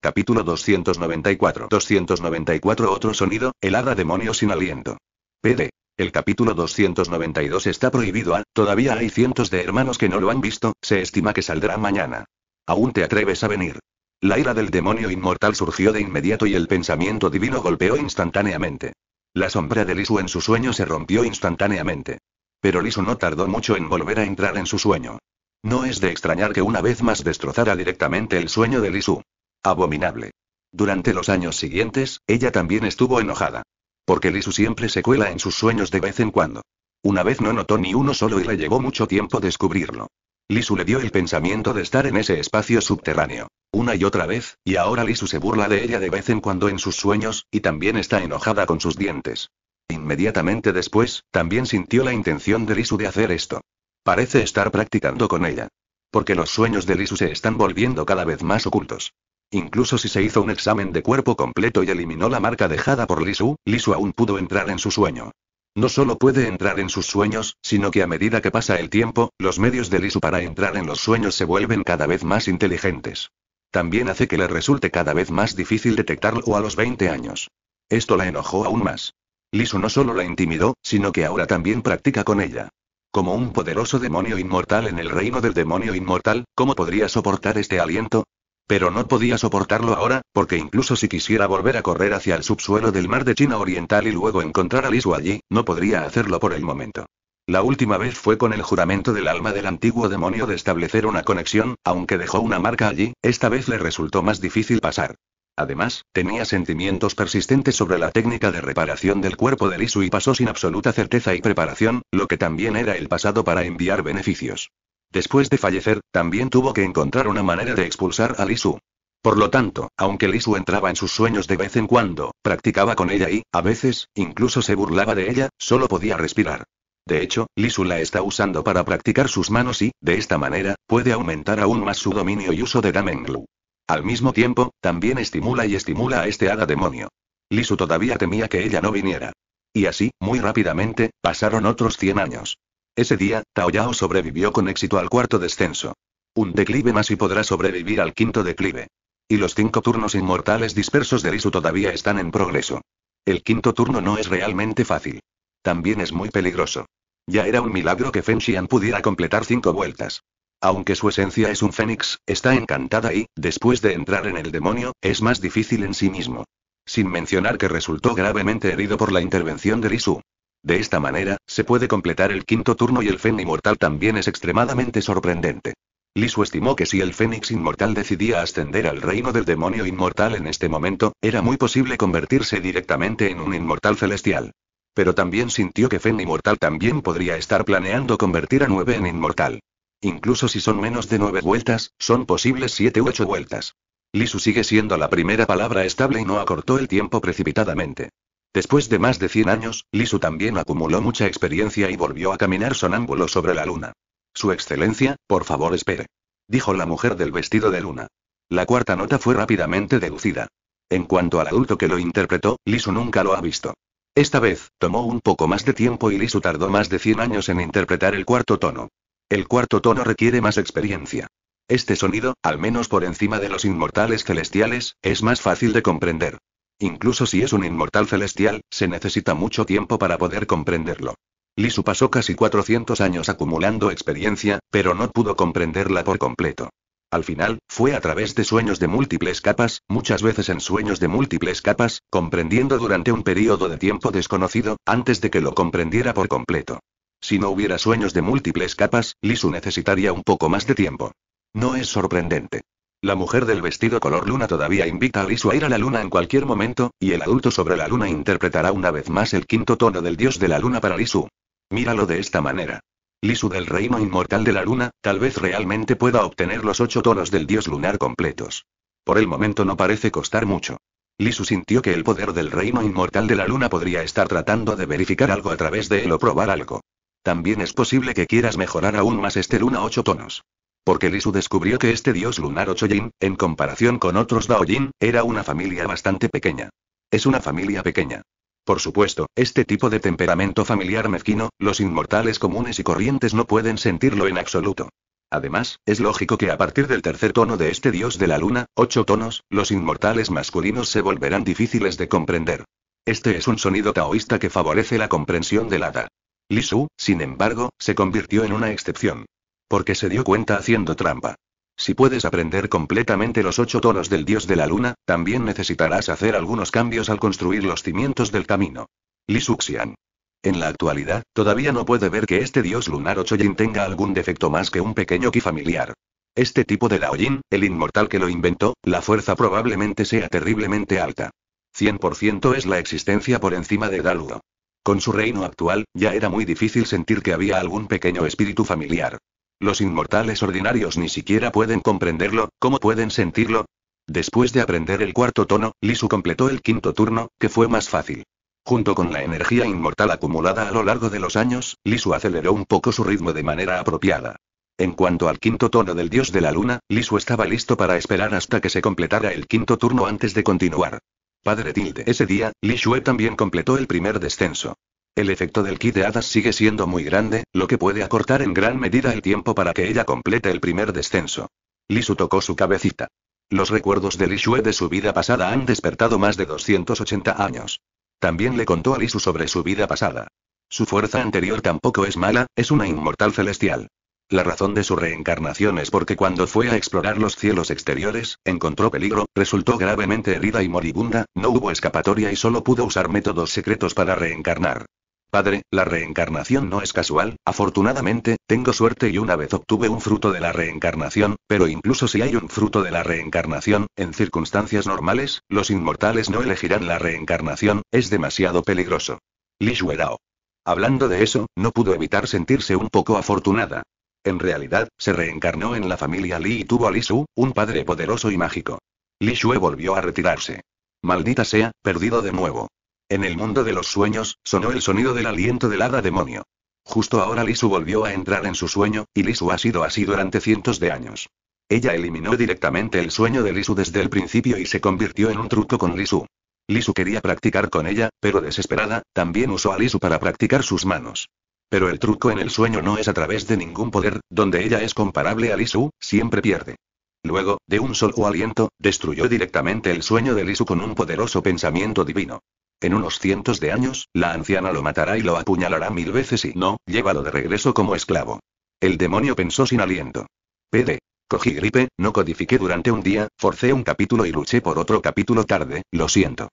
Capítulo 294 294 Otro sonido, el hada demonio sin aliento. PD. El capítulo 292 está prohibido a, todavía hay cientos de hermanos que no lo han visto, se estima que saldrá mañana. ¿Aún te atreves a venir? La ira del demonio inmortal surgió de inmediato y el pensamiento divino golpeó instantáneamente. La sombra de Lisu en su sueño se rompió instantáneamente. Pero Lisu no tardó mucho en volver a entrar en su sueño. No es de extrañar que una vez más destrozara directamente el sueño de Lisu. Abominable. Durante los años siguientes, ella también estuvo enojada. Porque Lisu siempre se cuela en sus sueños de vez en cuando. Una vez no notó ni uno solo y le llevó mucho tiempo descubrirlo. Lisu le dio el pensamiento de estar en ese espacio subterráneo. Una y otra vez, y ahora Lisu se burla de ella de vez en cuando en sus sueños, y también está enojada con sus dientes. Inmediatamente después, también sintió la intención de Lisu de hacer esto. Parece estar practicando con ella. Porque los sueños de Lisu se están volviendo cada vez más ocultos. Incluso si se hizo un examen de cuerpo completo y eliminó la marca dejada por Lisu, Lisu aún pudo entrar en su sueño. No solo puede entrar en sus sueños, sino que a medida que pasa el tiempo, los medios de Lisu para entrar en los sueños se vuelven cada vez más inteligentes. También hace que le resulte cada vez más difícil detectarlo a los 20 años. Esto la enojó aún más. Lisu no solo la intimidó, sino que ahora también practica con ella. Como un poderoso demonio inmortal en el reino del demonio inmortal, ¿cómo podría soportar este aliento? Pero no podía soportarlo ahora, porque incluso si quisiera volver a correr hacia el subsuelo del mar de China Oriental y luego encontrar a Lisu allí, no podría hacerlo por el momento. La última vez fue con el juramento del alma del antiguo demonio de establecer una conexión, aunque dejó una marca allí, esta vez le resultó más difícil pasar. Además, tenía sentimientos persistentes sobre la técnica de reparación del cuerpo de Lisu y pasó sin absoluta certeza y preparación, lo que también era el pasado para enviar beneficios. Después de fallecer, también tuvo que encontrar una manera de expulsar a Lisu. Por lo tanto, aunque Lisu entraba en sus sueños de vez en cuando, practicaba con ella y, a veces, incluso se burlaba de ella, solo podía respirar. De hecho, Lisu la está usando para practicar sus manos y, de esta manera, puede aumentar aún más su dominio y uso de Damenglu. Al mismo tiempo, también estimula y estimula a este hada demonio. Lisu todavía temía que ella no viniera. Y así, muy rápidamente, pasaron otros 100 años. Ese día, Yao sobrevivió con éxito al cuarto descenso. Un declive más y podrá sobrevivir al quinto declive. Y los cinco turnos inmortales dispersos de Risu todavía están en progreso. El quinto turno no es realmente fácil. También es muy peligroso. Ya era un milagro que Feng pudiera completar cinco vueltas. Aunque su esencia es un fénix, está encantada y, después de entrar en el demonio, es más difícil en sí mismo. Sin mencionar que resultó gravemente herido por la intervención de Risu. De esta manera, se puede completar el quinto turno y el Fen Inmortal también es extremadamente sorprendente. Lisu estimó que si el Fénix Inmortal decidía ascender al reino del demonio inmortal en este momento, era muy posible convertirse directamente en un inmortal celestial. Pero también sintió que Fen Inmortal también podría estar planeando convertir a Nueve en inmortal. Incluso si son menos de nueve vueltas, son posibles siete u ocho vueltas. Lisu sigue siendo la primera palabra estable y no acortó el tiempo precipitadamente. Después de más de 100 años, Lisu también acumuló mucha experiencia y volvió a caminar sonámbulo sobre la luna. Su excelencia, por favor espere. Dijo la mujer del vestido de luna. La cuarta nota fue rápidamente deducida. En cuanto al adulto que lo interpretó, Lisu nunca lo ha visto. Esta vez, tomó un poco más de tiempo y Lisu tardó más de 100 años en interpretar el cuarto tono. El cuarto tono requiere más experiencia. Este sonido, al menos por encima de los inmortales celestiales, es más fácil de comprender. Incluso si es un inmortal celestial, se necesita mucho tiempo para poder comprenderlo. Lisu pasó casi 400 años acumulando experiencia, pero no pudo comprenderla por completo. Al final, fue a través de sueños de múltiples capas, muchas veces en sueños de múltiples capas, comprendiendo durante un periodo de tiempo desconocido, antes de que lo comprendiera por completo. Si no hubiera sueños de múltiples capas, Lisu necesitaría un poco más de tiempo. No es sorprendente. La mujer del vestido color luna todavía invita a Lisu a ir a la luna en cualquier momento, y el adulto sobre la luna interpretará una vez más el quinto tono del dios de la luna para Lisu. Míralo de esta manera. Lisu del reino inmortal de la luna, tal vez realmente pueda obtener los ocho tonos del dios lunar completos. Por el momento no parece costar mucho. Lisu sintió que el poder del reino inmortal de la luna podría estar tratando de verificar algo a través de él o probar algo. También es posible que quieras mejorar aún más este luna ocho tonos. Porque Lisu descubrió que este dios lunar Yin, en comparación con otros Dao Yin, era una familia bastante pequeña. Es una familia pequeña. Por supuesto, este tipo de temperamento familiar mezquino, los inmortales comunes y corrientes no pueden sentirlo en absoluto. Además, es lógico que a partir del tercer tono de este dios de la luna, ocho tonos, los inmortales masculinos se volverán difíciles de comprender. Este es un sonido taoísta que favorece la comprensión del hada. Lisu, sin embargo, se convirtió en una excepción. Porque se dio cuenta haciendo trampa. Si puedes aprender completamente los ocho tonos del dios de la luna, también necesitarás hacer algunos cambios al construir los cimientos del camino. Lisuxian. En la actualidad, todavía no puede ver que este dios lunar 8jin tenga algún defecto más que un pequeño ki familiar. Este tipo de Daoyin, el inmortal que lo inventó, la fuerza probablemente sea terriblemente alta. 100% es la existencia por encima de Daludo. Con su reino actual, ya era muy difícil sentir que había algún pequeño espíritu familiar. Los inmortales ordinarios ni siquiera pueden comprenderlo, ¿cómo pueden sentirlo? Después de aprender el cuarto tono, Lisu completó el quinto turno, que fue más fácil. Junto con la energía inmortal acumulada a lo largo de los años, Lisu aceleró un poco su ritmo de manera apropiada. En cuanto al quinto tono del dios de la luna, Lisu estaba listo para esperar hasta que se completara el quinto turno antes de continuar. Padre Tilde. Ese día, Lishu también completó el primer descenso. El efecto del ki de hadas sigue siendo muy grande, lo que puede acortar en gran medida el tiempo para que ella complete el primer descenso. Lisu tocó su cabecita. Los recuerdos de Lishue de su vida pasada han despertado más de 280 años. También le contó a Lisu sobre su vida pasada. Su fuerza anterior tampoco es mala, es una inmortal celestial. La razón de su reencarnación es porque cuando fue a explorar los cielos exteriores, encontró peligro, resultó gravemente herida y moribunda, no hubo escapatoria y solo pudo usar métodos secretos para reencarnar. Padre, la reencarnación no es casual, afortunadamente, tengo suerte y una vez obtuve un fruto de la reencarnación, pero incluso si hay un fruto de la reencarnación, en circunstancias normales, los inmortales no elegirán la reencarnación, es demasiado peligroso. Li Shuerao. Hablando de eso, no pudo evitar sentirse un poco afortunada. En realidad, se reencarnó en la familia Li y tuvo a Li Su, un padre poderoso y mágico. Li Shue volvió a retirarse. Maldita sea, perdido de nuevo. En el mundo de los sueños, sonó el sonido del aliento del hada demonio. Justo ahora Lisu volvió a entrar en su sueño, y Lisu ha sido así durante cientos de años. Ella eliminó directamente el sueño de Lisu desde el principio y se convirtió en un truco con Lisu. Lisu quería practicar con ella, pero desesperada, también usó a Lisu para practicar sus manos. Pero el truco en el sueño no es a través de ningún poder, donde ella es comparable a Lisu, siempre pierde. Luego, de un solo aliento, destruyó directamente el sueño de Lisu con un poderoso pensamiento divino. En unos cientos de años, la anciana lo matará y lo apuñalará mil veces y no, llévalo de regreso como esclavo. El demonio pensó sin aliento. PD. Cogí gripe, no codifiqué durante un día, forcé un capítulo y luché por otro capítulo tarde, lo siento.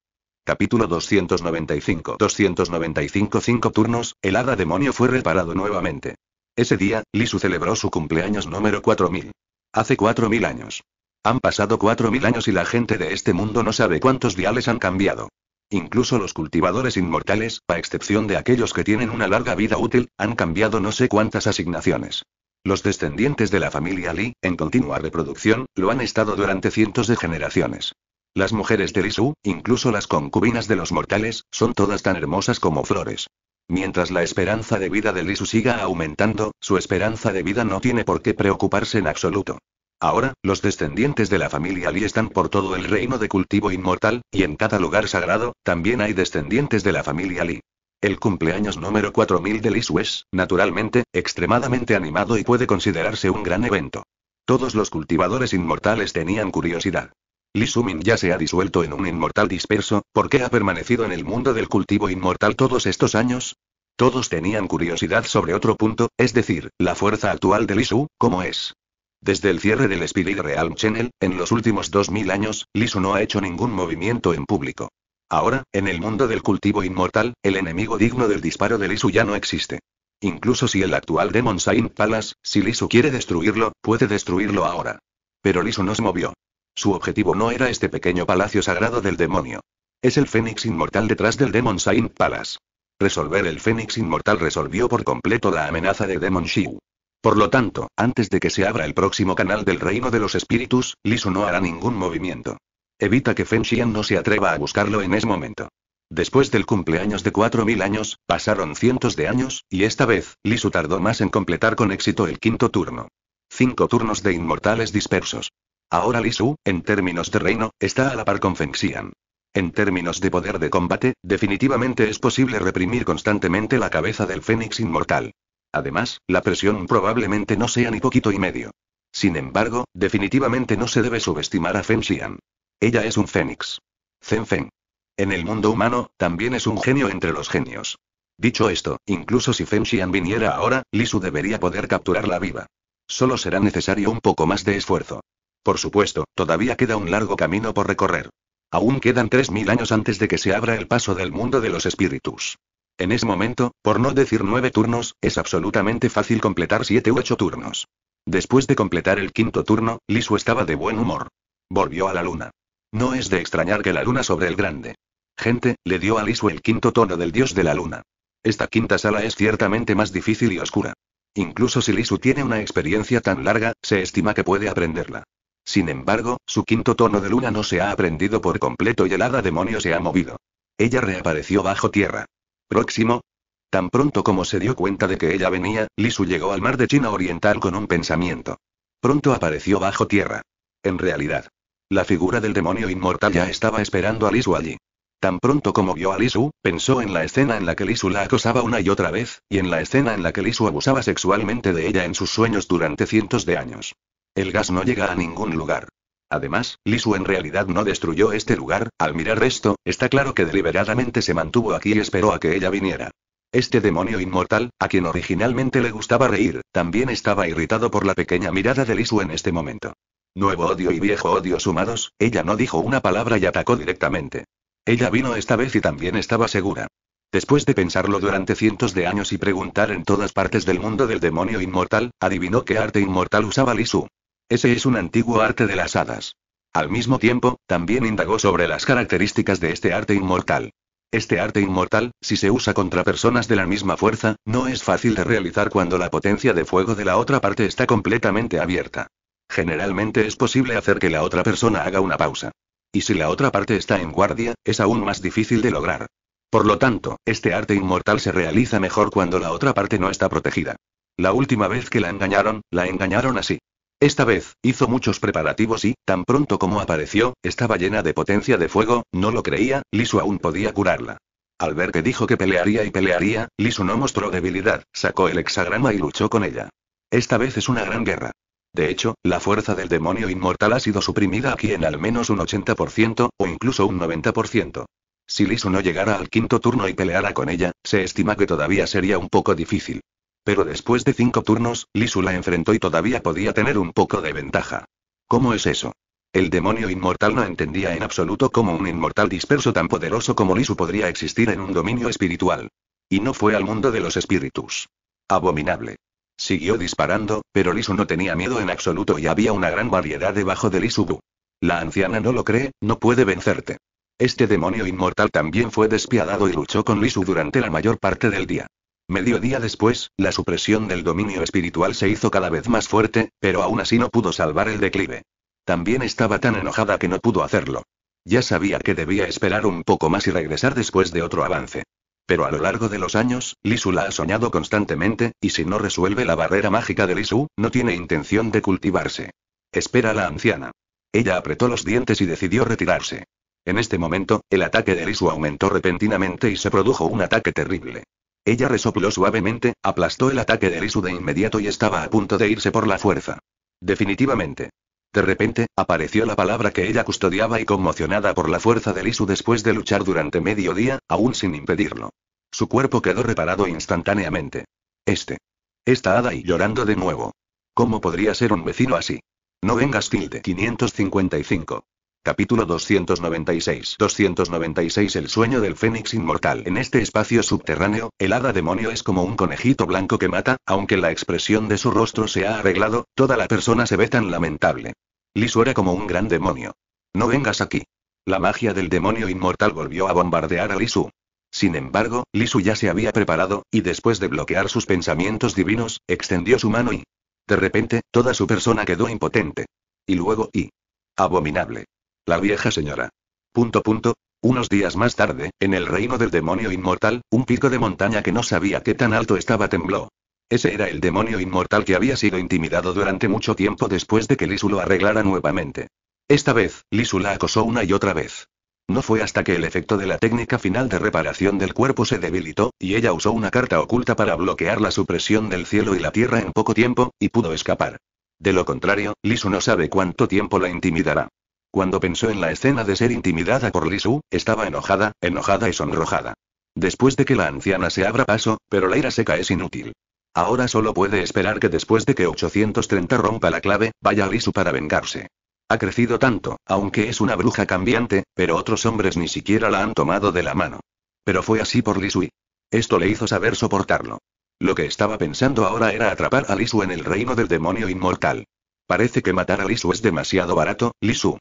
Capítulo 295 295 5 turnos, el hada demonio fue reparado nuevamente. Ese día, Lisu celebró su cumpleaños número 4000. Hace 4000 años. Han pasado 4000 años y la gente de este mundo no sabe cuántos diales han cambiado. Incluso los cultivadores inmortales, a excepción de aquellos que tienen una larga vida útil, han cambiado no sé cuántas asignaciones. Los descendientes de la familia Li, en continua reproducción, lo han estado durante cientos de generaciones. Las mujeres de Lisu, incluso las concubinas de los mortales, son todas tan hermosas como flores. Mientras la esperanza de vida de Lisu siga aumentando, su esperanza de vida no tiene por qué preocuparse en absoluto. Ahora, los descendientes de la familia Li están por todo el reino de cultivo inmortal, y en cada lugar sagrado, también hay descendientes de la familia Li. El cumpleaños número 4000 de Li es, naturalmente, extremadamente animado y puede considerarse un gran evento. Todos los cultivadores inmortales tenían curiosidad. Li Min ya se ha disuelto en un inmortal disperso, ¿por qué ha permanecido en el mundo del cultivo inmortal todos estos años? Todos tenían curiosidad sobre otro punto, es decir, la fuerza actual de Li Su, ¿cómo es? Desde el cierre del Spirit Realm Channel, en los últimos 2000 años, Lisu no ha hecho ningún movimiento en público. Ahora, en el mundo del cultivo inmortal, el enemigo digno del disparo de Lisu ya no existe. Incluso si el actual Demon Saint Palace, si Lisu quiere destruirlo, puede destruirlo ahora. Pero Lisu no se movió. Su objetivo no era este pequeño palacio sagrado del demonio. Es el Fénix Inmortal detrás del Demon Saint Palace. Resolver el Fénix Inmortal resolvió por completo la amenaza de Demon Shiu. Por lo tanto, antes de que se abra el próximo canal del reino de los espíritus, Lisu no hará ningún movimiento. Evita que Feng Xian no se atreva a buscarlo en ese momento. Después del cumpleaños de 4.000 años, pasaron cientos de años, y esta vez, Lisu tardó más en completar con éxito el quinto turno. Cinco turnos de inmortales dispersos. Ahora Lisu, en términos de reino, está a la par con Feng Xian. En términos de poder de combate, definitivamente es posible reprimir constantemente la cabeza del Fénix Inmortal. Además, la presión probablemente no sea ni poquito y medio. Sin embargo, definitivamente no se debe subestimar a Feng Xian. Ella es un fénix. Zen Feng. En el mundo humano, también es un genio entre los genios. Dicho esto, incluso si Feng Xian viniera ahora, Lisu debería poder capturarla viva. Solo será necesario un poco más de esfuerzo. Por supuesto, todavía queda un largo camino por recorrer. Aún quedan 3.000 años antes de que se abra el paso del mundo de los espíritus. En ese momento, por no decir nueve turnos, es absolutamente fácil completar siete u ocho turnos. Después de completar el quinto turno, Lisu estaba de buen humor. Volvió a la luna. No es de extrañar que la luna sobre el grande. Gente, le dio a Lisu el quinto tono del dios de la luna. Esta quinta sala es ciertamente más difícil y oscura. Incluso si Lisu tiene una experiencia tan larga, se estima que puede aprenderla. Sin embargo, su quinto tono de luna no se ha aprendido por completo y el hada demonio se ha movido. Ella reapareció bajo tierra. Próximo. Tan pronto como se dio cuenta de que ella venía, Lisu llegó al mar de China Oriental con un pensamiento. Pronto apareció bajo tierra. En realidad. La figura del demonio inmortal ya estaba esperando a Lisu allí. Tan pronto como vio a Lisu, pensó en la escena en la que Lisu la acosaba una y otra vez, y en la escena en la que Lisu abusaba sexualmente de ella en sus sueños durante cientos de años. El gas no llega a ningún lugar. Además, Lisu en realidad no destruyó este lugar, al mirar esto, está claro que deliberadamente se mantuvo aquí y esperó a que ella viniera. Este demonio inmortal, a quien originalmente le gustaba reír, también estaba irritado por la pequeña mirada de Lisu en este momento. Nuevo odio y viejo odio sumados, ella no dijo una palabra y atacó directamente. Ella vino esta vez y también estaba segura. Después de pensarlo durante cientos de años y preguntar en todas partes del mundo del demonio inmortal, adivinó qué arte inmortal usaba Lisu. Ese es un antiguo arte de las hadas. Al mismo tiempo, también indagó sobre las características de este arte inmortal. Este arte inmortal, si se usa contra personas de la misma fuerza, no es fácil de realizar cuando la potencia de fuego de la otra parte está completamente abierta. Generalmente es posible hacer que la otra persona haga una pausa. Y si la otra parte está en guardia, es aún más difícil de lograr. Por lo tanto, este arte inmortal se realiza mejor cuando la otra parte no está protegida. La última vez que la engañaron, la engañaron así. Esta vez, hizo muchos preparativos y, tan pronto como apareció, estaba llena de potencia de fuego, no lo creía, Lisu aún podía curarla. Al ver que dijo que pelearía y pelearía, Lisu no mostró debilidad, sacó el hexagrama y luchó con ella. Esta vez es una gran guerra. De hecho, la fuerza del demonio inmortal ha sido suprimida aquí en al menos un 80%, o incluso un 90%. Si Lisu no llegara al quinto turno y peleara con ella, se estima que todavía sería un poco difícil. Pero después de cinco turnos, Lisu la enfrentó y todavía podía tener un poco de ventaja. ¿Cómo es eso? El demonio inmortal no entendía en absoluto cómo un inmortal disperso tan poderoso como Lisu podría existir en un dominio espiritual. Y no fue al mundo de los espíritus. Abominable. Siguió disparando, pero Lisu no tenía miedo en absoluto y había una gran variedad debajo de Lisu. La anciana no lo cree, no puede vencerte. Este demonio inmortal también fue despiadado y luchó con Lisu durante la mayor parte del día. Mediodía después, la supresión del dominio espiritual se hizo cada vez más fuerte, pero aún así no pudo salvar el declive. También estaba tan enojada que no pudo hacerlo. Ya sabía que debía esperar un poco más y regresar después de otro avance. Pero a lo largo de los años, Lisu la ha soñado constantemente, y si no resuelve la barrera mágica de Lisu, no tiene intención de cultivarse. Espera a la anciana. Ella apretó los dientes y decidió retirarse. En este momento, el ataque de Lisu aumentó repentinamente y se produjo un ataque terrible. Ella resopló suavemente, aplastó el ataque de Lisu de inmediato y estaba a punto de irse por la fuerza. Definitivamente. De repente, apareció la palabra que ella custodiaba y conmocionada por la fuerza de Lisu después de luchar durante medio día, aún sin impedirlo. Su cuerpo quedó reparado instantáneamente. Este. Esta hada y llorando de nuevo. ¿Cómo podría ser un vecino así? No vengas tilde 555. Capítulo 296 296 El sueño del fénix inmortal En este espacio subterráneo, el hada demonio es como un conejito blanco que mata, aunque la expresión de su rostro se ha arreglado, toda la persona se ve tan lamentable. Lisu era como un gran demonio. No vengas aquí. La magia del demonio inmortal volvió a bombardear a Lisu. Sin embargo, Lisu ya se había preparado, y después de bloquear sus pensamientos divinos, extendió su mano y... De repente, toda su persona quedó impotente. Y luego y... Abominable. La vieja señora. Punto punto. Unos días más tarde, en el reino del demonio inmortal, un pico de montaña que no sabía qué tan alto estaba tembló. Ese era el demonio inmortal que había sido intimidado durante mucho tiempo después de que Lisu lo arreglara nuevamente. Esta vez, Lisu la acosó una y otra vez. No fue hasta que el efecto de la técnica final de reparación del cuerpo se debilitó, y ella usó una carta oculta para bloquear la supresión del cielo y la tierra en poco tiempo, y pudo escapar. De lo contrario, Lisu no sabe cuánto tiempo la intimidará. Cuando pensó en la escena de ser intimidada por Lisu, estaba enojada, enojada y sonrojada. Después de que la anciana se abra paso, pero la ira seca es inútil. Ahora solo puede esperar que después de que 830 rompa la clave, vaya Lisu para vengarse. Ha crecido tanto, aunque es una bruja cambiante, pero otros hombres ni siquiera la han tomado de la mano. Pero fue así por Lisui. Esto le hizo saber soportarlo. Lo que estaba pensando ahora era atrapar a Lisu en el reino del demonio inmortal. Parece que matar a Lisu es demasiado barato, Lisu.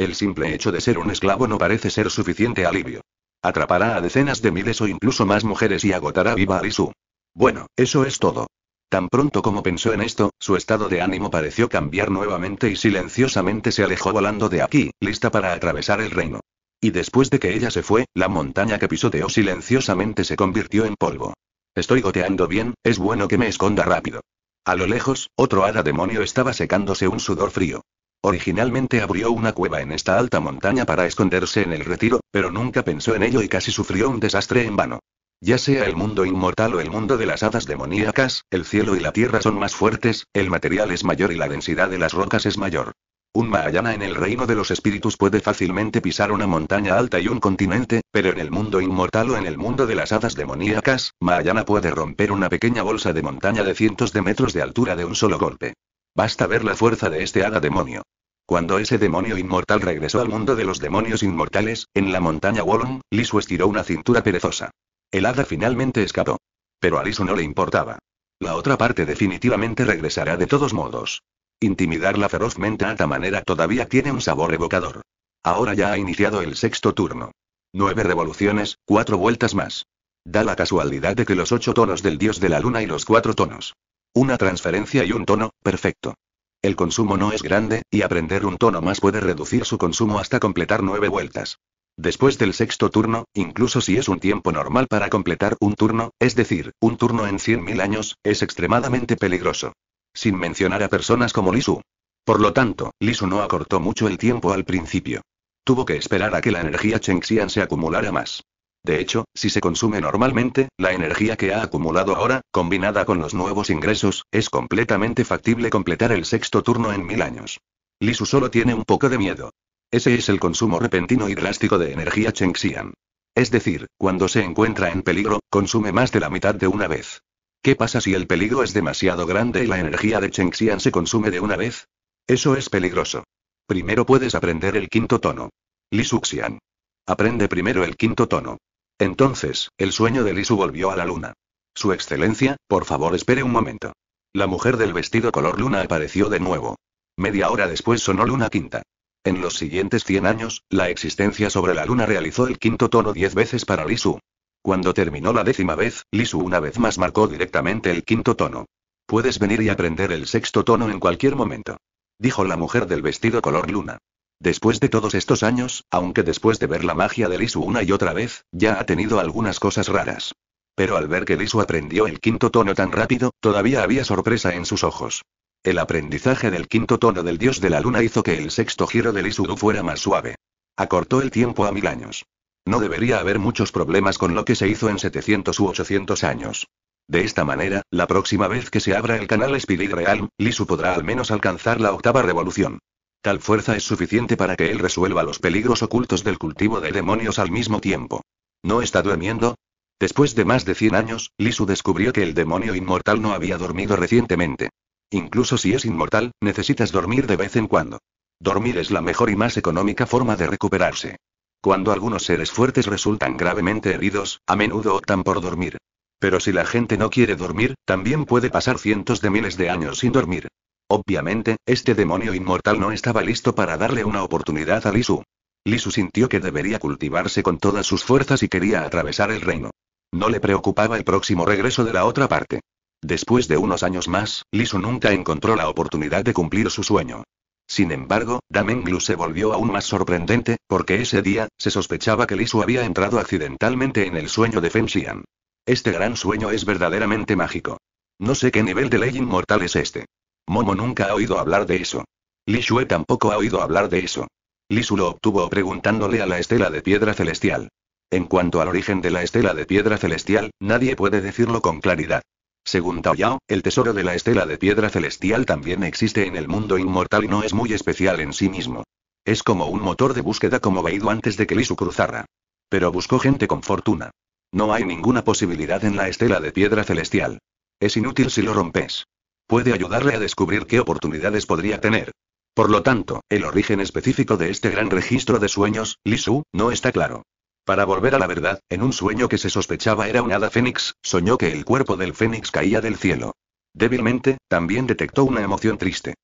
El simple hecho de ser un esclavo no parece ser suficiente alivio. Atrapará a decenas de miles o incluso más mujeres y agotará viva a Lisu. Bueno, eso es todo. Tan pronto como pensó en esto, su estado de ánimo pareció cambiar nuevamente y silenciosamente se alejó volando de aquí, lista para atravesar el reino. Y después de que ella se fue, la montaña que pisoteó silenciosamente se convirtió en polvo. Estoy goteando bien, es bueno que me esconda rápido. A lo lejos, otro hada demonio estaba secándose un sudor frío. Originalmente abrió una cueva en esta alta montaña para esconderse en el retiro, pero nunca pensó en ello y casi sufrió un desastre en vano. Ya sea el mundo inmortal o el mundo de las hadas demoníacas, el cielo y la tierra son más fuertes, el material es mayor y la densidad de las rocas es mayor. Un Mahayana en el reino de los espíritus puede fácilmente pisar una montaña alta y un continente, pero en el mundo inmortal o en el mundo de las hadas demoníacas, Mahayana puede romper una pequeña bolsa de montaña de cientos de metros de altura de un solo golpe. Basta ver la fuerza de este hada demonio. Cuando ese demonio inmortal regresó al mundo de los demonios inmortales, en la montaña Wolong, Lisu estiró una cintura perezosa. El hada finalmente escapó. Pero a Lisu no le importaba. La otra parte definitivamente regresará de todos modos. Intimidarla ferozmente a esta manera todavía tiene un sabor evocador. Ahora ya ha iniciado el sexto turno. Nueve revoluciones, cuatro vueltas más. Da la casualidad de que los ocho tonos del dios de la luna y los cuatro tonos una transferencia y un tono, perfecto. El consumo no es grande, y aprender un tono más puede reducir su consumo hasta completar nueve vueltas. Después del sexto turno, incluso si es un tiempo normal para completar un turno, es decir, un turno en 100.000 años, es extremadamente peligroso. Sin mencionar a personas como Lisu. Por lo tanto, Lisu no acortó mucho el tiempo al principio. Tuvo que esperar a que la energía Chengxian se acumulara más. De hecho, si se consume normalmente, la energía que ha acumulado ahora, combinada con los nuevos ingresos, es completamente factible completar el sexto turno en mil años. Lisu solo tiene un poco de miedo. Ese es el consumo repentino y drástico de energía Chengxian. Es decir, cuando se encuentra en peligro, consume más de la mitad de una vez. ¿Qué pasa si el peligro es demasiado grande y la energía de Chengxian se consume de una vez? Eso es peligroso. Primero puedes aprender el quinto tono. Xian. Aprende primero el quinto tono. Entonces, el sueño de Lisu volvió a la luna. Su excelencia, por favor espere un momento. La mujer del vestido color luna apareció de nuevo. Media hora después sonó luna quinta. En los siguientes 100 años, la existencia sobre la luna realizó el quinto tono diez veces para Lisu. Cuando terminó la décima vez, Lisu una vez más marcó directamente el quinto tono. Puedes venir y aprender el sexto tono en cualquier momento. Dijo la mujer del vestido color luna. Después de todos estos años, aunque después de ver la magia de Lisu una y otra vez, ya ha tenido algunas cosas raras. Pero al ver que Lisu aprendió el quinto tono tan rápido, todavía había sorpresa en sus ojos. El aprendizaje del quinto tono del dios de la luna hizo que el sexto giro de Lisu fuera más suave. Acortó el tiempo a mil años. No debería haber muchos problemas con lo que se hizo en 700 u 800 años. De esta manera, la próxima vez que se abra el canal Spirit Realm, Lisu podrá al menos alcanzar la octava revolución. Tal fuerza es suficiente para que él resuelva los peligros ocultos del cultivo de demonios al mismo tiempo. ¿No está durmiendo? Después de más de 100 años, Lisu descubrió que el demonio inmortal no había dormido recientemente. Incluso si es inmortal, necesitas dormir de vez en cuando. Dormir es la mejor y más económica forma de recuperarse. Cuando algunos seres fuertes resultan gravemente heridos, a menudo optan por dormir. Pero si la gente no quiere dormir, también puede pasar cientos de miles de años sin dormir. Obviamente, este demonio inmortal no estaba listo para darle una oportunidad a Lisu. Lisu sintió que debería cultivarse con todas sus fuerzas y quería atravesar el reino. No le preocupaba el próximo regreso de la otra parte. Después de unos años más, Lisu nunca encontró la oportunidad de cumplir su sueño. Sin embargo, Damenglu se volvió aún más sorprendente, porque ese día, se sospechaba que Lisu había entrado accidentalmente en el sueño de Fenxian. Este gran sueño es verdaderamente mágico. No sé qué nivel de ley inmortal es este. Momo nunca ha oído hablar de eso. Li Shue tampoco ha oído hablar de eso. Li lo obtuvo preguntándole a la estela de piedra celestial. En cuanto al origen de la estela de piedra celestial, nadie puede decirlo con claridad. Según Tao Yao, el tesoro de la estela de piedra celestial también existe en el mundo inmortal y no es muy especial en sí mismo. Es como un motor de búsqueda como Baidu antes de que Lisu cruzara. Pero buscó gente con fortuna. No hay ninguna posibilidad en la estela de piedra celestial. Es inútil si lo rompes puede ayudarle a descubrir qué oportunidades podría tener. Por lo tanto, el origen específico de este gran registro de sueños, Lisu, no está claro. Para volver a la verdad, en un sueño que se sospechaba era un hada fénix, soñó que el cuerpo del fénix caía del cielo. Débilmente, también detectó una emoción triste.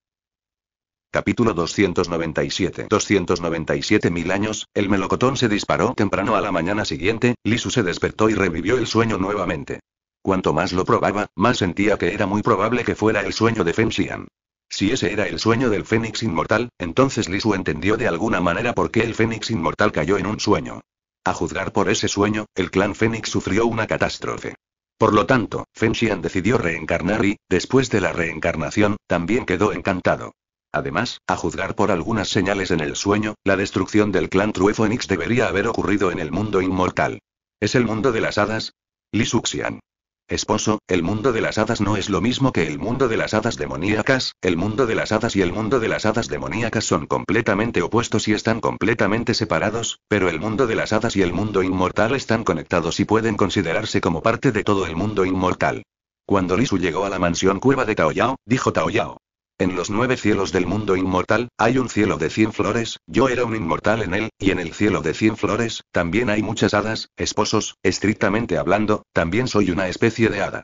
Capítulo 297 297 mil años, el melocotón se disparó temprano a la mañana siguiente, Lisu se despertó y revivió el sueño nuevamente. Cuanto más lo probaba, más sentía que era muy probable que fuera el sueño de Fenxian. Si ese era el sueño del Fénix Inmortal, entonces Lisu entendió de alguna manera por qué el Fénix Inmortal cayó en un sueño. A juzgar por ese sueño, el clan Fénix sufrió una catástrofe. Por lo tanto, Fenxian decidió reencarnar y, después de la reencarnación, también quedó encantado. Además, a juzgar por algunas señales en el sueño, la destrucción del clan True Fénix debería haber ocurrido en el mundo inmortal. ¿Es el mundo de las hadas? Lisuxian. Esposo, el mundo de las hadas no es lo mismo que el mundo de las hadas demoníacas, el mundo de las hadas y el mundo de las hadas demoníacas son completamente opuestos y están completamente separados, pero el mundo de las hadas y el mundo inmortal están conectados y pueden considerarse como parte de todo el mundo inmortal. Cuando Lisu llegó a la mansión cueva de Taoyao, dijo Taoyao, en los nueve cielos del mundo inmortal, hay un cielo de cien flores, yo era un inmortal en él, y en el cielo de cien flores, también hay muchas hadas, esposos, estrictamente hablando, también soy una especie de hada.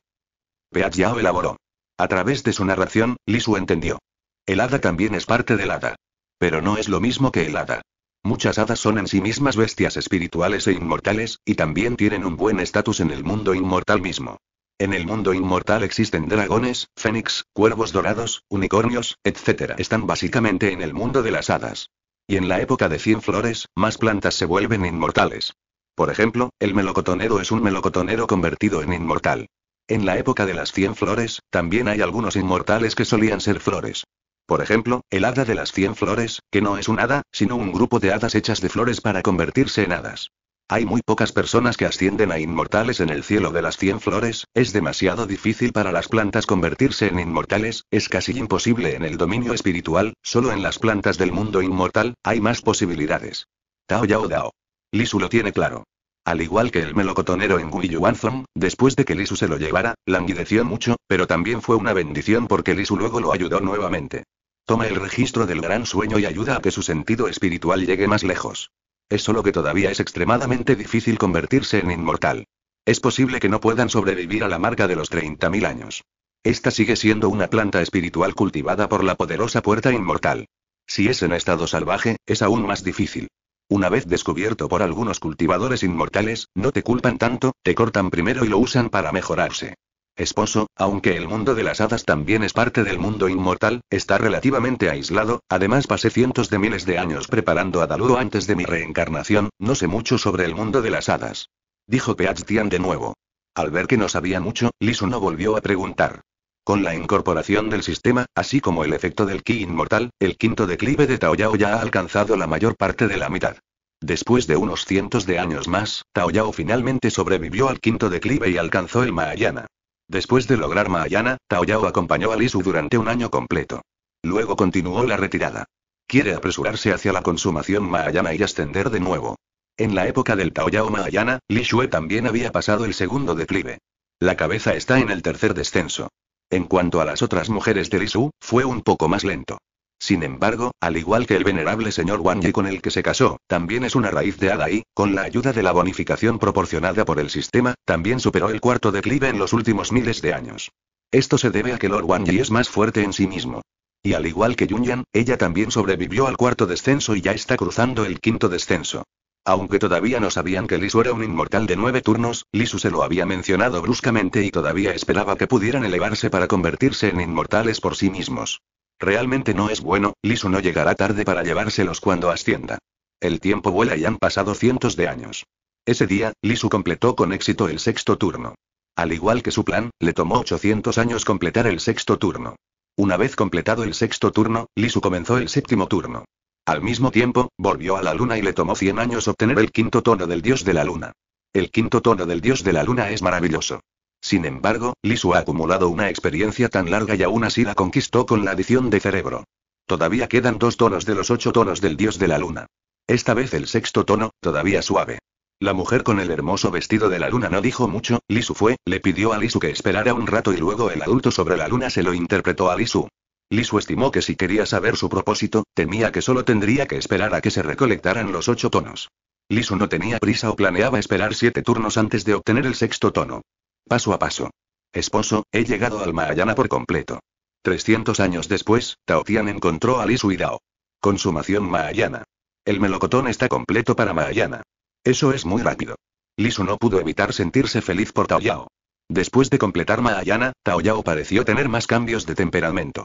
Beat elaboró. A través de su narración, Lisu entendió. El hada también es parte del hada. Pero no es lo mismo que el hada. Muchas hadas son en sí mismas bestias espirituales e inmortales, y también tienen un buen estatus en el mundo inmortal mismo. En el mundo inmortal existen dragones, fénix, cuervos dorados, unicornios, etc. Están básicamente en el mundo de las hadas. Y en la época de 100 flores, más plantas se vuelven inmortales. Por ejemplo, el melocotonero es un melocotonero convertido en inmortal. En la época de las 100 flores, también hay algunos inmortales que solían ser flores. Por ejemplo, el hada de las 100 flores, que no es un hada, sino un grupo de hadas hechas de flores para convertirse en hadas. Hay muy pocas personas que ascienden a inmortales en el cielo de las cien flores, es demasiado difícil para las plantas convertirse en inmortales, es casi imposible en el dominio espiritual, solo en las plantas del mundo inmortal, hay más posibilidades. Tao Yao Dao. Lisu lo tiene claro. Al igual que el melocotonero en Guiyuanzong, después de que Lisu se lo llevara, languideció mucho, pero también fue una bendición porque Lisu luego lo ayudó nuevamente. Toma el registro del gran sueño y ayuda a que su sentido espiritual llegue más lejos. Es solo que todavía es extremadamente difícil convertirse en inmortal. Es posible que no puedan sobrevivir a la marca de los 30.000 años. Esta sigue siendo una planta espiritual cultivada por la poderosa puerta inmortal. Si es en estado salvaje, es aún más difícil. Una vez descubierto por algunos cultivadores inmortales, no te culpan tanto, te cortan primero y lo usan para mejorarse esposo, aunque el mundo de las hadas también es parte del mundo inmortal, está relativamente aislado, además pasé cientos de miles de años preparando a Daluo antes de mi reencarnación, no sé mucho sobre el mundo de las hadas. Dijo Peach de nuevo. Al ver que no sabía mucho, Lisu no volvió a preguntar. Con la incorporación del sistema, así como el efecto del ki inmortal, el quinto declive de Taoyao ya ha alcanzado la mayor parte de la mitad. Después de unos cientos de años más, Taoyao finalmente sobrevivió al quinto declive y alcanzó el Mahayana. Después de lograr Mahayana, Taoyao acompañó a Lisu durante un año completo. Luego continuó la retirada. Quiere apresurarse hacia la consumación Mahayana y ascender de nuevo. En la época del Taoyao Mahayana, Li también había pasado el segundo declive. La cabeza está en el tercer descenso. En cuanto a las otras mujeres de Lisu, fue un poco más lento. Sin embargo, al igual que el venerable señor Wang Yi con el que se casó, también es una raíz de Hada y, con la ayuda de la bonificación proporcionada por el sistema, también superó el cuarto declive en los últimos miles de años. Esto se debe a que Lord Wang Yi es más fuerte en sí mismo. Y al igual que Yunyan, ella también sobrevivió al cuarto descenso y ya está cruzando el quinto descenso. Aunque todavía no sabían que Lisu era un inmortal de nueve turnos, Lisu se lo había mencionado bruscamente y todavía esperaba que pudieran elevarse para convertirse en inmortales por sí mismos. Realmente no es bueno, Lisu no llegará tarde para llevárselos cuando ascienda. El tiempo vuela y han pasado cientos de años. Ese día, Lisu completó con éxito el sexto turno. Al igual que su plan, le tomó 800 años completar el sexto turno. Una vez completado el sexto turno, Lisu comenzó el séptimo turno. Al mismo tiempo, volvió a la luna y le tomó 100 años obtener el quinto tono del dios de la luna. El quinto tono del dios de la luna es maravilloso. Sin embargo, Lisu ha acumulado una experiencia tan larga y aún así la conquistó con la adición de cerebro. Todavía quedan dos tonos de los ocho tonos del dios de la luna. Esta vez el sexto tono, todavía suave. La mujer con el hermoso vestido de la luna no dijo mucho, Lisu fue, le pidió a Lisu que esperara un rato y luego el adulto sobre la luna se lo interpretó a Lisu. Lisu estimó que si quería saber su propósito, temía que solo tendría que esperar a que se recolectaran los ocho tonos. Lisu no tenía prisa o planeaba esperar siete turnos antes de obtener el sexto tono. Paso a paso. Esposo, he llegado al Mahayana por completo. 300 años después, Tao encontró a Lisu y Dao. Consumación Mahayana. El melocotón está completo para Mahayana. Eso es muy rápido. Lisu no pudo evitar sentirse feliz por Yao. Después de completar Mahayana, Yao pareció tener más cambios de temperamento.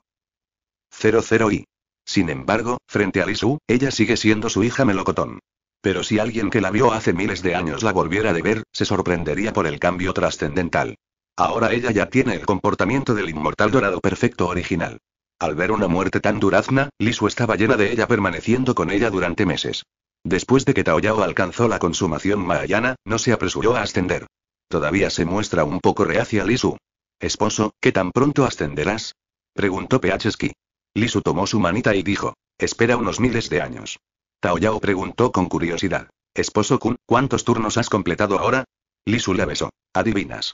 00 i Sin embargo, frente a Lisu, ella sigue siendo su hija melocotón. Pero si alguien que la vio hace miles de años la volviera de ver, se sorprendería por el cambio trascendental. Ahora ella ya tiene el comportamiento del inmortal dorado perfecto original. Al ver una muerte tan durazna, Lisu estaba llena de ella permaneciendo con ella durante meses. Después de que Taoyao alcanzó la consumación mahayana, no se apresuró a ascender. Todavía se muestra un poco reacia Lisu. Esposo, ¿qué tan pronto ascenderás? Preguntó Peacheski. Lisu tomó su manita y dijo. Espera unos miles de años. Tao Yao preguntó con curiosidad. Esposo Kun, ¿cuántos turnos has completado ahora? Lisu la besó. Adivinas.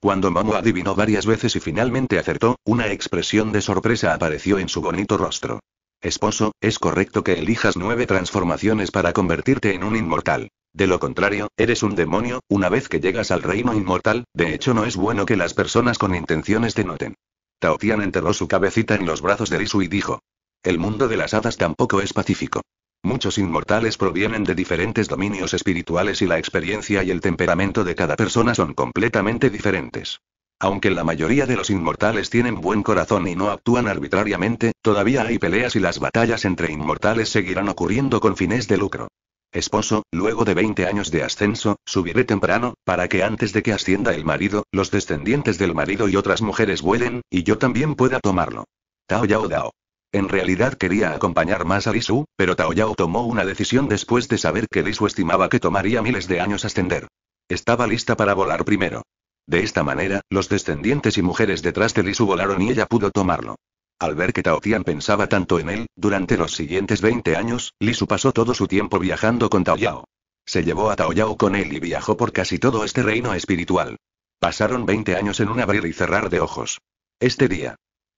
Cuando Momo adivinó varias veces y finalmente acertó, una expresión de sorpresa apareció en su bonito rostro. Esposo, es correcto que elijas nueve transformaciones para convertirte en un inmortal. De lo contrario, eres un demonio, una vez que llegas al reino inmortal, de hecho no es bueno que las personas con intenciones te noten. Taotian enterró su cabecita en los brazos de Lisu y dijo. El mundo de las hadas tampoco es pacífico. Muchos inmortales provienen de diferentes dominios espirituales y la experiencia y el temperamento de cada persona son completamente diferentes. Aunque la mayoría de los inmortales tienen buen corazón y no actúan arbitrariamente, todavía hay peleas y las batallas entre inmortales seguirán ocurriendo con fines de lucro. Esposo, luego de 20 años de ascenso, subiré temprano, para que antes de que ascienda el marido, los descendientes del marido y otras mujeres vuelen, y yo también pueda tomarlo. Tao Yao Dao. En realidad quería acompañar más a Lisu, pero Yao tomó una decisión después de saber que Lisu estimaba que tomaría miles de años ascender. Estaba lista para volar primero. De esta manera, los descendientes y mujeres detrás de Lisu volaron y ella pudo tomarlo. Al ver que Tao Tian pensaba tanto en él, durante los siguientes 20 años, Lisu pasó todo su tiempo viajando con Yao. Se llevó a Yao con él y viajó por casi todo este reino espiritual. Pasaron 20 años en un abrir y cerrar de ojos. Este día,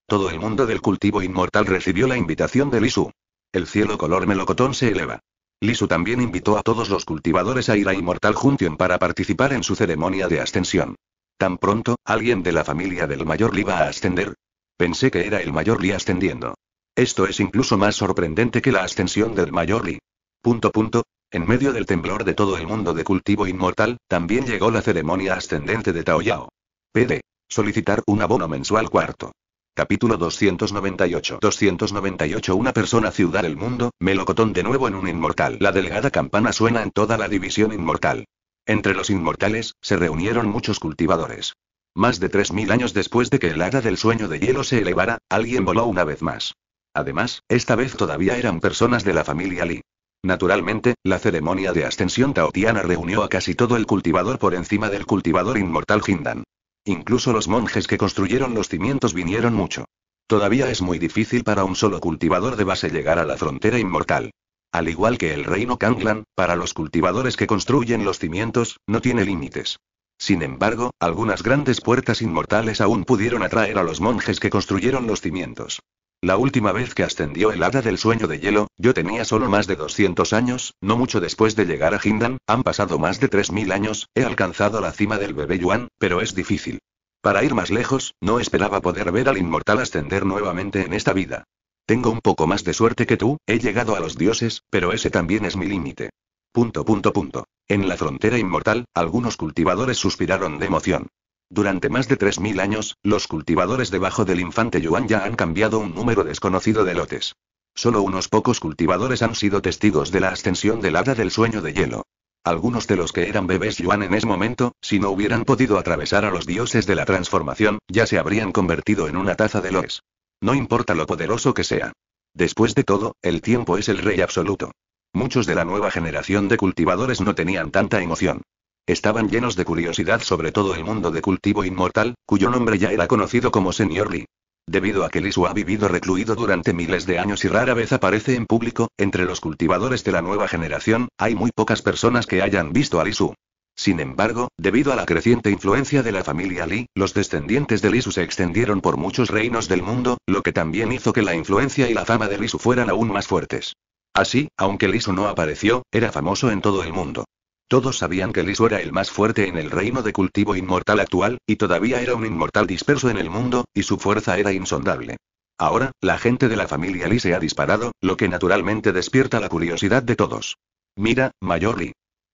todo el mundo del cultivo inmortal recibió la invitación de Lisu. El cielo color melocotón se eleva. Lisu también invitó a todos los cultivadores a ir a Inmortal Junction para participar en su ceremonia de ascensión. Tan pronto, alguien de la familia del mayor Li va a ascender. Pensé que era el mayor Li ascendiendo. Esto es incluso más sorprendente que la ascensión del mayor Li. Punto punto. En medio del temblor de todo el mundo de cultivo inmortal, también llegó la ceremonia ascendente de Taoyao. PD. Solicitar un abono mensual cuarto. Capítulo 298 298 Una persona ciudad del mundo, melocotón de nuevo en un inmortal. La delgada campana suena en toda la división inmortal. Entre los inmortales, se reunieron muchos cultivadores. Más de 3.000 años después de que el hada del sueño de hielo se elevara, alguien voló una vez más. Además, esta vez todavía eran personas de la familia Li. Naturalmente, la ceremonia de ascensión taotiana reunió a casi todo el cultivador por encima del cultivador inmortal Hindan. Incluso los monjes que construyeron los cimientos vinieron mucho. Todavía es muy difícil para un solo cultivador de base llegar a la frontera inmortal. Al igual que el reino Kanglan, para los cultivadores que construyen los cimientos, no tiene límites. Sin embargo, algunas grandes puertas inmortales aún pudieron atraer a los monjes que construyeron los cimientos. La última vez que ascendió el hada del sueño de hielo, yo tenía solo más de 200 años, no mucho después de llegar a Hindan, han pasado más de 3000 años, he alcanzado la cima del bebé Yuan, pero es difícil. Para ir más lejos, no esperaba poder ver al inmortal ascender nuevamente en esta vida. Tengo un poco más de suerte que tú, he llegado a los dioses, pero ese también es mi límite. Punto punto punto. En la frontera inmortal, algunos cultivadores suspiraron de emoción. Durante más de 3.000 años, los cultivadores debajo del infante Yuan ya han cambiado un número desconocido de lotes. Solo unos pocos cultivadores han sido testigos de la ascensión del hada del sueño de hielo. Algunos de los que eran bebés Yuan en ese momento, si no hubieran podido atravesar a los dioses de la transformación, ya se habrían convertido en una taza de loes. No importa lo poderoso que sea. Después de todo, el tiempo es el rey absoluto. Muchos de la nueva generación de cultivadores no tenían tanta emoción. Estaban llenos de curiosidad sobre todo el mundo de cultivo inmortal, cuyo nombre ya era conocido como Señor Lee. Debido a que Lisu ha vivido recluido durante miles de años y rara vez aparece en público, entre los cultivadores de la nueva generación, hay muy pocas personas que hayan visto a Lisu. Sin embargo, debido a la creciente influencia de la familia Li, los descendientes de Lisu se extendieron por muchos reinos del mundo, lo que también hizo que la influencia y la fama de Lisu fueran aún más fuertes. Así, aunque Su no apareció, era famoso en todo el mundo. Todos sabían que Lisu era el más fuerte en el reino de cultivo inmortal actual, y todavía era un inmortal disperso en el mundo, y su fuerza era insondable. Ahora, la gente de la familia Li se ha disparado, lo que naturalmente despierta la curiosidad de todos. Mira, Mayor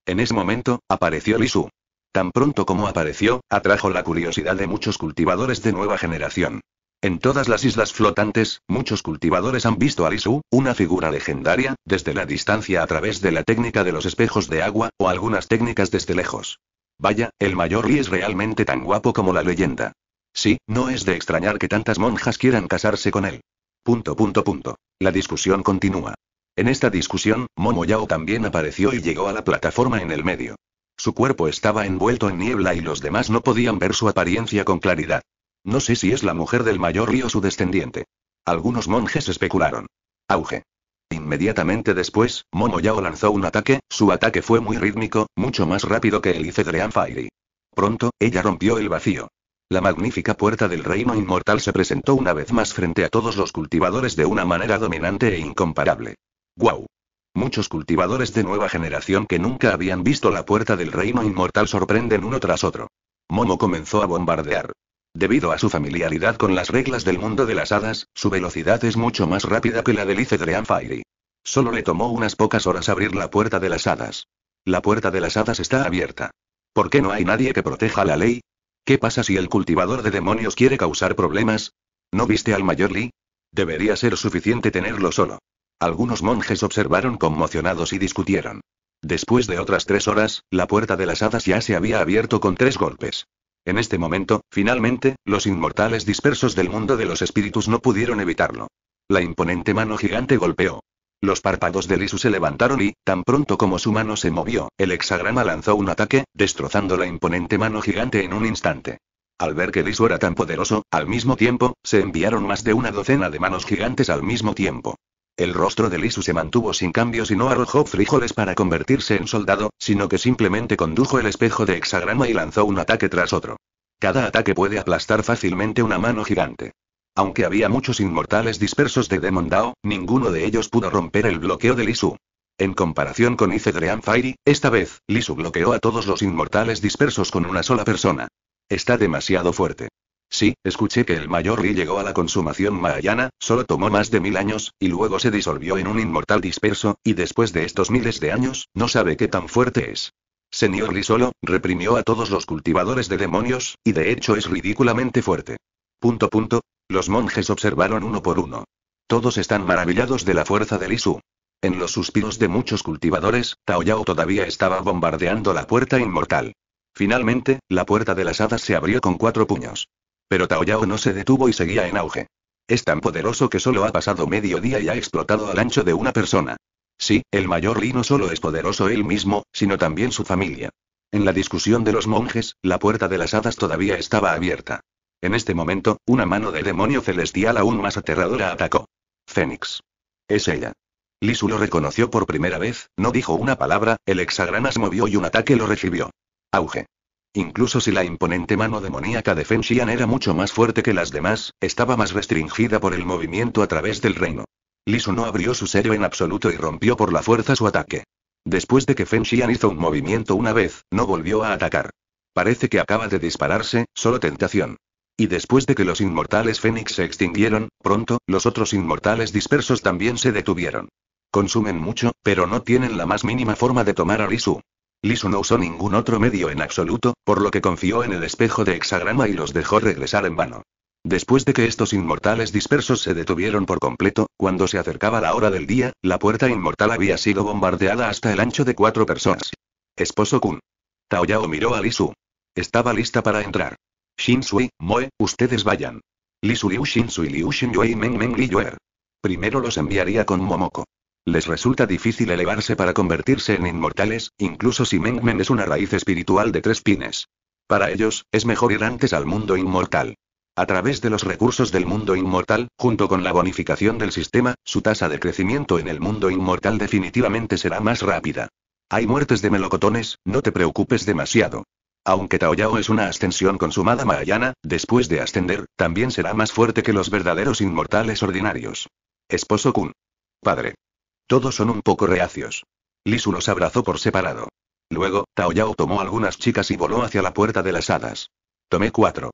En ese momento, apareció Lisu. Tan pronto como apareció, atrajo la curiosidad de muchos cultivadores de nueva generación. En todas las islas flotantes, muchos cultivadores han visto a Lisu, una figura legendaria, desde la distancia a través de la técnica de los espejos de agua, o algunas técnicas desde lejos. Vaya, el mayor y es realmente tan guapo como la leyenda. Sí, no es de extrañar que tantas monjas quieran casarse con él. Punto punto punto. La discusión continúa. En esta discusión, Momo Yao también apareció y llegó a la plataforma en el medio. Su cuerpo estaba envuelto en niebla y los demás no podían ver su apariencia con claridad. No sé si es la mujer del mayor Río su descendiente. Algunos monjes especularon. Auge. Inmediatamente después, Momo Yao lanzó un ataque, su ataque fue muy rítmico, mucho más rápido que el Icedrean Fairy. Pronto, ella rompió el vacío. La magnífica puerta del reino inmortal se presentó una vez más frente a todos los cultivadores de una manera dominante e incomparable. ¡Guau! Muchos cultivadores de nueva generación que nunca habían visto la puerta del reino inmortal sorprenden uno tras otro. Momo comenzó a bombardear. Debido a su familiaridad con las reglas del mundo de las hadas, su velocidad es mucho más rápida que la del Icedrean Fairy. Solo le tomó unas pocas horas abrir la puerta de las hadas. La puerta de las hadas está abierta. ¿Por qué no hay nadie que proteja la ley? ¿Qué pasa si el cultivador de demonios quiere causar problemas? ¿No viste al mayor Lee? Debería ser suficiente tenerlo solo. Algunos monjes observaron conmocionados y discutieron. Después de otras tres horas, la puerta de las hadas ya se había abierto con tres golpes. En este momento, finalmente, los inmortales dispersos del mundo de los espíritus no pudieron evitarlo. La imponente mano gigante golpeó. Los párpados de Lisu se levantaron y, tan pronto como su mano se movió, el hexagrama lanzó un ataque, destrozando la imponente mano gigante en un instante. Al ver que Lisu era tan poderoso, al mismo tiempo, se enviaron más de una docena de manos gigantes al mismo tiempo. El rostro de Lisu se mantuvo sin cambios y no arrojó frijoles para convertirse en soldado, sino que simplemente condujo el espejo de hexagrama y lanzó un ataque tras otro. Cada ataque puede aplastar fácilmente una mano gigante. Aunque había muchos inmortales dispersos de Demon Dao, ninguno de ellos pudo romper el bloqueo de Lisu. En comparación con Icedream Fairy, esta vez, Lisu bloqueó a todos los inmortales dispersos con una sola persona. Está demasiado fuerte. Sí, escuché que el mayor Ri llegó a la consumación mahayana, solo tomó más de mil años, y luego se disolvió en un inmortal disperso, y después de estos miles de años, no sabe qué tan fuerte es. Señor Ri solo, reprimió a todos los cultivadores de demonios, y de hecho es ridículamente fuerte. Punto punto. Los monjes observaron uno por uno. Todos están maravillados de la fuerza del Isu. En los suspiros de muchos cultivadores, Yao todavía estaba bombardeando la puerta inmortal. Finalmente, la puerta de las hadas se abrió con cuatro puños. Pero Taoyao no se detuvo y seguía en auge. Es tan poderoso que solo ha pasado medio día y ha explotado al ancho de una persona. Sí, el mayor Li no solo es poderoso él mismo, sino también su familia. En la discusión de los monjes, la puerta de las hadas todavía estaba abierta. En este momento, una mano de demonio celestial aún más aterradora atacó. Fénix. Es ella. Lisu lo reconoció por primera vez, no dijo una palabra, el hexagranas movió y un ataque lo recibió. Auge. Incluso si la imponente mano demoníaca de Feng era mucho más fuerte que las demás, estaba más restringida por el movimiento a través del reino. Lisu no abrió su sello en absoluto y rompió por la fuerza su ataque. Después de que Feng hizo un movimiento una vez, no volvió a atacar. Parece que acaba de dispararse, solo tentación. Y después de que los inmortales Fénix se extinguieron, pronto, los otros inmortales dispersos también se detuvieron. Consumen mucho, pero no tienen la más mínima forma de tomar a Lisu. Lisu no usó ningún otro medio en absoluto, por lo que confió en el espejo de hexagrama y los dejó regresar en vano. Después de que estos inmortales dispersos se detuvieron por completo, cuando se acercaba la hora del día, la puerta inmortal había sido bombardeada hasta el ancho de cuatro personas. Esposo Kun. Taoyao miró a Lisu. Estaba lista para entrar. Shinsui, Moe, ustedes vayan. Lisu Liu Shinsui Liu Shinyue y Meng Meng Liyuer. Primero los enviaría con Momoko. Les resulta difícil elevarse para convertirse en inmortales, incluso si Mengmen es una raíz espiritual de tres pines. Para ellos, es mejor ir antes al mundo inmortal. A través de los recursos del mundo inmortal, junto con la bonificación del sistema, su tasa de crecimiento en el mundo inmortal definitivamente será más rápida. Hay muertes de melocotones, no te preocupes demasiado. Aunque Yao es una ascensión consumada mahayana, después de ascender, también será más fuerte que los verdaderos inmortales ordinarios. Esposo Kun. Padre. Todos son un poco reacios. Lisu los abrazó por separado. Luego, Tao Yao tomó algunas chicas y voló hacia la puerta de las hadas. Tomé cuatro.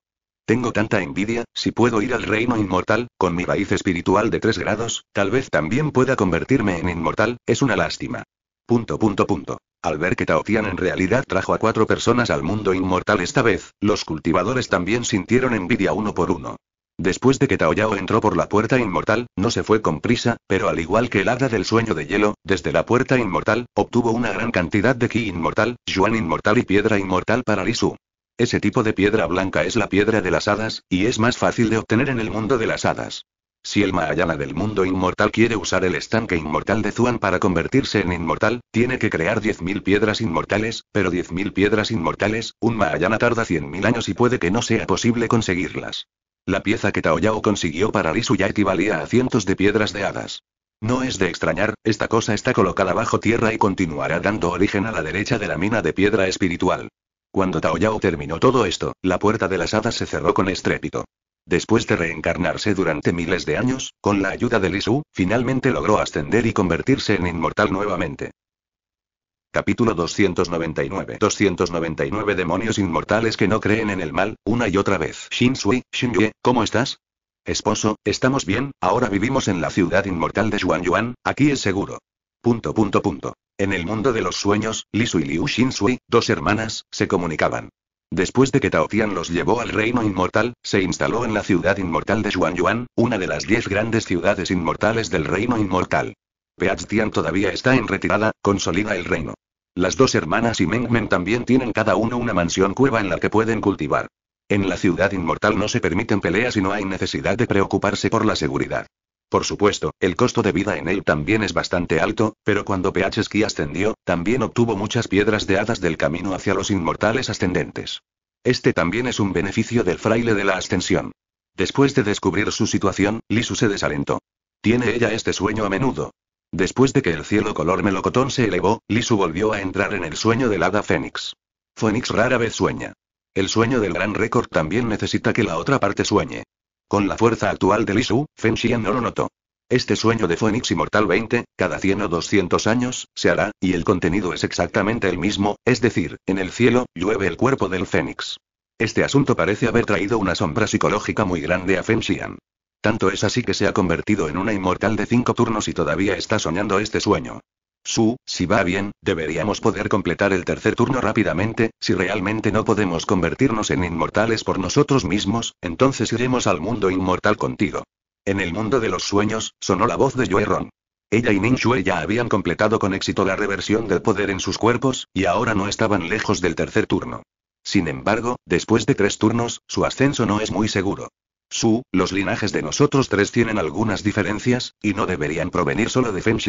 Tengo tanta envidia, si puedo ir al reino inmortal, con mi raíz espiritual de tres grados, tal vez también pueda convertirme en inmortal, es una lástima. Punto punto punto. Al ver que Tao Tian en realidad trajo a cuatro personas al mundo inmortal esta vez, los cultivadores también sintieron envidia uno por uno. Después de que Taoyao entró por la puerta inmortal, no se fue con prisa, pero al igual que el hada del sueño de hielo, desde la puerta inmortal, obtuvo una gran cantidad de ki inmortal, yuan inmortal y piedra inmortal para Lisu. Ese tipo de piedra blanca es la piedra de las hadas, y es más fácil de obtener en el mundo de las hadas. Si el Mahayana del mundo inmortal quiere usar el estanque inmortal de Zuan para convertirse en inmortal, tiene que crear 10.000 piedras inmortales, pero 10.000 piedras inmortales, un Mahayana tarda 100.000 años y puede que no sea posible conseguirlas. La pieza que Taoyao consiguió para Risu ya equivalía a cientos de piedras de hadas. No es de extrañar, esta cosa está colocada bajo tierra y continuará dando origen a la derecha de la mina de piedra espiritual. Cuando Taoyao terminó todo esto, la puerta de las hadas se cerró con estrépito. Después de reencarnarse durante miles de años, con la ayuda de Lisu, finalmente logró ascender y convertirse en inmortal nuevamente. Capítulo 299 299 Demonios inmortales que no creen en el mal, una y otra vez. Shin Sui, Shin ¿cómo estás? Esposo, estamos bien, ahora vivimos en la ciudad inmortal de Xuan Yuan, aquí es seguro. Punto punto punto. En el mundo de los sueños, Lisu y Liu Shin Sui, dos hermanas, se comunicaban. Después de que Tao los llevó al reino inmortal, se instaló en la ciudad inmortal de Xuan Yuan, una de las diez grandes ciudades inmortales del reino inmortal. Peaz Tian todavía está en retirada, consolida el reino. Las dos hermanas y Meng también tienen cada uno una mansión cueva en la que pueden cultivar. En la ciudad inmortal no se permiten peleas y no hay necesidad de preocuparse por la seguridad. Por supuesto, el costo de vida en él también es bastante alto, pero cuando PHSKI ascendió, también obtuvo muchas piedras de hadas del camino hacia los inmortales ascendentes. Este también es un beneficio del fraile de la ascensión. Después de descubrir su situación, Lisu se desalentó. Tiene ella este sueño a menudo. Después de que el cielo color melocotón se elevó, Lisu volvió a entrar en el sueño del hada Fénix. Fénix rara vez sueña. El sueño del gran récord también necesita que la otra parte sueñe. Con la fuerza actual de Lisu, Feng Xian no lo notó. Este sueño de Fénix Inmortal 20, cada 100 o 200 años, se hará, y el contenido es exactamente el mismo, es decir, en el cielo, llueve el cuerpo del Fénix. Este asunto parece haber traído una sombra psicológica muy grande a Feng Xian. Tanto es así que se ha convertido en una inmortal de 5 turnos y todavía está soñando este sueño. Su, si va bien, deberíamos poder completar el tercer turno rápidamente, si realmente no podemos convertirnos en inmortales por nosotros mismos, entonces iremos al mundo inmortal contigo. En el mundo de los sueños, sonó la voz de Yue Ron. Ella y Ninshue ya habían completado con éxito la reversión del poder en sus cuerpos, y ahora no estaban lejos del tercer turno. Sin embargo, después de tres turnos, su ascenso no es muy seguro. Su, los linajes de nosotros tres tienen algunas diferencias, y no deberían provenir solo de Feng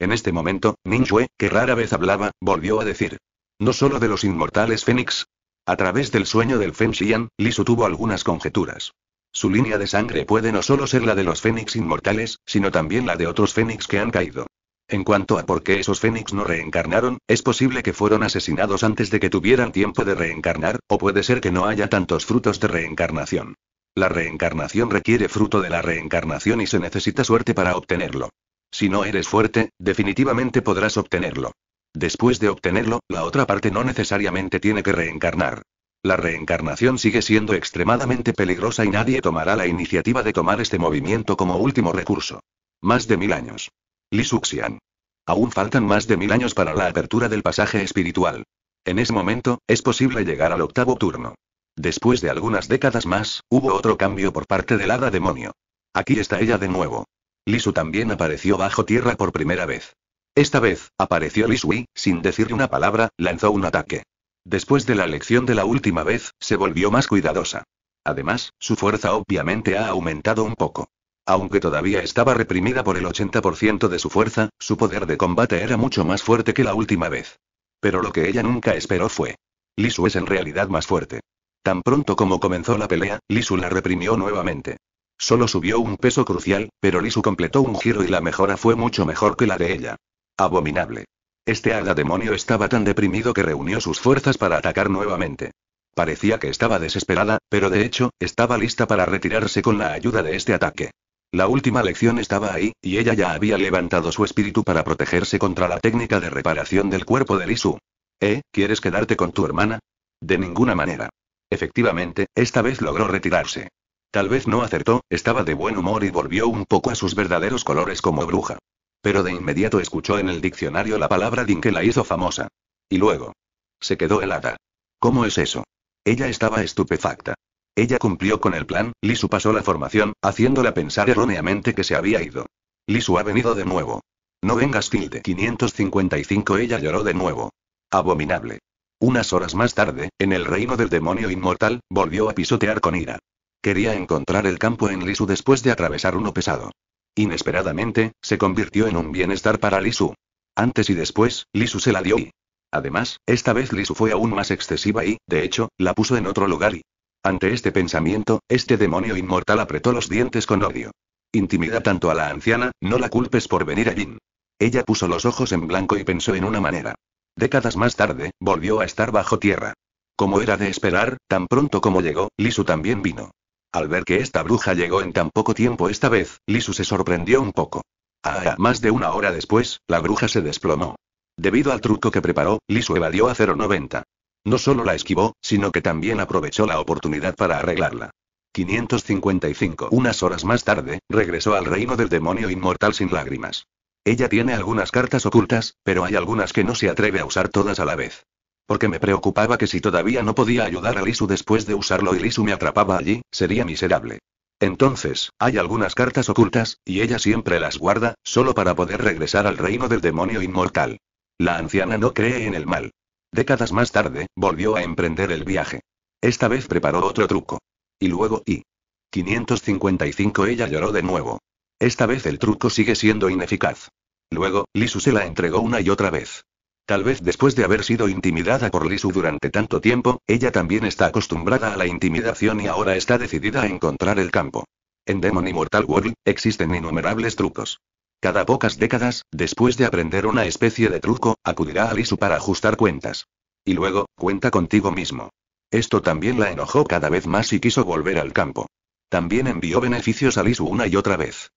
en este momento, Shui, que rara vez hablaba, volvió a decir. No solo de los inmortales Fénix. A través del sueño del Feng Xian, Lisu tuvo algunas conjeturas. Su línea de sangre puede no solo ser la de los Fénix inmortales, sino también la de otros Fénix que han caído. En cuanto a por qué esos fénix no reencarnaron, es posible que fueron asesinados antes de que tuvieran tiempo de reencarnar, o puede ser que no haya tantos frutos de reencarnación. La reencarnación requiere fruto de la reencarnación y se necesita suerte para obtenerlo. Si no eres fuerte, definitivamente podrás obtenerlo. Después de obtenerlo, la otra parte no necesariamente tiene que reencarnar. La reencarnación sigue siendo extremadamente peligrosa y nadie tomará la iniciativa de tomar este movimiento como último recurso. Más de mil años. Li Aún faltan más de mil años para la apertura del pasaje espiritual. En ese momento, es posible llegar al octavo turno. Después de algunas décadas más, hubo otro cambio por parte del hada demonio. Aquí está ella de nuevo. Lisu también apareció bajo tierra por primera vez. Esta vez, apareció y, sin decir una palabra, lanzó un ataque. Después de la lección de la última vez, se volvió más cuidadosa. Además, su fuerza obviamente ha aumentado un poco. Aunque todavía estaba reprimida por el 80% de su fuerza, su poder de combate era mucho más fuerte que la última vez. Pero lo que ella nunca esperó fue. Lisu es en realidad más fuerte. Tan pronto como comenzó la pelea, Lisu la reprimió nuevamente. Solo subió un peso crucial, pero Lisu completó un giro y la mejora fue mucho mejor que la de ella. Abominable. Este hada demonio estaba tan deprimido que reunió sus fuerzas para atacar nuevamente. Parecía que estaba desesperada, pero de hecho, estaba lista para retirarse con la ayuda de este ataque. La última lección estaba ahí, y ella ya había levantado su espíritu para protegerse contra la técnica de reparación del cuerpo de Lisu. ¿Eh? ¿Quieres quedarte con tu hermana? De ninguna manera. Efectivamente, esta vez logró retirarse. Tal vez no acertó, estaba de buen humor y volvió un poco a sus verdaderos colores como bruja. Pero de inmediato escuchó en el diccionario la palabra Din que la hizo famosa. Y luego. Se quedó helada. ¿Cómo es eso? Ella estaba estupefacta. Ella cumplió con el plan, Lisu pasó la formación, haciéndola pensar erróneamente que se había ido. Lisu ha venido de nuevo. No vengas tilde 555 ella lloró de nuevo. Abominable. Unas horas más tarde, en el reino del demonio inmortal, volvió a pisotear con ira. Quería encontrar el campo en Lisu después de atravesar uno pesado. Inesperadamente, se convirtió en un bienestar para Lisu. Antes y después, Lisu se la dio y... Además, esta vez Lisu fue aún más excesiva y, de hecho, la puso en otro lugar y... Ante este pensamiento, este demonio inmortal apretó los dientes con odio. Intimida tanto a la anciana, no la culpes por venir a Jin. Ella puso los ojos en blanco y pensó en una manera. Décadas más tarde, volvió a estar bajo tierra. Como era de esperar, tan pronto como llegó, Lisu también vino. Al ver que esta bruja llegó en tan poco tiempo esta vez, Lisu se sorprendió un poco. Ah, ah más de una hora después, la bruja se desplomó. Debido al truco que preparó, Lisu evadió a 0,90. No solo la esquivó, sino que también aprovechó la oportunidad para arreglarla. 555. Unas horas más tarde, regresó al reino del demonio inmortal sin lágrimas. Ella tiene algunas cartas ocultas, pero hay algunas que no se atreve a usar todas a la vez. Porque me preocupaba que si todavía no podía ayudar a Lisu después de usarlo y Lisu me atrapaba allí, sería miserable. Entonces, hay algunas cartas ocultas, y ella siempre las guarda, solo para poder regresar al reino del demonio inmortal. La anciana no cree en el mal. Décadas más tarde, volvió a emprender el viaje. Esta vez preparó otro truco. Y luego, y... 555 ella lloró de nuevo. Esta vez el truco sigue siendo ineficaz. Luego, Lisu se la entregó una y otra vez. Tal vez después de haber sido intimidada por Lisu durante tanto tiempo, ella también está acostumbrada a la intimidación y ahora está decidida a encontrar el campo. En Demon Immortal World, existen innumerables trucos. Cada pocas décadas, después de aprender una especie de truco, acudirá a Lisu para ajustar cuentas. Y luego, cuenta contigo mismo. Esto también la enojó cada vez más y quiso volver al campo. También envió beneficios a Lisu una y otra vez.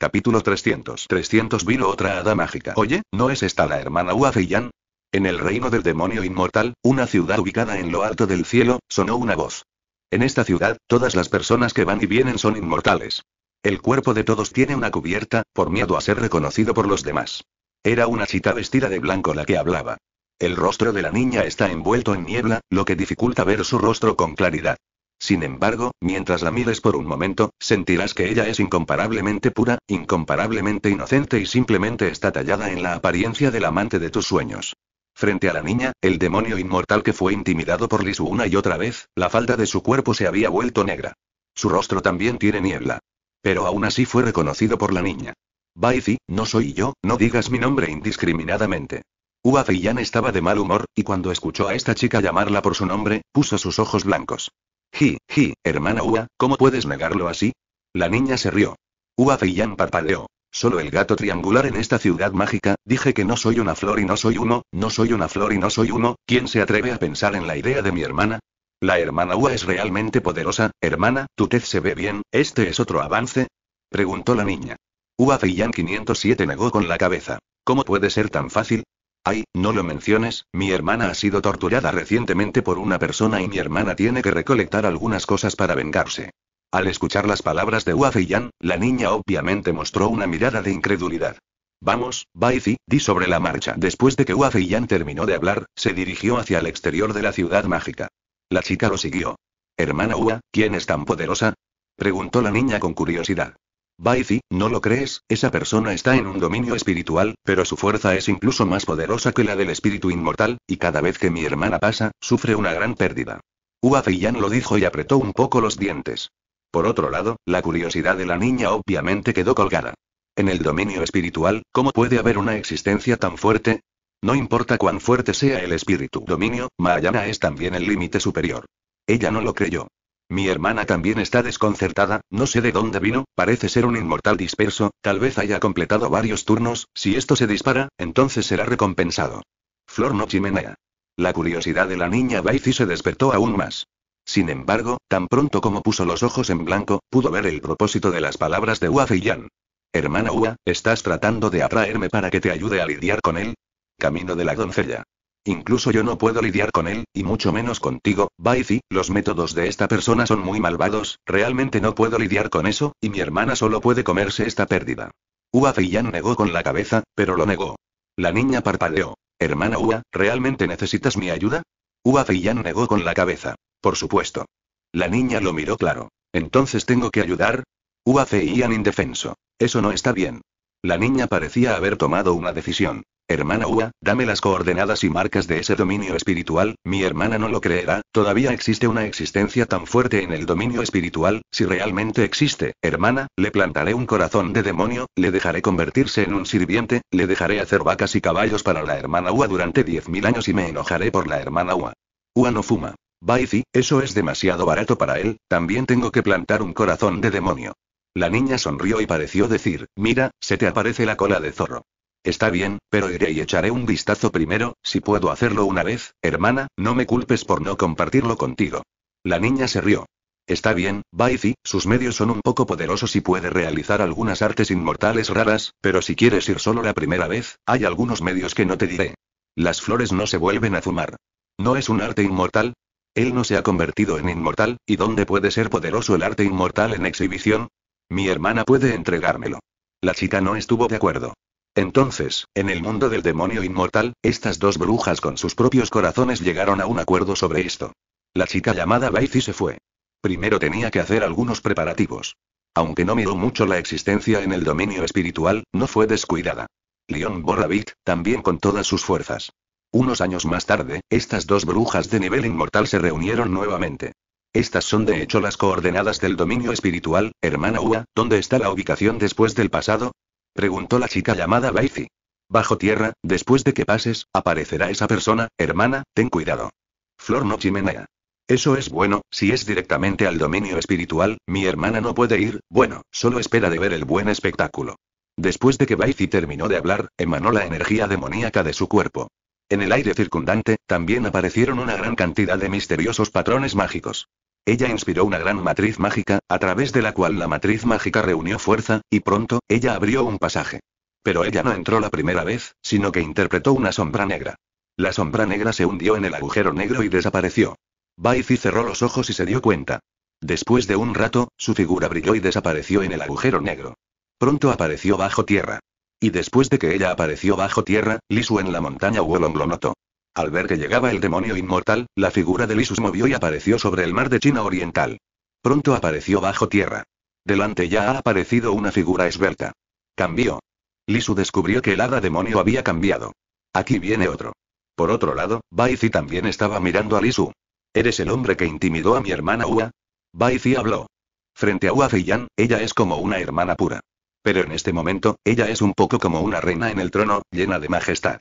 Capítulo 300. 300 vino otra hada mágica. Oye, ¿no es esta la hermana Hua En el reino del demonio inmortal, una ciudad ubicada en lo alto del cielo, sonó una voz. En esta ciudad, todas las personas que van y vienen son inmortales. El cuerpo de todos tiene una cubierta, por miedo a ser reconocido por los demás. Era una chita vestida de blanco la que hablaba. El rostro de la niña está envuelto en niebla, lo que dificulta ver su rostro con claridad. Sin embargo, mientras la mires por un momento, sentirás que ella es incomparablemente pura, incomparablemente inocente y simplemente está tallada en la apariencia del amante de tus sueños. Frente a la niña, el demonio inmortal que fue intimidado por Lisu una y otra vez, la falda de su cuerpo se había vuelto negra. Su rostro también tiene niebla. Pero aún así fue reconocido por la niña. Baizi, no soy yo, no digas mi nombre indiscriminadamente. Ua Feiyan estaba de mal humor, y cuando escuchó a esta chica llamarla por su nombre, puso sus ojos blancos. Ji, ji, hermana Ua, ¿cómo puedes negarlo así? La niña se rió. Ua Feiyan parpadeó. Solo el gato triangular en esta ciudad mágica, dije que no soy una flor y no soy uno, no soy una flor y no soy uno, ¿quién se atreve a pensar en la idea de mi hermana? La hermana Ua es realmente poderosa, hermana, tu tez se ve bien, ¿este es otro avance? Preguntó la niña. Ua Feiyan 507 negó con la cabeza. ¿Cómo puede ser tan fácil? Ay, no lo menciones, mi hermana ha sido torturada recientemente por una persona y mi hermana tiene que recolectar algunas cosas para vengarse. Al escuchar las palabras de Hua Feiyan, la niña obviamente mostró una mirada de incredulidad. Vamos, Baizi, di sobre la marcha. Después de que Hua terminó de hablar, se dirigió hacia el exterior de la ciudad mágica. La chica lo siguió. Hermana Hua, ¿quién es tan poderosa? Preguntó la niña con curiosidad. Baizi, ¿no lo crees? Esa persona está en un dominio espiritual, pero su fuerza es incluso más poderosa que la del espíritu inmortal, y cada vez que mi hermana pasa, sufre una gran pérdida. ya lo dijo y apretó un poco los dientes. Por otro lado, la curiosidad de la niña obviamente quedó colgada. En el dominio espiritual, ¿cómo puede haber una existencia tan fuerte? No importa cuán fuerte sea el espíritu dominio, Mahayana es también el límite superior. Ella no lo creyó. Mi hermana también está desconcertada, no sé de dónde vino, parece ser un inmortal disperso, tal vez haya completado varios turnos, si esto se dispara, entonces será recompensado. Flor no chimenea. La curiosidad de la niña Baithy se despertó aún más. Sin embargo, tan pronto como puso los ojos en blanco, pudo ver el propósito de las palabras de Hua Feiyan. Hermana Hua, ¿estás tratando de atraerme para que te ayude a lidiar con él? Camino de la doncella. Incluso yo no puedo lidiar con él, y mucho menos contigo, Baifi, los métodos de esta persona son muy malvados, realmente no puedo lidiar con eso, y mi hermana solo puede comerse esta pérdida. Ua Feiyan negó con la cabeza, pero lo negó. La niña parpadeó. Hermana Ua, ¿realmente necesitas mi ayuda? Ua Feiyan negó con la cabeza. Por supuesto. La niña lo miró claro. ¿Entonces tengo que ayudar? Ua Feiyan indefenso. Eso no está bien. La niña parecía haber tomado una decisión. Hermana Ua, dame las coordenadas y marcas de ese dominio espiritual, mi hermana no lo creerá, todavía existe una existencia tan fuerte en el dominio espiritual, si realmente existe, hermana, le plantaré un corazón de demonio, le dejaré convertirse en un sirviente, le dejaré hacer vacas y caballos para la hermana Ua durante diez mil años y me enojaré por la hermana Ua. Ua no fuma. Baifi, eso es demasiado barato para él, también tengo que plantar un corazón de demonio. La niña sonrió y pareció decir, mira, se te aparece la cola de zorro. Está bien, pero iré y echaré un vistazo primero, si puedo hacerlo una vez, hermana, no me culpes por no compartirlo contigo. La niña se rió. Está bien, Baifi, sus medios son un poco poderosos y puede realizar algunas artes inmortales raras, pero si quieres ir solo la primera vez, hay algunos medios que no te diré. Las flores no se vuelven a fumar. ¿No es un arte inmortal? Él no se ha convertido en inmortal, ¿y dónde puede ser poderoso el arte inmortal en exhibición? Mi hermana puede entregármelo. La chica no estuvo de acuerdo. Entonces, en el mundo del demonio inmortal, estas dos brujas con sus propios corazones llegaron a un acuerdo sobre esto. La chica llamada Baithy se fue. Primero tenía que hacer algunos preparativos. Aunque no miró mucho la existencia en el dominio espiritual, no fue descuidada. Leon Borabit, también con todas sus fuerzas. Unos años más tarde, estas dos brujas de nivel inmortal se reunieron nuevamente. Estas son de hecho las coordenadas del dominio espiritual, hermana Ua, ¿dónde está la ubicación después del pasado? Preguntó la chica llamada Baizi. Bajo tierra, después de que pases, aparecerá esa persona, hermana, ten cuidado. Flor no chimenea. Eso es bueno, si es directamente al dominio espiritual, mi hermana no puede ir, bueno, solo espera de ver el buen espectáculo. Después de que Baizi terminó de hablar, emanó la energía demoníaca de su cuerpo. En el aire circundante, también aparecieron una gran cantidad de misteriosos patrones mágicos. Ella inspiró una gran matriz mágica, a través de la cual la matriz mágica reunió fuerza, y pronto, ella abrió un pasaje. Pero ella no entró la primera vez, sino que interpretó una sombra negra. La sombra negra se hundió en el agujero negro y desapareció. Baifi cerró los ojos y se dio cuenta. Después de un rato, su figura brilló y desapareció en el agujero negro. Pronto apareció bajo tierra. Y después de que ella apareció bajo tierra, Lisu en la montaña Wolong lo notó. Al ver que llegaba el demonio inmortal, la figura de se movió y apareció sobre el mar de China Oriental. Pronto apareció bajo tierra. Delante ya ha aparecido una figura esbelta. Cambió. Lisu descubrió que el hada demonio había cambiado. Aquí viene otro. Por otro lado, Baizi también estaba mirando a Lisu. ¿Eres el hombre que intimidó a mi hermana Ua? Baizi habló. Frente a Hua Feiyan, ella es como una hermana pura. Pero en este momento, ella es un poco como una reina en el trono, llena de majestad.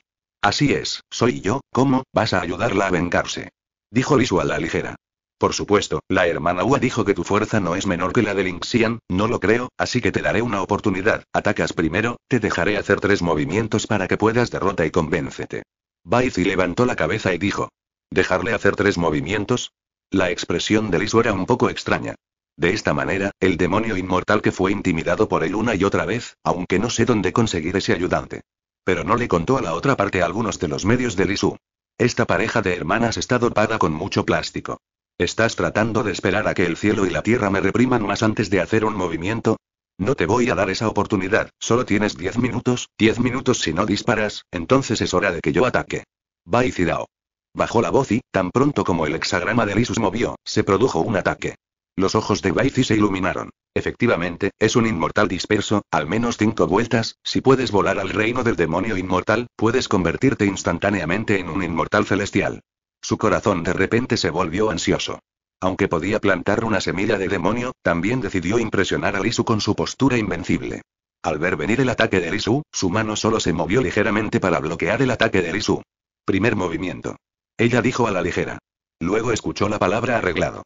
Así es, soy yo, ¿cómo, vas a ayudarla a vengarse? Dijo Lisu a la ligera. Por supuesto, la hermana Hua dijo que tu fuerza no es menor que la de Xian, no lo creo, así que te daré una oportunidad. Atacas primero, te dejaré hacer tres movimientos para que puedas derrota y convéncete. Baizi levantó la cabeza y dijo. ¿Dejarle hacer tres movimientos? La expresión de Lisu era un poco extraña. De esta manera, el demonio inmortal que fue intimidado por él una y otra vez, aunque no sé dónde conseguir ese ayudante pero no le contó a la otra parte algunos de los medios de Lisu. Esta pareja de hermanas está dopada con mucho plástico. ¿Estás tratando de esperar a que el cielo y la tierra me repriman más antes de hacer un movimiento? No te voy a dar esa oportunidad, solo tienes 10 minutos, 10 minutos si no disparas, entonces es hora de que yo ataque. Bye, Cidao. Bajó la voz y, tan pronto como el hexagrama de se movió, se produjo un ataque. Los ojos de Baizi se iluminaron. Efectivamente, es un inmortal disperso, al menos cinco vueltas, si puedes volar al reino del demonio inmortal, puedes convertirte instantáneamente en un inmortal celestial. Su corazón de repente se volvió ansioso. Aunque podía plantar una semilla de demonio, también decidió impresionar a Lisu con su postura invencible. Al ver venir el ataque de Lisu, su mano solo se movió ligeramente para bloquear el ataque de Lisu. Primer movimiento. Ella dijo a la ligera. Luego escuchó la palabra arreglado.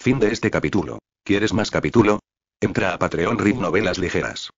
Fin de este capítulo. ¿Quieres más capítulo? Entra a Patreon Rit Novelas Ligeras.